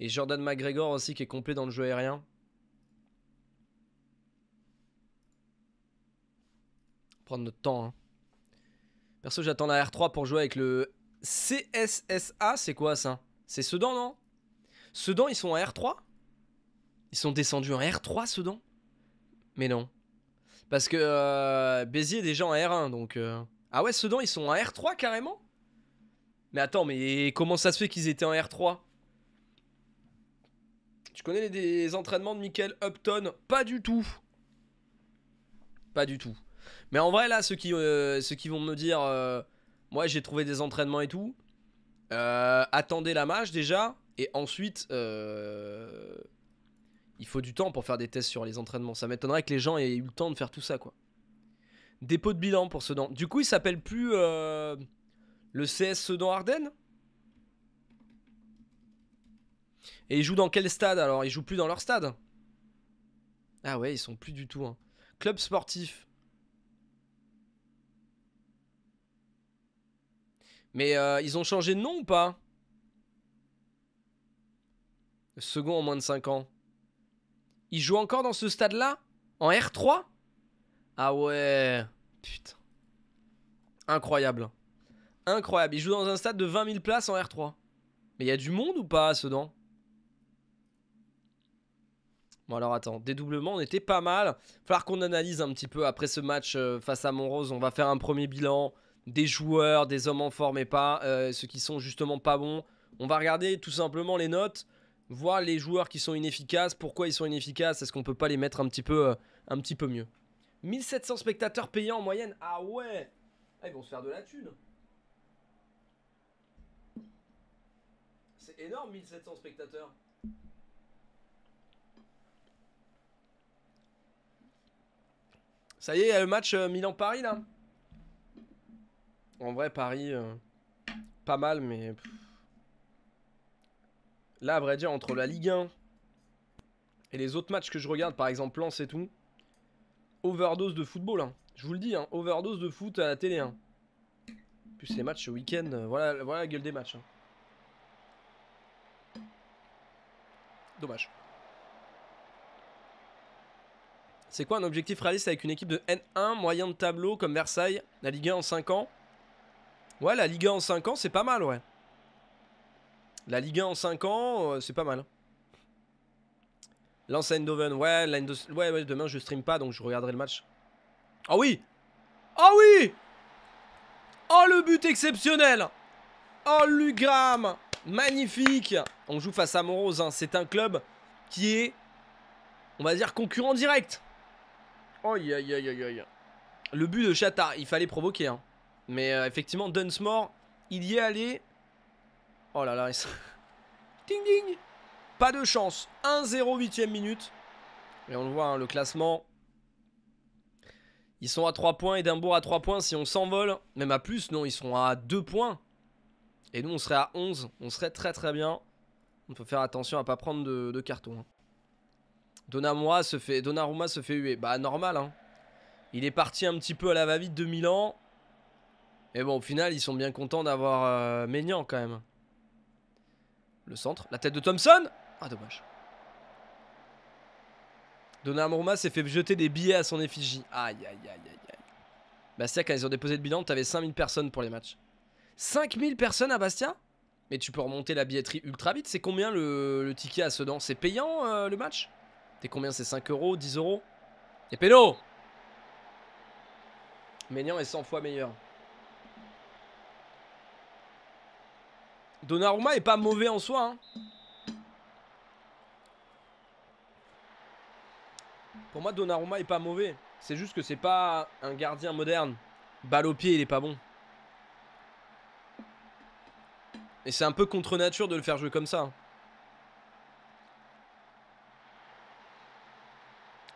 Et Jordan McGregor aussi qui est complet dans le jeu aérien. Prendre notre temps. Hein. Perso, j'attends la R3 pour jouer avec le CSSA. C'est quoi ça C'est Sedan, non Sedan, ils sont en R3 Ils sont descendus en R3, Sedan Mais non. Parce que euh, Béziers est déjà en R1, donc... Euh. Ah ouais, Sedan, ils sont en R3 carrément mais attends, mais comment ça se fait qu'ils étaient en R3 Tu connais les, entraînements de Michael Upton Pas du tout. Pas du tout. Mais en vrai, là, ceux qui, euh, ceux qui vont me dire, moi euh, j'ai trouvé des entraînements et tout, euh, attendez la match déjà, et ensuite, il faut du temps pour faire des tests sur les entraînements. Ça m'étonnerait que les gens aient eu le temps de faire tout ça, quoi. Dépôt de bilan pour ce nom. Du coup, il s'appelle plus... Le CS dans ardennes Et ils jouent dans quel stade alors Ils jouent plus dans leur stade Ah ouais, ils sont plus du tout. Hein. Club sportif. Mais euh, ils ont changé de nom ou pas Second en moins de 5 ans. Ils jouent encore dans ce stade-là En R3 Ah ouais. Putain. Incroyable. Incroyable. Il joue dans un stade de 20 000 places en R3. Mais il y a du monde ou pas à Sedan Bon alors attends, dédoublement, on était pas mal. Falloir qu'on analyse un petit peu après ce match euh, face à Montrose. On va faire un premier bilan des joueurs, des hommes en forme et pas, euh, ceux qui sont justement pas bons. On va regarder tout simplement les notes, voir les joueurs qui sont inefficaces, pourquoi ils sont inefficaces, est-ce qu'on peut pas les mettre un petit peu, euh, un petit peu mieux. 1700 spectateurs payants en moyenne, ah ouais ah, Ils vont se faire de la thune énorme 1700 spectateurs. Ça y est, le match euh, Milan-Paris là. En vrai, Paris, euh, pas mal, mais. Là, à vrai dire, entre la Ligue 1 et les autres matchs que je regarde, par exemple Lance et tout, overdose de football. Hein. Je vous le dis, hein, overdose de foot à la télé. Hein. plus, les matchs ce week-end, euh, voilà, voilà la gueule des matchs. Hein. Dommage. C'est quoi un objectif réaliste avec une équipe de N1 moyen de tableau comme Versailles La Ligue 1 en 5 ans Ouais, la Ligue 1 en 5 ans, c'est pas mal, ouais. La Ligue 1 en 5 ans, euh, c'est pas mal. Lance Endoven Ouais, ouais, ouais, demain je stream pas donc je regarderai le match. Oh oui Oh oui Oh le but exceptionnel Oh Lugram Magnifique On joue face à Morose. Hein. C'est un club qui est, on va dire, concurrent direct. Oh, aïe Le but de Chata, il fallait provoquer. Hein. Mais euh, effectivement, Dunsmore, il y est allé. Oh là là, il... *laughs* ding ding Pas de chance. 1-0, 8 minute. Et on le voit, hein, le classement. Ils sont à 3 points, Edimbourg à 3 points. Si on s'envole, même à plus, non, ils sont à 2 points. Et nous, on serait à 11. On serait très très bien. On faut faire attention à pas prendre de, carton. Hein. Donnarumma se fait Donnarumma se fait huer. Bah normal hein. Il est parti un petit peu à la va-vite de Milan. Et bon, au final, ils sont bien contents d'avoir euh, quand même. Le centre, la tête de Thompson Ah dommage. Donnarumma s'est fait jeter des billets à son effigie. Aïe aïe aïe aïe aïe. Bah c'est quand ils ont déposé le bilan, t'avais 5000 personnes pour les matchs. 5000 personnes à Bastia Mais tu peux remonter la billetterie ultra vite. C'est combien le, ticket à Sedan C'est payant euh, le match C'est combien C'est 5 euros 10 euros Et péno Ménian est 100 fois meilleur. Donnarumma est pas mauvais en soi. Hein. Pour moi, Donnarumma est pas mauvais. C'est juste que c'est pas un gardien moderne. Balle au pied, il est pas bon. Et c'est un peu contre nature de le faire jouer comme ça. Hein.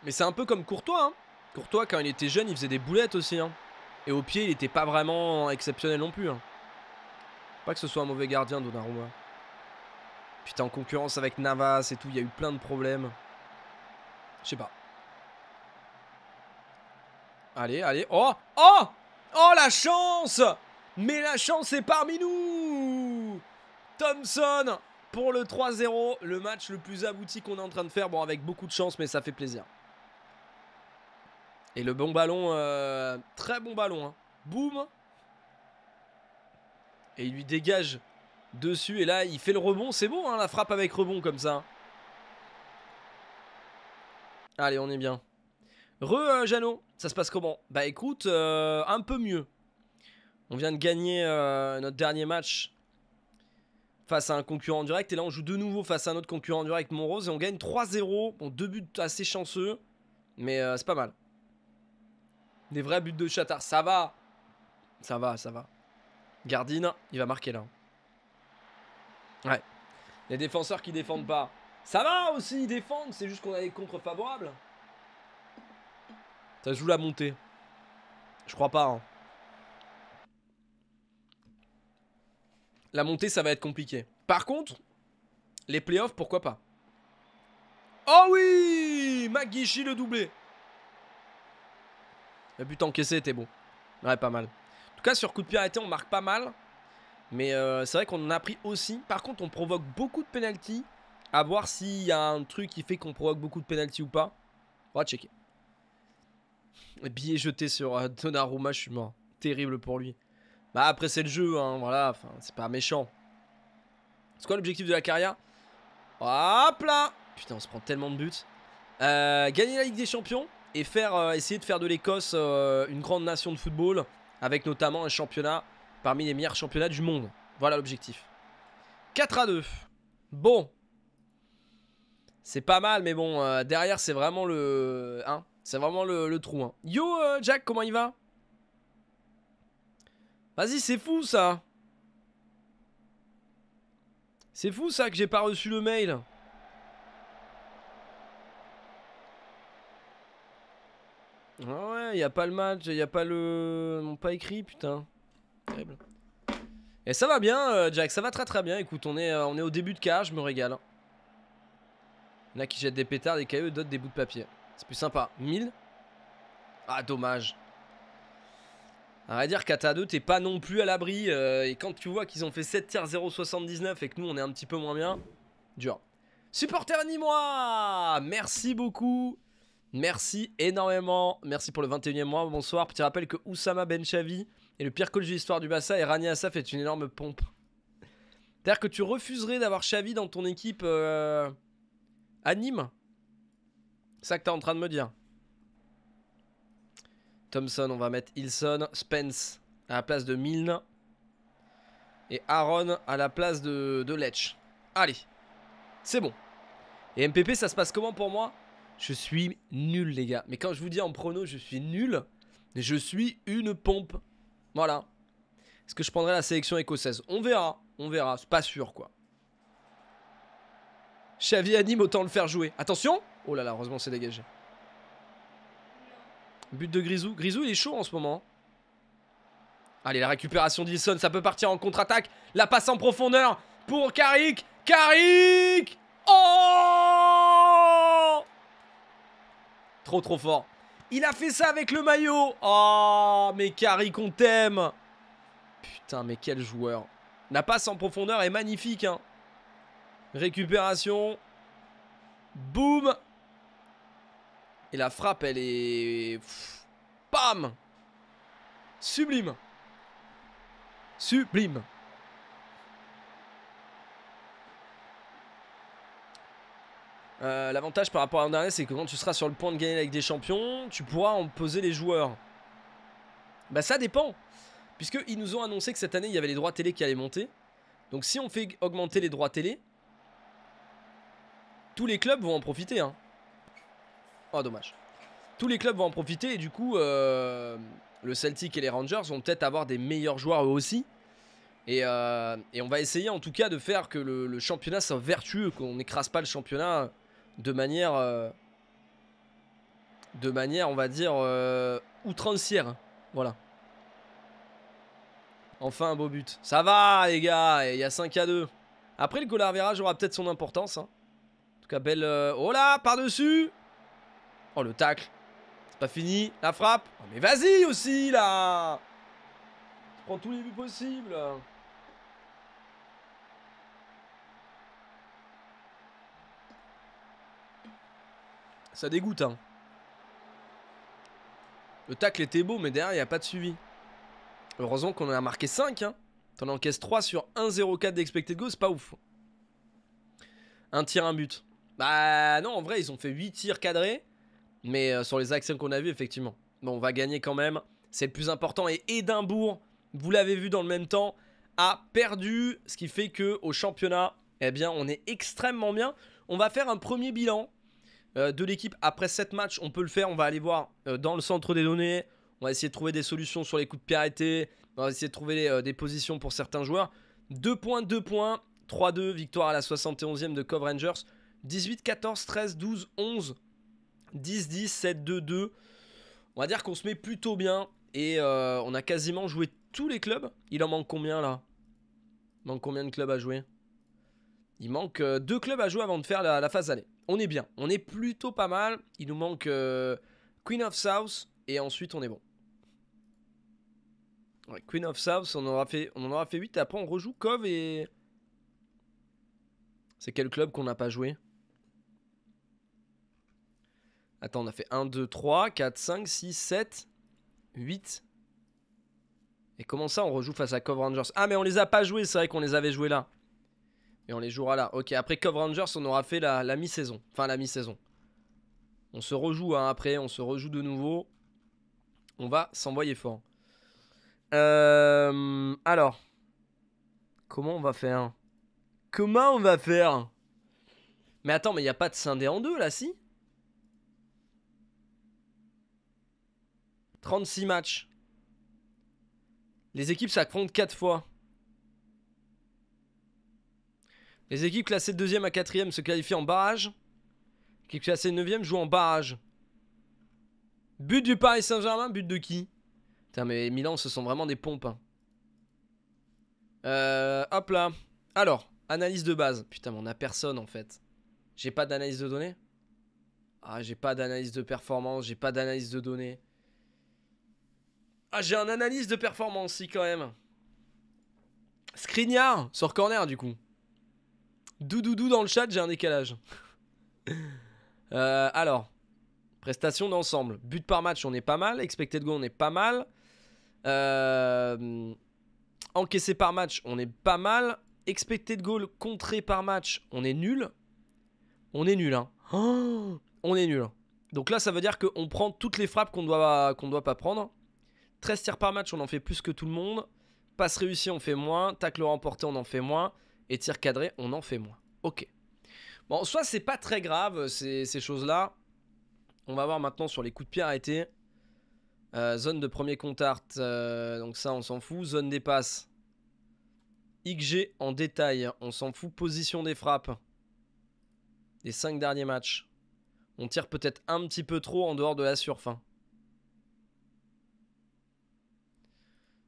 Mais c'est un peu comme Courtois. Hein. Courtois, quand il était jeune, il faisait des boulettes aussi. Hein. Et au pied, il n'était pas vraiment exceptionnel non plus. Hein. Pas que ce soit un mauvais gardien, Donnarumma. Putain, en concurrence avec Navas et tout, il y a eu plein de problèmes. Je sais pas. Allez, allez. Oh Oh Oh, la chance Mais la chance est parmi nous Thompson pour le 3-0. Le match le plus abouti qu'on est en train de faire. Bon, avec beaucoup de chance, mais ça fait plaisir. Et le bon ballon, euh, très bon ballon. Hein. Boum. Et il lui dégage dessus. Et là, il fait le rebond. C'est bon, hein, la frappe avec rebond comme ça. Hein. Allez, on est bien. Re, euh, Jano ça se passe comment Bah écoute, euh, un peu mieux. On vient de gagner notre dernier match face à un concurrent direct. Et là, on joue de nouveau face à un autre concurrent direct, Monrose. Et on gagne 3-0. Bon, deux buts assez chanceux. Mais euh, c'est pas mal. Des vrais buts de chatard Ça va. Ça va, ça va. Gardine, il va marquer là. Ouais. Les défenseurs qui défendent pas. Ça va aussi, ils défendent. C'est juste qu'on a des contre favorables. Ça joue la montée. Je crois pas. Hein. La montée, ça va être compliqué. Par contre, les playoffs, pourquoi pas Oh oui Maguichi le doublé Le but encaissé était bon. Ouais, pas mal. En tout cas, sur coup de pied on marque pas mal. Mais euh, c'est vrai qu'on en a pris aussi. Par contre, on provoque beaucoup de pénalties. À voir s'il y a un truc qui fait qu'on provoque beaucoup de pénalties ou pas. On va checker. Billet jeté sur euh, Donnarumma, je suis mort. Terrible pour lui. Bah après c'est le jeu, hein, voilà, enfin, c'est pas méchant. C'est quoi l'objectif de la carrière Hop là Putain, on se prend tellement de buts. Euh, gagner la Ligue des Champions et faire, euh, essayer de faire de l'Écosse euh, une grande nation de football, avec notamment un championnat parmi les meilleurs championnats du monde. Voilà l'objectif. 4 à 2. Bon. C'est pas mal, mais bon, derrière c'est vraiment le... Hein, c'est vraiment le, trou. Hein. Yo Jack, comment il va Vas-y, c'est fou ça. C'est fou ça que j'ai pas reçu le mail. Ah ouais, y a pas le match, y a pas le. Ils pas écrit, putain. Terrible. Et ça va bien, euh, Jack, ça va très très bien. Écoute, on est, euh, on est au début de cage, je me régale. Là qui jettent des pétards, des cailloux, d'autres des bouts de papier. C'est plus sympa. 1000 Ah, dommage. À vrai dire, Kata 2, t'es pas non plus à l'abri. Euh, et quand tu vois qu'ils ont fait 7 tiers 0,79 et que nous, on est un petit peu moins bien, dur. Supporter Nîmois Merci beaucoup Merci énormément. Merci pour le 21e mois. Bonsoir. Petit rappel que Oussama Benchavi est le pire coach de l'histoire du Bassa et Rani Assaf est une énorme pompe. C'est-à-dire que tu refuserais d'avoir Chavi dans ton équipe à euh, Nîmes C'est ça que t'es en train de me dire. Thompson, on va mettre Ilson, Spence à la place de Milne. Et Aaron à la place de, de Allez, c'est bon. Et MPP, ça se passe comment pour moi Je suis nul, les gars. Mais quand je vous dis en prono, je suis nul, je suis une pompe. Voilà. Est-ce que je prendrai la sélection écossaise On verra, on verra. C'est pas sûr, quoi. Xavi anime, autant le faire jouer. Attention Oh là là, heureusement, c'est dégagé. But de Grisou. Grisou, il est chaud en ce moment. Allez, la récupération d'Ilson, ça peut partir en contre-attaque. La passe en profondeur pour Carrick Carrick Oh Trop, trop fort. Il a fait ça avec le maillot. Oh, mais Carrick on t'aime. Putain, mais quel joueur. La passe en profondeur est magnifique. Hein. Récupération. Boum et la frappe, elle est... Pam Sublime Sublime euh, L'avantage par rapport à l'an dernier, c'est que quand tu seras sur le point de gagner avec des champions, tu pourras en poser les joueurs. Bah ça dépend. Puisqu'ils nous ont annoncé que cette année, il y avait les droits télé qui allaient monter. Donc si on fait augmenter les droits télé, tous les clubs vont en profiter. Hein. Oh, dommage. Tous les clubs vont en profiter et du coup, euh, le Celtic et les Rangers vont peut-être avoir des meilleurs joueurs eux aussi. Et, euh, on va essayer en tout cas de faire que le, championnat soit vertueux, qu'on n'écrase pas le championnat de manière, euh, de manière, on va dire, outrancière. Voilà. Enfin un beau but. Ça va les gars, il y a 5 à 2. Après le goal aura peut-être son importance. Hein. En tout cas belle... Oh là, par-dessus Oh, le tacle. C'est pas fini. La frappe. Oh, mais vas-y aussi, là prends tous les buts possibles. Ça dégoûte, hein. Le tacle était beau, mais derrière, il n'y a pas de suivi. Heureusement qu'on en a marqué 5. Hein. T'en encaisses 3 sur 1-0-4 1-0-4 d'expected go, c'est pas ouf. Un tir, un but. Bah non, en vrai, ils ont fait 8 tirs cadrés. Mais euh, sur les actions qu'on a vues, effectivement. Bon, on va gagner quand même. C'est le plus important. Et Édimbourg, vous l'avez vu dans le même temps, a perdu. Ce qui fait que au championnat, eh bien, on est extrêmement bien. On va faire un premier bilan euh, de l'équipe après 7 matchs. On peut le faire. On va aller voir euh, dans le centre des données. On va essayer de trouver des solutions sur les coups de pied On va essayer de trouver des positions pour certains joueurs. 2 points, 2 points. 3-2, victoire à la 71e de Cove Rangers. 18, 14, 13, 12, 11. 10-10, 7-2-2. On va dire qu'on se met plutôt bien. Et euh, on a quasiment joué tous les clubs. Il en manque combien là Il manque combien de clubs à jouer Il manque euh, deux clubs à jouer avant de faire la, phase aller. On est bien. On est plutôt pas mal. Il nous manque euh, Queen of South. Et ensuite on est bon. Queen of South, on, aura fait, on en aura fait 8. Et après on rejoue Cove et... C'est quel club qu'on n'a pas joué Attends, on a fait 1, 2, 3, 4, 5, 6, 7, 8. Et comment ça, on rejoue face à Cove Rangers Ah, mais on les a pas joués, c'est vrai qu'on les avait joués là. Mais on les jouera là. Ok, après Cove Rangers, on aura fait la, mi-saison. Enfin, la mi-saison. On se rejoue hein, après, on se rejoue de nouveau. On va s'envoyer fort. Euh, alors, comment on va faire Comment on va faire Mais attends, mais il n'y a pas de scindé en deux là, si 36 matchs. Les équipes s'affrontent 4 fois. Les équipes classées 2 à 4 se qualifient en barrage. Qui équipes classées 9e jouent en barrage. But du Paris Saint-Germain, but de qui Putain, mais Milan, ce sont vraiment des pompes. Hein. Euh, hop là. Alors, analyse de base. Putain, mais on a personne en fait. J'ai pas d'analyse de données Ah, j'ai pas d'analyse de performance, j'ai pas d'analyse de données. Ah, j'ai un analyse de performance ici quand même. Skriniar sur corner du coup. Doudoudou dans le chat, j'ai un décalage. *laughs* Euh, alors, prestation d'ensemble. But par match, on est pas mal. de goal, on est pas mal. Euh, encaissé par match, on est pas mal. de goal contré par match, on est nul. On est nul, hein. *gasps* on est nul. Donc là, ça veut dire qu'on prend toutes les frappes qu'on doit, qu'on doit pas prendre. 13 tirs par match, on en fait plus que tout le monde. Passe réussie, on fait moins. Tacle remporté, on en fait moins. Et tir cadré, on en fait moins. Ok. Bon, soit c'est pas très grave, ces, ces choses-là. On va voir maintenant sur les coups de pied arrêtés. Euh, zone de premier contact, euh, donc ça on s'en fout. Zone des passes, XG en détail, on s'en fout. Position des frappes, Les 5 derniers matchs. On tire peut-être un petit peu trop en dehors de la surfin. Hein.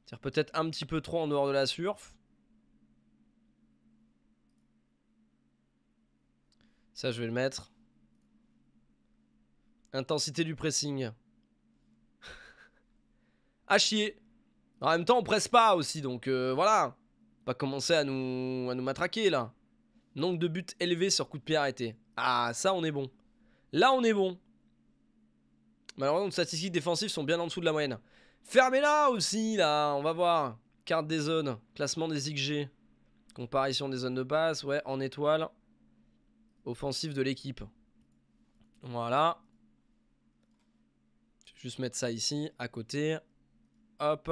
Tire peut-être un petit peu trop en dehors de la surf. Ça, je vais le mettre. Intensité du pressing. *laughs* à chier. En même temps, on presse pas aussi, donc euh, voilà. Pas commencer à nous, à nous matraquer là. Nombre de buts élevés sur coup de pied arrêté. Ah, ça, on est bon. Là, on est bon. Malheureusement, nos statistiques défensives sont bien en dessous de la moyenne. Fermez-la aussi, là, on va voir. Carte des zones, classement des XG, comparaison des zones de passe, ouais, en étoile, offensive de l'équipe. Voilà. Je vais juste mettre ça ici, à côté. Hop.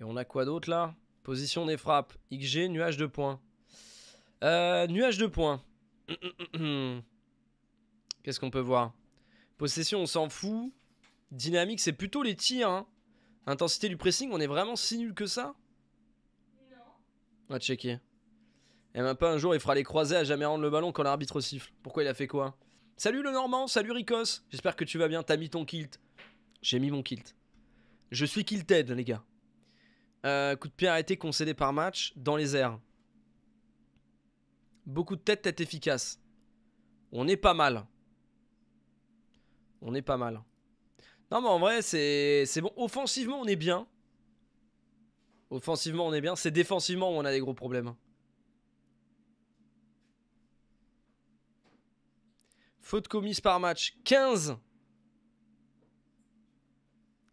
Et on a quoi d'autre là Position des frappes, XG, nuage de points. Euh, nuage de points. *clears throat* Qu'est-ce qu'on peut voir Possession, on s'en fout. Dynamique, c'est plutôt les tirs. Hein. Intensité du pressing, on est vraiment si nul que ça Non. On va checker. Et eh même ben, pas un jour, il fera les croisés à jamais rendre le ballon quand l'arbitre siffle. Pourquoi il a fait quoi Salut le Normand, salut Ricos. J'espère que tu vas bien, t'as mis ton kilt. J'ai mis mon kilt. Je suis kilted, les gars. Euh, coup de pied arrêté concédé par match dans les airs. Beaucoup de tête tête efficace. On est pas mal. On est pas mal. Non, mais en vrai, c'est bon. Offensivement, on est bien. Offensivement, on est bien. C'est défensivement où on a des gros problèmes. Faute commise par match, 15.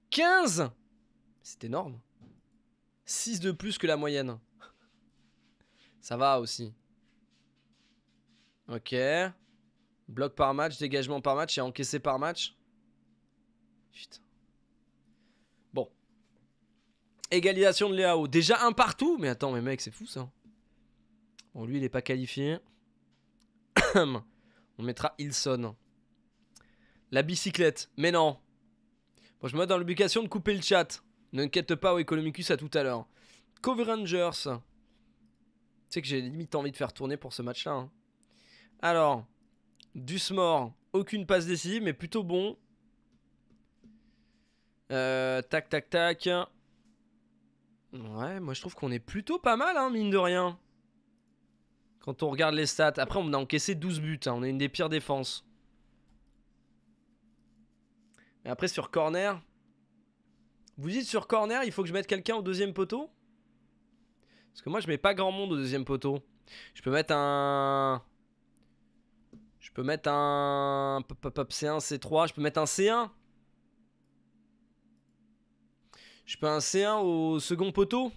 15 C'est énorme. 6 de plus que la moyenne. Ça va aussi. Ok. Bloc par match, dégagement par match et encaissé par match. Bon. Égalisation de Léao. Déjà un partout Mais attends, mais mec, c'est fou ça. Bon, lui, il n'est pas qualifié. *coughs* On mettra Ilson. La bicyclette. Mais non. Bon, je me mets dans l'obligation de couper le chat. Ne inquiète pas, au Economicus, à tout à l'heure. Coverangers. Rangers. Tu sais que j'ai limite envie de faire tourner pour ce match-là. Alors, hein. Alors, Dusmore, aucune passe décisive, mais plutôt bon. Euh, tac, tac, tac. Ouais, moi je trouve qu'on est plutôt pas mal, hein, mine de rien. Quand on regarde les stats. Après, on a encaissé 12 buts. Hein. On est une des pires défenses. Mais après, sur corner. Vous dites sur corner, il faut que je mette quelqu'un au deuxième poteau Parce que moi, je mets pas grand monde au deuxième poteau. Je peux mettre un. Je peux mettre un. C1, C3. Je peux mettre un C1. Je peux un C1 au second poteau.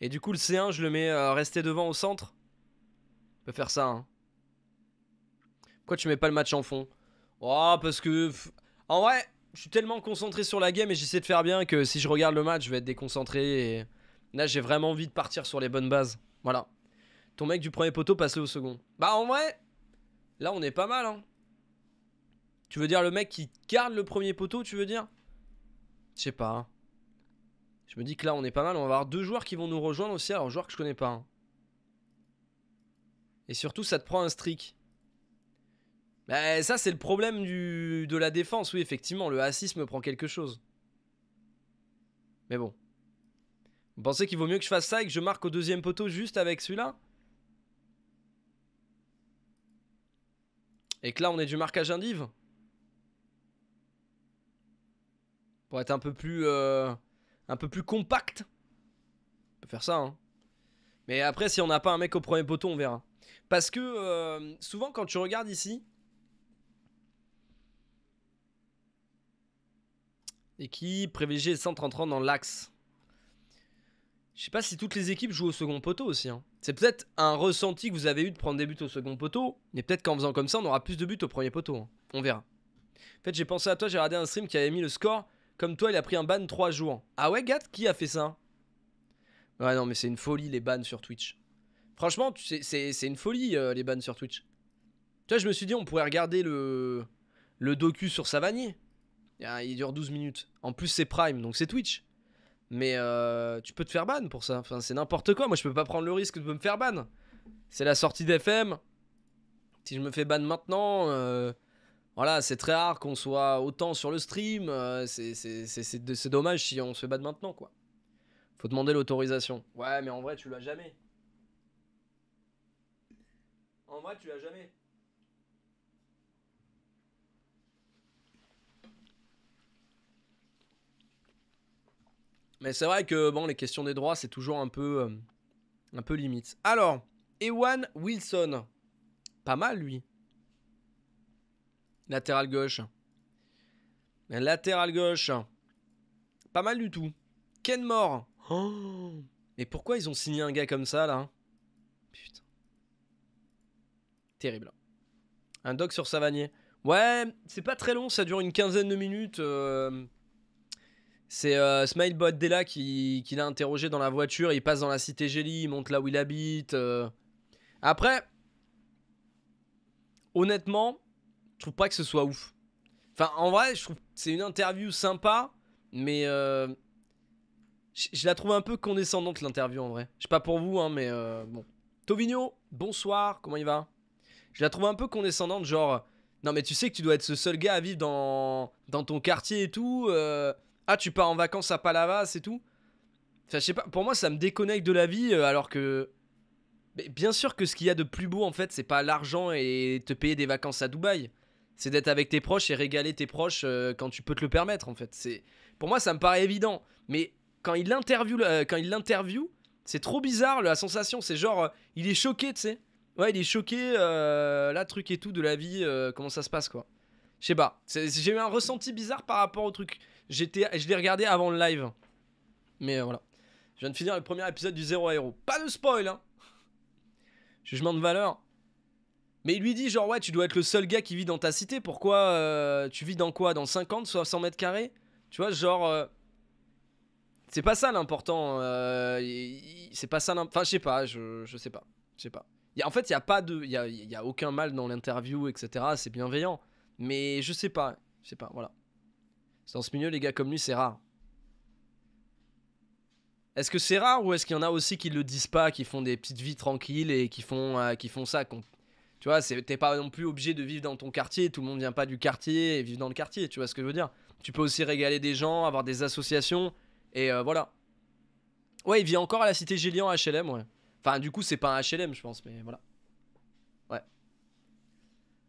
Et du coup, le C1, je le mets euh, rester devant au centre. On peut faire ça. Hein. Pourquoi tu mets pas le match en fond Oh, parce que... En vrai, je suis tellement concentré sur la game et j'essaie de faire bien que si je regarde le match, je vais être déconcentré. Et... Là, j'ai vraiment envie de partir sur les bonnes bases. Voilà. Ton mec du premier poteau passe au second. Bah, en vrai, là, on est pas mal. Hein. Tu veux dire le mec qui garde le premier poteau, tu veux dire je sais pas. Je me dis que là, on est pas mal. On va avoir deux joueurs qui vont nous rejoindre aussi. Alors, joueurs que je connais pas. Hein. Et surtout, ça te prend un streak. Bah, ça, c'est le problème du, de la défense. Oui, effectivement, le a me prend quelque chose. Mais bon. Vous pensez qu'il vaut mieux que je fasse ça et que je marque au deuxième poteau juste avec celui-là Et que là, on est du marquage indiv Pour être un peu plus, euh, un peu plus compact. On peut faire ça, hein. Mais après, si on n'a pas un mec au premier poteau, on verra. Parce que euh, souvent, quand tu regardes ici, équipe privilégiée centre entrant dans l'axe. Je sais pas si toutes les équipes jouent au second poteau aussi. Hein. C'est peut-être un ressenti que vous avez eu de prendre des buts au second poteau, mais peut-être qu'en faisant comme ça, on aura plus de buts au premier poteau. Hein. On verra. En fait, j'ai pensé à toi, j'ai regardé un stream qui avait mis le score comme toi, il a pris un ban 3 jours. Ah ouais, Gat, qui a fait ça Ouais, non, mais c'est une folie les bans sur Twitch. Franchement, c'est une folie euh, les bans sur Twitch. Tu vois, je me suis dit, on pourrait regarder le, le docu sur Savanier. Il dure 12 minutes. En plus, c'est Prime, donc c'est Twitch. Mais euh, tu peux te faire ban pour ça. Enfin, c'est n'importe quoi. Moi, je peux pas prendre le risque de me faire ban. C'est la sortie d'FM. Si je me fais ban maintenant, euh, voilà, c'est très rare qu'on soit autant sur le stream. Euh, c'est dommage si on se bat de maintenant, quoi. Faut demander l'autorisation. Ouais, mais en vrai, tu l'as jamais. En vrai, tu l'as jamais. Mais c'est vrai que, bon, les questions des droits, c'est toujours un peu, euh, un peu limite. Alors, Ewan Wilson. Pas mal, lui. Latéral gauche. Latéral gauche. Pas mal du tout. Kenmore oh. Mais pourquoi ils ont signé un gars comme ça là hein Putain. Terrible. Un doc sur Savanier. Ouais, c'est pas très long, ça dure une quinzaine de minutes. Euh. C'est euh, Smilebot Della qui, l'a interrogé dans la voiture. Il passe dans la cité Jelly il monte là où il habite. Euh. Après, honnêtement, je trouve pas que ce soit ouf. Enfin, en vrai, je trouve c'est une interview sympa, mais euh, je, la trouve un peu condescendante l'interview en vrai. Je sais pas pour vous, hein, mais euh, bon. Tovigno, bonsoir, comment il va Je la trouve un peu condescendante, genre. Non, mais tu sais que tu dois être ce seul gars à vivre dans, dans ton quartier et tout. Euh, ah, tu pars en vacances à Palavas et tout. Enfin, je sais pas, pour moi, ça me déconnecte de la vie alors que. bien sûr que ce qu'il y a de plus beau en fait, c'est pas l'argent et te payer des vacances à Dubaï. C'est d'être avec tes proches et régaler tes proches euh, quand tu peux te le permettre, en fait. C'est Pour moi, ça me paraît évident. Mais quand il euh, l'interviewe c'est trop bizarre la sensation. C'est genre, euh, il est choqué, tu sais. Ouais, il est choqué, là, truc et tout de la vie, comment ça se passe, quoi. Je sais pas. J'ai eu un ressenti bizarre par rapport au truc. J'étais, je l'ai regardé avant le live. Mais voilà. Je viens de finir le premier épisode du Zéro Aéro. Pas de spoil, hein. Jugement de valeur. Mais il lui dit genre ouais tu dois être le seul gars qui vit dans ta cité, pourquoi euh, tu vis dans quoi Dans 50, 60 mètres carrés Tu vois genre... Euh, c'est pas ça l'important. Euh, c'est pas ça l'important, Enfin je sais pas, je, je sais pas. Je sais pas. en fait il n'y a pas de... Il y a, y a, aucun mal dans l'interview, etc. C'est bienveillant. Mais je sais pas. Je sais pas, voilà. Dans ce milieu les gars comme lui c'est rare. Est-ce que c'est rare ou est-ce qu'il y en a aussi qui le disent pas, qui font des petites vies tranquilles et qui font, qui font ça, tu vois, t'es pas non plus obligé de vivre dans ton quartier, tout le monde vient pas du quartier et vivre dans le quartier, tu vois ce que je veux dire Tu peux aussi régaler des gens, avoir des associations, et euh, voilà. Ouais, il vit encore à la cité Gélian HLM, ouais. Enfin, du coup, c'est pas un HLM, je pense, mais voilà. Ouais.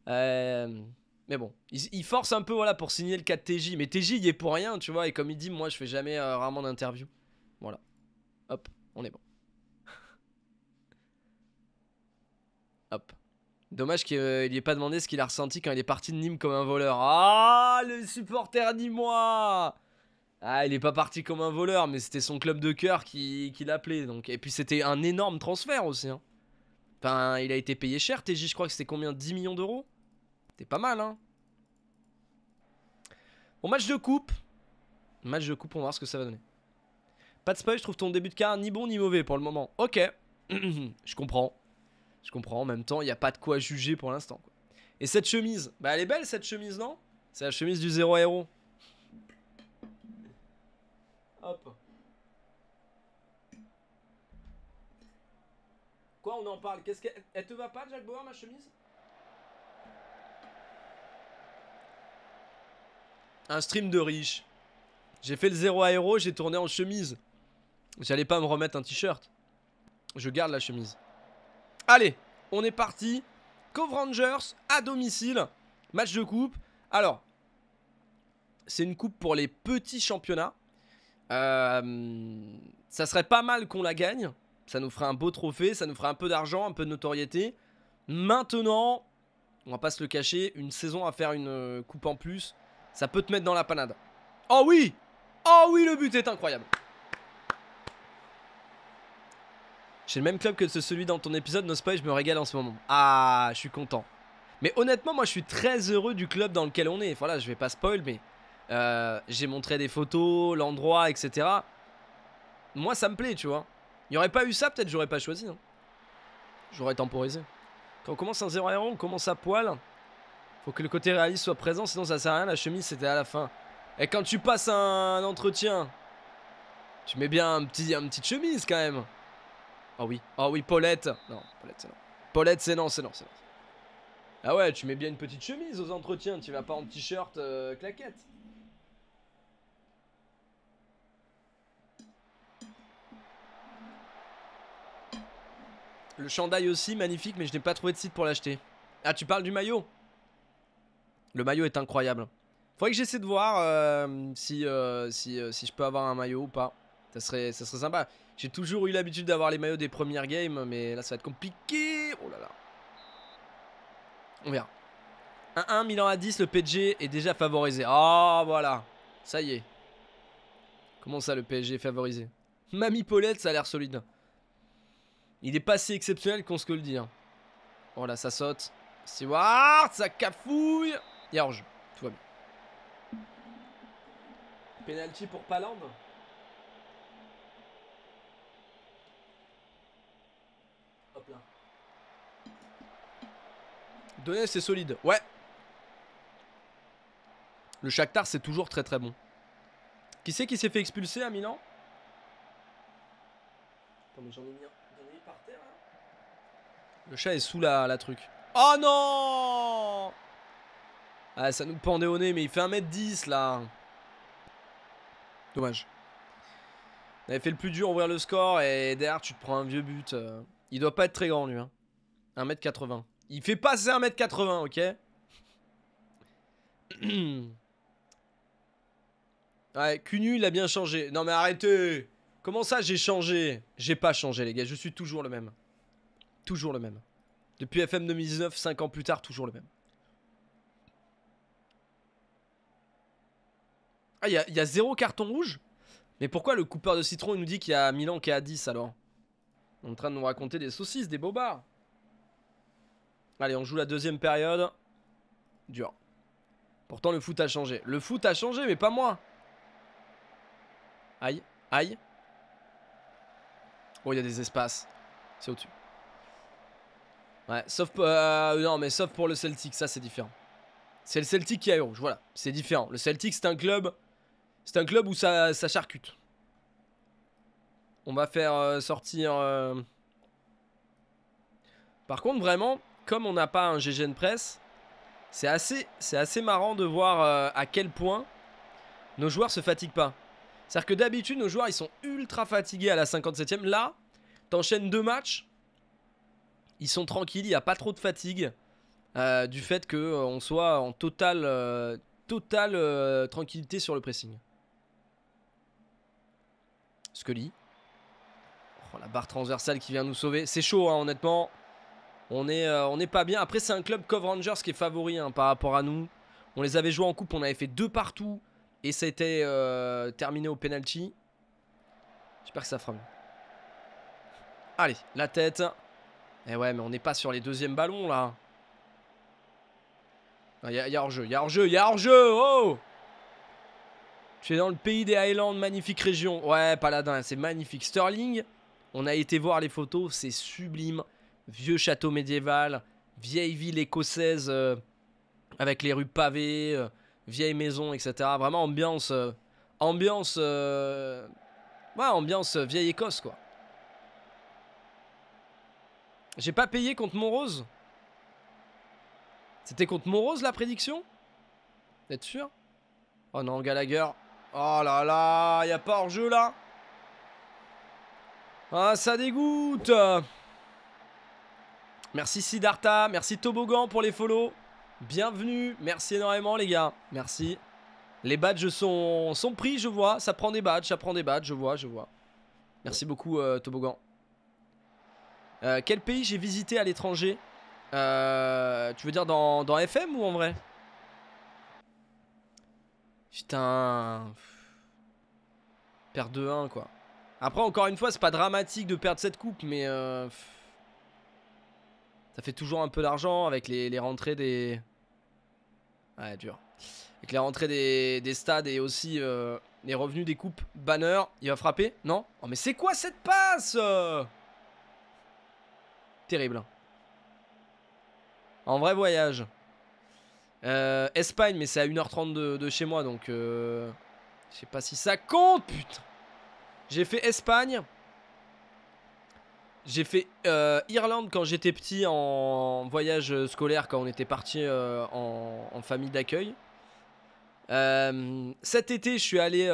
Euh, mais bon, il, force un peu, voilà, pour signer le cas de TJ. Mais TJ, il est pour rien, tu vois, et comme il dit, moi, je fais jamais euh, rarement d'interview. Voilà. Hop, on est bon. Dommage qu'il euh, ait pas demandé ce qu'il a ressenti quand il est parti de Nîmes comme un voleur. Ah, le supporter moi Ah, il est pas parti comme un voleur, mais c'était son club de cœur qui, l'appelait. Donc. Et puis c'était un énorme transfert aussi. Hein. Enfin, il a été payé cher, TJ, je crois que c'était combien 10 millions d'euros C'était pas mal, hein Bon, match de coupe. Match de coupe, on va voir ce que ça va donner. Pas de spoil, je trouve ton début de carrière ni bon ni mauvais pour le moment. Ok, *clears throat* je comprends. Je comprends, en même temps, il n'y a pas de quoi juger pour l'instant. Et cette chemise, bah elle est belle cette chemise, non C'est la chemise du Zéro Héros. Hop. Quoi, on en parle Qu'est-ce que Elle te va pas, Jack Bauer, ma chemise Un stream de riche. J'ai fait le zéro aéro, j'ai tourné en chemise. J'allais pas me remettre un t-shirt. Je garde la chemise. Allez, on est parti. Cove Rangers à domicile. Match de coupe. Alors, c'est une coupe pour les petits championnats. Euh, ça serait pas mal qu'on la gagne. Ça nous ferait un beau trophée, ça nous ferait un peu d'argent, un peu de notoriété. Maintenant, on va pas se le cacher, une saison à faire une coupe en plus, ça peut te mettre dans la panade. Oh oui Oh oui, le but est incroyable C'est le même club que celui dans ton épisode, no spoil, je me régale en ce moment. Ah, je suis content. Mais honnêtement, moi je suis très heureux du club dans lequel on est. Voilà, je vais pas spoil, mais euh, j'ai montré des photos, l'endroit, etc. Moi ça me plaît, tu vois. Il n'y aurait pas eu ça, peut-être j'aurais pas choisi. Hein. J'aurais temporisé. Quand on commence un 0 0 on commence à poil. Faut que le côté réaliste soit présent, sinon ça sert à rien. La chemise, c'était à la fin. Et quand tu passes un entretien, tu mets bien un petit, petite chemise quand même. Oh oui, oh oui, Paulette. Non, Paulette, c'est non. Paulette, c'est non, c'est non, c'est non. Ah ouais, tu mets bien une petite chemise aux entretiens, tu vas pas en t-shirt euh, claquette. Le chandail aussi, magnifique, mais je n'ai pas trouvé de site pour l'acheter. Ah, tu parles du maillot Le maillot est incroyable. Faudrait que j'essaie de voir euh, si, euh, si, si je peux avoir un maillot ou pas. Ça serait, ça serait sympa. J'ai toujours eu l'habitude d'avoir les maillots des premières games, mais là ça va être compliqué. Oh là là. On verra. 1-1, Milan à 10, le PSG est déjà favorisé. oh, voilà, ça y est. Comment ça le PSG est favorisé Mamie Paulette, ça a l'air solide. Il est pas si exceptionnel qu'on se que le dire hein. Oh là, ça saute. Stewart, ça cafouille. george Tout va bien. Penalty pour Palande Donetsk, c'est solide. Ouais. Le Shakhtar, c'est toujours très très bon. Qui c'est qui s'est fait expulser à Milan j'en par terre. Hein. Le chat est sous la, la truc. Oh non Ah, ça nous pendait au nez, mais il fait 1m10 là. Dommage. On avait fait le plus dur, ouvrir le score, et derrière, tu te prends un vieux but. Euh. Il doit pas être très grand lui. Hein. 1m80. Il fait pas 1m80, ok *clears throat* Ouais, Cunu, il a bien changé. Non mais arrêtez Comment ça j'ai changé J'ai pas changé les gars, je suis toujours le même. Toujours le même. Depuis FM 2019, 5 ans plus tard, toujours le même. Ah, il y, y, a zéro carton rouge Mais pourquoi le coupeur de citron, il nous dit qu'il y a Milan qui est à 10 alors en train de nous raconter des saucisses, des bobards. Allez, on joue la deuxième période. Dur. Pourtant, le foot a changé. Le foot a changé, mais pas moi. Aïe, aïe. Oh, il y a des espaces. C'est au-dessus. Ouais, sauf euh, non, mais sauf pour le Celtic, ça c'est différent. C'est le Celtic qui a rouge, voilà, c'est différent. Le Celtic, c'est un club, c'est un club où ça, charcute. On va faire euh, sortir. Euh, Par contre, vraiment, comme on n'a pas un GGN Press, c'est assez, assez marrant de voir euh, à quel point nos joueurs se fatiguent pas. C'est-à-dire que d'habitude, nos joueurs, ils sont ultra fatigués à la 57ème. Là, t'enchaînes deux matchs, ils sont tranquilles, il n'y a pas trop de fatigue. Euh, du fait qu'on euh, soit en totale, totale tranquillité sur le pressing. Scully. Oh, la barre transversale qui vient nous sauver. C'est chaud, hein, honnêtement. On est, euh, on pas bien. Après, c'est un club Cove Rangers qui est favori hein, par rapport à nous. On les avait joués en coupe, on avait fait deux partout. Et ça a été euh, terminé au penalty. J'espère que ça fera Allez, la tête. Eh ouais, mais on n'est pas sur les deuxièmes ballons là. Il y, a, hors-jeu, il y a hors-jeu, il y a hors-jeu. Oh Tu es dans le pays des Highlands, magnifique région. Ouais, Paladin, c'est magnifique. Sterling, on a été voir les photos, c'est sublime vieux château médiéval, vieille ville écossaise euh, avec les rues pavées, euh, vieilles maisons, etc. Vraiment ambiance, euh, ambiance, ouais, ambiance vieille Écosse quoi. J'ai pas payé contre Monrose. C'était contre Monrose la prédiction êtes sûr Oh non, Gallagher. Oh là là, y'a a pas hors jeu là. Ah, ça dégoûte. Merci Sidarta, merci Tobogan pour les follow. Bienvenue, merci énormément les gars, merci. Les badges sont, sont pris, je vois, ça prend des badges, ça prend des badges, je vois, je vois. Merci beaucoup euh, Tobogan. Euh, quel pays j'ai visité à l'étranger euh, Tu veux dire dans, FM ou en vrai Putain. Perdre de 1 quoi. Après encore une fois, c'est pas dramatique de perdre cette coupe, mais... Ça fait toujours un peu d'argent avec les, rentrées des. Ouais, dur. Avec les rentrées des, stades et aussi euh, les revenus des coupes. Banner, il va frapper Non Oh, mais c'est quoi cette passe Terrible. En vrai voyage. Euh, Espagne, mais c'est à 1h30 de, chez moi, donc euh, je sais pas si ça compte, putain. J'ai fait Espagne, j'ai fait euh, Irlande quand j'étais petit en voyage euh, scolaire, quand on était parti euh, en, famille d'accueil. cet été, je suis allé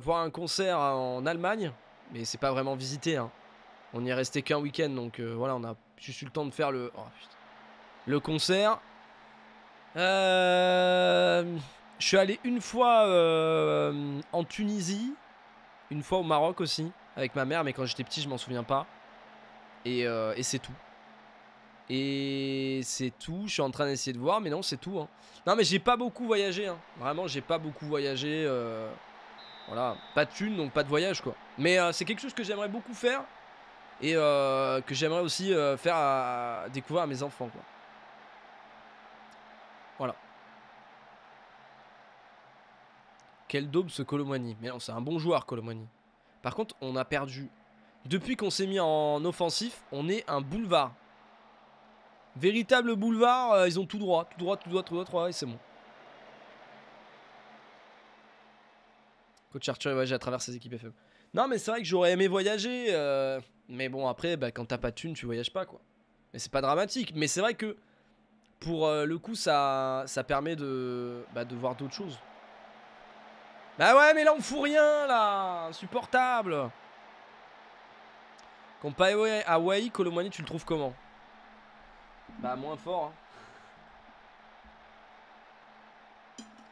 voir un concert en Allemagne, mais c'est pas vraiment visité. Hein. On y est resté qu'un week-end, donc voilà, on a juste eu le temps de faire le, oh, le concert. je suis allé une fois en Tunisie, une fois au Maroc aussi, avec ma mère, mais quand j'étais petit, je m'en souviens pas. Euh, et, c'est tout. Et c'est tout. Je suis en train d'essayer de voir, mais non, c'est tout. Hein. Non, mais j'ai pas beaucoup voyagé. Hein. Vraiment, j'ai pas beaucoup voyagé. Euh, voilà, pas de thunes, donc pas de voyage, quoi. Mais euh, c'est quelque chose que j'aimerais beaucoup faire et que j'aimerais aussi faire découvrir à mes enfants, quoi. Voilà. Quel daube ce Colomani. Mais non, c'est un bon joueur, Colomani. Par contre, on a perdu depuis qu'on s'est mis en offensif, on est un boulevard. Véritable boulevard, euh, ils ont tout droit, tout droit, tout droit, tout droit, et c'est bon. Coach Arthur voyage à travers ses équipes FM. Non, mais c'est vrai que j'aurais aimé voyager. Euh, mais bon, après, bah, quand t'as pas de thune, tu voyages pas, quoi. Mais c'est pas dramatique. Mais c'est vrai que pour euh, le coup, ça, ça permet de, bah, de voir d'autres choses. Bah ouais, mais là, on fout rien, là. Insupportable à Hawaii, Colomani, tu le trouves comment Bah moins fort. Hein.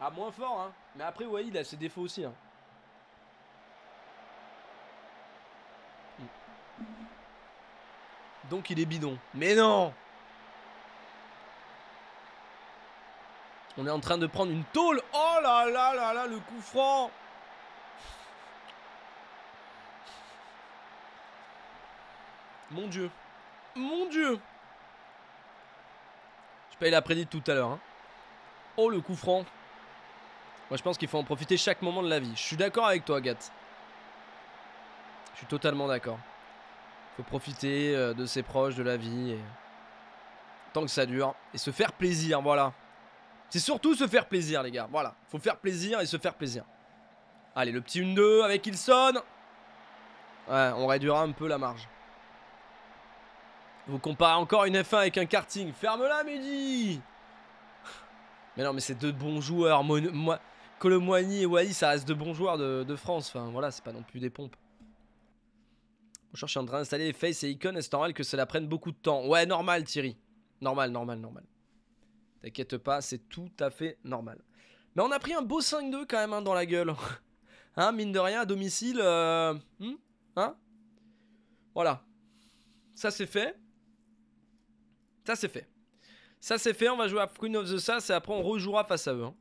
Ah moins fort, hein. Mais après Hawaii, il a ses défauts aussi. Hein. Donc il est bidon. Mais non On est en train de prendre une tôle. Oh là là là là, le coup franc Mon Dieu. Mon Dieu. Je paye la prédit tout à l'heure. Hein. Oh, le coup franc. Moi, je pense qu'il faut en profiter chaque moment de la vie. Je suis d'accord avec toi, Gat. Je suis totalement d'accord. Faut profiter euh, de ses proches, de la vie. Et... Tant que ça dure. Et se faire plaisir, voilà. C'est surtout se faire plaisir, les gars. Voilà. Faut faire plaisir et se faire plaisir. Allez, le petit 1-2 avec Ilson. Ouais, on réduira un peu la marge. Vous comparez encore une F1 avec un karting. Ferme-la, Midi Mais non, mais c'est deux bons joueurs. Mon... et Wally, ça reste deux bons joueurs de, France. Enfin, voilà, c'est pas non plus des pompes. Bonjour, je suis en train d'installer Face et Icon. Est-ce normal que cela prenne beaucoup de temps Ouais, normal, Thierry. Normal, normal, normal. T'inquiète pas, c'est tout à fait normal. Mais on a pris un beau 5-2 quand même hein, dans la gueule. *laughs* Hein, mine de rien, à domicile. Euh, hmm, hein Voilà. Ça, c'est fait. Ça, c'est fait. Ça, c'est fait. On va jouer à Queen of the Sass et après, on rejouera face à eux. Hein.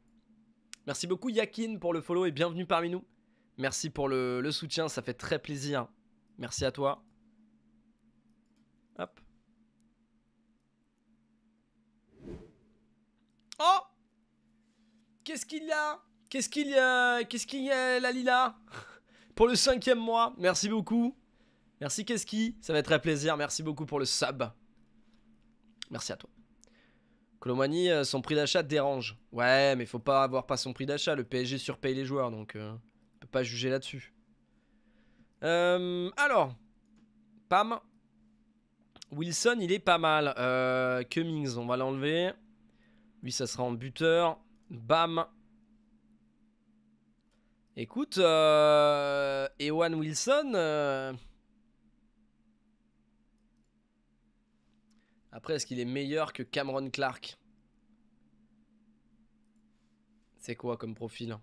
Merci beaucoup, Yakin, pour le follow et bienvenue parmi nous. Merci pour le, le soutien. Ça fait très plaisir. Merci à toi. Hop. Oh Qu'est-ce qu'il y a Qu'est-ce qu'il y a Qu'est-ce qu'il y a, la Lila Pour le cinquième mois, merci beaucoup. Merci qui ça fait très plaisir. Merci beaucoup pour le sub. Merci à toi. Colomani, euh, son prix d'achat dérange. Ouais, mais faut pas avoir pas son prix d'achat. Le PSG surpaye les joueurs, donc euh, on peut pas juger là-dessus. Euh, alors, Pam. Wilson, il est pas mal. Cummings, on va l'enlever. Lui, ça sera en buteur. Bam. Écoute, Ewan Wilson Après, est-ce qu'il est meilleur que Cameron Clark C'est quoi comme profil hein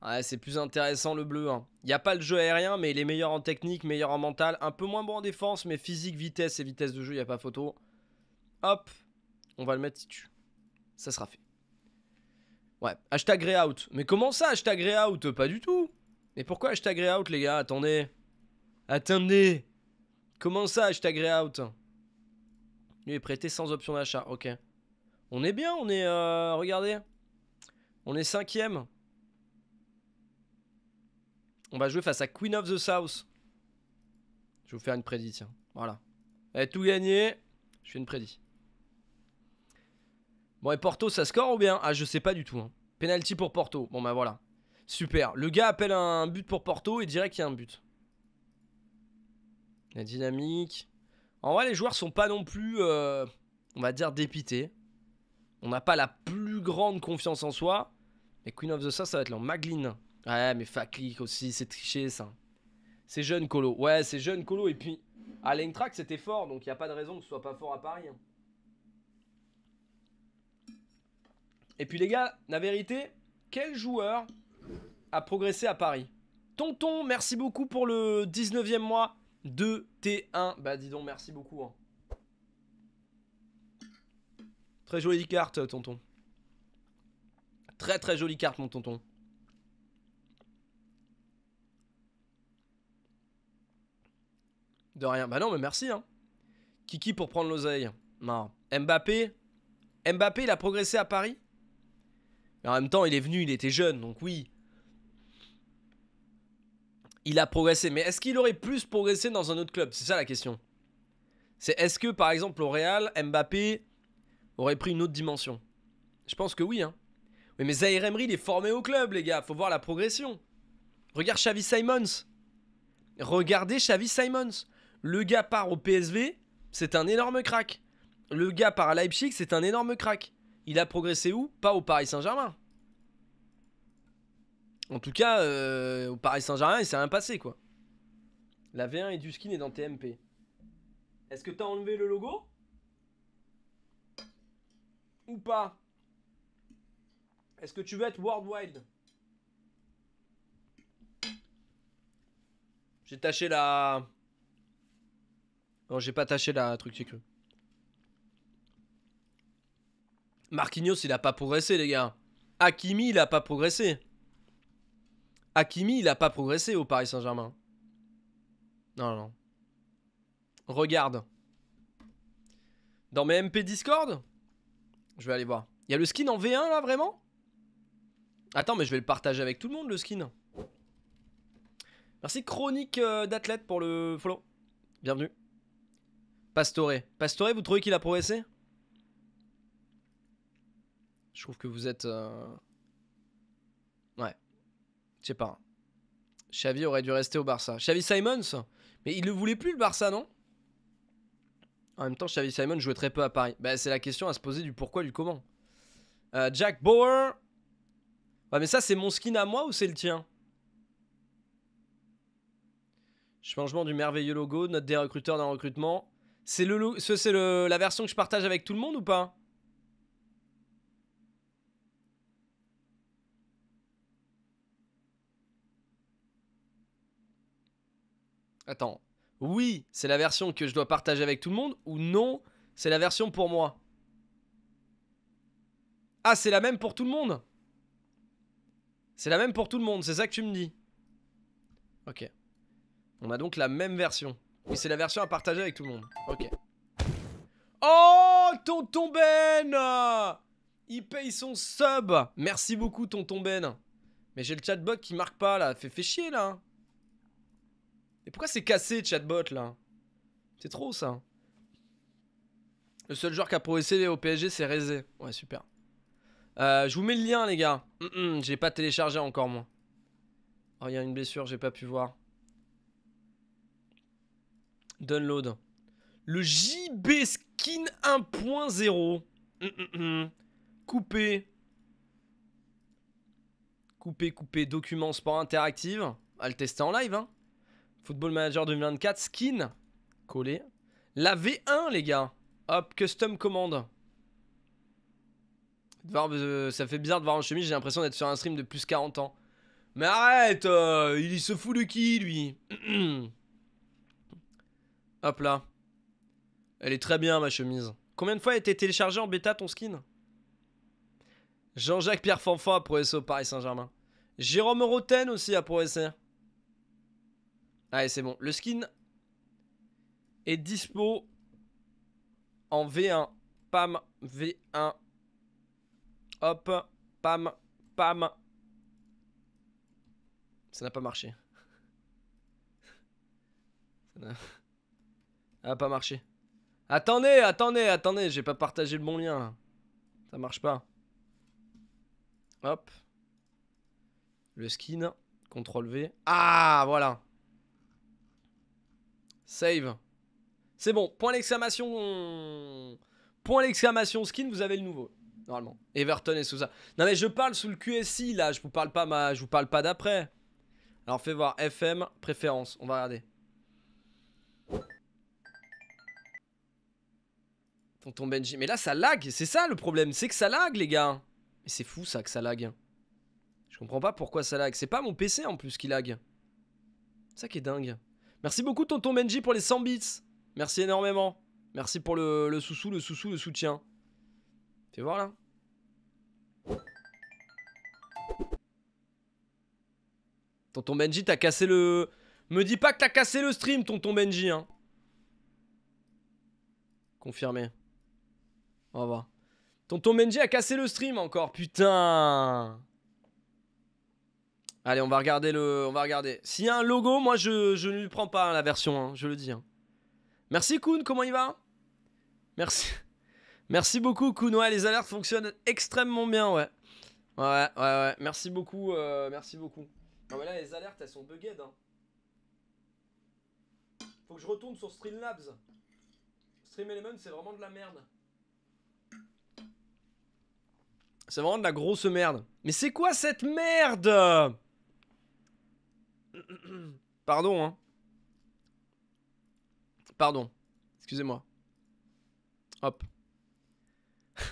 Ouais, c'est plus intéressant le bleu. Hein. Il n'y a pas le jeu aérien, mais il est meilleur en technique, meilleur en mental. Un peu moins bon en défense, mais physique, vitesse et vitesse de jeu, il n'y a pas photo. Hop, on va le mettre si tu. Ça sera fait. Ouais, hashtag out Mais comment ça, hashtag out Pas du tout. Mais pourquoi hashtag out les gars Attendez. Attendez. Comment ça, hashtag out est prêté sans option d'achat. Ok. On est bien, on est... Euh, regardez. On est cinquième. On va jouer face à Queen of the South. Je vais vous faire une prédit, tiens. Voilà. Elle tout gagné. Je fais une prédit. Bon, et Porto, ça score ou bien Ah, je sais pas du tout. Hein. Penalty pour Porto. Bon, bah voilà. Super. Le gars appelle un but pour Porto et dirait qu'il y a un but. La dynamique. En vrai, les joueurs sont pas non plus, euh, on va dire, dépités. On n'a pas la plus grande confiance en soi. Mais Queen of the South, ça va être l'en Maglin. Ouais, mais Faclick aussi, c'est triché ça. C'est jeune Colo. Ouais, c'est jeune Colo. Et puis, à track c'était fort, donc il n'y a pas de raison que ce soit pas fort à Paris. Hein. Et puis les gars, la vérité, quel joueur a progressé à Paris Tonton, merci beaucoup pour le 19e mois. 2T1. Bah dis donc, merci beaucoup. Hein. Très jolie carte, tonton. Très très jolie carte, mon tonton. De rien. Bah non, mais merci. Hein. Kiki pour prendre l'oseille. Mbappé. Mbappé, il a progressé à Paris. Mais en même temps, il est venu, il était jeune, donc oui il a progressé. Mais est-ce qu'il aurait plus progressé dans un autre club C'est ça la question. C'est est-ce que par exemple au Real, Mbappé aurait pris une autre dimension Je pense que oui. Hein. mais Zaire Emery, il est formé au club, les gars. Faut voir la progression. Regarde Xavi Simons. Regardez Xavi Simons. Le gars part au PSV, c'est un énorme crack. Le gars part à Leipzig, c'est un énorme crack. Il a progressé où Pas au Paris Saint-Germain. En tout cas, euh, au Paris Saint-Germain, il s'est rien passé, quoi. La V1 et du skin est dans TMP. Est-ce que t'as enlevé le logo Ou pas Est-ce que tu veux être Worldwide J'ai tâché la... Non, j'ai pas taché la truc, j'ai cru. Marquinhos, il a pas progressé, les gars. Hakimi, il a pas progressé. Hakimi, il a pas progressé au Paris Saint-Germain. Non, non. Regarde. Dans mes MP Discord Je vais aller voir. Il y a le skin en V1 là, vraiment Attends, mais je vais le partager avec tout le monde, le skin. Merci Chronique euh, d'athlète pour le follow. Bienvenue. Pastoré. Pastore, vous trouvez qu'il a progressé Je trouve que vous êtes... Euh, ouais. Je sais pas. Xavi aurait dû rester au Barça. Xavi Simons Mais il ne voulait plus le Barça, non En même temps, Xavi Simons jouait très peu à Paris. Bah, c'est la question à se poser du pourquoi, du comment. Euh, Jack Bauer. mais ça, c'est mon skin à moi ou c'est le tien Changement du merveilleux logo, note des recruteurs d'un recrutement. C'est le, c'est la version que je partage avec tout le monde ou pas Attends. Oui, c'est la version que je dois partager avec tout le monde ou non, c'est la version pour moi. Ah, c'est la même pour tout le monde C'est la même pour tout le monde, c'est ça que tu me dis Ok. On a donc la même version. Oui c'est la version à partager avec tout le monde. Ok. Oh, tonton Ben Il paye son sub Merci beaucoup, tonton Ben. Mais j'ai le chatbot qui marque pas, là. Fait, fait chier, là. Et pourquoi c'est cassé chatbot là C'est trop ça. Le seul joueur qui a progressé au PSG c'est Rezé. Ouais super. Euh, je vous mets le lien les gars. j'ai pas téléchargé encore moi. Oh il y a une blessure, j'ai pas pu voir. Download. Le JB Skin 1.0. coupé. Coupé, coupé, document sport interactive. À ah, le tester en live hein. Football Manager 2024, skin collé. La V1, les gars. Hop, custom commande. Euh, ça fait bizarre de voir en chemise, j'ai l'impression d'être sur un stream de plus 40 ans. Mais arrête Il euh, Il se fout de qui, lui *clears throat* Hop là. Elle est très bien, ma chemise. Combien de fois a été téléchargé en bêta ton skin Jean-Jacques Pierre Fanfan à Pro au Paris Saint-Germain. Jérôme Roten aussi à Pro Allez, c'est bon. Le skin est dispo en V1. Pam, V1. Hop, pam, pam. Ça n'a pas marché. Ça n'a pas marché. Attendez, attendez, attendez, j'ai pas partagé le bon lien Ça marche pas. Hop. Le skin, CTRL V. Ah, voilà. Save. C'est bon, point l'exclamation Point l'exclamation skin, vous avez le nouveau. Normalement. Everton sous ça Non mais je parle sous le QSI là, je vous parle pas ma... je vous parle pas d'après. Alors fais voir FM, préférence, on va regarder. Tonton Benji. Mais là ça lag, c'est ça le problème, c'est que ça lag les gars. Mais c'est fou ça que ça lag. Je comprends pas pourquoi ça lag. C'est pas mon PC en plus qui lag. Ça qui est dingue. Merci beaucoup, tonton Benji, pour les 100 bits. Merci énormément. Merci pour le, le sous-sous, le sous-sous, le soutien. Fais voir là. Tonton Benji, t'as cassé le. Me dis pas que t'as cassé le stream, tonton Benji, hein. Confirmé. Au revoir. Tonton Benji a cassé le stream encore, putain. Allez, on va regarder le. On va regarder. S'il y a un logo, moi je, ne lui prends pas hein, la version, hein, je le dis. Hein. Merci Koon, comment il va Merci. *laughs* Merci beaucoup Kuhn. Ouais, les alertes fonctionnent extrêmement bien, ouais. Ouais, ouais, ouais. Merci beaucoup. Euh, merci beaucoup. Non, mais là, les alertes, elles sont buggées. Faut que je retourne sur Streamlabs. Stream c'est vraiment de la merde. C'est vraiment de la grosse merde. Mais c'est quoi cette merde *coughs* Pardon, hein. Pardon. Excusez-moi. Hop. *laughs*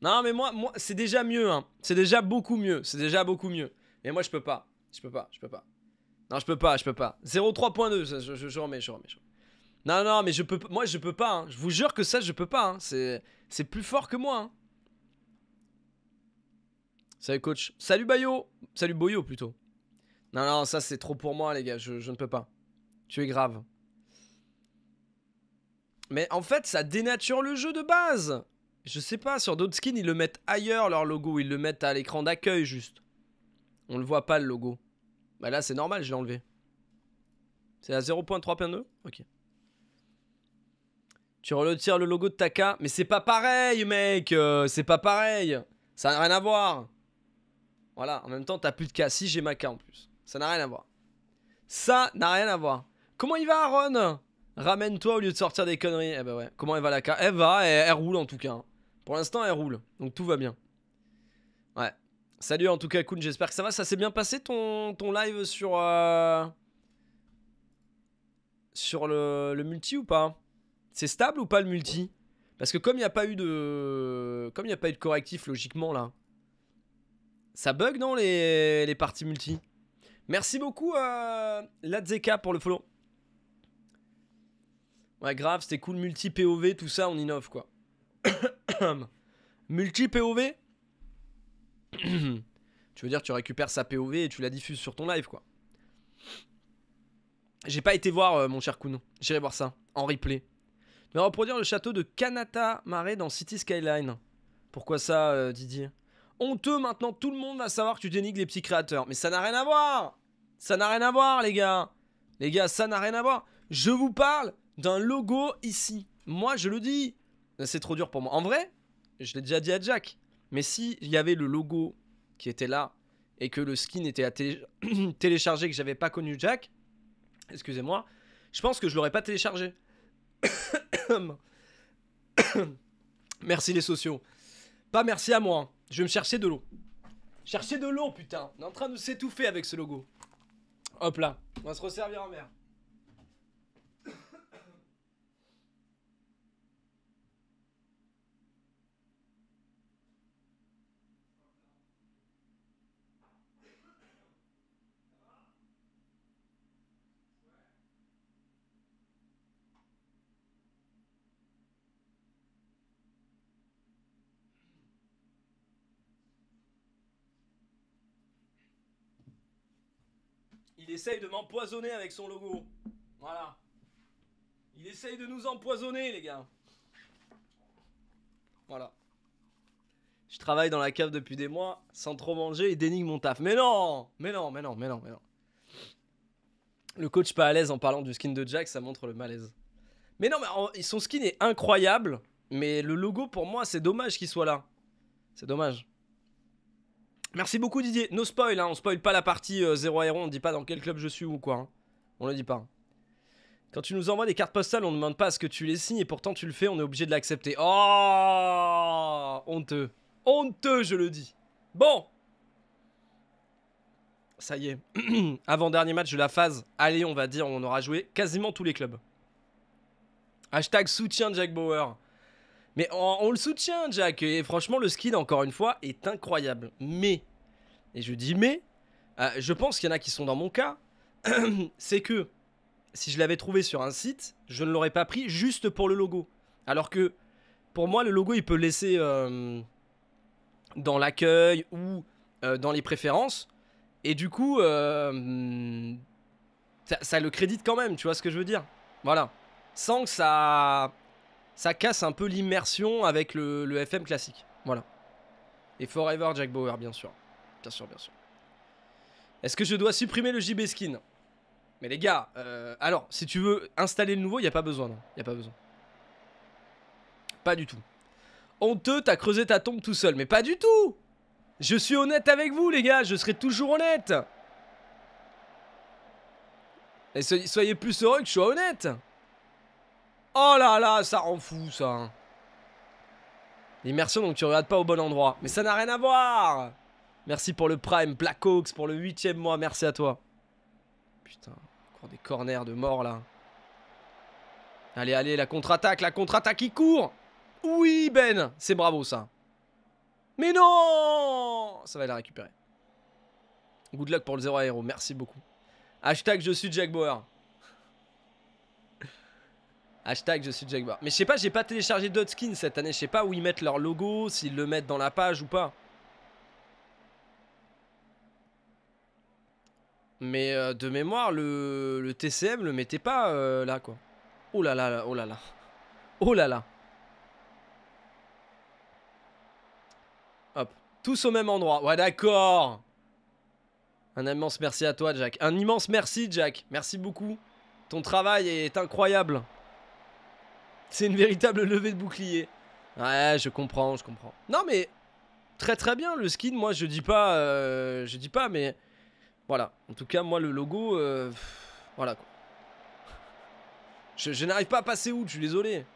non, mais moi, moi c'est déjà mieux, hein. C'est déjà beaucoup mieux. C'est déjà beaucoup mieux. Mais moi, je peux pas. Je peux pas, je peux pas. Non, je peux pas, je peux pas. 0,3.2, je, je, je, remets, je remets. Non, non, mais je peux, moi, je peux pas. Hein. Je vous jure que ça, je peux pas. C'est plus fort que moi. Salut, coach. Salut, Bayo. Salut, Boyo, plutôt. Non, non, ça c'est trop pour moi, les gars. Je, ne peux pas. Tu es grave. Mais en fait, ça dénature le jeu de base. Je sais pas, sur d'autres skins, ils le mettent ailleurs leur logo. Ils le mettent à l'écran d'accueil juste. On le voit pas le logo. Bah là, c'est normal, je l'ai enlevé. C'est à 0.3.2 Ok. Tu retires le logo de Taka. Mais c'est pas pareil, mec euh, C'est pas pareil Ça n'a rien à voir Voilà, en même temps, t'as plus de K Si j'ai ma K en plus. Ça n'a rien à voir. Ça n'a rien à voir. Comment il va, Aaron Ramène-toi au lieu de sortir des conneries. Eh ben ouais. Comment elle va la car Elle va, elle, roule en tout cas. Pour l'instant, elle roule. Donc tout va bien. Ouais. Salut en tout cas, Kun. J'espère que ça va. Ça s'est bien passé ton, ton live sur. Euh, sur le, multi ou pas C'est stable ou pas le multi Parce que comme il n'y a pas eu de. Comme il n'y a pas eu de correctif logiquement là. Ça bug non les, les parties multi Merci beaucoup à euh, Lazeka pour le follow. Ouais, grave, c'était cool. Multi POV, tout ça, on innove quoi. *coughs* multi POV *coughs* Tu veux dire, tu récupères sa POV et tu la diffuses sur ton live quoi. J'ai pas été voir, euh, mon cher Kuno. J'irai voir ça en replay. vas reproduire le château de Kanata Marais dans City Skyline. Pourquoi ça, euh, Didier Honteux maintenant, tout le monde va savoir que tu dénigres les petits créateurs. Mais ça n'a rien à voir ça n'a rien à voir, les gars. Les gars, ça n'a rien à voir. Je vous parle d'un logo ici. Moi, je le dis. C'est trop dur pour moi. En vrai, je l'ai déjà dit à Jack. Mais s'il y avait le logo qui était là et que le skin était à *clears throat* télécharger que j'avais pas connu Jack, excusez-moi, je pense que je l'aurais pas téléchargé. *coughs* merci les sociaux. Pas merci à moi. Hein. Je vais me chercher de l'eau. Chercher de l'eau, putain. On est en train de s'étouffer avec ce logo. Hop là. On va se resservir en mer. Il essaye de m'empoisonner avec son logo. Voilà. Il essaye de nous empoisonner, les gars. Voilà. Je travaille dans la cave depuis des mois sans trop manger et dénigre mon taf. Mais non Mais non, mais non, mais non, mais non. Le coach pas à l'aise en parlant du skin de Jack, ça montre le malaise. Mais non, mais son skin est incroyable, mais le logo pour moi, c'est dommage qu'il soit là. C'est dommage. Merci beaucoup Didier. No spoil, hein, on spoil pas la partie euh, zéro 0 on on dit pas dans quel club je suis ou quoi. Hein. On le dit pas. Quand tu nous envoies des cartes postales, on ne demande pas à ce que tu les signes et pourtant tu le fais, on est obligé de l'accepter. Oh Honteux. Honteux, je le dis. Bon Ça y est. *clears throat* Avant-dernier match de la phase. Allez, on va dire, on aura joué quasiment tous les clubs. Hashtag soutien Jack Bauer. Mais on, le soutient, Jack. Et franchement, le skin, encore une fois, est incroyable. Mais, et je dis mais, euh, je pense qu'il y en a qui sont dans mon cas, *clears throat* c'est que si je l'avais trouvé sur un site, je ne l'aurais pas pris juste pour le logo. Alors que, pour moi, le logo, il peut laisser euh, dans l'accueil ou euh, dans les préférences. Et du coup, ça, ça le crédite quand même, tu vois ce que je veux dire Voilà. Sans que ça ça casse un peu l'immersion avec le, FM classique. Voilà. Et Forever Jack Bauer, bien sûr. Bien sûr, bien sûr. Est-ce que je dois supprimer le JB skin Mais les gars, euh, alors, si tu veux installer le nouveau, il n'y a pas besoin, non. Il a pas besoin. Pas du tout. Honteux, t'as creusé ta tombe tout seul. Mais pas du tout Je suis honnête avec vous, les gars. Je serai toujours honnête. Et soyez plus heureux que je sois honnête. Oh là là, ça rend fou ça. L'immersion, donc tu regardes pas au bon endroit. Mais ça n'a rien à voir. Merci pour le Prime, Black pour le huitième mois, merci à toi. Putain, encore des corners de mort là. Allez, allez, la contre-attaque, la contre-attaque qui court. Oui, Ben, c'est bravo ça. Mais non Ça va la récupérer. Good luck pour le 0 aéro, merci beaucoup. Hashtag je suis Jack Bauer. Hashtag je suis Jack Mais je sais pas, j'ai pas téléchargé d'autres skins cette année. Je sais pas où ils mettent leur logo, s'ils le mettent dans la page ou pas. Mais euh, de mémoire, le, TCM le mettait pas euh, là quoi. Oh là là, oh là là. Oh là là. Hop. Tous au même endroit. Ouais d'accord. Un immense merci à toi Jack. Un immense merci Jack. Merci beaucoup. Ton travail est incroyable. C'est une véritable levée de bouclier. Ouais, je comprends, je comprends. Non, mais très très bien le skin. Moi, je dis pas, euh, je dis pas, mais voilà. En tout cas, moi, le logo, euh, voilà quoi. Je, n'arrive pas à passer où, je suis désolé.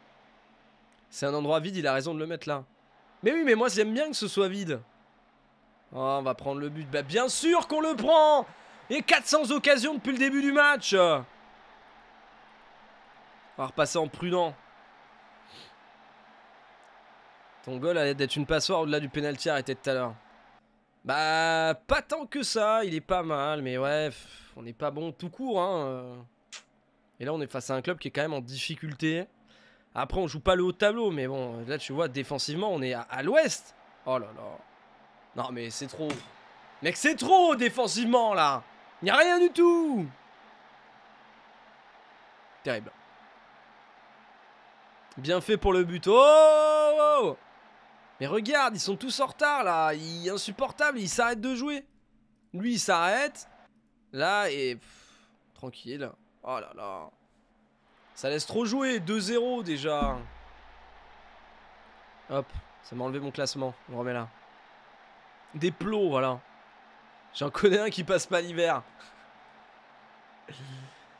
C'est un endroit vide, il a raison de le mettre là. Mais oui, mais moi j'aime bien que ce soit vide. Oh, on va prendre le but. Bah, bien sûr qu'on le prend Et 400 occasions depuis le début du match On va repasser en prudent. Ton goal allait d'être une passoire au-delà du pénalty arrêté tout à l'heure. Bah, pas tant que ça, il est pas mal, mais ouais, on n'est pas bon tout court. Hein. Et là, on est face à un club qui est quand même en difficulté. Après, on joue pas le haut tableau, mais bon, là, tu vois, défensivement, on est à, l'ouest. Oh là là. Non, mais c'est trop. Mec, c'est trop défensivement, là. Il n'y a rien du tout. Terrible. Bien fait pour le but. Oh, oh, oh. Mais regarde, ils sont tous en retard là, il est insupportable, il s'arrête de jouer. Lui il s'arrête, là et... tranquille. Oh là là. Ça laisse trop jouer, 2-0 déjà. Hop, ça m'a enlevé mon classement, je remets là. Des plots, voilà. J'en connais un qui passe pas l'hiver.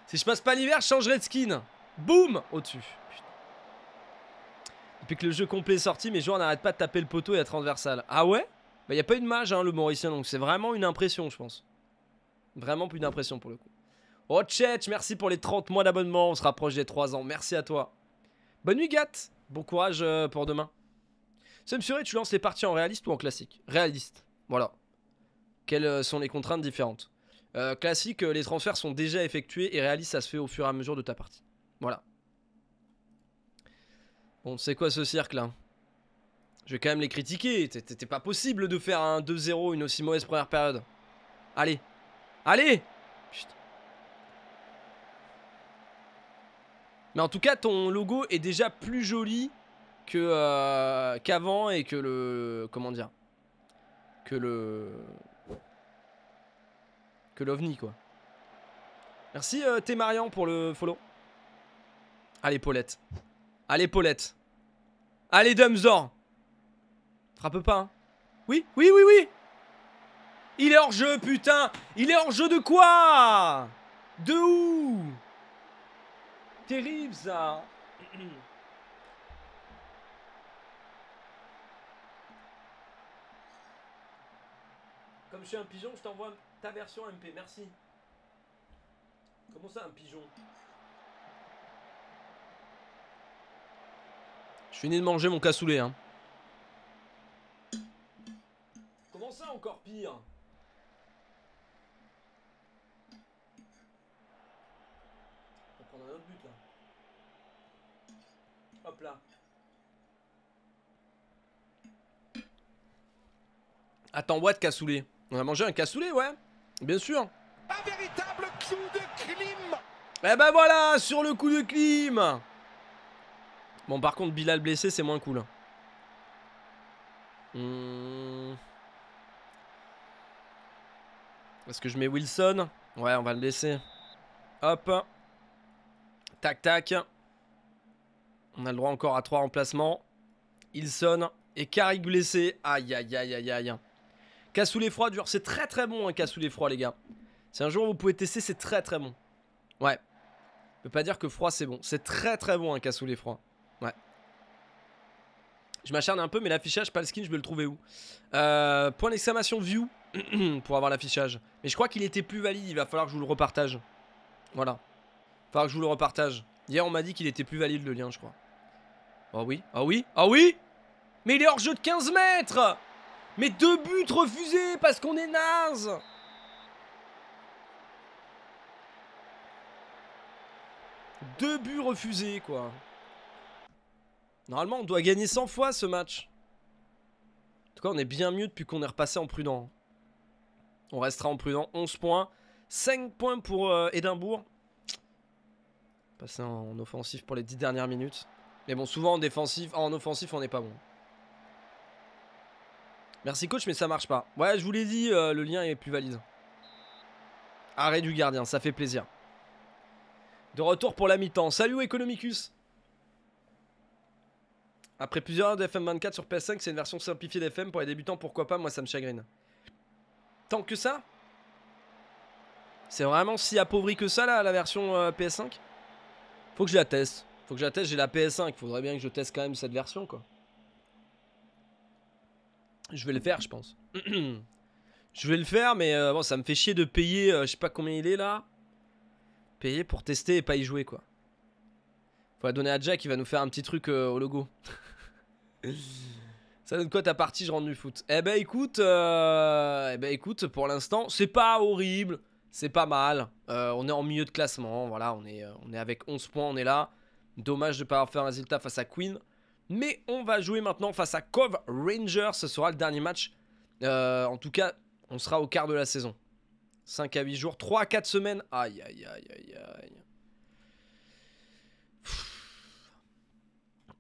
si je passe pas l'hiver, je changerai de skin. Boum Au-dessus. Depuis que le jeu complet est sorti, mes joueurs n'arrêtent pas de taper le poteau et la transversale. Ah ouais Bah, il n'y a pas une mage, hein, le Mauricien, donc c'est vraiment une impression, je pense. Vraiment plus d'impression pour le coup. Oh, Tchetch, merci pour les 30 mois d'abonnement. On se rapproche des 3 ans. Merci à toi. Bonne nuit, Gat. Bon courage euh, pour demain. Sam Suré, tu lances les parties en réaliste ou en classique Réaliste. Voilà. Quelles euh, sont les contraintes différentes euh, Classique, les transferts sont déjà effectués et réaliste, ça se fait au fur et à mesure de ta partie. Voilà. Bon, c'est quoi ce cirque là hein Je vais quand même les critiquer. C'était pas possible de faire un 2-0, une aussi mauvaise première période. Allez Allez Mais en tout cas, ton logo est déjà plus joli que euh, qu'avant et que le comment dire que le que l'ovni quoi. Merci euh, pour le follow. Allez Paulette. Allez Paulette. Allez, Dumzor. Frappe pas. Hein. Oui, oui, oui, oui. Il est hors jeu, putain. Il est hors jeu de quoi De où Terrible, ça. Comme je suis un pigeon, je t'envoie ta version MP. Merci. Comment ça, un pigeon Je finis de manger mon cassoulet, hein. Comment ça, encore pire On va prendre un autre but, là. Hop là. Attends, what, cassoulet On a mangé un cassoulet, ouais Bien sûr Un véritable coup de clim Eh ben voilà, sur le coup de clim Bon, par contre, Bilal blessé, c'est moins cool. Hmm. Est-ce que je mets Wilson Ouais, on va le laisser. Hop. Tac, tac. On a le droit encore à 3 remplacements. Wilson et Carrick blessé. Aïe, aïe, aïe, aïe, aïe. Cassoulet froid dur. C'est très, très bon, un hein, cassoulet froid, les gars. C'est un jour vous pouvez tester, c'est très, très bon. Ouais. Je peux pas dire que froid, c'est bon. C'est très, très bon, un hein, cassoulet froid. Je m'acharne un peu, mais l'affichage, pas le skin, je vais le trouver où euh, Point d'exclamation view *clears throat* pour avoir l'affichage. Mais je crois qu'il était plus valide, il va falloir que je vous le repartage. Voilà. Il va falloir que je vous le repartage. Hier, on m'a dit qu'il était plus valide le lien, je crois. Oh oui, oh oui, ah oui Mais il est hors jeu de 15 mètres Mais deux buts refusés parce qu'on est naze Deux buts refusés, quoi. Normalement, on doit gagner 100 fois ce match. En tout cas, on est bien mieux depuis qu'on est repassé en prudent. On restera en prudent. 11 points. 5 points pour euh, Édimbourg. Passer en offensif pour les 10 dernières minutes. Mais bon, souvent en défensif, en offensif, on n'est pas bon. Merci coach, mais ça marche pas. Ouais, je vous l'ai dit, euh, le lien est plus valide. Arrêt du gardien, ça fait plaisir. De retour pour la mi-temps. Salut Economicus après plusieurs heures de FM24 sur PS5, c'est une version simplifiée d'FM pour les débutants, pourquoi pas, moi ça me chagrine. Tant que ça C'est vraiment si appauvri que ça là, la version euh, PS5 Faut que je la teste. Faut que je la teste, j'ai la PS5, faudrait bien que je teste quand même cette version quoi. Je vais le faire, je pense. *clears throat* je vais le faire, mais euh, bon, ça me fait chier de payer, euh, je sais pas combien il est là. Payer pour tester et pas y jouer quoi. Faut la donner à Jack, il va nous faire un petit truc au logo. *laughs* Ça donne quoi ta partie, je rentre du foot Eh ben écoute, euh, eh ben, écoute pour l'instant, c'est pas horrible, c'est pas mal. Euh, on est en milieu de classement, voilà, on est, euh, on est avec 11 points, on est là. Dommage de ne pas avoir fait un résultat face à Queen. Mais on va jouer maintenant face à Cove Rangers, ce sera le dernier match. en tout cas, on sera au quart de la saison. 5 à 8 jours, 3 à 4 semaines. Aïe, aïe, aïe, aïe, aïe.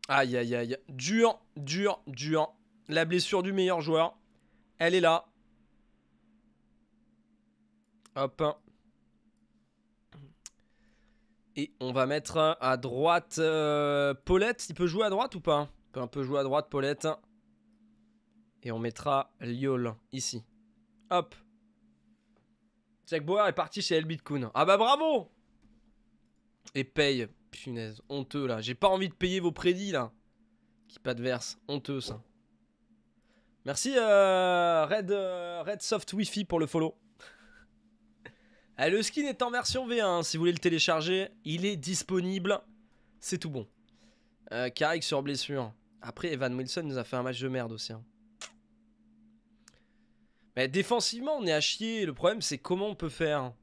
Aïe, aïe, aïe. Dur, dur, dur. La blessure du meilleur joueur. Elle est là. Hop. Et on va mettre à droite euh, Paulette. Il peut jouer à droite ou pas Il peut un peu jouer à droite, Paulette. Et on mettra Liol ici. Hop. Jack Boer est parti chez Elbit Ah bah bravo Et paye. Punaise, honteux là. J'ai pas envie de payer vos prédits là. Qui pas de verse, honteux ça. Merci euh, Red, euh, Red Soft Wifi pour le follow. *laughs* Eh, le skin est en version V1, si vous voulez le télécharger, il est disponible. C'est tout bon. Euh, Carrick sur blessure. Après, Evan Wilson nous a fait un match de merde aussi. Hein. Mais défensivement, on est à chier. Le problème, c'est comment on peut faire. Hein.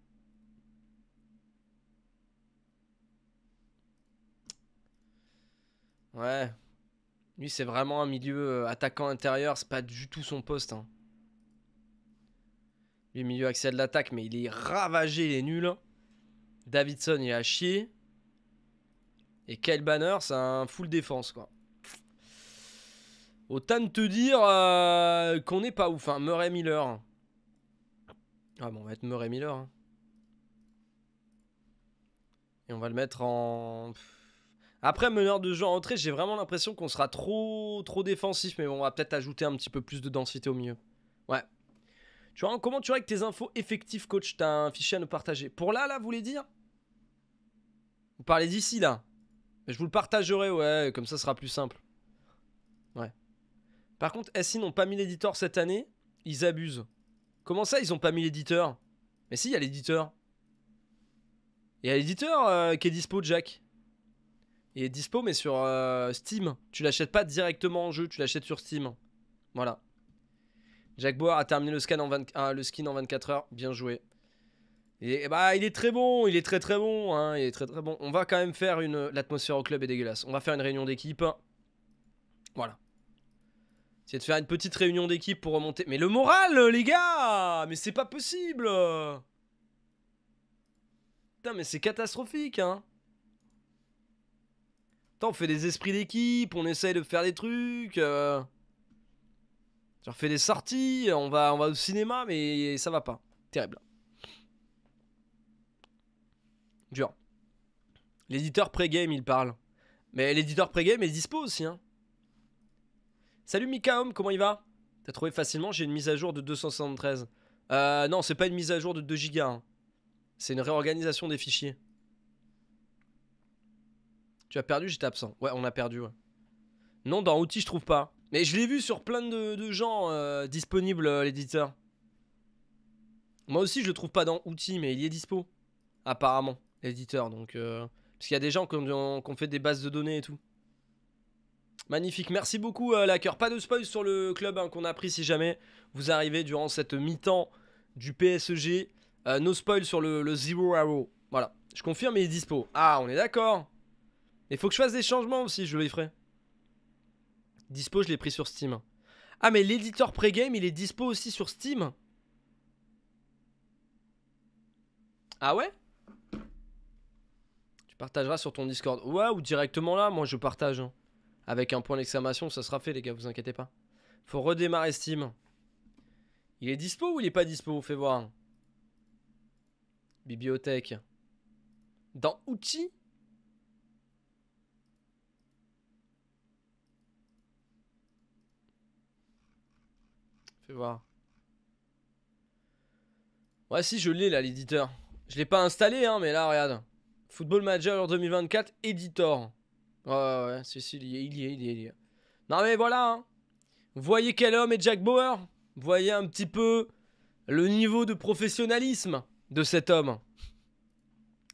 Ouais. Lui, c'est vraiment un milieu euh, attaquant intérieur, c'est pas du tout son poste. Hein. Lui, milieu axé de l'attaque, mais il est ravagé, il est nul. Hein. Davidson, il a à chier. Et Kyle Banner, c'est un full défense, quoi. Autant de te dire euh, qu'on n'est pas ouf. Enfin, Murray Miller. Ah bon, on va être Murray Miller. Hein. Et on va le mettre en... Après, meneur de jeu en entrée, j'ai vraiment l'impression qu'on sera trop, trop défensif, mais on va peut-être ajouter un petit peu plus de densité au milieu. Ouais. Tu vois, comment tu vois avec tes infos effectives, coach T'as un fichier à nous partager. Pour là, là, vous voulez dire Vous parlez d'ici, là Je vous le partagerai, ouais, comme ça, sera plus simple. Ouais. Par contre, SI n'ont pas mis l'éditeur cette année, ils abusent. Comment ça, ils n'ont pas mis l'éditeur Mais si, il y a l'éditeur. Il y a l'éditeur euh, qui est dispo, Jack. Il est dispo, mais sur euh, Steam. Tu l'achètes pas directement en jeu, tu l'achètes sur Steam. Voilà. Jack Boer a terminé le, scan en euh, le skin en 24 heures. Bien joué. Et, bah, il est très bon, il est très très bon, hein, il est très très bon. On va quand même faire une... L'atmosphère au club est dégueulasse. On va faire une réunion d'équipe. Voilà. C'est de faire une petite réunion d'équipe pour remonter. Mais le moral, les gars Mais c'est pas possible Putain, mais c'est catastrophique, hein Attends, on fait des esprits d'équipe, on essaye de faire des trucs. Euh. On fait des sorties, on va, on va au cinéma, mais ça va pas. Terrible. Dur. L'éditeur pré-game, il parle. Mais l'éditeur pré-game est dispo aussi. Hein. Salut Mika comment il va T'as trouvé facilement, j'ai une mise à jour de 273. Euh, non, c'est pas une mise à jour de 2 gigas. Hein. C'est une réorganisation des fichiers. Tu as perdu, j'étais absent. Ouais, on a perdu, Non, dans outils, je trouve pas. Mais je l'ai vu sur plein de, gens euh, disponibles, euh, l'éditeur. Moi aussi, je le trouve pas dans outils, mais il est dispo. Apparemment, l'éditeur. Donc, euh, Parce qu'il y a des gens qui ont, fait des bases de données et tout. Magnifique. Merci beaucoup, Lacker. Pas de spoil sur le club hein, qu'on a pris si jamais vous arrivez durant cette mi-temps du PSG. no spoil sur le, le Zero Arrow. Voilà. Je confirme, il est dispo. Ah, on est d'accord. Il faut que je fasse des changements aussi, je les ferai. Dispo, je l'ai pris sur Steam. Ah, mais l'éditeur pré-game, il est dispo aussi sur Steam Ah ouais Tu partageras sur ton Discord. Ouais, ou directement là, moi je partage. Hein. Avec un point d'exclamation, ça sera fait, les gars, vous inquiétez pas. Faut redémarrer Steam. Il est dispo ou il est pas dispo Fais voir. Bibliothèque. Dans Outils Fais voir. Ouais, si, je l'ai là, l'éditeur. Je l'ai pas installé, hein, mais là, regarde. Football Manager 2024 Editor. Ouais, ouais, si, il y a il y est, il y est. Non, mais voilà. Hein. Vous voyez quel homme est Jack Bauer Vous voyez un petit peu le niveau de professionnalisme de cet homme.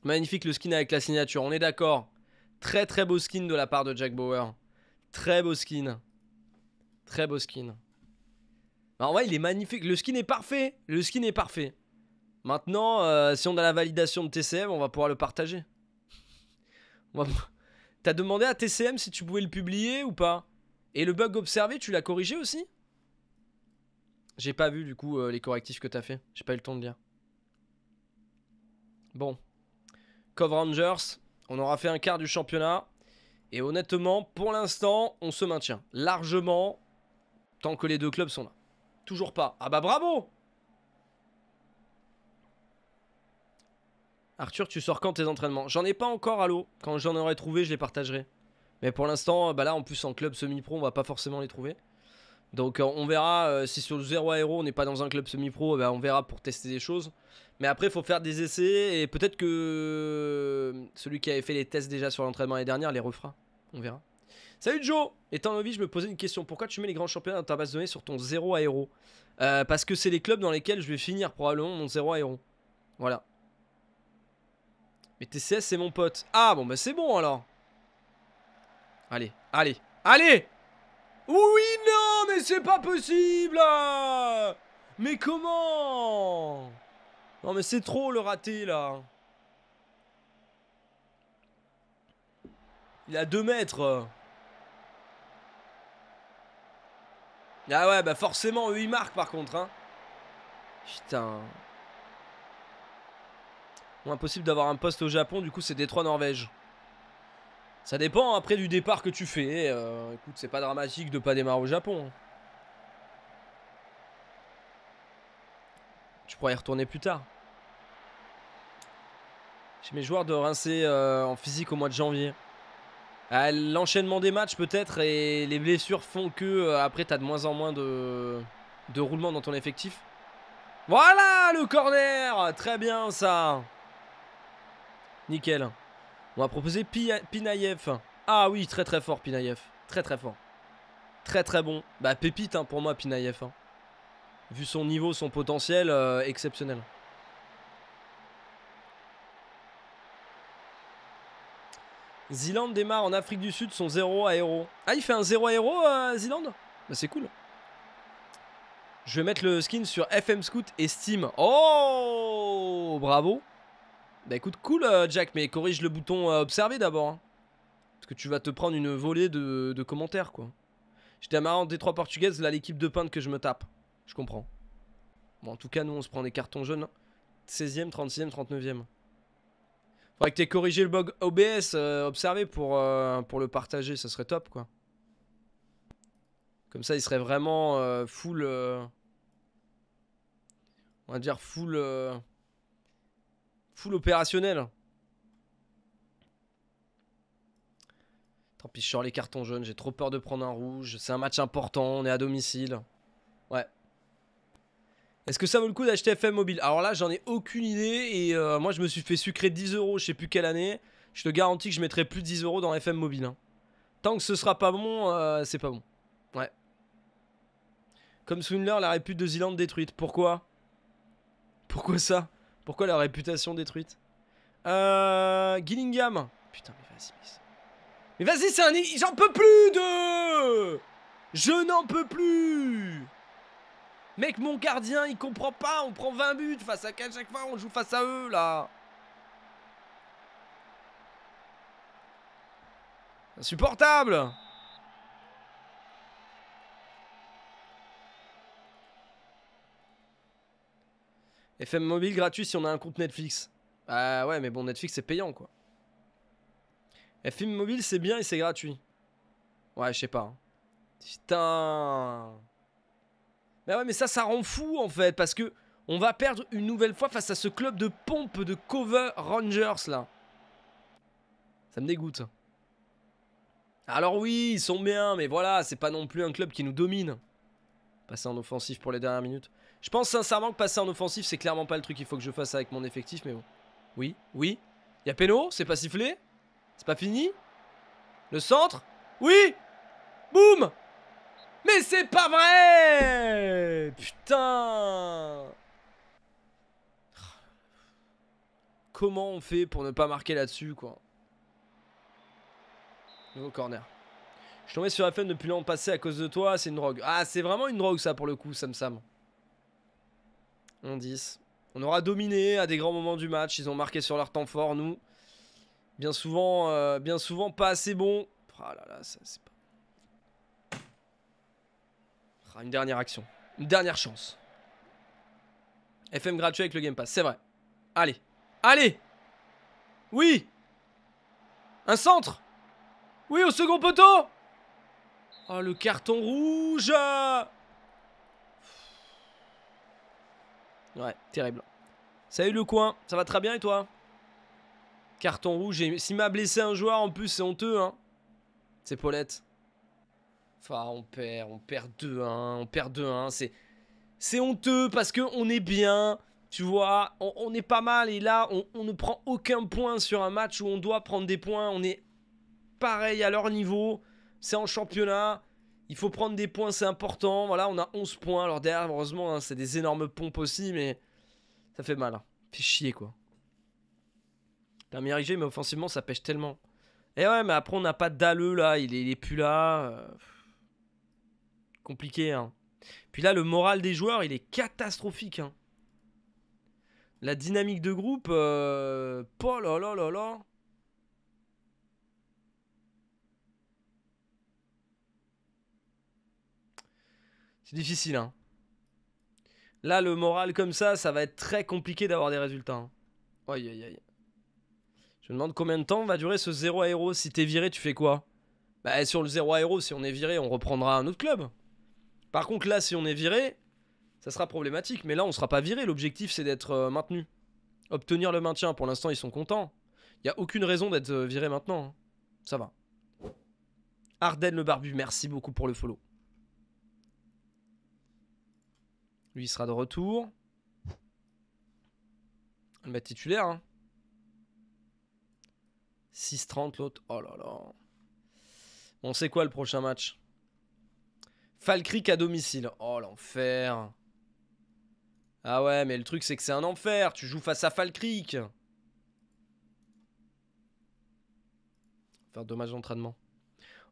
Magnifique le skin avec la signature, on est d'accord. Très très beau skin de la part de Jack Bauer. Très beau skin. Très beau skin. Bah, en vrai, il est magnifique. Le skin est parfait. Le skin est parfait. Maintenant, euh, si on a la validation de TCM, on va pouvoir le partager. T'as demandé à TCM si tu pouvais le publier ou pas Et le bug observé, tu l'as corrigé aussi J'ai pas vu du coup euh, les correctifs que t'as fait. J'ai pas eu le temps de lire. Bon. Cove Rangers, on aura fait un quart du championnat. Et honnêtement, pour l'instant, on se maintient. Largement, tant que les deux clubs sont là. Toujours pas. Ah bah bravo Arthur, tu sors quand tes entraînements J'en ai pas encore à l'eau. Quand j'en aurai trouvé, je les partagerai. Mais pour l'instant, bah là en plus en club semi-pro, on va pas forcément les trouver. Donc euh, on verra euh, si sur le 0 aéro on n'est pas dans un club semi-pro, eh ben, on verra pour tester des choses. Mais après faut faire des essais et peut-être que euh, celui qui avait fait les tests déjà sur l'entraînement l'année dernière les refera. On verra. Salut Joe Étant novice, je me posais une question. Pourquoi tu mets les grands champions dans ta base de données sur ton zéro aéro euh, Parce que c'est les clubs dans lesquels je vais finir probablement mon 0 aéro. Voilà. Mais TCS, c'est mon pote. Ah, bon, bah c'est bon alors. Allez, allez, allez Oui, non, mais c'est pas possible Mais comment Non, mais c'est trop le raté, là. Il a 2 mètres Ah ouais, bah forcément, eux, ils marquent par contre. Hein. Putain. impossible d'avoir un poste au Japon, du coup, c'est Détroit-Norvège. Ça dépend hein, après du départ que tu fais. Hein. Euh, écoute, c'est pas dramatique de pas démarrer au Japon. Hein. Tu pourrais y retourner plus tard. J'ai mes joueurs de rincer euh, en physique au mois de janvier. L'enchaînement des matchs peut-être et les blessures font que euh, après t'as de moins en moins de, de roulement dans ton effectif. Voilà le corner Très bien ça Nickel. On va proposer Pinaïef. Ah oui, très très fort Pinayev. Très très fort. Très très bon. Bah pépite hein, pour moi Pinaïef. Hein. Vu son niveau, son potentiel, euh, exceptionnel. Zealand démarre en Afrique du Sud son 0 à héros Ah, il fait un 0 à 0 euh, bah, C'est cool. Je vais mettre le skin sur FM Scout et Steam. Oh Bravo Bah écoute, cool euh, Jack, mais corrige le bouton euh, observer d'abord. Hein. Parce que tu vas te prendre une volée de, commentaires quoi. J'étais à des trois portugaises portugaise, là l'équipe de peintre que je me tape. Je comprends. Bon en tout cas nous on se prend des cartons jaunes. 16e, 36e, 39e. Faudrait que t'aies corrigé le bug OBS, euh, observé pour, euh, pour le partager, ça serait top quoi. Comme ça, il serait vraiment euh, full. on va dire full. full opérationnel. Tant pis, je sors les cartons jaunes, j'ai trop peur de prendre un rouge. C'est un match important, on est à domicile. Est-ce que ça vaut le coup d'acheter FM Mobile Alors là, j'en ai aucune idée et euh, moi, je me suis fait sucrer 10 euros, je sais plus quelle année. Je te garantis que je mettrai plus de 10 euros dans FM Mobile. Hein. Tant que ce sera pas bon, euh, c'est pas bon. Ouais. Comme Swindler, la réputation de Zealand détruite. Pourquoi Pourquoi ça Pourquoi la réputation détruite Euh. Gillingham. Putain, mais vas-y. Mais vas-y, c'est un. J'en peux plus de. Je n'en peux plus Mec, mon gardien, il comprend pas. On prend 20 buts face à quel chaque fois on joue face à eux, là. Insupportable FM mobile gratuit si on a un compte Netflix. Ah ouais, mais bon, Netflix c'est payant quoi. FM mobile c'est bien et c'est gratuit. Ouais, je sais pas. Hein. Putain. Mais bah ouais, mais ça, ça rend fou en fait, parce que on va perdre une nouvelle fois face à ce club de pompe de cover Rangers là. Ça me dégoûte. Alors oui, ils sont bien, mais voilà, c'est pas non plus un club qui nous domine. Passer en offensif pour les dernières minutes. Je pense sincèrement que passer en offensif, c'est clairement pas le truc qu'il faut que je fasse avec mon effectif, mais bon. Oui, oui. Il y a Péno, c'est pas sifflé C'est pas fini Le centre Oui Boum mais c'est pas vrai Putain Comment on fait pour ne pas marquer là-dessus, quoi Nouveau corner. Je tombais sur sur FN depuis l'an passé à cause de toi, c'est une drogue. Ah, c'est vraiment une drogue, ça, pour le coup, Sam Sam. On 10. On aura dominé à des grands moments du match, ils ont marqué sur leur temps fort, nous. Bien souvent, euh, bien souvent pas assez bon. Ah là là, ça, c'est pas... Ah, une dernière action. Une dernière chance. FM gratuit avec le Game Pass, c'est vrai. Allez. Allez Oui Un centre Oui, au second poteau Oh, le carton rouge Ouais, terrible. Salut le coin, ça va très bien et toi Carton rouge, et s'il m'a blessé un joueur en plus, c'est honteux, hein. C'est Paulette. Enfin, on perd, on perd 2-1, on perd 2-1. C'est, c'est honteux parce qu'on est bien, tu vois, on, est pas mal. Et là, on, ne prend aucun point sur un match où on doit prendre des points. On est pareil à leur niveau. C'est en championnat. Il faut prendre des points, c'est important. Voilà, on a 11 points. Alors derrière, heureusement, hein, c'est des énormes pompes aussi, mais ça fait mal. Hein. Fait chier, quoi. T'as mis mais offensivement, ça pêche tellement. Et eh ouais, mais après, on n'a pas Dalleux, là. Il est, plus là. Euh, compliqué. Hein. Puis là, le moral des joueurs, il est catastrophique. Hein. La dynamique de groupe, euh... oh là là là C'est difficile. Hein. Là, le moral comme ça, ça va être très compliqué d'avoir des résultats. Je me demande combien de temps va durer ce 0 à héros. Si t'es viré, tu fais quoi Bah, sur le 0 à héros, si on est viré, on reprendra un autre club. Par contre, là, si on est viré, ça sera problématique. Mais là, on ne sera pas viré. L'objectif, c'est d'être euh, maintenu. Obtenir le maintien. Pour l'instant, ils sont contents. Il n'y a aucune raison d'être euh, viré maintenant. Hein. Ça va. Arden le barbu, merci beaucoup pour le follow. Lui, il sera de retour. Le mettre titulaire. Hein. 6-30 l'autre. Oh là là. On sait quoi le prochain match Falkrik à domicile. Oh, l'enfer. Ah ouais, mais le truc, c'est que c'est un enfer. Tu joues face à Falkrik. Faire dommage d'entraînement.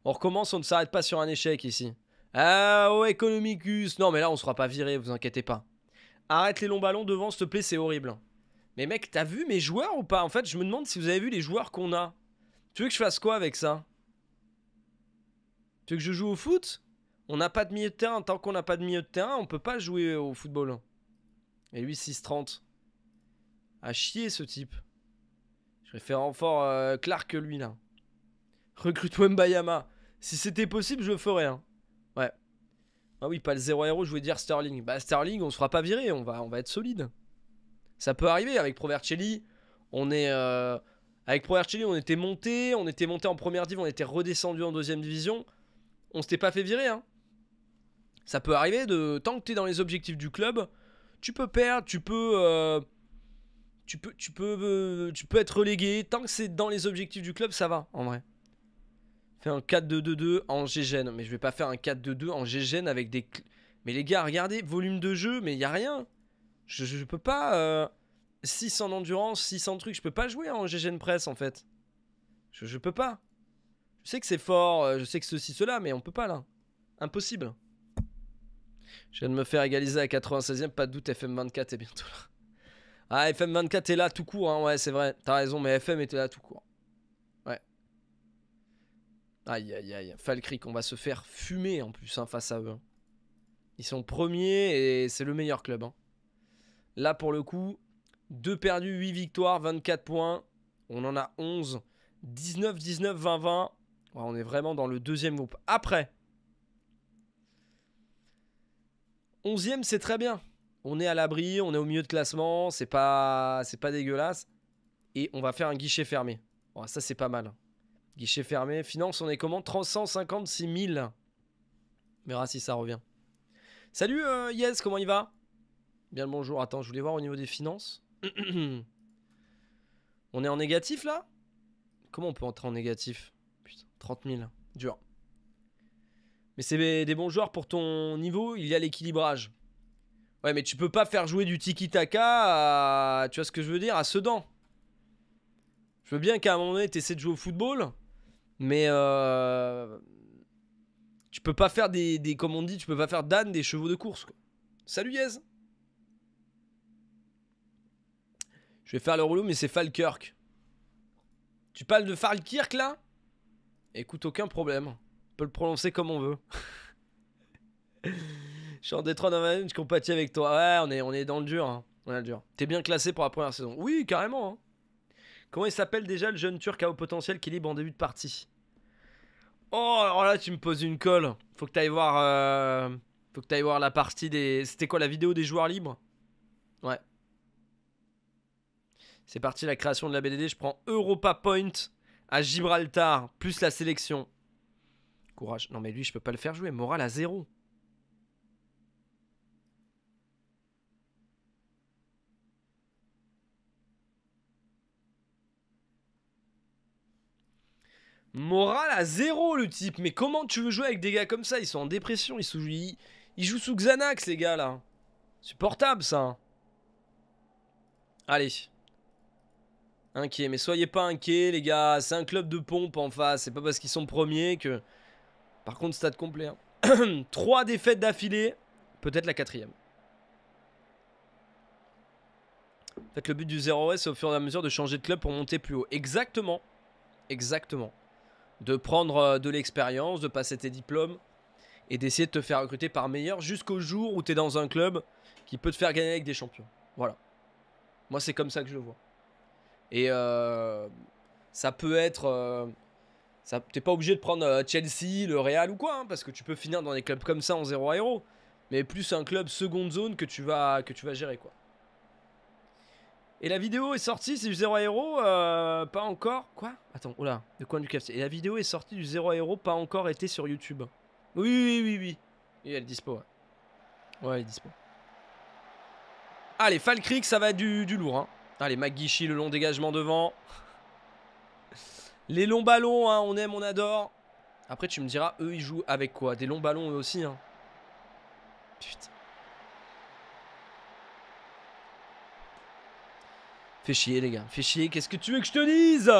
On recommence, on ne s'arrête pas sur un échec ici. Ah ouais, oh, Economicus. Non, mais là, on ne sera pas viré, vous inquiétez pas. Arrête les longs ballons devant, s'il te plaît, c'est horrible. Mais mec, t'as vu mes joueurs ou pas En fait, je me demande si vous avez vu les joueurs qu'on a. Tu veux que je fasse quoi avec ça Tu veux que je joue au foot on n'a pas de milieu de terrain. Tant qu'on n'a pas de milieu de terrain, on peut pas jouer au football. Et lui, 6-30. À chier, ce type. Je préfère fort Clark euh, Clark, lui, là. Recrute Wembayama. Si c'était possible, je le ferais. Hein. Ouais. Ah oui, pas le 0 héros, je voulais dire Sterling. Bah, Sterling, on se fera pas virer. On va, on va être solide. Ça peut arriver avec Provercelli. On est. Euh... Avec Provercelli, on était monté. On était monté en première division. On était redescendu en deuxième division. On s'était pas fait virer. Hein. Ça peut arriver de. Tant que tu es dans les objectifs du club, tu peux perdre, tu peux. Euh, tu peux, tu, peux, euh, tu peux être relégué. Tant que c'est dans les objectifs du club, ça va, en vrai. Fais un 4-2-2-2 en GGN. Mais je vais pas faire un 4-2-2 en GGN avec des... Mais les gars, regardez, volume de jeu, mais il y a rien. Je, peux pas... 600 endurance, 600 trucs, je peux pas jouer en GGN presse, en fait. Je, je peux pas. Je sais que c'est fort, euh, je sais que ceci, cela, mais on peut pas, là. Impossible. Je viens de me faire égaliser à 96 e pas de doute, FM24 est bientôt là. Ah, FM24 est là tout court, hein, ouais, c'est vrai, t'as raison, mais FM était là tout court. Ouais. Aïe, aïe, aïe, Falcric, on va se faire fumer en plus hein, face à eux. Hein. Ils sont premiers et c'est le meilleur club. Là, pour le coup, 2 perdus, 8 victoires, 24 points. On en a 11. 19, 19, 20, 20. on est vraiment dans le deuxième groupe. Après, Onzième c'est très bien. On est à l'abri, on est au milieu de classement, c'est pas, c'est pas dégueulasse. Et on va faire un guichet fermé. Oh, ça, c'est pas mal. Guichet fermé. Finance, on est comment 356 000. On verra si ça revient. Salut, euh, Yes, comment il va Bien le bonjour. Attends, je voulais voir au niveau des finances. *clears throat* on est en négatif, là Comment on peut entrer en négatif Putain, 30 000. Dur. Mais c'est des bons joueurs pour ton niveau, il y a l'équilibrage. Ouais, mais tu peux pas faire jouer du tiki-taka à... Tu vois ce que je veux dire À Sedan. Je veux bien qu'à un moment donné, tu de jouer au football, mais... Euh... Tu peux pas faire des, Comme on dit, tu peux pas faire d'âne des chevaux de course. Salut Yez Je vais faire le rouleau, mais c'est Falkirk. Tu parles de Falkirk, là Écoute, aucun problème peut le prononcer comme on veut. *laughs* je suis en Détroit je compatis avec toi. Ouais, on est, on est dans le dur. Hein. On est dans le dur. T'es bien classé pour la première saison. Oui, carrément. Hein. Comment il s'appelle déjà le jeune turc à haut potentiel qui libre en début de partie Oh, alors là, tu me poses une colle. Faut que t'ailles voir. Euh, faut que t'ailles voir la partie des. C'était quoi la vidéo des joueurs libres Ouais. C'est parti la création de la BDD. Je prends Europa Point à Gibraltar, plus la sélection. Courage. Non, mais lui, je peux pas le faire jouer. Morale à zéro. Morale à zéro, le type. Mais comment tu veux jouer avec des gars comme ça Ils sont en dépression. Ils, jouent sous Xanax, les gars, là. Supportable, ça. Allez. Inquiet. Mais soyez pas inquiets, les gars. C'est un club de pompe en face. C'est pas parce qu'ils sont premiers que... Par contre, stade complet. Hein. *clears throat* Trois défaites d'affilée, peut-être la quatrième. En fait, le but du 0 s c'est au fur et à mesure de changer de club pour monter plus haut. Exactement. Exactement. De prendre euh, de l'expérience, de passer tes diplômes et d'essayer de te faire recruter par meilleur jusqu'au jour où tu es dans un club qui peut te faire gagner avec des champions. Voilà. Moi, c'est comme ça que je le vois. Et euh, ça peut être... Euh, T'es pas obligé de prendre euh, Chelsea, le Real ou quoi, hein, parce que tu peux finir dans des clubs comme ça en 0 à Mais plus un club seconde zone que tu vas, que tu vas gérer, quoi. Et la vidéo est sortie, c'est du 0 à euh, pas encore. Quoi Attends, oh là, de coin du café. Et la vidéo est sortie du 0 à pas encore été sur YouTube. Oui, oui, oui, oui. Et elle est dispo, ouais. elle est dispo. Allez, Falkrik, ça va du, du lourd, hein. Allez, McGuichy, le long dégagement devant. Les longs ballons, hein, on aime, on adore. Après, tu me diras, eux, ils jouent avec quoi Des longs ballons, eux aussi. Hein. Putain. Fais chier, les gars. Fais chier. Qu'est-ce que tu veux que je te dise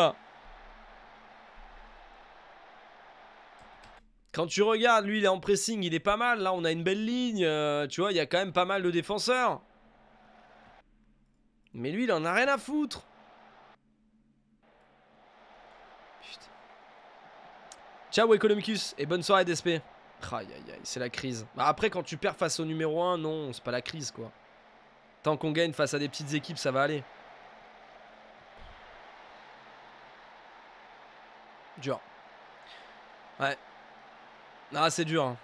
Quand tu regardes, lui, il est en pressing. Il est pas mal. Là, on a une belle ligne. Euh, tu vois, il y a quand même pas mal de défenseurs. Mais lui, il en a rien à foutre. Ciao Economicus et bonne soirée DSP. c'est la crise. Bah, après, quand tu perds face au numéro 1, non, c'est pas la crise quoi. Tant qu'on gagne face à des petites équipes, ça va aller. Dur. Ouais. Ah, c'est dur. Hein.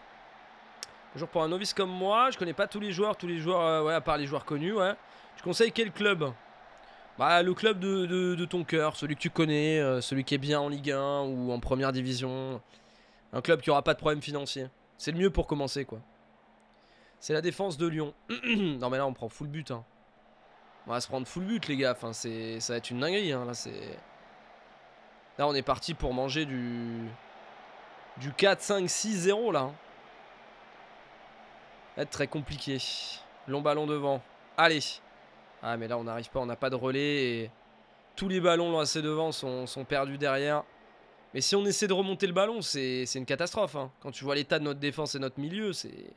pour un novice comme moi, je connais pas tous les joueurs, tous les joueurs, euh, ouais, à part les joueurs connus, ouais. Tu conseilles quel club bah, le club de, ton cœur, celui que tu connais, euh, celui qui est bien en Ligue 1 ou en première division. Un club qui aura pas de problème financier. C'est le mieux pour commencer, quoi. C'est la défense de Lyon. *clears throat* non, mais là, on prend full but. Hein. On va se prendre full but, les gars. Enfin, ça va être une dinguerie. Hein. Là, là, on est parti pour manger du, du 4, 5, 6, 0, là. Hein. va être très compliqué. Long ballon devant. Allez. Ah, mais là, on n'arrive pas, on n'a pas de relais. Et tous les ballons lancés devant sont, perdus derrière. Mais si on essaie de remonter le ballon, c'est une catastrophe. Hein. Quand tu vois l'état de notre défense et notre milieu, c'est...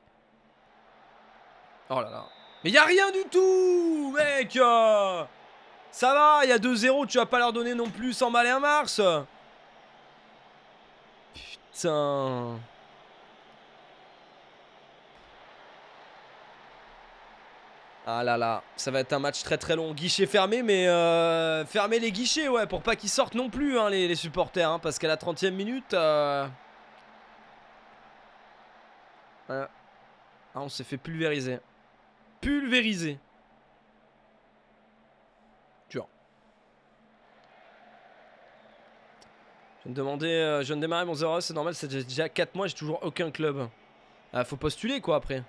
Oh là là. Mais il a rien du tout, mec euh. Ça va, il y a 2-0, tu vas pas leur donner non plus sans mal et mars Putain Ah là là, ça va être un match très très long. Guichet fermé, mais euh, fermez les guichets, ouais, pour pas qu'ils sortent non plus, hein, les, supporters, hein, parce qu'à la 30ème minute... Euh, ah, on s'est fait pulvériser. Pulvériser. Dur. Je viens de euh, je viens démarrer mon 0 c'est normal, c'est déjà 4 mois, j'ai toujours aucun club. Ah, faut postuler quoi après.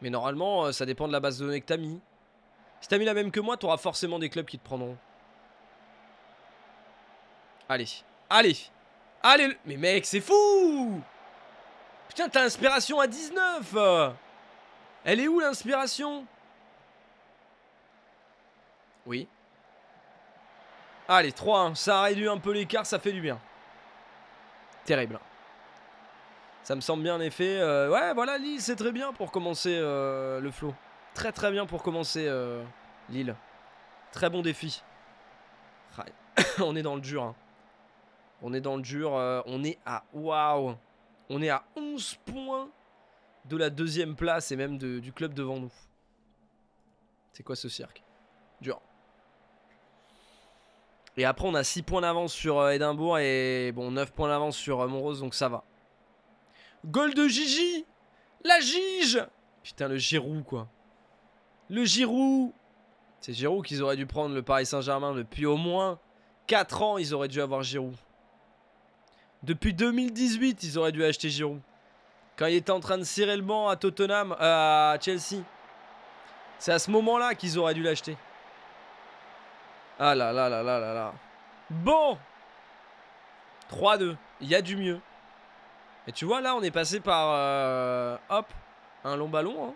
Mais normalement, euh, ça dépend de la base de données que t'as mis. Si t'as mis la même que moi, t'auras forcément des clubs qui te prendront. Allez. Allez. Allez. Mais mec, c'est fou Putain, t'as inspiration à 19 Elle est où l'inspiration Oui. Allez, 3 Ça a réduit un peu l'écart, ça fait du bien. Terrible. Ça me semble bien en effet. Euh, ouais, voilà, Lille, c'est très bien pour commencer euh, le flow. Très très bien pour commencer euh, Lille. Très bon défi. *coughs* on est dans le dur. Hein. On est dans le dur. on est à... Waouh On est à 11 points de la deuxième place et même du club devant nous. C'est quoi ce cirque Dur. Et après, on a 6 points d'avance sur Édimbourg et bon, 9 points d'avance sur Montrose, donc ça va. Gol de Gigi La Gige Putain, le Giroud, quoi. Le Giroud C'est Giroud qu'ils auraient dû prendre le Paris Saint-Germain depuis au moins 4 ans, ils auraient dû avoir Giroud. Depuis 2018, ils auraient dû acheter Giroud. Quand il était en train de serrer le banc à Tottenham, euh, à Chelsea. C'est à ce moment-là qu'ils auraient dû l'acheter. Ah là là là là là là. Bon 3-2. Il y a du mieux. Et tu vois, là, on est passé par, euh, hop, un long ballon. Hein.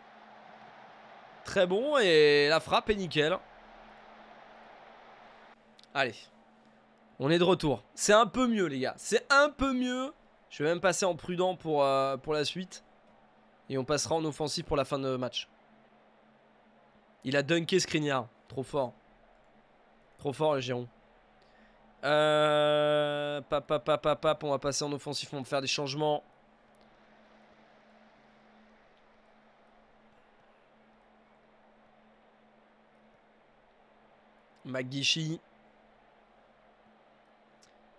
Très bon, et la frappe est nickel. Allez, on est de retour. C'est un peu mieux, les gars. C'est un peu mieux. Je vais même passer en prudent pour, euh, pour la suite. Et on passera en offensive pour la fin de match. Il a dunké Skriniar. Trop fort. Trop fort, le Giron. Euh, pap, pap, on va passer en offensif, on va faire des changements. Maguichi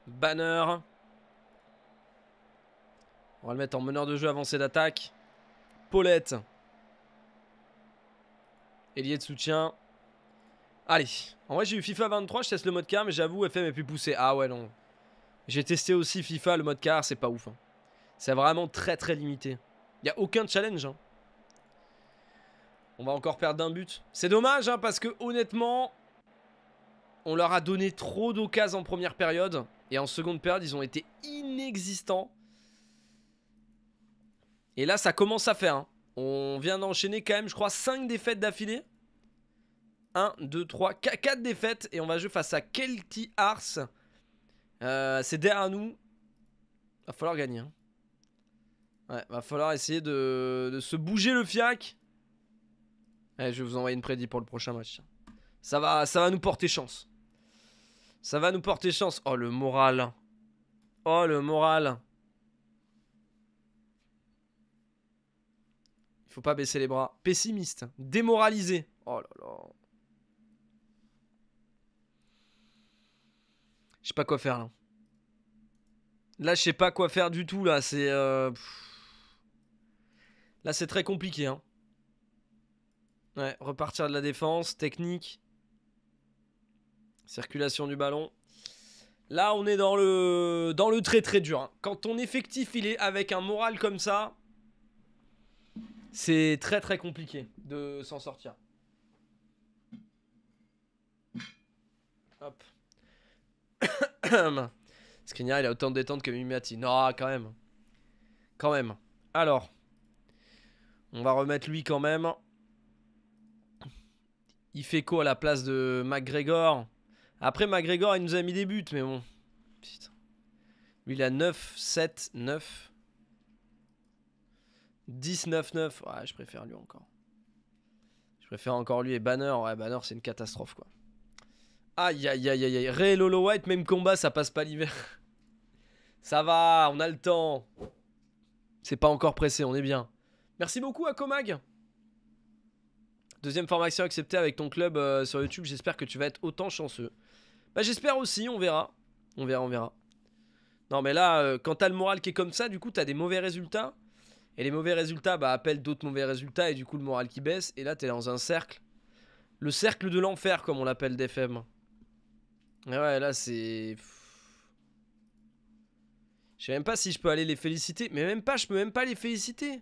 Banner. On va le mettre en meneur de jeu avancé d'attaque. Paulette. Ailier de soutien. Allez. En vrai, j'ai eu FIFA 23, je teste le mode car, mais j'avoue, FM est plus poussé. Ah ouais, non. J'ai testé aussi FIFA, le mode car, c'est pas ouf. Hein. C'est vraiment très très limité. Il a aucun challenge. Hein. On va encore perdre d'un but. C'est dommage, hein, parce que honnêtement, on leur a donné trop d'occasions en première période. Et en seconde période, ils ont été inexistants. Et là, ça commence à faire. On vient d'enchaîner quand même, je crois, 5 défaites d'affilée. 1, 2, 3, 4 défaites. Et on va jouer face à Kelty Ars. Euh, c'est derrière nous. Va falloir gagner. Hein. Ouais, va falloir essayer de, se bouger le fiac. Eh, je vais vous envoyer une prédit pour le prochain match. Ça va, ça va nous porter chance. Ça va nous porter chance. Oh, le moral. Oh, le moral. Il faut pas baisser les bras. Pessimiste. Démoralisé. Oh là là. Je sais pas quoi faire là. Là, je sais pas quoi faire du tout là. C'est. Euh, là, c'est très compliqué. Hein. Ouais, repartir de la défense, technique. Circulation du ballon. Là, on est dans le, dans le très très dur. Hein. Quand ton effectif, il est avec un moral comme ça, c'est très très compliqué de s'en sortir. Hop. *clears throat* Skriniar, il a autant de détente que Mimiati. Non, quand même. Quand même. Alors. On va remettre lui quand même. Il fait quoi à la place de McGregor Après, McGregor, il nous a mis des buts, mais bon. Putain. Lui, il a 9, 7, 9. 10, 9, 9. Ouais, je préfère lui encore. Je préfère encore lui et Banner. Ouais, Banner, c'est une catastrophe, quoi. Aïe, aïe, aïe, aïe, aïe. Ré Lolo White, même combat, ça passe pas l'hiver. *laughs* ça va, on a le temps. C'est pas encore pressé, on est bien. Merci beaucoup à Comag. Deuxième formation acceptée avec ton club euh, sur YouTube. J'espère que tu vas être autant chanceux. Bah, j'espère aussi, on verra. On verra, on verra. Non, mais là, euh, quand t'as le moral qui est comme ça, du coup, t'as des mauvais résultats. Et les mauvais résultats bah, appellent d'autres mauvais résultats et du coup, le moral qui baisse. Et là, t'es dans un cercle. Le cercle de l'enfer, comme on l'appelle d'FM. Ah ouais, là, c'est... Je sais même pas si je peux aller les féliciter. Mais même pas, je peux même pas les féliciter.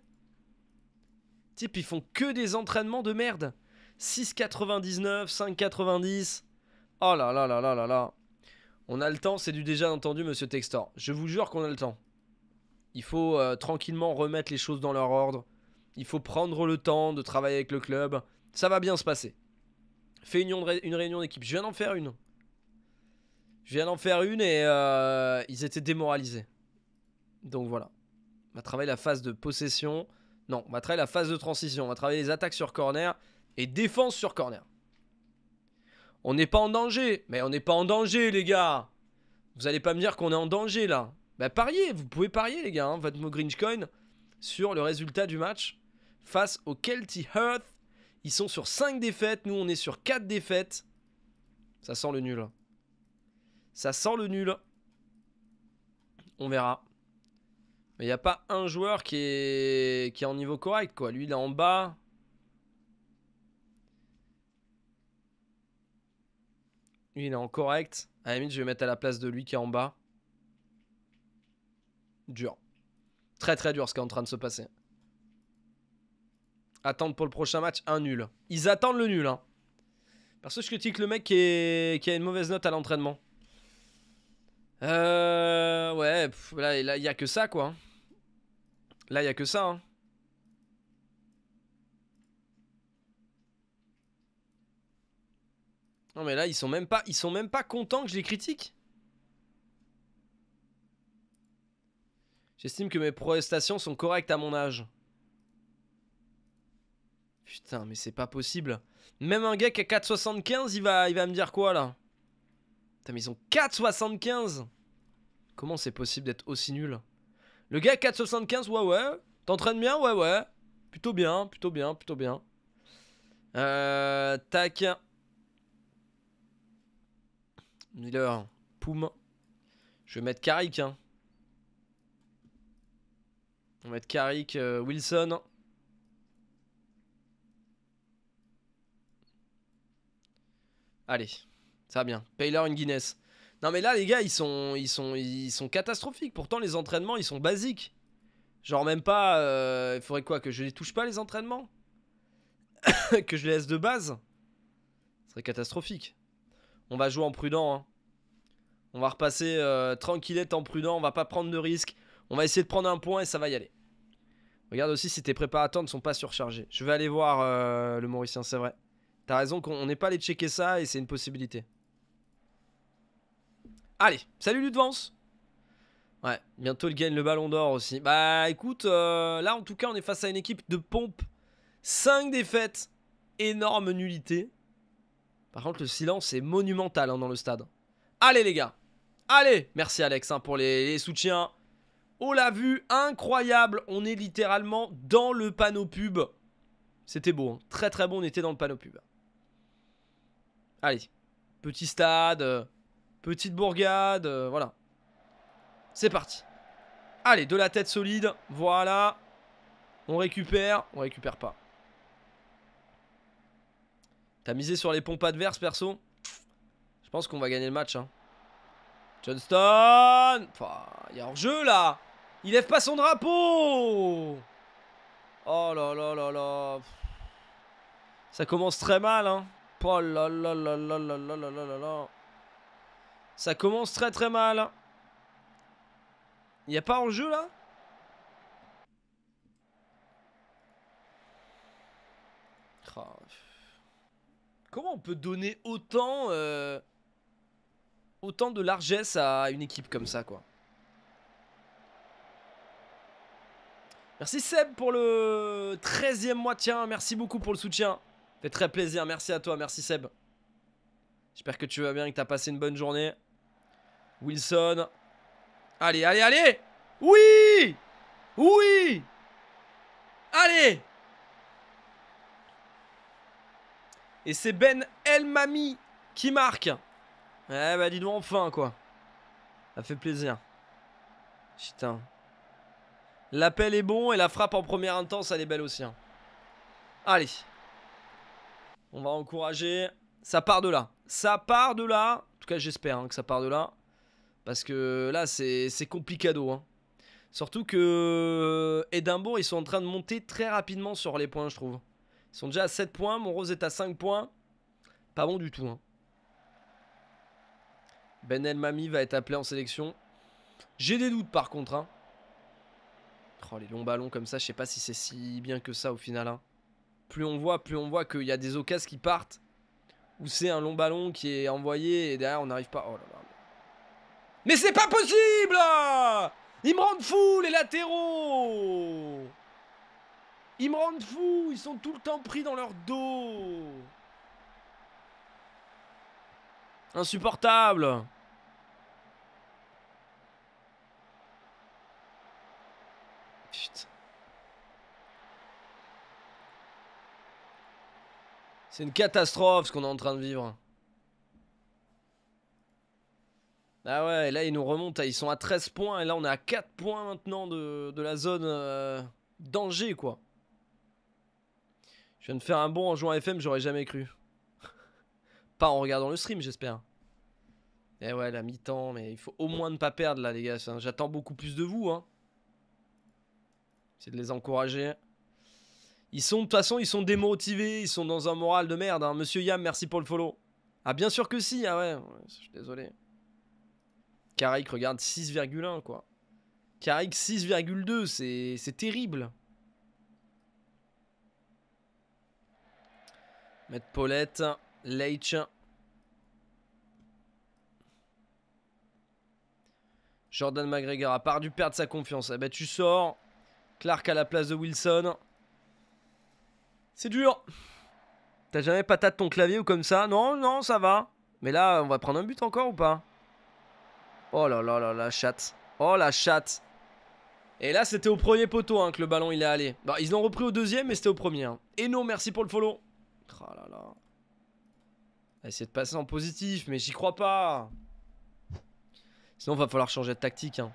Type, ils font que des entraînements de merde. 6,99, 5,90. Oh là là là là là là. On a le temps, c'est du déjà entendu, monsieur Textor. Je vous jure qu'on a le temps. Il faut euh, tranquillement remettre les choses dans leur ordre. Il faut prendre le temps de travailler avec le club. Ça va bien se passer. Fais une, une réunion d'équipe. Je viens d'en faire une. Je viens d'en faire une et euh, ils étaient démoralisés. Donc voilà. On va travailler la phase de possession. Non, on va travailler la phase de transition. On va travailler les attaques sur corner et défense sur corner. On n'est pas en danger. Mais on n'est pas en danger, les gars. Vous allez pas me dire qu'on est en danger, là. Bah, pariez. Vous pouvez parier, les gars. Hein, votre mot Grinchcoin sur le résultat du match face au Kelty Hearth. Ils sont sur 5 défaites. Nous, on est sur 4 défaites. Ça sent le nul. Hein. Ça sent le nul. On verra. Mais il n'y a pas un joueur qui est... est en niveau correct, quoi. Lui, il est en bas. Lui, il est en correct. À limite, je vais mettre à la place de lui qui est en bas. Dur. Très, très dur ce qui est en train de se passer. Attendre pour le prochain match un nul. Ils attendent le nul, hein. Parce que je critique le mec qui a une mauvaise note à l'entraînement. Euh, ouais, là, il n'y a que ça, quoi. Hein. Là, il n'y a que ça. Hein. Non mais là ils sont même pas ils sont même pas contents que je les critique. J'estime que mes prestations sont correctes à mon âge. Putain mais c'est pas possible. Même un gars qui a 4,75 il va il va me dire quoi là Putain, mais ils ont 4,75 Comment c'est possible d'être aussi nul Le gars 4,75, ouais ouais. T'entraînes bien, ouais ouais. Plutôt bien, plutôt bien, plutôt bien. Euh, tac. Miller, Poum. Je vais mettre Carrick. Hein. On va mettre Carrick, euh, Wilson. Allez. Ça va bien. Payler une Guinness. Non mais là les gars ils sont ils sont ils sont catastrophiques. Pourtant les entraînements ils sont basiques. Genre même pas. Euh, il faudrait quoi que je les touche pas les entraînements, *coughs* que je les laisse de base. Ce serait catastrophique. On va jouer en prudent. Hein. On va repasser euh, tranquillette en prudent. On va pas prendre de risques. On va essayer de prendre un point et ça va y aller. Regarde aussi si tes préparateurs ne sont pas surchargés. Je vais aller voir euh, le Mauricien, c'est vrai. T'as raison qu'on n'est pas allé checker ça et c'est une possibilité. Allez, salut Ludvance Ouais, bientôt il gagne le ballon d'or aussi. Bah écoute, euh, là en tout cas on est face à une équipe de pompe. 5 défaites, énorme nullité. Par contre le silence est monumental hein, dans le stade. Allez les gars, allez Merci Alex hein, pour les, soutiens. Oh l'a vu, incroyable, on est littéralement dans le panneau pub. C'était beau, hein. très très bon, on était dans le panneau pub. Allez, petit stade, euh, Petite bourgade, euh, voilà. C'est parti. Allez, de la tête solide, voilà. On récupère, on récupère pas. T'as misé sur les pompes adverses, perso Je pense qu'on va gagner le match. Hein. Johnston il y a hors-jeu, là Il lève pas son drapeau Oh là là là là Ça commence très mal, hein Oh là là là là là là là là là ça commence très très mal. Il n'y a pas en jeu là oh. Comment on peut donner autant euh, autant de largesse à une équipe comme ça quoi Merci Seb pour le 13e mois, merci beaucoup pour le soutien. Fait très plaisir, merci à toi, merci Seb. J'espère que tu vas bien, que tu as passé une bonne journée. Wilson. Allez, allez, allez Oui Oui Allez Et c'est Ben Mami qui marque. Eh bah dis nous enfin quoi. Ça fait plaisir. Putain. L'appel est bon et la frappe en première intense, elle est belle aussi. Hein. Allez. On va encourager. Ça part de là. Ça part de là. En tout cas, j'espère hein, que ça part de là. Parce que là, c'est complicado. Hein. Surtout que euh, Edimbourg, ils sont en train de monter très rapidement sur les points, je trouve. Ils sont déjà à 7 points, rose est à 5 points. Pas bon du tout. Hein. Ben El Mami va être appelé en sélection. J'ai des doutes par contre. Hein. Oh, les longs ballons comme ça, je sais pas si c'est si bien que ça au final. Hein. Plus on voit, plus on voit qu'il y a des occasions qui partent. Ou c'est un long ballon qui est envoyé et derrière on n'arrive pas. Oh là là. Mais c'est pas possible Ils me rendent fou, les latéraux Ils me rendent fou Ils sont tout le temps pris dans leur dos Insupportable Putain. C'est une catastrophe ce qu'on est en train de vivre. Ah ouais, là ils nous remontent, ils sont à 13 points, et là on est à 4 points maintenant de, la zone euh, danger, quoi. Je viens de faire un bon en jouant à FM, j'aurais jamais cru. *laughs* pas en regardant le stream, j'espère. Eh ouais, la mi-temps, mais il faut au moins ne pas perdre là, les gars. J'attends beaucoup plus de vous, hein. C'est de les encourager. Ils sont, de toute façon, ils sont démotivés, ils sont dans un moral de merde. Hein. Monsieur Yam, merci pour le follow. Ah, bien sûr que si, ah ouais, je suis désolé. Carrick, regarde, 6,1 quoi. Carrick, 6,2, c'est terrible. Mettre Paulette, Leitch. Jordan McGregor a part du perdre sa confiance. Eh ben tu sors. Clark à la place de Wilson. C'est dur. T'as jamais patate ton clavier ou comme ça Non, non, ça va. Mais là, on va prendre un but encore ou pas Oh là là là, la chatte. Oh la chatte. Et là, c'était au premier poteau hein, que le ballon il est allé. Bah, ils l'ont repris au deuxième, mais c'était au premier. Et hein. non, merci pour le follow. Oh là là. Ah, Essayer de passer en positif, mais j'y crois pas. Sinon, va falloir changer de tactique. Hein.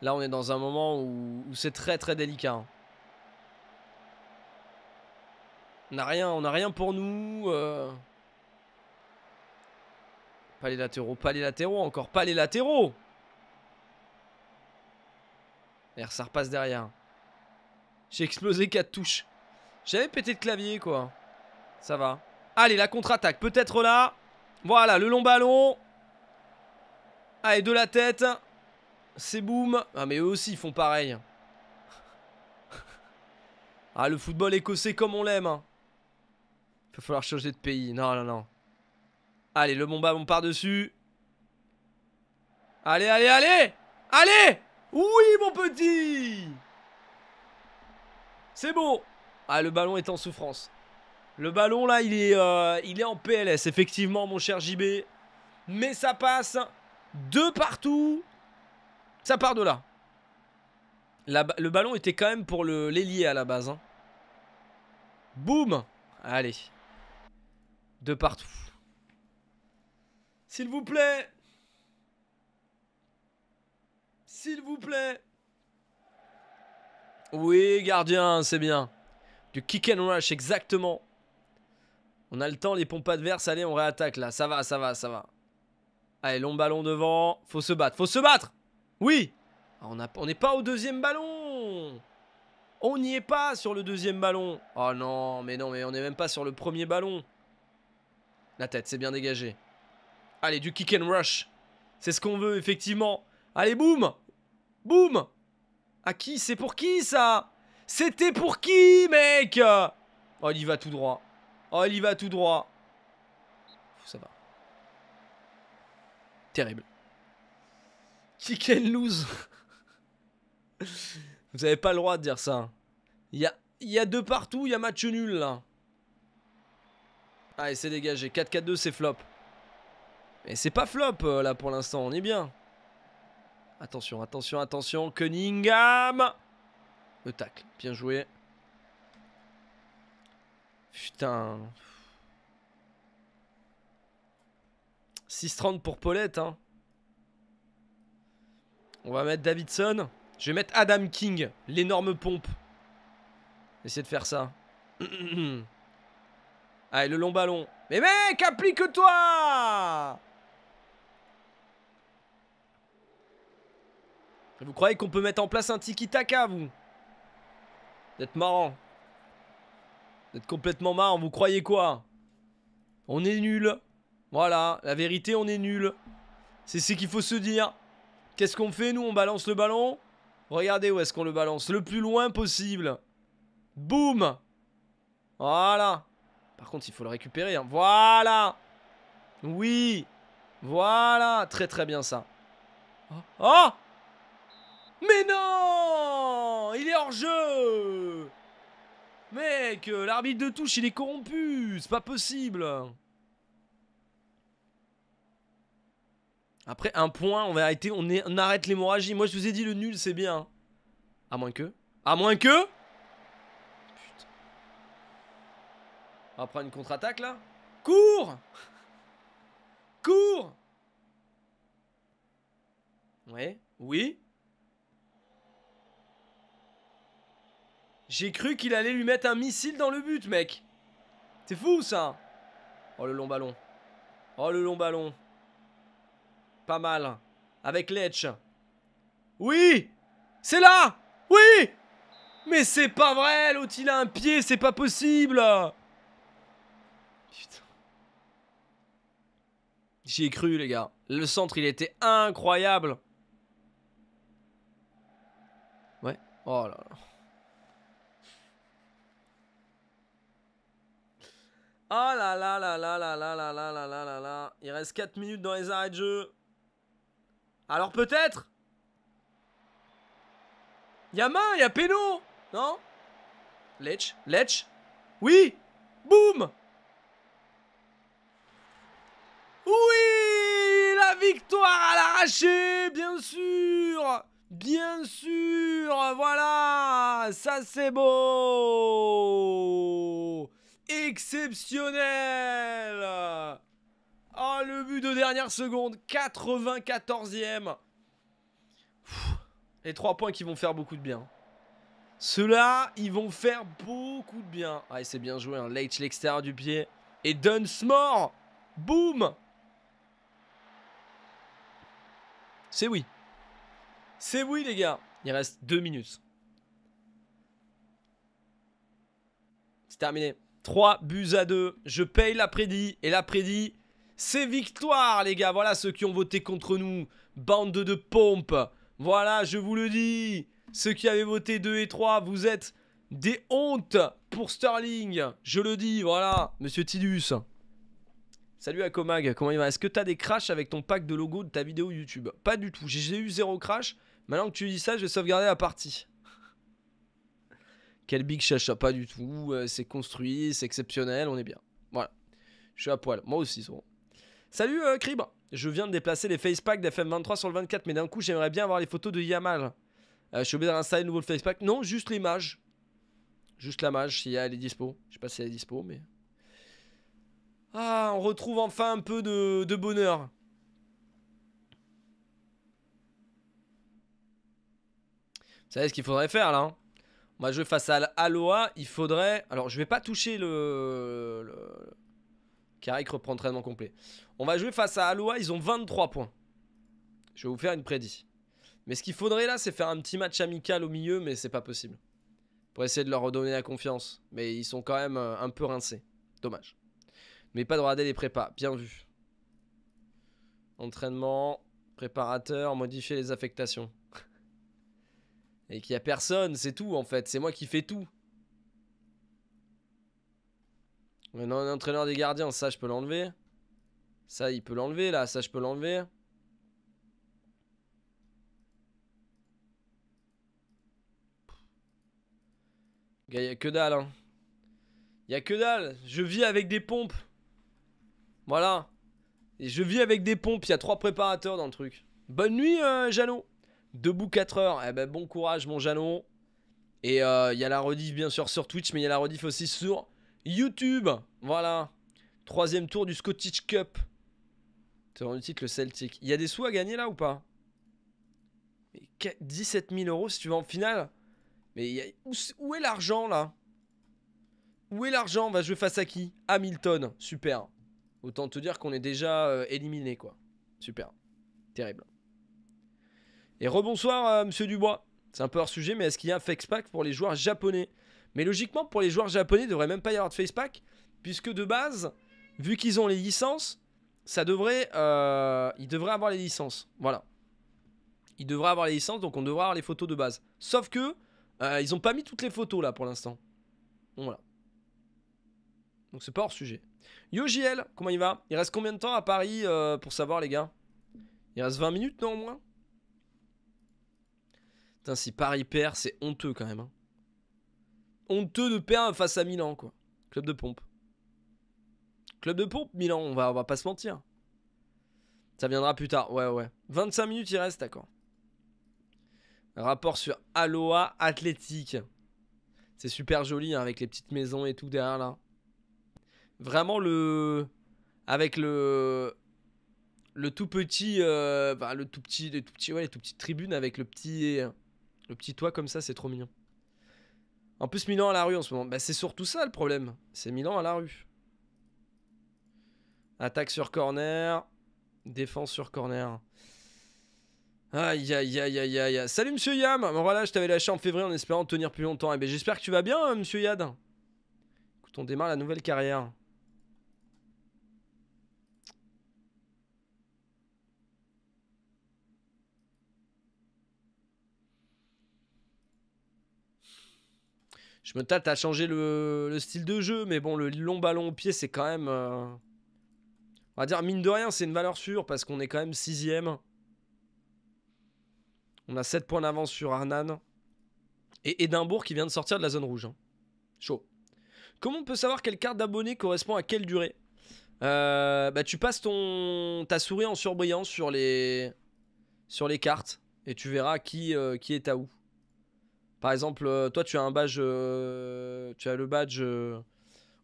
Là, on est dans un moment où, c'est très très délicat. On n'a rien, on a rien pour nous. Euh. Pas les latéraux, pas les latéraux, encore pas les latéraux. Merde, ça repasse derrière. J'ai explosé quatre touches. J'avais pété le clavier, quoi. Ça va. Allez, la contre-attaque, peut-être là. Voilà, le long ballon. Allez, ah, de la tête. C'est boum. Ah, mais eux aussi, ils font pareil. ah, le football écossais comme on l'aime. Hein. Il va falloir changer de pays. Non, non, non. Allez, le bon ballon par-dessus. Allez, allez, allez Allez Oui, mon petit C'est bon Ah, le ballon est en souffrance. Le ballon, là, il est, euh, il est en PLS, effectivement, mon cher JB. Mais ça passe de partout. Ça part de là. le ballon était quand même pour l'ailier à la base. Hein. Boum Allez. De partout. S'il vous plaît S'il vous plaît Oui, gardien, c'est bien. Du kick and rush, exactement. On a le temps, les pompes adverses. Allez, on réattaque là. Ça va, ça va, ça va. Allez, long ballon devant. Faut se battre, faut se battre Oui ah, On n'est pas au deuxième ballon On n'y est pas sur le deuxième ballon Oh non, mais non, mais on n'est même pas sur le premier ballon. La tête, c'est bien dégagé. Allez, du kick and rush. C'est ce qu'on veut, effectivement. Allez, boum Boum À qui C'est pour qui, ça C'était pour qui, mec Oh, il y va tout droit. Oh, il y va tout droit. Ça va. Terrible. Kick and lose. *laughs* Vous avez pas le droit de dire ça. Il y a, y a deux partout, il y a match nul, là. Allez, c'est dégagé. 4-4-2, c'est flop. Et c'est pas flop euh, là pour l'instant, on est bien. Attention, attention, attention. Cunningham Le tacle, bien joué. Putain. 6-30 pour Paulette. Hein. On va mettre Davidson. Je vais mettre Adam King, l'énorme pompe. Essayez de faire ça. *clears throat* Allez, le long ballon. Mais mec, applique-toi Vous croyez qu'on peut mettre en place un tiki-taka, vous D'être marrant. D'être complètement marrant, vous croyez quoi On est nul. Voilà, la vérité, on est nul. C'est ce qu'il faut se dire. Qu'est-ce qu'on fait, nous On balance le ballon Regardez où est-ce qu'on le balance. Le plus loin possible. Boum Voilà. Par contre, il faut le récupérer. Hein. Voilà Oui Voilà Très très bien, ça. Oh, oh mais non Il est hors jeu Mec, euh, l'arbitre de touche, il est corrompu C'est pas possible Après un point, on va arrêter, on, arrête l'hémorragie. Moi, je vous ai dit le nul, c'est bien. À moins que. À moins que. Putain. On va prendre une contre-attaque là. Cours Cours Ouais, oui. J'ai cru qu'il allait lui mettre un missile dans le but, mec. C'est fou, ça. Oh, le long ballon. Oh, le long ballon. Pas mal. Avec Letch. Oui C'est là Oui Mais c'est pas vrai, l'autre, il a un pied, c'est pas possible Putain. J'y ai cru, les gars. Le centre, il était incroyable. Ouais. Oh là là. Oh là là là là là là là là là là là Il reste 4 minutes dans les arrêts de jeu. Alors peut-être Y'a main, il péno Non Lech, Lech Oui Boum Oui La victoire à l'arraché Bien sûr Bien sûr Voilà Ça c'est beau exceptionnel Ah, oh, le but de dernière seconde, 94e Les trois points qui vont faire beaucoup de bien. Ceux-là, ils vont faire beaucoup de bien. Ah, c'est bien joué, un hein. l'extérieur du pied. Et Dunsmore Boum C'est oui. C'est oui, les gars. Il reste 2 minutes. C'est terminé. 3 buts à 2. Je paye la prédit. Et la prédit, c'est victoire, les gars. Voilà ceux qui ont voté contre nous. Bande de pompes. Voilà, je vous le dis. Ceux qui avaient voté 2 et 3, vous êtes des hontes pour Sterling. Je le dis, voilà. Monsieur Tidus. Salut à Comag, comment il va Est-ce que tu as des crashs avec ton pack de logo de ta vidéo YouTube Pas du tout, j'ai eu zéro crash. Maintenant que tu dis ça, je vais sauvegarder la partie. Quel big chacha, pas du tout. Euh, c'est construit, c'est exceptionnel, on est bien. Voilà. Je suis à poil. Moi aussi, bon. Salut euh, Je viens de déplacer les facepacks d'FM23 sur le 24, mais d'un coup, j'aimerais bien avoir les photos de Yamal. Euh, je suis obligé d'installer un nouveau facepack. Non, juste l'image. Juste la mage, si elle est dispo. Je sais pas si elle est dispo, mais. Ah, on retrouve enfin un peu de, bonheur. Vous savez ce qu'il faudrait faire là hein on va jouer face à Aloha, il faudrait... Alors, je vais pas toucher le... Caric reprendre reprend entraînement complet. On va jouer face à Aloha, ils ont 23 points. Je vais vous faire une prédit. Mais ce qu'il faudrait là, c'est faire un petit match amical au milieu, mais c'est pas possible. Pour essayer de leur redonner la confiance. Mais ils sont quand même euh, un peu rincés. Dommage. Mais pas de regarder les prépas, bien vu. Entraînement, préparateur, modifier les affectations. *laughs* et qu'il n'y a personne, c'est tout en fait, c'est moi qui fais tout. Maintenant, entraîneur des gardiens, ça je peux l'enlever. Ça, il peut l'enlever là, ça je peux l'enlever. il n'y a que dalle, Il hein. n'y a que dalle. Je vis avec des pompes. Voilà. Et je vis avec des pompes. il Y a trois préparateurs dans le truc. Bonne nuit, euh, Debout 4 heures, eh ben, bon courage mon jalon. Et euh, il y a la rediff bien sûr sur Twitch, mais il y a la rediff aussi sur YouTube. Voilà. Troisième tour du Scottish Cup. C'est le titre le Celtic. Il y a des sous à gagner là ou pas 17 000 euros si tu vas en finale. Mais où, est l'argent là Où est l'argent On va jouer face à qui Hamilton. Super. Autant te dire qu'on est déjà euh, éliminé quoi. Super. Terrible. Et rebonsoir, euh, monsieur Dubois. C'est un peu hors sujet, mais est-ce qu'il y a un face pack pour les joueurs japonais Mais logiquement, pour les joueurs japonais, il devrait même pas y avoir de face pack, puisque de base, vu qu'ils ont les licences, ça devrait, euh, ils devraient avoir les licences. Voilà. Ils devraient avoir les licences, donc on devrait avoir les photos de base. Sauf que, euh, ils n'ont pas mis toutes les photos là pour l'instant. voilà. Donc c'est pas hors sujet. JL, comment il va Il reste combien de temps à Paris euh, pour savoir les gars Il reste 20 minutes non moins si Paris perd, c'est honteux quand même. Hein. Honteux de perdre face à Milan, quoi. Club de pompe. Club de pompe, Milan, on va, on va pas se mentir. Ça viendra plus tard, ouais, ouais. 25 minutes, il reste, d'accord. Rapport sur Aloha Athlétique. C'est super joli hein, avec les petites maisons et tout derrière là. Vraiment le. Avec le. Le tout petit. Euh, bah, le tout petit. Les tout petits, ouais, les tout petites tribunes avec le petit. Le petit toit comme ça, c'est trop mignon. En plus, Milan à la rue en ce moment. Bah, c'est surtout ça le problème. C'est Milan à la rue. Attaque sur corner. Défense sur corner. Aïe, aïe, aïe, aïe, aïe. Salut, monsieur Yam. voilà, je t'avais lâché en février en espérant tenir plus longtemps. Eh ben, j'espère que tu vas bien, hein, monsieur Yad. Écoute, on démarre la nouvelle carrière. Je me tâte à changer le, style de jeu, mais bon, le long ballon au pied, c'est quand même... Euh, on va dire, mine de rien, c'est une valeur sûre, parce qu'on est quand même sixième. On a 7 points d'avance sur Arnan. Et Édimbourg qui vient de sortir de la zone rouge. Hein. Chaud. Comment on peut savoir quelle carte d'abonné correspond à quelle durée euh, bah, tu passes ton ta souris en surbrillant sur les sur les cartes et tu verras qui euh, qui est à où. Par exemple, euh, toi, tu as un badge, euh, tu as le badge euh,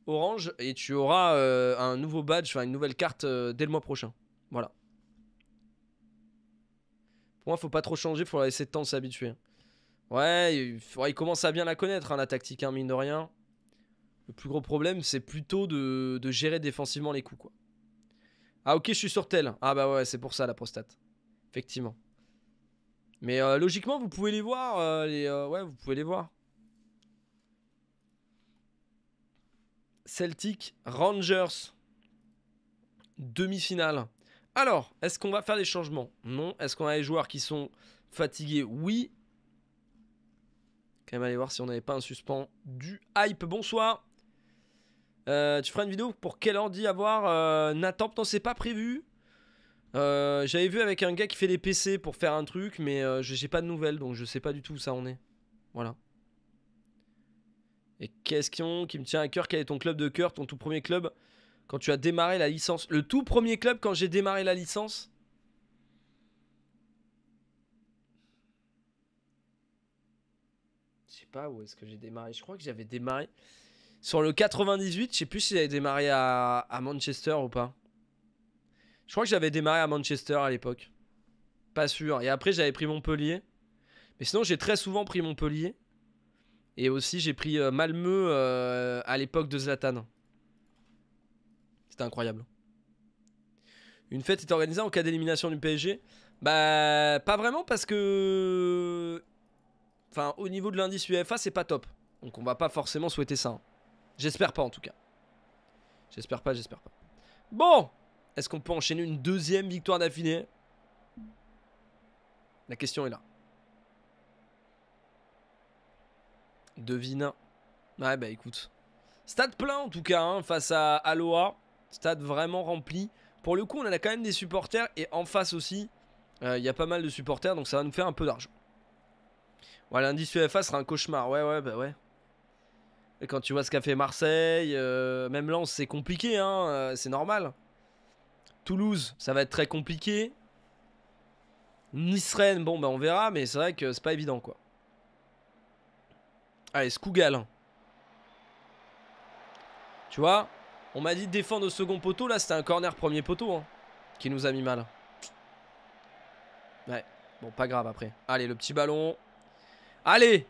orange et tu auras un nouveau badge, enfin une nouvelle carte dès le mois prochain. Voilà. Pour moi, faut pas trop changer, faut laisser le temps de s'habituer. Ouais, il, commence à bien la connaître, hein, la tactique, hein, mine de rien. Le plus gros problème, c'est plutôt de, gérer défensivement les coups, quoi. Ah, ok, je suis sur tel. Ah, bah ouais, c'est pour ça la prostate. Effectivement. Mais euh, logiquement, vous pouvez les voir. Euh, les, euh, ouais, vous pouvez les voir. Celtic Rangers. Demi-finale. Alors, est-ce qu'on va faire des changements Non. Est-ce qu'on a des joueurs qui sont fatigués Oui. Quand même aller voir si on n'avait pas un suspens du hype. Bonsoir. tu feras une vidéo pour quel ordi avoir Nathan Non, c'est pas prévu. Euh, j'avais vu avec un gars qui fait des PC pour faire un truc, mais euh, j'ai pas de nouvelles, donc je sais pas du tout où ça en est. Voilà. Et question qui me tient à cœur, quel est ton club de cœur, ton tout premier club quand tu as démarré la licence Le tout premier club quand j'ai démarré la licence Je sais pas où est-ce que j'ai démarré. Je crois que j'avais démarré sur le 98. Je sais plus si j'avais démarré à Manchester ou pas. Je crois que j'avais démarré à Manchester à l'époque. Pas sûr. Et après, j'avais pris Montpellier. Mais sinon, j'ai très souvent pris Montpellier. Et aussi, j'ai pris euh, Malmeux à l'époque de Zlatan. C'était incroyable. Une fête est organisée en cas d'élimination du PSG Bah, pas vraiment parce que. Enfin, au niveau de l'indice UEFA, c'est pas top. Donc, on va pas forcément souhaiter ça. Hein. J'espère pas en tout cas. J'espère pas, j'espère pas. Bon, est-ce qu'on peut enchaîner une deuxième victoire d'affilée La question est là. Devine. Ouais, bah écoute. Stade plein en tout cas, hein, face à Aloha. Stade vraiment rempli. Pour le coup, on a quand même des supporters et en face aussi, euh, il y a pas mal de supporters, donc ça va nous faire un peu d'argent. Ouais, l'indice UFA sera un cauchemar. Ouais, ouais, bah ouais. Et quand tu vois ce qu'a fait Marseille, euh, même Lens, c'est compliqué, hein, euh, c'est normal. Toulouse, ça va être très compliqué. Nice-Rennes, bon, ben on verra, mais c'est vrai que c'est pas évident, quoi. Allez, Skougal. Tu vois, on m'a dit de défendre au second poteau. Là, c'était un corner premier poteau hein, qui nous a mis mal. Ouais, bon, pas grave après. Allez, le petit ballon. Allez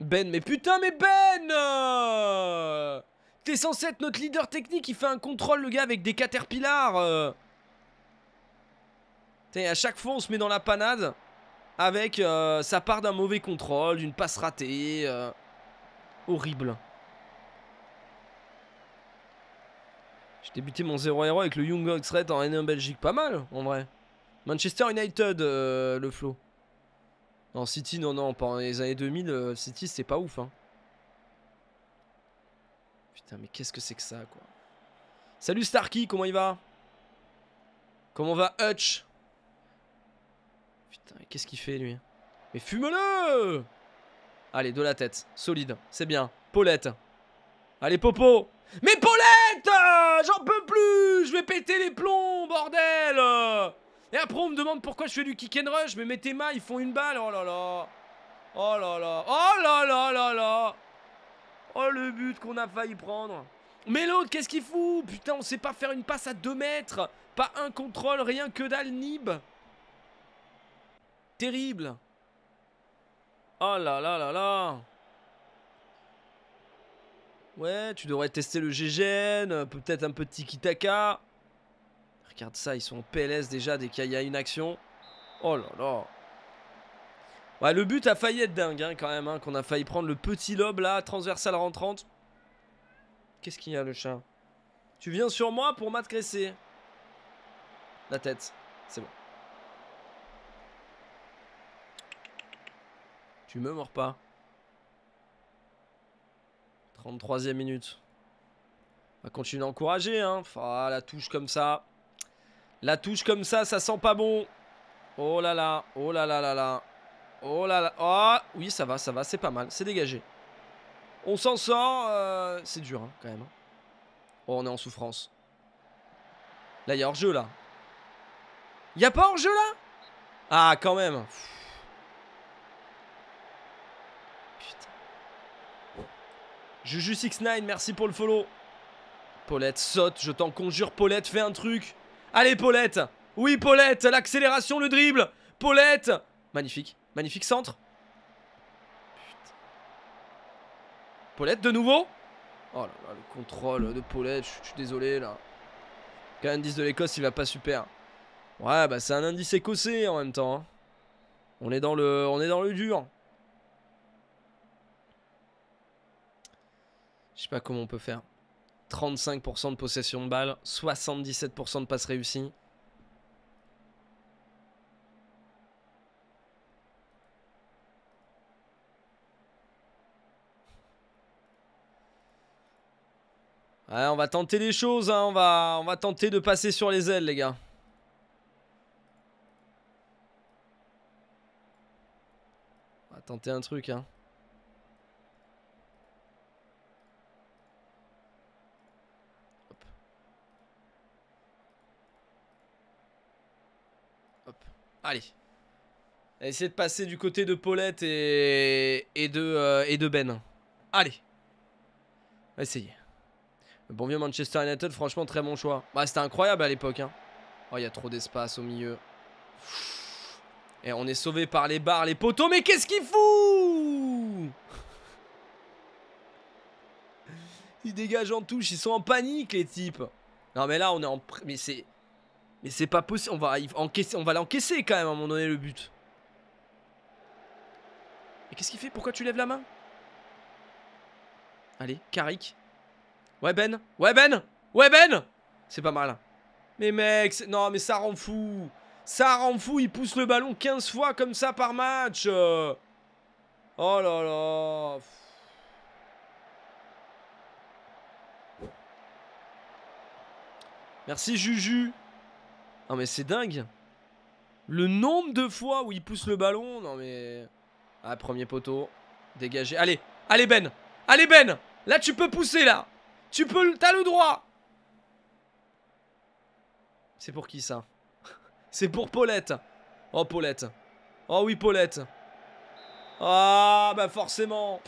Ben, mais putain, mais Ben T'es censé être notre leader technique, il fait un contrôle, le gars, avec des caterpillars. Euh... à chaque fois, on se met dans la panade avec sa euh, part d'un mauvais contrôle, d'une passe ratée. Euh. horrible. J'ai débuté mon 0 0 avec le Young Ox Red en N1 Belgique. Pas mal, en vrai. Manchester United, euh, le flow. En City, non, non, pendant les années 2000, City, c'est pas ouf. Hein. Putain, mais qu'est-ce que c'est que ça, quoi Salut Starkey, comment il va Comment va Hutch Putain, mais qu'est-ce qu'il fait, lui Mais fume-le Allez, de la tête. Solide. C'est bien. Paulette. Allez, Popo Mais Paulette J'en peux plus Je vais péter les plombs, bordel Et après, on me demande pourquoi je fais du kick and rush. Mais mes témas, ils font une balle. Oh là là Oh là là Oh là là là là Oh le but qu'on a failli prendre Mais l'autre qu'est-ce qu'il fout Putain on sait pas faire une passe à 2 mètres Pas un contrôle, rien que d'Alnib nib Terrible Oh là là là là Ouais, tu devrais tester le GGN, peut-être un peu de tiki-taka. Regarde ça, ils sont en PLS déjà dès qu'il y a une action. Oh là là Ouais, bah, le but a failli être dingue hein, quand même, hein, qu'on a failli prendre le petit lobe là, transversal rentrante. Qu'est-ce qu'il y a le chat Tu viens sur moi pour m'adresser. La tête, c'est bon. Tu me mords pas. 33 ème minute. On va continuer à encourager. Hein. Enfin, la touche comme ça. La touche comme ça, ça sent pas bon. Oh là là, oh là là là là. Oh là là. Oh, oui, ça va, ça va. C'est pas mal. C'est dégagé. On s'en sort. Euh, c'est dur, hein, quand même. Hein. Oh, on est en souffrance. Là, il y a hors-jeu, là. Il a pas hors-jeu, là Ah, quand même. Putain. Juju 69 merci pour le follow. Paulette, saute. Je t'en conjure, Paulette, fais un truc. Allez, Paulette. Oui, Paulette. L'accélération, le dribble. Paulette. Magnifique. Magnifique centre. Paulette de nouveau. Oh là là, le contrôle de Paulette, je suis désolé là. Quel indice de l'Écosse, il va pas super. Ouais, bah c'est un indice écossais en même temps. Hein. On est dans le, on est dans le dur. Je sais pas comment on peut faire. 35% de possession de balle, 77% de passes réussies. on va tenter des choses, hein. on, va, on va tenter de passer sur les ailes, les gars. On va tenter un truc, hein. Hop. Allez. Essayez de passer du côté de Paulette et, de, euh, et de Ben. Allez. Essayez bon vieux Manchester United, franchement, très bon choix. Bah, c'était incroyable à l'époque. Hein. Oh, il y a trop d'espace au milieu. Et on est sauvé par les barres, les poteaux. Mais qu'est-ce qu'il fout Ils dégagent en touche. Ils sont en panique, les types. Non, mais là, on est en... Mais c'est... Mais c'est pas possible. On va on va l'encaisser quand même à un moment donné, le but. Et qu'est-ce qu'il fait Pourquoi tu lèves la main Allez, Carrick. Ouais, Ben Ouais, Ben Ouais, Ben C'est pas mal. Mais mec, non, mais ça rend fou Ça rend fou, il pousse le ballon 15 fois comme ça par match Oh là là Merci Juju Non mais c'est dingue Le nombre de fois où il pousse le ballon, non mais... Ah, premier poteau, dégagé. Allez, allez Ben Allez Ben Là tu peux pousser là tu peux, t'as le droit C'est pour qui ça *laughs* C'est pour Paulette Oh Paulette Oh oui Paulette Ah bah forcément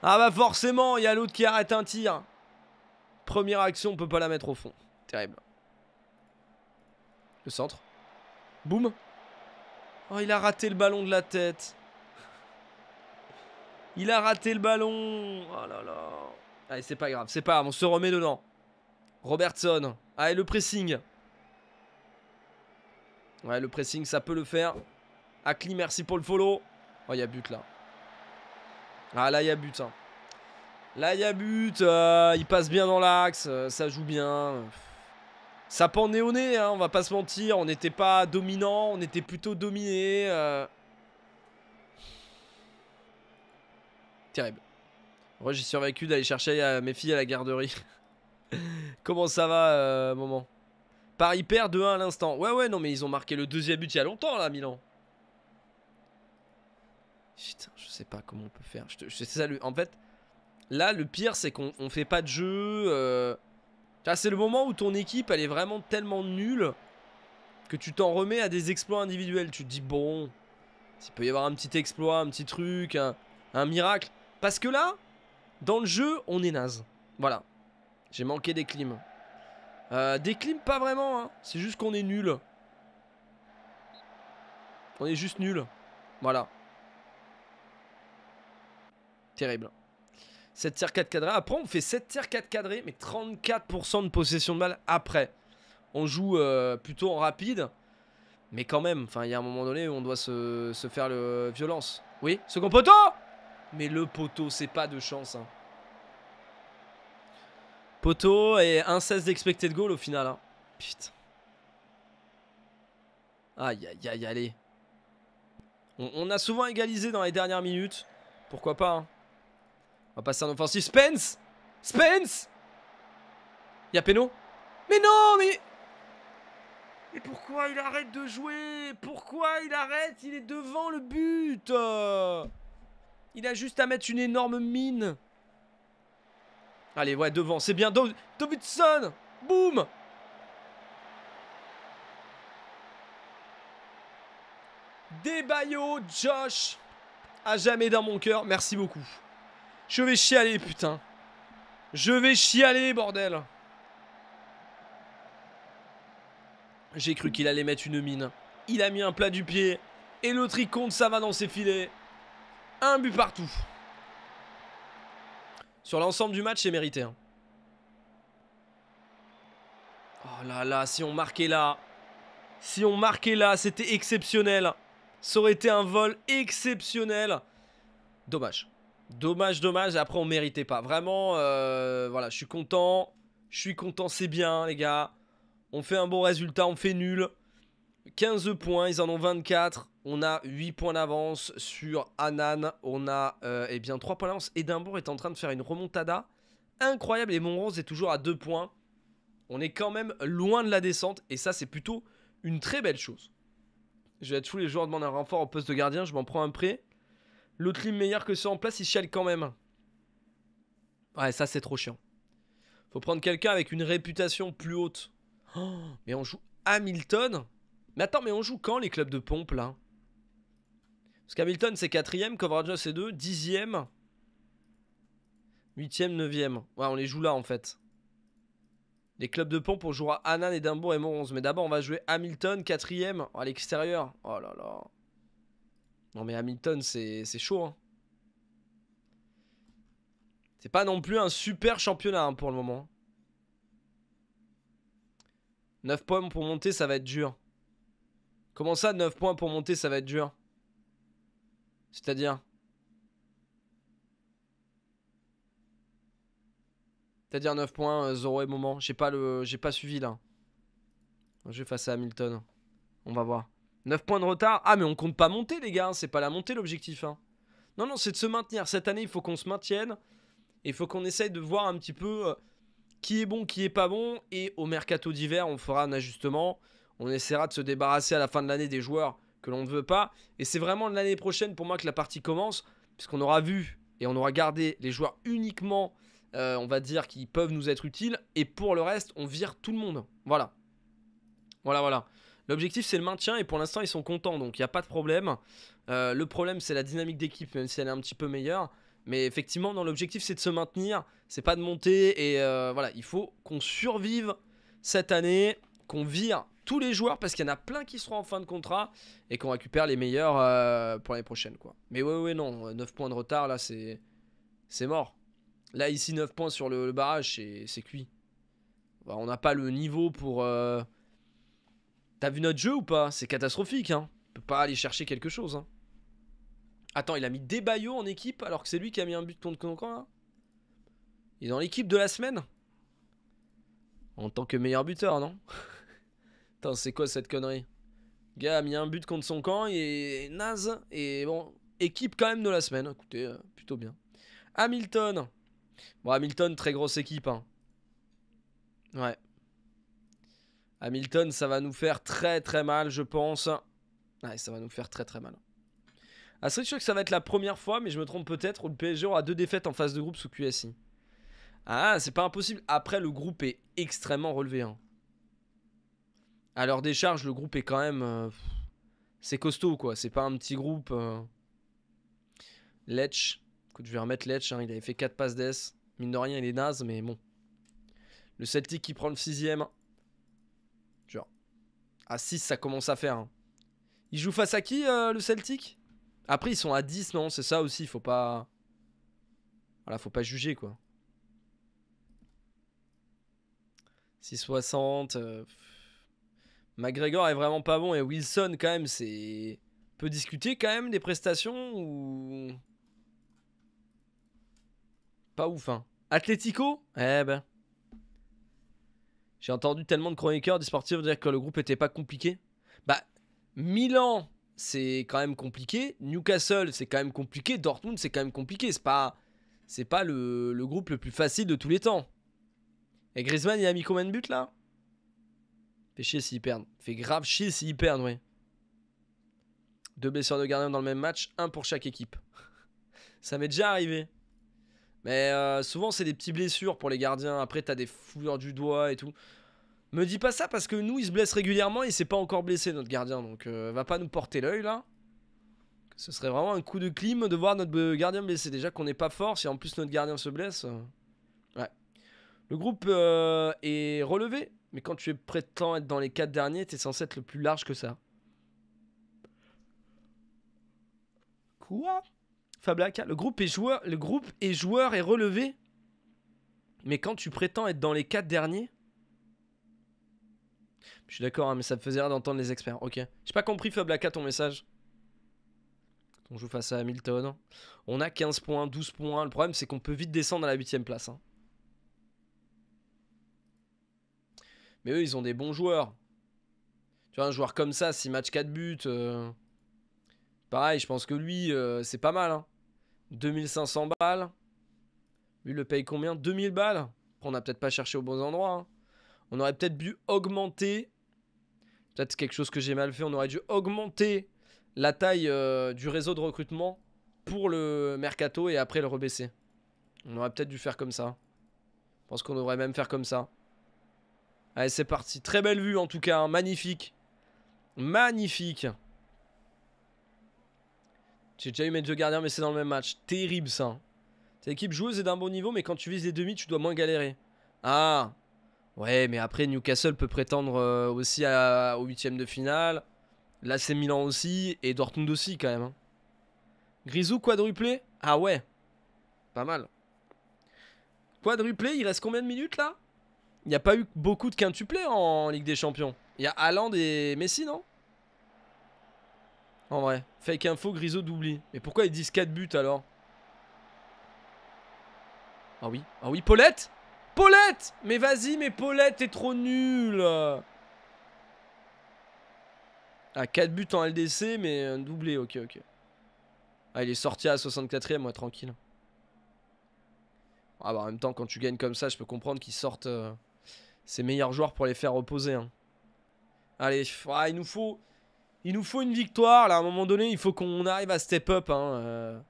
Ah bah forcément, il y a l'autre qui arrête un tir Première action, on peut pas la mettre au fond. Terrible. Le centre. Boum Oh, il a raté le ballon de la tête. Il a raté le ballon. Oh là là. Allez, c'est pas grave, c'est pas grave, on se remet dedans. Robertson. Allez, le pressing. Ouais, le pressing, ça peut le faire. Akli, merci pour le follow. Oh, il y a but là. Ah, là, il y a but. Hein. Là, il y a but. Euh, il passe bien dans l'axe. Euh, ça joue bien. Ça pend au nez, hein, on va pas se mentir. On n'était pas dominant, on était plutôt dominé. Euh. Terrible. Moi j'ai survécu d'aller chercher mes filles à la garderie. *laughs* Comment ça va, euh, moment Paris perd 2-1 à l'instant. Ouais, ouais, non, mais ils ont marqué le deuxième but il y a longtemps là, Milan. Putain, je sais pas comment on peut faire. Je, En fait, là, le pire, c'est qu'on fait pas de jeu. Euh... Ah, c'est le moment où ton équipe, elle est vraiment tellement nulle que tu t'en remets à des exploits individuels. Tu te dis, bon, s'il peut y avoir un petit exploit, un petit truc, un, un miracle. Parce que là, dans le jeu, on est naze. Voilà. J'ai manqué des clims. Euh, des clims, pas vraiment. Hein. C'est juste qu'on est nul. On est juste nul. Voilà. Terrible. 7 tirs 4 cadrés. Après, on fait 7 tirs 4 cadrés, mais 34% de possession de balles après. On joue euh, plutôt en rapide. Mais quand même, il y a un moment donné où on doit se, faire le violence. Oui, second poteau mais le poteau, c'est pas de chance. Hein. Poteau et 1-16 d'expected goal au final. Hein. Putain. Aïe, aïe, aïe, allez. On, a souvent égalisé dans les dernières minutes. Pourquoi pas hein. On va passer en offensif. Spence Spence Il y a Mais non, mais... Mais pourquoi il arrête de jouer Pourquoi il arrête Il est devant le but il a juste à mettre une énorme mine. Allez, ouais, devant. C'est bien. Davidson Boum Debayo, Josh À jamais dans mon cœur. Merci beaucoup. Je vais chialer, putain. Je vais chialer, bordel. J'ai cru qu'il allait mettre une mine. Il a mis un plat du pied. Et l'autre, il ça va dans ses filets un but partout. Sur l'ensemble du match, c'est mérité. Hein. Oh là là, si on marquait là. Si on marquait là, c'était exceptionnel. Ça aurait été un vol exceptionnel. Dommage. Dommage, dommage. Après, on méritait pas. Vraiment, euh, voilà, je suis content. Je suis content, c'est bien, les gars. On fait un bon résultat, on fait nul. 15 points, ils en ont 24. On a 8 points d'avance sur Anan. On a euh, eh bien 3 points d'avance. Edimbourg est en train de faire une remontada incroyable. Et Montrose est toujours à 2 points. On est quand même loin de la descente. Et ça, c'est plutôt une très belle chose. Je vais être fou, les joueurs demandent un renfort au poste de gardien. Je m'en prends un prêt. L'autre ligne meilleur que ça en place, il chiale quand même. Ouais, ça, c'est trop chiant. Faut prendre quelqu'un avec une réputation plus haute. Oh, mais on joue Hamilton mais attends, mais on joue quand les clubs de pompe là Parce qu'Hamilton c'est 4ème, Coverage c'est 2, 10ème, 8ème, 9ème. Ouais, on les joue là en fait. Les clubs de pompe, on jouera Annan, Edimbourg et 11 Mais d'abord, on va jouer Hamilton, 4ème, à l'extérieur. Oh là là. Non mais Hamilton, c'est chaud. Hein. C'est pas non plus un super championnat hein, pour le moment. 9 points pour monter, ça va être dur. Comment ça, 9 points pour monter, ça va être dur C'est-à-dire C'est-à-dire 9 points, euh, Zoro et Moment. J'ai pas, le... pas suivi là. Je vais face à Hamilton. On va voir. 9 points de retard. Ah, mais on compte pas monter, les gars. Hein. C'est pas la montée l'objectif. Hein. Non, non, c'est de se maintenir. Cette année, il faut qu'on se maintienne. il faut qu'on essaye de voir un petit peu euh, qui est bon, qui est pas bon. Et au mercato d'hiver, on fera un ajustement. On essaiera de se débarrasser à la fin de l'année des joueurs que l'on ne veut pas. Et c'est vraiment l'année prochaine pour moi que la partie commence, puisqu'on aura vu et on aura gardé les joueurs uniquement, euh, on va dire, qui peuvent nous être utiles. Et pour le reste, on vire tout le monde. Voilà. Voilà, voilà. L'objectif, c'est le maintien et pour l'instant, ils sont contents, donc il n'y a pas de problème. Euh, le problème, c'est la dynamique d'équipe, même si elle est un petit peu meilleure. Mais effectivement, dans l'objectif, c'est de se maintenir, c'est pas de monter. Et euh, voilà, il faut qu'on survive cette année qu'on vire tous les joueurs parce qu'il y en a plein qui seront en fin de contrat et qu'on récupère les meilleurs euh, pour l'année prochaine. Quoi. Mais ouais, ouais, non, 9 euh, points de retard, là, c'est, c'est mort. Là, ici, 9 points sur le, barrage, c'est, cuit. Bah, on n'a pas le niveau pour. Euh, t'as vu notre jeu ou pas C'est catastrophique, hein. On peut pas aller chercher quelque chose, hein. Attends, il a mis des baillots en équipe alors que c'est lui qui a mis un but contre Concord, là hein. Il est dans l'équipe de la semaine En tant que meilleur buteur, non *laughs* Putain, c'est quoi cette connerie Gars a mis un but contre son camp, et est naze. Et bon, équipe quand même de la semaine. Écoutez, euh, plutôt bien. Hamilton. Bon, Hamilton, très grosse équipe. Hein. Ouais. Hamilton, ça va nous faire très très mal, je pense. Ouais, ça va nous faire très très mal. Astrid, ah, je sûr que ça va être la première fois, mais je me trompe peut-être, le PSG aura deux défaites en phase de groupe sous QSI. Ah, c'est pas impossible. Après, le groupe est extrêmement relevé. Hein à leur décharge, le groupe est quand même. Euh, c'est costaud, quoi. C'est pas un petit groupe. Euh, Letch. Écoute, je vais remettre Letch. Hein. Il avait fait 4 passes d'ess. Mine de rien, il est naze, mais bon. Le Celtic qui prend le 6 Genre. À 6, ça commence à faire. Hein. Il joue face à qui, euh, le Celtic Après, ils sont à 10, non C'est ça aussi, faut pas. Voilà, faut pas juger, quoi. 6,60. McGregor est vraiment pas bon et Wilson quand même c'est peut discuter quand même des prestations ou pas ouf hein. Atletico Eh ben j'ai entendu tellement de chroniqueurs des sportifs dire que le groupe était pas compliqué. Bah Milan c'est quand même compliqué, Newcastle c'est quand même compliqué, Dortmund c'est quand même compliqué, c'est pas c'est pas le, le groupe le plus facile de tous les temps. Et Griezmann il a mis combien de buts là fait chier Fait grave chier s'ils perdent, oui. Deux blessures de gardien dans le même match, un pour chaque équipe. *laughs* Ça m'est déjà arrivé. Mais euh, souvent, c'est des petites blessures pour les gardiens. Après, t'as des fouleurs du doigt et tout. Me dis pas ça parce que nous, il se blesse régulièrement et il s'est pas encore blessé, notre gardien. Donc, euh, va pas nous porter l'œil là. Ce serait vraiment un coup de clim de voir notre gardien blessé. Déjà qu'on n'est pas fort, si en plus notre gardien se blesse. Euh, ouais. Le groupe est relevé mais quand tu prétends être dans les quatre derniers, t'es censé être le plus large que ça. Quoi Fablaca, le groupe est joueur, le groupe est joueur et relevé. Mais quand tu prétends être dans les quatre derniers, je suis d'accord, hein, mais ça me faisait rire d'entendre les experts. Ok, j'ai pas compris Fablaca ton message. On joue face à Hamilton. On a 15 points, 12 points. Le problème, c'est qu'on peut vite descendre à la 8ème place. Hein. Mais eux, ils ont des bons joueurs. Tu vois, un joueur comme ça, 6 matchs, 4 buts. Euh, pareil, je pense que lui, euh, c'est pas mal. 2500 hein. balles. Lui, le paye combien 2000 balles. On n'a peut-être pas cherché au bon endroit. Hein. On aurait peut-être dû augmenter. Peut-être quelque chose que j'ai mal fait. On aurait dû augmenter la taille euh, du réseau de recrutement pour le mercato et après le rebaisser. On aurait peut-être dû faire comme ça. Je pense qu'on devrait même faire comme ça. Allez, c'est parti. Très belle vue en tout cas, hein. magnifique. Magnifique. J'ai déjà eu mes deux gardiens, mais c'est dans le même match. Terrible ça. Hein. Cette équipe joueuse est d'un bon niveau, mais quand tu vises les demi, tu dois moins galérer. Ah Ouais, mais après, Newcastle peut prétendre euh, aussi à, au huitième de finale. Là, c'est Milan aussi, et Dortmund aussi quand même. Hein. Grisou quadruplé Ah ouais, pas mal. Quadruplé, il reste combien de minutes là il n'y a pas eu beaucoup de quintuplés en Ligue des Champions. Il y a Haaland et Messi, non En vrai. Fake info, Grisot d'oubli. Mais pourquoi ils disent 4 buts alors Ah oui. Ah oui, Paulette Paulette Mais vas-y, mais Paulette, est trop nul Ah, 4 buts en LDC, mais un doublé, ok, ok. Ah, il est sorti à 64ème, moi, tranquille. Ah bah, en même temps, quand tu gagnes comme ça, je peux comprendre qu'ils sortent... Euh, ces meilleurs joueurs pour les faire reposer. Hein. Allez, ah, il nous faut... Il nous faut une victoire, là, à un moment donné, il faut qu'on arrive à step up. Hein, euh.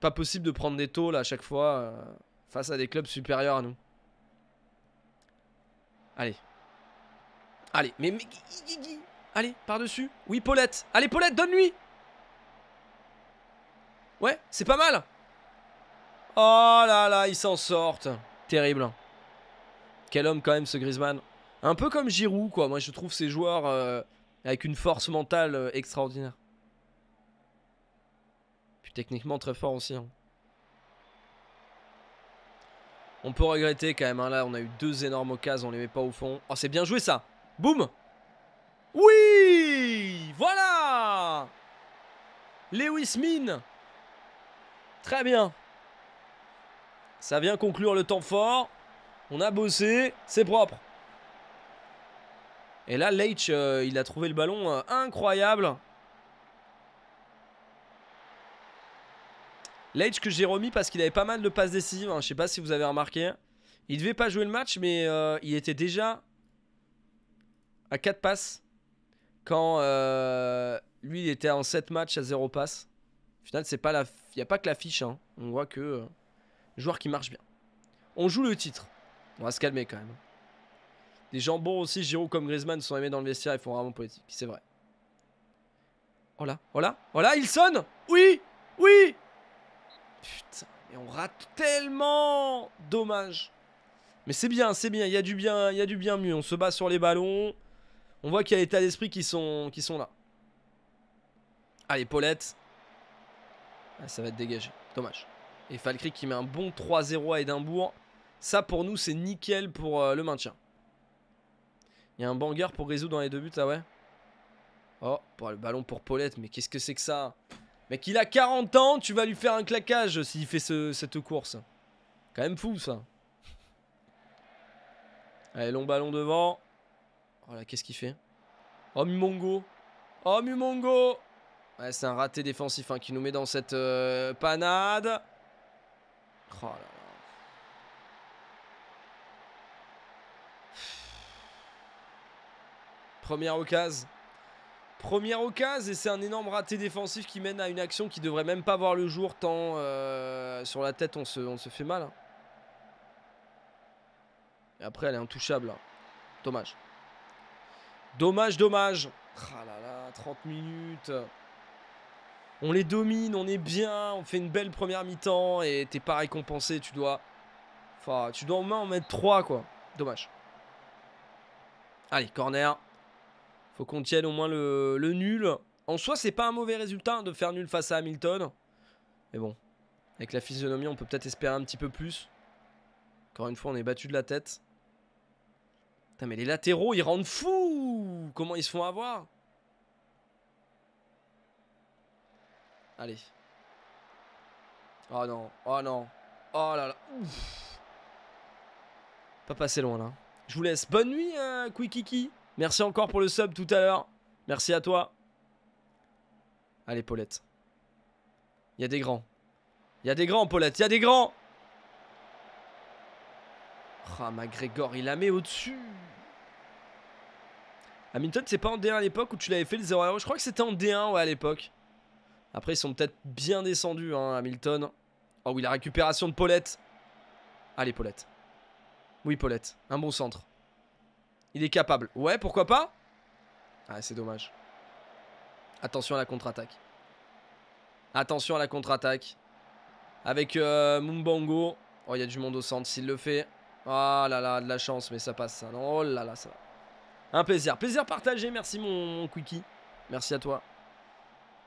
pas possible de prendre des taux, là, à chaque fois, euh, face à des clubs supérieurs à nous. Allez. Allez, mais... allez, par-dessus. Oui, Paulette. Allez, Paulette, donne-lui Ouais, c'est pas mal Oh là là, ils s'en sortent Terrible. Quel homme quand même ce Griezmann. Un peu comme Giroud, quoi. Moi, je trouve ces joueurs euh, avec une force mentale euh, extraordinaire. Puis techniquement très fort aussi. Hein. On peut regretter quand même. Hein, là, on a eu deux énormes occasions. On les met pas au fond. Oh, c'est bien joué ça. Boum. Oui Voilà Lewis Min Très bien. Ça vient conclure le temps fort. On a bossé, c'est propre. Et là, Leitch, euh, il a trouvé le ballon euh, incroyable. Leitch que j'ai remis parce qu'il avait pas mal de passes décisives. Hein. je sais pas si vous avez remarqué. Il devait pas jouer le match, mais euh, il était déjà à 4 passes. Quand lui, il était en 7 matchs à 0 passes. Au final, il n'y a pas que l'affiche. Hein. On voit que... joueur qui marche bien. On joue le titre. On va se calmer quand même. Des gens bons aussi, Giroud comme Griezmann sont aimés dans le vestiaire, ils font vraiment politique c'est vrai. Oh là, voilà, là, oh il sonne Oui Oui Putain, mais on rate tellement Dommage. Mais c'est bien, c'est bien, il y a du bien, il y a du bien mieux. On se bat sur les ballons. On voit qu'il y a l'état d'esprit qui sont, qui sont là. Allez, Paulette. Ah, ça va être dégagé. Dommage. Et Falkrik qui met un bon 3-0 à Edimbourg ça, pour nous, c'est nickel pour euh, le maintien. Il y a un banger pour résoudre dans les deux buts, ah ouais Oh, pour le ballon pour Paulette, mais qu'est-ce que c'est que ça Mec, il a 40 ans, tu vas lui faire un claquage s'il fait cette course. Quand même fou, ça. Allez, long ballon devant. Oh là, qu'est-ce qu'il fait Oh, Mumongo Oh, Mumongo ouais, C'est un raté défensif hein, qui nous met dans cette euh, panade. Oh là Première occasion. Première occasion et c'est un énorme raté défensif qui mène à une action qui devrait même pas voir le jour tant euh, sur la tête on se, fait mal. Hein. Et après elle est intouchable. Hein. Dommage. Dommage, dommage. Ah là là, 30 minutes. On les domine, on est bien, on fait une belle première mi-temps et t'es pas récompensé, tu dois... Enfin, tu dois au moins en mettre 3 quoi. Dommage. Allez, corner. Faut qu'on tienne au moins le, nul. En soi, c'est pas un mauvais résultat de faire nul face à Hamilton. Mais bon, avec la physionomie, on peut peut-être espérer un petit peu plus. Encore une fois, on est battu de la tête. Putain, mais les latéraux, ils rendent fous Comment ils se font avoir Allez. Oh non, oh non. Oh là là. Pas passé loin là. Je vous laisse. Bonne nuit, Quickiki euh, Merci encore pour le sub tout à l'heure. Merci à toi. Allez, Paulette. Il y a des grands. Il y a des grands, Paulette. Il y a des grands. Ah, oh, McGregor, il la met au-dessus. Hamilton, c'est pas en D1 à l'époque où tu l'avais fait le 0 Je crois que c'était en D1 ouais, à l'époque. Après, ils sont peut-être bien descendus, hein, Hamilton. Oh oui, la récupération de Paulette. Allez, Paulette. Oui, Paulette. Un bon centre. Il est capable. Ouais, pourquoi pas Ah, c'est dommage. Attention à la contre-attaque. Attention à la contre-attaque. Avec euh, Mumbango. Oh, il y a du monde au centre. S'il le fait. oh là là, de la chance, mais ça passe ça. oh là là, ça va. Un plaisir. Plaisir partagé. Merci, mon, mon Merci à toi.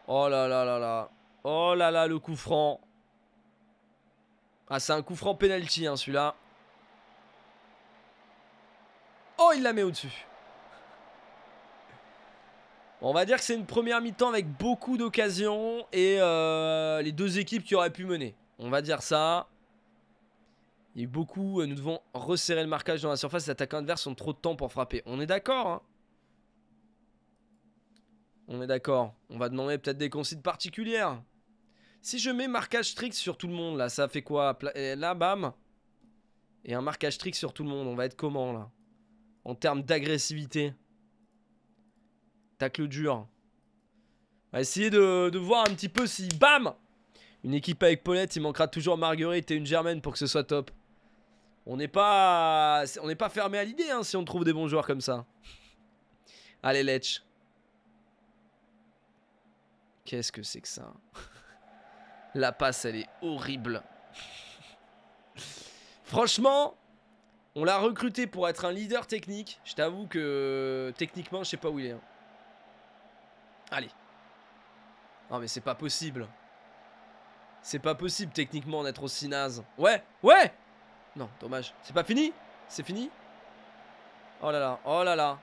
Oh là là là là. Oh là là, le coup franc. Ah, c'est un coup franc penalty, hein, celui-là. Oh, il la met au-dessus. On va dire que c'est une première mi-temps avec beaucoup d'occasions et euh, les deux équipes qui auraient pu mener. On va dire ça. Il y a eu beaucoup, euh, nous devons resserrer le marquage dans la surface. Les attaquants adverses ont trop de temps pour frapper. On est d'accord, hein. On est d'accord. On va demander peut-être des consignes particulières. Si je mets marquage strict sur tout le monde, là, ça fait quoi Là, bam. Et un marquage strict sur tout le monde. On va être comment, là en termes d'agressivité. Tacle dur. On va essayer de, voir un petit peu si, bam Une équipe avec Paulette, il manquera toujours Marguerite et une Germaine pour que ce soit top. On n'est pas, pas fermé à l'idée hein, si on trouve des bons joueurs comme ça. Allez, Letch. Qu'est-ce que c'est que ça La passe, elle est horrible. Franchement, on l'a recruté pour être un leader technique. Je t'avoue que euh, techniquement, je sais pas où il est. Hein. Allez. Non mais c'est pas possible. C'est pas possible techniquement d'être aussi naze. Ouais, ouais Non, dommage. C'est pas fini C'est fini Oh là là, oh là là.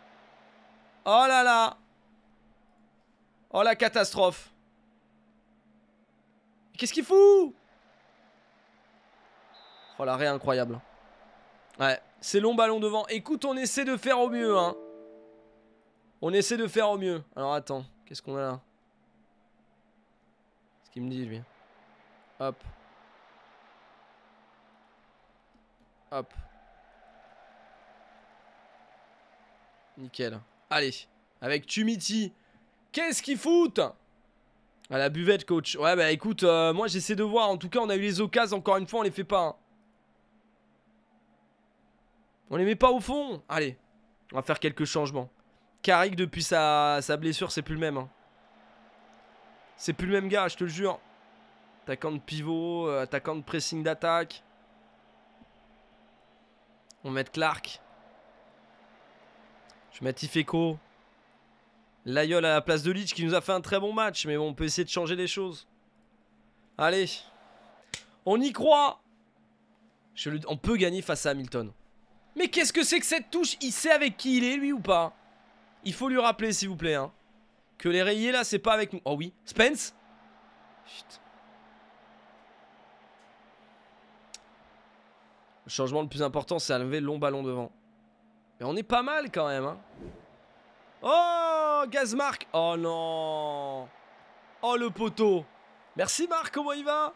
Oh là là Oh la catastrophe Qu'est-ce qu'il fout Oh la réincroyable. incroyable. Ouais, c'est long ballon devant. Écoute, on essaie de faire au mieux, hein. On essaie de faire au mieux. Alors attends, qu'est-ce qu'on a là Ce qu'il me dit, lui. Hop. Hop. Nickel. Allez, avec Tumiti. Qu'est-ce qu'il fout À la buvette, coach. Ouais, bah écoute, euh, moi j'essaie de voir. En tout cas, on a eu les occasions. Encore une fois, on les fait pas. Hein. On les met pas au fond Allez, on va faire quelques changements. Carrick, depuis sa, sa blessure, c'est plus le même. Hein. C'est plus le même gars, je te le jure. Attaquant de pivot, euh, attaquant de pressing d'attaque. On met Clark. Je mettre Ifeko L'Aïol à la place de Leach qui nous a fait un très bon match. Mais bon, on peut essayer de changer les choses. Allez. On y croit. Je On peut gagner face à Hamilton. Mais qu'est-ce que c'est que cette touche Il sait avec qui il est, lui, ou pas Il faut lui rappeler, s'il vous plaît. Hein, que les rayés, là, c'est pas avec nous. Oh oui. Spence Le changement le plus important, c'est à lever le long ballon devant. Mais on est pas mal, quand même. Hein. Oh Gazmark Oh non Oh le poteau Merci Marc, comment il va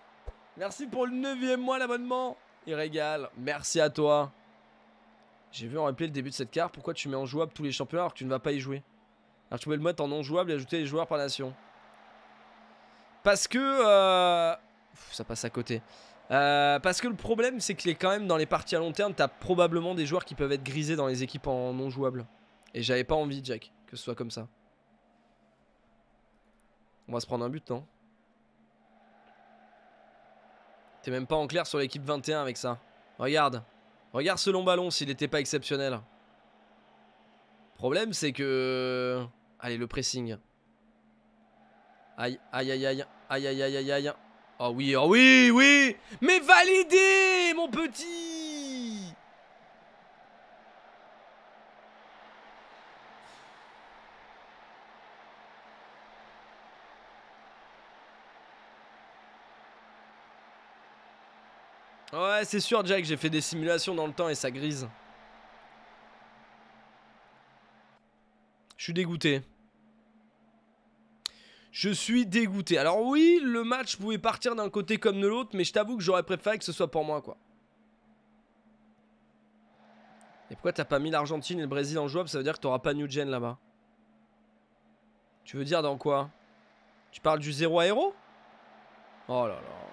Merci pour le neuvième mois l'abonnement. Il régale. Merci à toi. J'ai vu en replay le début de cette carte, pourquoi tu mets en jouable tous les championnats alors que tu ne vas pas y jouer Alors tu pouvais le mettre en non jouable et ajouter les joueurs par nation. Parce que... Euh, ça passe à côté. Euh, parce que le problème c'est que quand même dans les parties à long terme, t'as probablement des joueurs qui peuvent être grisés dans les équipes en non jouable. Et j'avais pas envie, Jack, que ce soit comme ça. On va se prendre un but, non T'es même pas en clair sur l'équipe 21 avec ça. Regarde, Regarde ce long ballon s'il n'était pas exceptionnel. Problème c'est que... Allez le pressing. Aïe, aïe, aïe, aïe, aïe, aïe, aïe, aïe. Oh oui, oh oui, oui Mais validé mon petit c'est sûr, Jack, j'ai fait des simulations dans le temps et ça grise. Je suis dégoûté. Je suis dégoûté. Alors oui, le match pouvait partir d'un côté comme de l'autre, mais je t'avoue que j'aurais préféré que ce soit pour moi, quoi. Et pourquoi t'as pas mis l'Argentine et le Brésil en jouable Ça veut dire que t'auras pas New là-bas. Tu veux dire dans quoi Tu parles du 0 à héros Oh là là.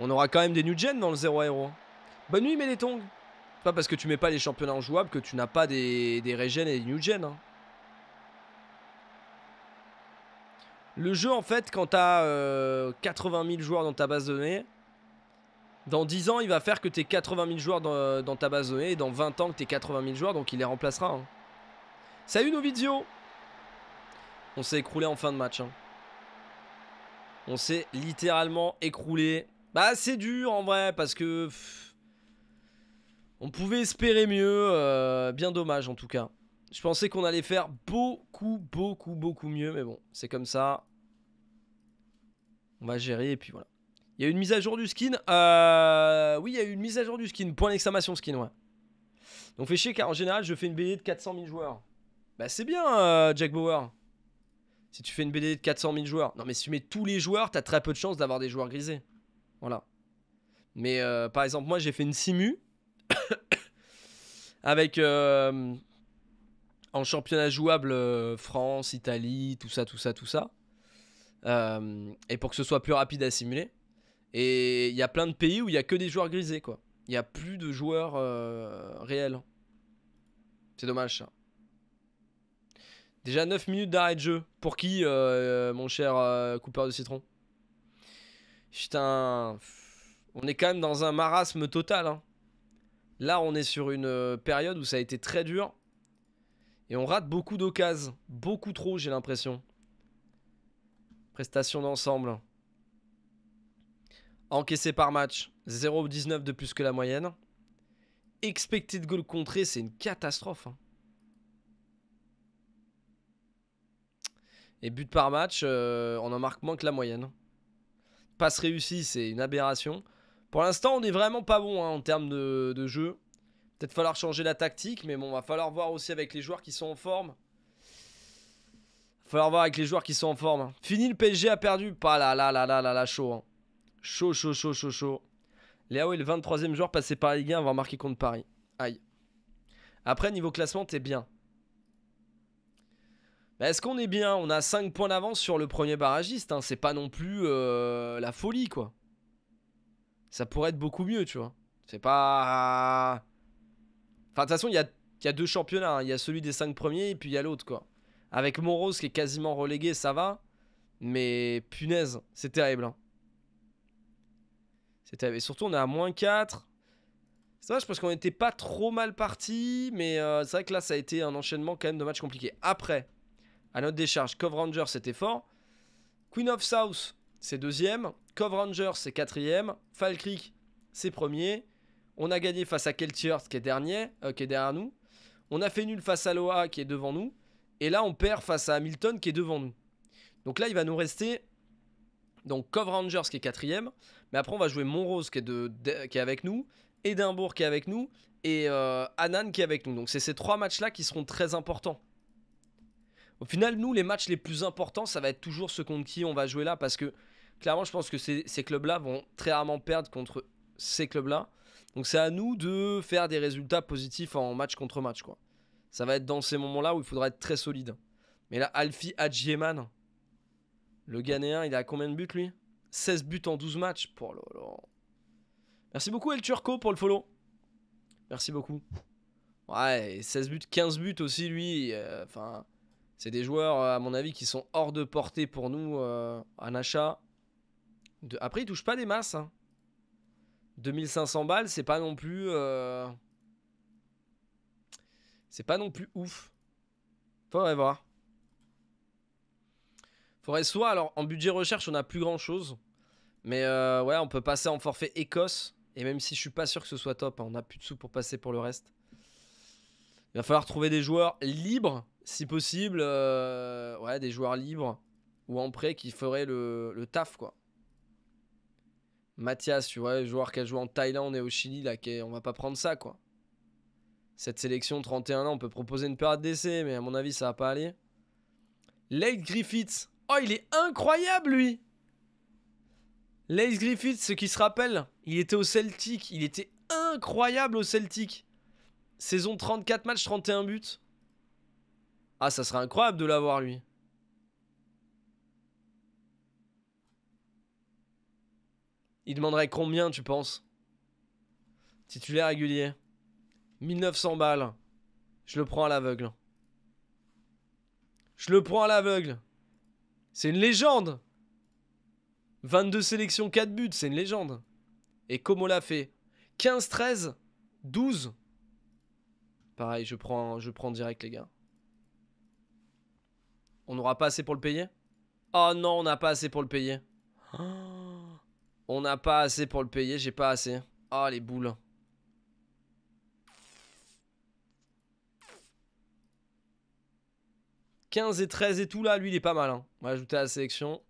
On aura quand même des New Gen dans le 0 à hein. Bonne nuit, C'est Pas parce que tu mets pas les championnats en jouable que tu n'as pas des, des Regen et des New Gen. Hein. Le jeu, en fait, quand t'as 80 euh, 000 joueurs dans ta base de dans 10 ans, il va faire que tu 80 000 joueurs dans, ta base de données, et dans 20 ans que tu es 80 000 joueurs, donc il les remplacera. Hein. Salut nos vidéos On s'est écroulé en fin de match. On s'est littéralement écroulé bah c'est dur en vrai parce que... on pouvait espérer mieux, euh, bien dommage en tout cas. Je pensais qu'on allait faire beaucoup, beaucoup, beaucoup mieux, mais bon, c'est comme ça. On va gérer et puis voilà. Il y a eu une mise à jour du skin euh, Oui, il y a eu une mise à jour du skin. Point d'exclamation skin, ouais. Donc fait chier car en général, je fais une BD de 400 000 joueurs. Bah c'est bien, euh, Jack Bauer. Si tu fais une BD de 400 000 joueurs. Non mais si tu mets tous les joueurs, t'as très peu de chances d'avoir des joueurs grisés. Voilà. Mais euh, par exemple, moi j'ai fait une simu *coughs* avec euh, en championnat jouable euh, France, Italie, tout ça, tout ça, tout ça. et pour que ce soit plus rapide à simuler. Et il y a plein de pays où il y a que des joueurs grisés quoi. Il n'y a plus de joueurs réels. C'est dommage Déjà 9 minutes d'arrêt de jeu. Pour qui, mon cher coupeur de citron Putain, on est quand même dans un marasme total. Hein. Là, on est sur une euh, période où ça a été très dur. Et on rate beaucoup d'occasions. Beaucoup trop, j'ai l'impression. Prestation d'ensemble. Encaissé par match, 0,19 de plus que la moyenne. de goal contré, c'est une catastrophe. Hein. Et but par match, euh, on en marque moins que la moyenne passe réussi c'est une aberration. Pour l'instant, on est vraiment pas bon hein, en termes de, jeu. Peut-être falloir changer la tactique, mais bon, va falloir voir aussi avec les joueurs qui sont en forme. Va falloir voir avec les joueurs qui sont en forme. Hein. Fini, le PSG a perdu. Pas là, là, là, là, là, hein. chaud. Chaud, chaud, chaud, chaud, chaud. Léo est le 23 e joueur passé par Ligue 1 avoir marqué contre Paris. Aïe. Après, niveau classement, t'es bien. Bah, est-ce qu'on est bien On a 5 points d'avance sur le premier barragiste. Hein. C'est pas non plus euh, la folie, quoi. Ça pourrait être beaucoup mieux, tu vois. C'est pas... Enfin, de toute façon, il y a, deux championnats. Hein. Il y a celui des 5 premiers et puis il y a l'autre, quoi. Avec Monrose qui est quasiment relégué, ça va. Mais punaise, c'est terrible. Hein. C'est terrible. Et surtout, on est à moins 4. C'est je parce qu'on n'était pas trop mal parti, mais euh, c'est vrai que là, ça a été un enchaînement quand même de matchs compliqués. Après, à notre décharge, Cove Rangers c'était fort. Queen of South c'est deuxième. Cove Rangers c'est quatrième. Fall c'est premier. On a gagné face à Keltiert, qui est dernier, euh, est derrière nous. On a fait nul face à Loa qui est devant nous. Et là on perd face à Hamilton qui est devant nous. Donc là il va nous rester donc Cove Rangers qui est quatrième. Mais après on va jouer Monrose qui est, avec nous. Edinburgh, qui est avec nous. Et euh, Annan qui est avec nous. Donc c'est ces trois matchs là qui seront très importants. Au final, nous, les matchs les plus importants, ça va être toujours ce contre qui on va jouer là, parce que clairement, je pense que ces, clubs-là vont très rarement perdre contre ces clubs-là. Donc c'est à nous de faire des résultats positifs en match contre match, quoi. Ça va être dans ces moments-là où il faudra être très solide. Mais là, Alfie Adjieman, le Ghanéen, il a combien de buts, lui 16 buts en 12 matchs. Pour Merci beaucoup, El Turco, pour le follow. Merci beaucoup. Ouais, 16 buts, 15 buts aussi, lui. Euh, enfin... C'est des joueurs, euh, à mon avis, qui sont hors de portée pour nous euh, en un achat. Après, ils touchent pas des masses. 2500 hein. balles, c'est pas non plus. Euh, c'est pas non plus ouf. Faudrait voir. Faudrait soit, alors en budget recherche, on a plus grand chose. Mais ouais, on peut passer en forfait Écosse. Et même si je suis pas sûr que ce soit top, hein, on a plus de sous pour passer pour le reste. Il va falloir trouver des joueurs libres si possible, euh, ouais, des joueurs libres ou en prêt qui feraient le, taf, quoi. Mathias, tu vois, joueur qui a joué en Thaïlande et au Chili, là, qui on va pas prendre ça, quoi. Cette sélection, 31 ans, on peut proposer une période d'essai, mais à mon avis, ça va pas aller. Late Griffiths. Oh, il est incroyable, lui Lace Griffiths, ceux qui se rappelle il était au Celtic. Il était incroyable au Celtic. Saison 34 matchs, 31 buts. Ah, ça serait incroyable de l'avoir, lui. Il demanderait combien, tu penses Titulaire régulier. 1900 balles. Je le prends à l'aveugle. Je le prends à l'aveugle. C'est une légende. 22 sélections, 4 buts, c'est une légende. Et comme on l'a fait 15, 13, 12. Pareil, je prends, je prends direct, les gars. On n'aura pas assez pour le payer Oh non, on n'a pas assez pour le payer. *gasps* On n'a pas assez pour le payer, j'ai pas assez. Oh les boules. « 15 et 13 et tout là, lui il est pas mal. Hein. On va ajouter à la sélection.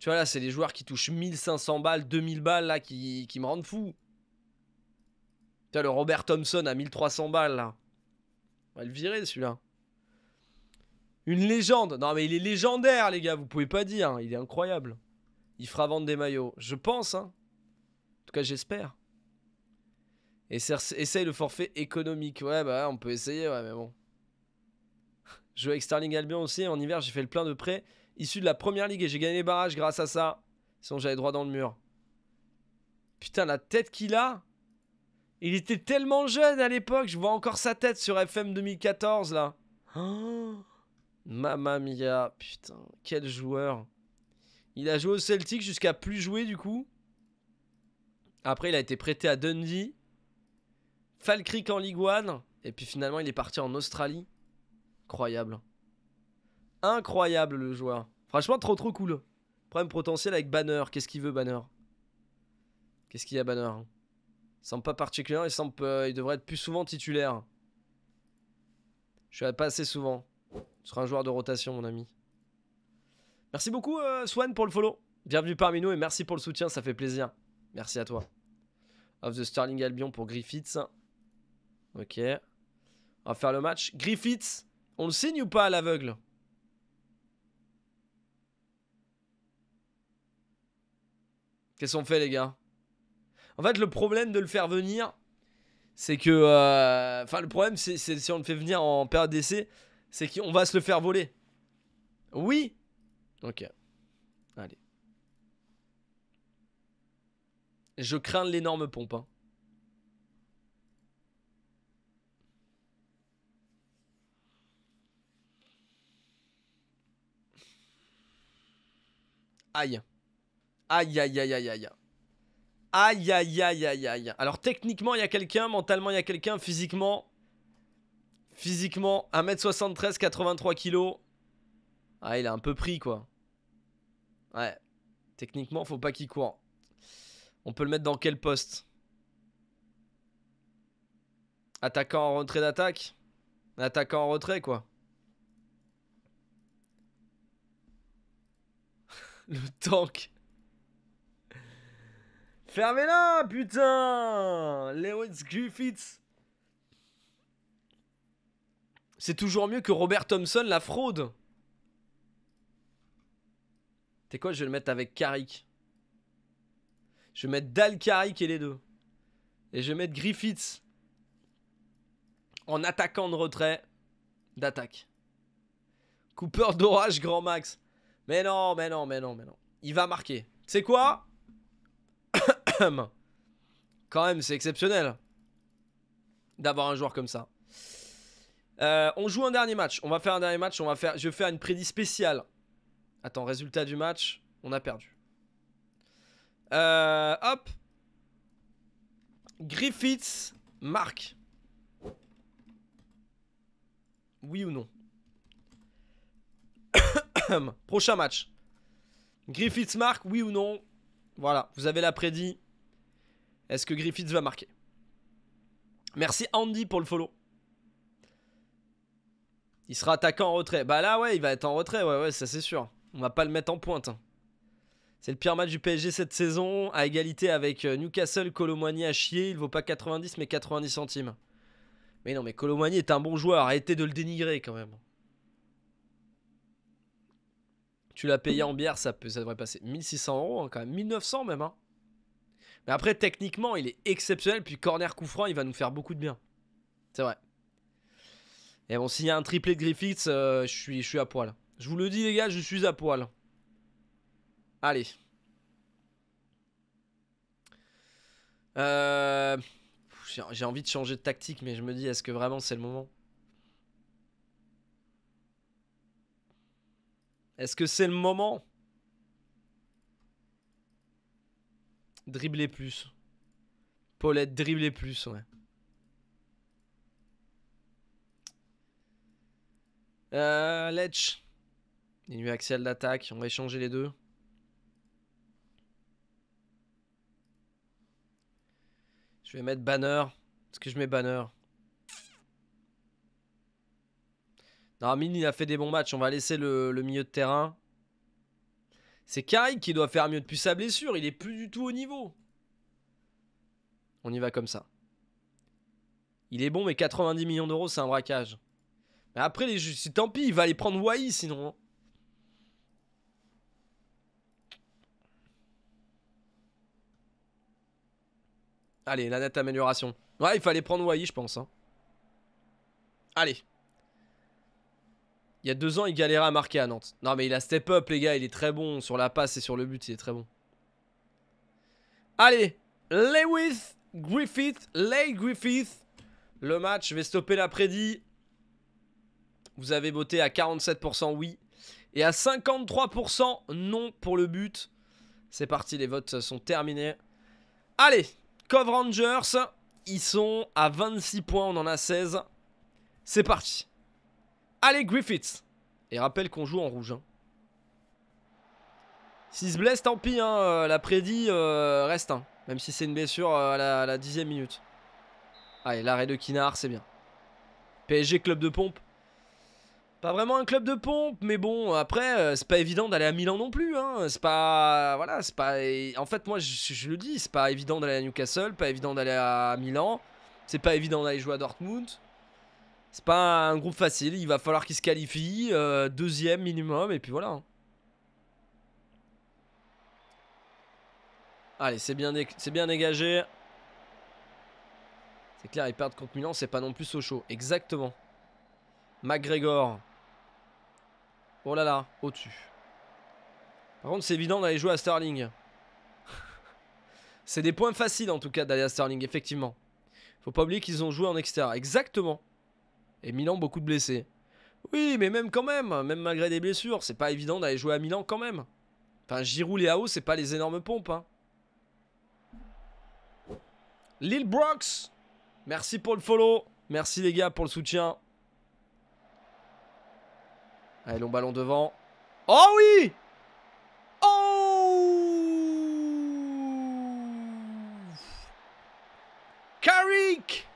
Tu vois là, c'est les joueurs qui touchent 1500 balles, 2000 balles là qui, qui me rendent fou. Tu vois le Robert Thompson à 1300 balles là. On va le virer celui-là. Une légende. Non, mais il est légendaire, les gars. Vous pouvez pas dire. Hein. Il est incroyable. Il fera vendre des maillots. Je pense. Hein. En tout cas, j'espère. Essaye le forfait économique. Ouais, bah, on peut essayer, ouais, mais bon. Jouer avec Sterling Albion aussi. En hiver, j'ai fait le plein de prêts Issu de la première ligue et j'ai gagné les barrages grâce à ça. Sinon, j'allais droit dans le mur. Putain, la tête qu'il a. Il était tellement jeune à l'époque. Je vois encore sa tête sur FM 2014, là. Oh Mamamia, mia, putain, quel joueur. Il a joué au Celtic jusqu'à plus jouer du coup. Après, il a été prêté à Dundee. Falkirk en Ligue 1. Et puis finalement, il est parti en Australie. Incroyable. Incroyable le joueur. Franchement, trop trop cool. Problème potentiel avec Banner. Qu'est-ce qu'il veut, Banner Qu'est-ce qu'il y a, Banner Il semble pas particulier. Il semble. Euh, il devrait être plus souvent titulaire. Je suis pas assez souvent seras un joueur de rotation, mon ami. Merci beaucoup, euh, Swan, pour le follow. Bienvenue parmi nous et merci pour le soutien, ça fait plaisir. Merci à toi. Of the Sterling Albion pour Griffiths. Ok. On va faire le match. Griffiths, on le signe ou pas à l'aveugle Qu'est-ce qu'on fait, les gars En fait, le problème de le faire venir, c'est que. Euh, enfin, le problème, c'est si on le fait venir en période d'essai, c'est qu'on va se le faire voler. Oui Ok. Allez. Je crains l'énorme pompe. Hein. Aïe. Aïe. Aïe, aïe, aïe, aïe, aïe. Aïe, aïe, aïe, aïe, aïe. Alors techniquement, il y a quelqu'un, mentalement, il y a quelqu'un, physiquement, Physiquement, 1m73, 83 kg. Ah, il a un peu pris, quoi. Ouais. Techniquement, faut pas qu'il court. On peut le mettre dans quel poste Attaquant en retrait d'attaque Attaquant en retrait, quoi. *laughs* le tank. Fermez-la, putain Lewis Griffiths c'est toujours mieux que Robert Thompson, la fraude. T'es quoi Je vais le mettre avec Carrick. Je vais mettre Dal Carrick et les deux. Et je vais mettre Griffiths en attaquant de retrait d'attaque. Cooper d'orage, grand max. Mais non, mais non, mais non, mais non. Il va marquer. C'est quoi *coughs* Quand même, c'est exceptionnel d'avoir un joueur comme ça. Euh, on joue un dernier match. On va faire un dernier match. On va faire, je vais faire une prédit spéciale. Attends, résultat du match. On a perdu. Euh, hop. Griffiths marque. Oui ou non *coughs* Prochain match. Griffiths marque, oui ou non Voilà, vous avez la prédit. Est-ce que Griffiths va marquer Merci Andy pour le follow. Il sera attaquant en retrait. Bah là, ouais, il va être en retrait, ouais, ouais, ça c'est sûr. On va pas le mettre en pointe. Hein. C'est le pire match du PSG cette saison, à égalité avec euh, Newcastle, Colomagny a chier, il vaut pas 90 mais 90 centimes. Mais non, mais Colomagny est un bon joueur, arrêtez de le dénigrer quand même. Tu l'as payé en bière, ça, peut, ça devrait passer 1600 euros hein, quand même, 1900 même. Hein. Mais après, techniquement, il est exceptionnel, puis corner coup franc, il va nous faire beaucoup de bien. C'est vrai. Et bon, s'il y a un triplé de Griffiths, euh, je, suis, je suis à poil. Je vous le dis, les gars, je suis à poil. Allez. Euh, j'ai envie de changer de tactique, mais je me dis, est-ce que vraiment c'est le moment Est-ce que c'est le moment Dribbler plus. Paulette, dribbler plus, ouais. Euh, Il lui axial d'attaque. On va échanger les deux. Je vais mettre banner. Est-ce que je mets banner Non, Mine, il a fait des bons matchs. On va laisser le, milieu de terrain. C'est Kai qui doit faire mieux depuis sa blessure. Il est plus du tout au niveau. On y va comme ça. Il est bon, mais 90 millions d'euros, c'est un braquage. Après, les tant pis, il va aller prendre Wai sinon. Hein. Allez, la nette amélioration. Ouais, il fallait prendre Wai, je pense. Hein. Allez. Il y a deux ans, il galérait à marquer à Nantes. Non, mais il a step up, les gars. Il est très bon sur la passe et sur le but. Il est très bon. Allez. Lewis Griffith. Lay Griffith. Le match, je vais stopper laprès prédit. Vous avez voté à 47% oui et à 53% non pour le but. C'est parti, les votes sont terminés. Allez, Cove Rangers, ils sont à 26 points, on en a 16. C'est parti. Allez, Griffiths. Et rappelle qu'on joue en rouge. Hein. se blesse, tant pis, hein, euh, la prédit euh, reste. Hein, même si c'est une blessure euh, à, la, dixième minute. Allez, l'arrêt de Kinard, c'est bien. PSG Club de Pompe. Pas vraiment un club de pompe, mais bon, après, euh, c'est pas évident d'aller à Milan non plus. Hein. C'est pas. Voilà, c'est pas. En fait, moi, je, le dis, c'est pas évident d'aller à Newcastle, pas évident d'aller à Milan, c'est pas évident d'aller jouer à Dortmund. C'est pas un groupe facile, il va falloir qu'il se qualifie, euh, deuxième minimum, et puis voilà. Hein. Allez, c'est bien, bien dégagé. C'est clair, ils perdent contre Milan, c'est pas non plus Sochaux. Exactement. McGregor. Oh là là, au-dessus. Par contre, c'est évident d'aller jouer à Sterling. *laughs* c'est des points faciles en tout cas d'aller à Sterling, effectivement. Faut pas oublier qu'ils ont joué en extérieur. Exactement. Et Milan, beaucoup de blessés. Oui, mais même quand même, même malgré des blessures, c'est pas évident d'aller jouer à Milan quand même. Enfin, Giroud et Ao, c'est pas les énormes pompes. Hein. Lil Brox, merci pour le follow. Merci les gars pour le soutien. Allez, long ballon devant. Oh oui Oh Carrick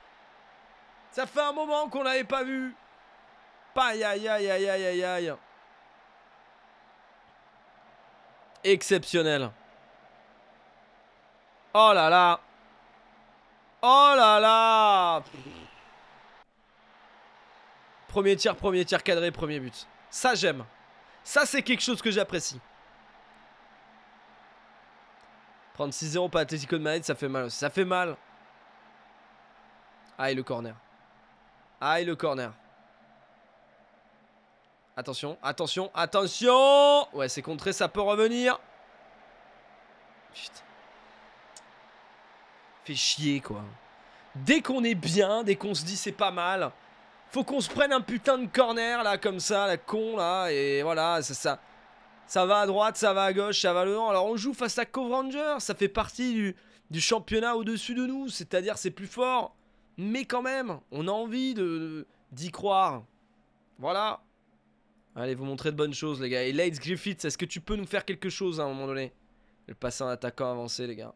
Ça fait un moment qu'on l'avait pas vu. Aïe aïe aïe aïe aïe aïe aïe. Exceptionnel. Oh là là Oh là là Premier tir, premier tir cadré, premier but. Ça, j'aime. Ça, c'est quelque chose que j'apprécie. Prendre 6-0 pas Atletico de malade, ça fait mal. Ça fait mal. Aïe, le corner. Aïe, le corner. Attention, attention, attention Ouais, c'est contré, ça peut revenir. Fait chier, quoi. Dès qu'on est bien, dès qu'on se dit c'est pas mal, faut qu'on se prenne un putain de corner, là, comme ça, la con, là. Et voilà, ça. Ça va à droite, ça va à gauche, ça va le. Alors on joue face à Cove ça fait partie du, championnat au-dessus de nous, c'est-à-dire c'est plus fort. Mais quand même, on a envie de d'y croire. Voilà. Allez, vous montrez de bonnes choses, les gars. Et Lights Griffiths, est-ce que tu peux nous faire quelque chose hein, à un moment donné Le passer en attaquant avancé, les gars.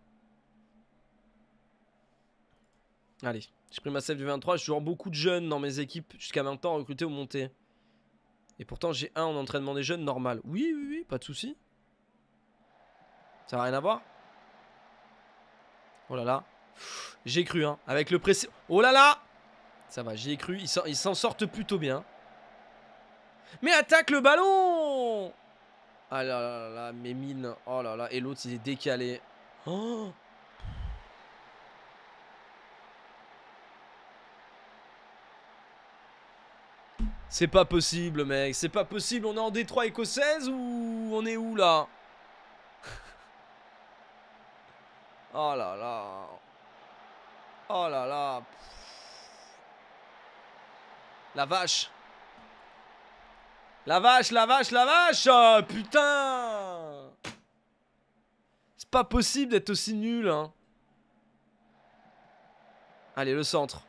Allez. J'ai pris ma save du 23, j'ai toujours beaucoup de jeunes dans mes équipes, jusqu'à maintenant recrutés ou montés. Et pourtant j'ai un en entraînement des jeunes normal. Oui, oui, oui, pas de souci. Ça n'a rien à voir. Oh là là. J'ai cru, hein. Avec le pressé. Oh là là Ça va, J'ai cru. Ils s'en sortent plutôt bien. Mais attaque le ballon Ah là là là, là mes mines. Oh là là. Et l'autre, il est décalé. Oh C'est pas possible, mec. C'est pas possible. On est en Détroit écossaise ou on est où, là *laughs* Oh là là. Oh là là. La vache. La vache, la vache, la vache euh, Putain C'est pas possible d'être aussi nul, hein. Allez, le centre.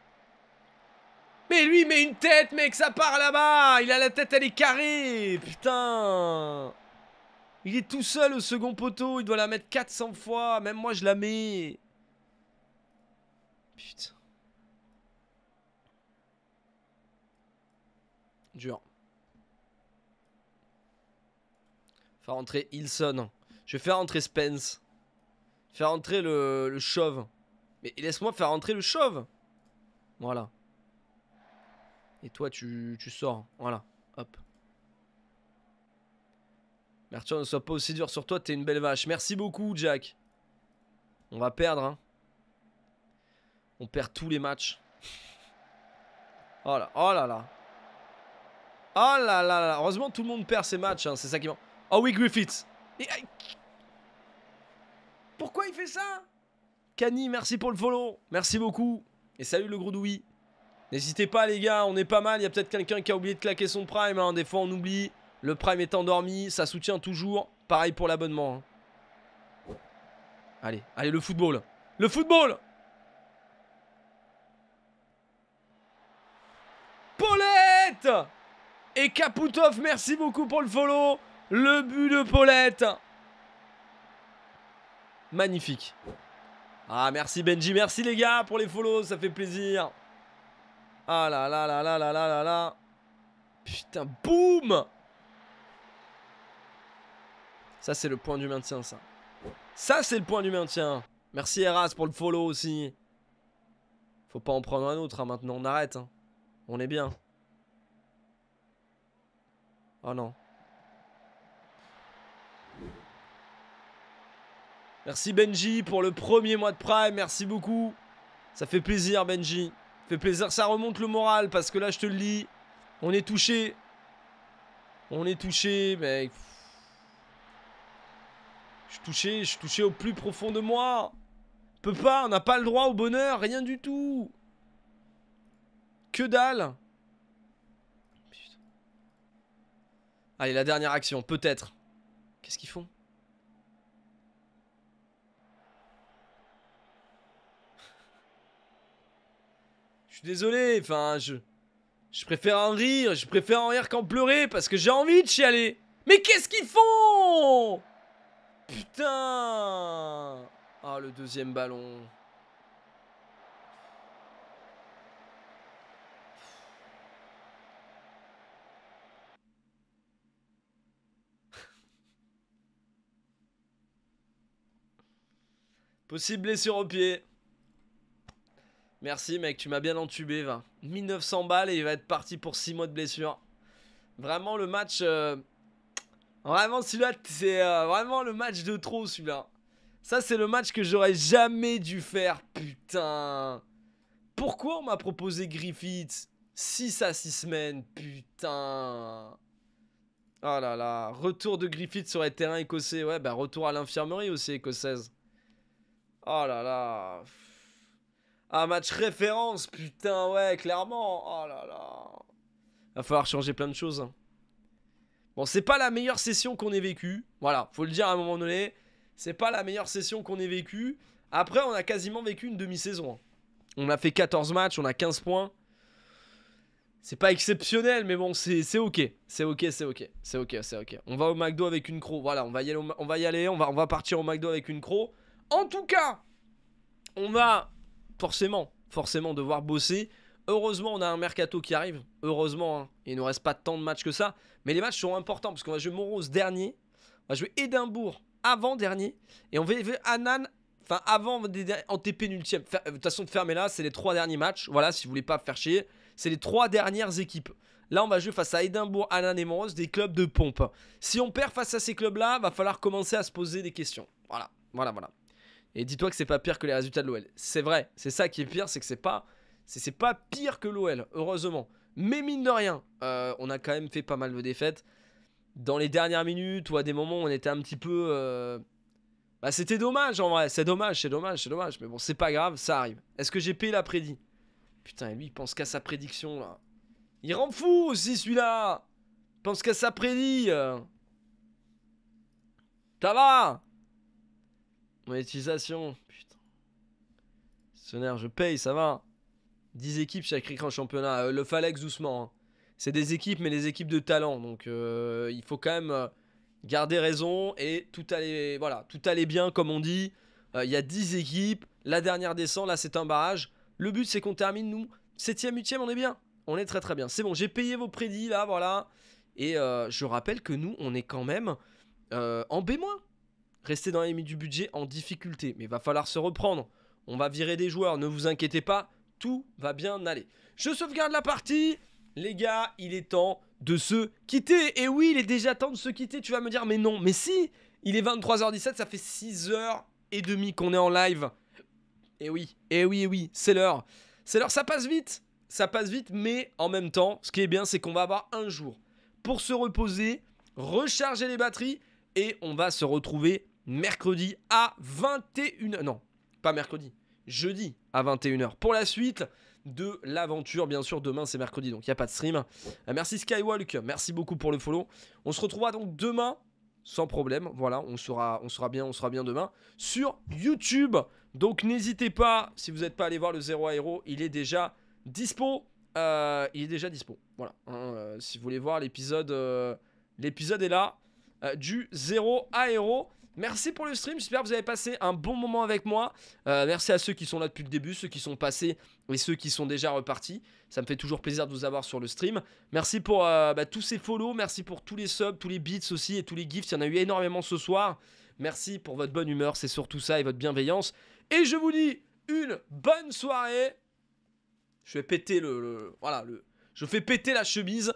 Mais lui, met une tête, mec, ça part là-bas Il a la tête, elle est carrée Putain Il est tout seul au second poteau, il doit la mettre 400 fois, même moi je la mets Putain. Dur. Faire rentrer Hilson. Je vais faire rentrer Spence. Faire rentrer le, le chauve. Mais laisse-moi faire rentrer le chauve. Voilà. Et toi, tu, sors. Voilà. Hop. Merci on ne sois pas aussi dur sur toi, t'es une belle vache. Merci beaucoup, Jack. On va perdre, hein. On perd tous les matchs. Oh là, oh là là. Oh là là là. Heureusement, tout le monde perd ses matchs, hein. c'est ça qui manque. Oh oui, Griffiths. Pourquoi il fait ça Kani merci pour le follow. Merci beaucoup. Et salut le gros douille. N'hésitez pas les gars, on est pas mal. Il y a peut-être quelqu'un qui a oublié de claquer son prime. Hein. Des fois on oublie. Le prime est endormi, ça soutient toujours. Pareil pour l'abonnement. Hein. Allez, allez le football. Le football Paulette Et Kaputov, merci beaucoup pour le follow. Le but de Paulette. Magnifique. Ah, merci Benji, merci les gars pour les follows, ça fait plaisir. Ah là là là là là là là Putain, boum Ça, c'est le point du maintien, ça. Ça, c'est le point du maintien. Merci Eras pour le follow aussi. Faut pas en prendre un autre, hein, maintenant. On arrête. Hein. On est bien. Oh non. Merci Benji pour le premier mois de Prime. Merci beaucoup. Ça fait plaisir, Benji. Fait plaisir, ça remonte le moral parce que là, je te le dis, on est touché. On est touché, mec. Je suis touché, je suis touché au plus profond de moi. On peut pas, on n'a pas le droit au bonheur, rien du tout. Que dalle. Allez, la dernière action, peut-être. Qu'est-ce qu'ils font Je suis désolé, enfin, je... Je préfère en rire, je préfère en rire qu'en pleurer parce que j'ai envie de chialer. Mais qu'est-ce qu'ils font Putain Ah, le deuxième ballon. Possible blessure au pied. Merci mec, tu m'as bien entubé, va. 1900 balles et il va être parti pour 6 mois de blessure. Vraiment le match... Euh, vraiment celui-là, c'est euh, vraiment le match de trop celui-là. Ça c'est le match que j'aurais jamais dû faire, putain. Pourquoi on m'a proposé Griffith 6 à 6 semaines, putain. Oh là là, retour de Griffith sur les terrains écossais. Ouais, bah retour à l'infirmerie aussi écossaise. Oh là là. Un ah, match référence, putain, ouais, clairement. Oh là là. Va falloir changer plein de choses. Hein. Bon, c'est pas la meilleure session qu'on ait vécue. Voilà, faut le dire à un moment donné. C'est pas la meilleure session qu'on ait vécue. Après, on a quasiment vécu une demi-saison. Hein. On a fait 14 matchs, on a 15 points. C'est pas exceptionnel, mais bon, c'est ok. C'est ok, c'est ok. C'est ok, c'est ok. On va au McDo avec une cro. Voilà, on va y aller, on va, on, va, partir au McDo avec une cro. En tout cas, on va forcément, forcément devoir bosser. Heureusement, on a un mercato qui arrive. Heureusement, hein, il ne nous reste pas tant de matchs que ça. Mais les matchs sont importants parce qu'on va jouer Morose dernier. On va jouer Édimbourg avant-dernier. Et on va jouer Annan, enfin avant en TP-nultième. De toute façon, fermer là, c'est les trois derniers matchs. Voilà, si vous voulez pas faire chier. C'est les trois dernières équipes. Là, on va jouer face à Édimbourg, Annan et Morose des clubs de pompe. Si on perd face à ces clubs-là, va falloir commencer à se poser des questions. Voilà, voilà, voilà. Et dis-toi que c'est pas pire que les résultats de l'OL. C'est vrai, c'est ça qui est pire, c'est que c'est pas, c'est pas pire que l'OL, heureusement. Mais mine de rien, euh, on a quand même fait pas mal de défaites. Dans les dernières minutes ou à des moments où on était un petit peu. Euh, bah, c'était dommage en vrai, c'est dommage, c'est dommage, c'est dommage. Mais bon, c'est pas grave, ça arrive. Est-ce que j'ai payé l'a prédit Putain, lui, il pense qu'à sa prédiction là. Il rend fou aussi celui-là Pense qu'à sa prédit euh. Ça va Monétisation. Putain. Sonner, je paye, ça va. 10 équipes chaque écran championnat. Euh, le Falex doucement. Hein. C'est des équipes, mais des équipes de talent. Donc euh, il faut quand même euh, garder raison et tout aller, voilà, tout bien comme on dit. Il y a 10 équipes. La dernière descend, là c'est un barrage. Le but c'est qu'on termine nous 7ème, 8ème, on est bien. On est très très bien. C'est bon, j'ai payé vos prédits là, voilà. Et je rappelle que nous, on est quand même en B- rester dans les limite du budget en difficulté. Mais il va falloir se reprendre. On va virer des joueurs, ne vous inquiétez pas, tout va bien aller. Je sauvegarde la partie. Les gars, il est temps de se quitter. Et oui, il est déjà temps de se quitter. Tu vas me dire, mais non, mais si, il est 23h17, ça fait 6h30 qu'on est en live. Et eh oui, et eh oui, et eh oui, c'est l'heure. C'est l'heure, ça passe vite. Ça passe vite, mais en même temps, ce qui est bien, c'est qu'on va avoir un jour pour se reposer, recharger les batteries, et on va se retrouver mercredi à 21h. Non, pas mercredi, jeudi à 21h pour la suite de l'aventure. Bien sûr, demain c'est mercredi, donc il n'y a pas de stream. Euh, merci Skywalk, merci beaucoup pour le follow. On se retrouvera donc demain, sans problème. Voilà, on sera, on sera bien, on sera bien demain sur YouTube. Donc n'hésitez pas, si vous n'êtes pas allé voir le Zéro Aero, il est déjà dispo. Euh, il est déjà dispo. Voilà. Hein, euh, si vous voulez voir l'épisode, l'épisode est là. du Zero Aero. Merci pour le stream, j'espère que vous avez passé un bon moment avec moi. Euh, merci à ceux qui sont là depuis le début, ceux qui sont passés et ceux qui sont déjà repartis. Ça me fait toujours plaisir de vous avoir sur le stream. Merci pour euh, bah, tous ces follow, merci pour tous les subs, tous les beats aussi et tous les gifts. Il y en a eu énormément ce soir. Merci pour votre bonne humeur, c'est surtout ça et votre bienveillance. Et je vous dis une bonne soirée. Je vais péter le, voilà le, je fais péter la chemise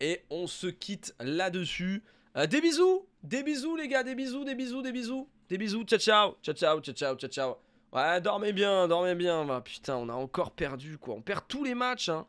et on se quitte là-dessus. Euh, des bisous, des bisous les gars, des bisous, des bisous, des bisous, des bisous, ciao ciao, ciao ciao, ciao ciao, ciao ciao. Ouais, dormez bien, dormez bien. putain, on a encore perdu quoi. On perd tous les matchs, hein.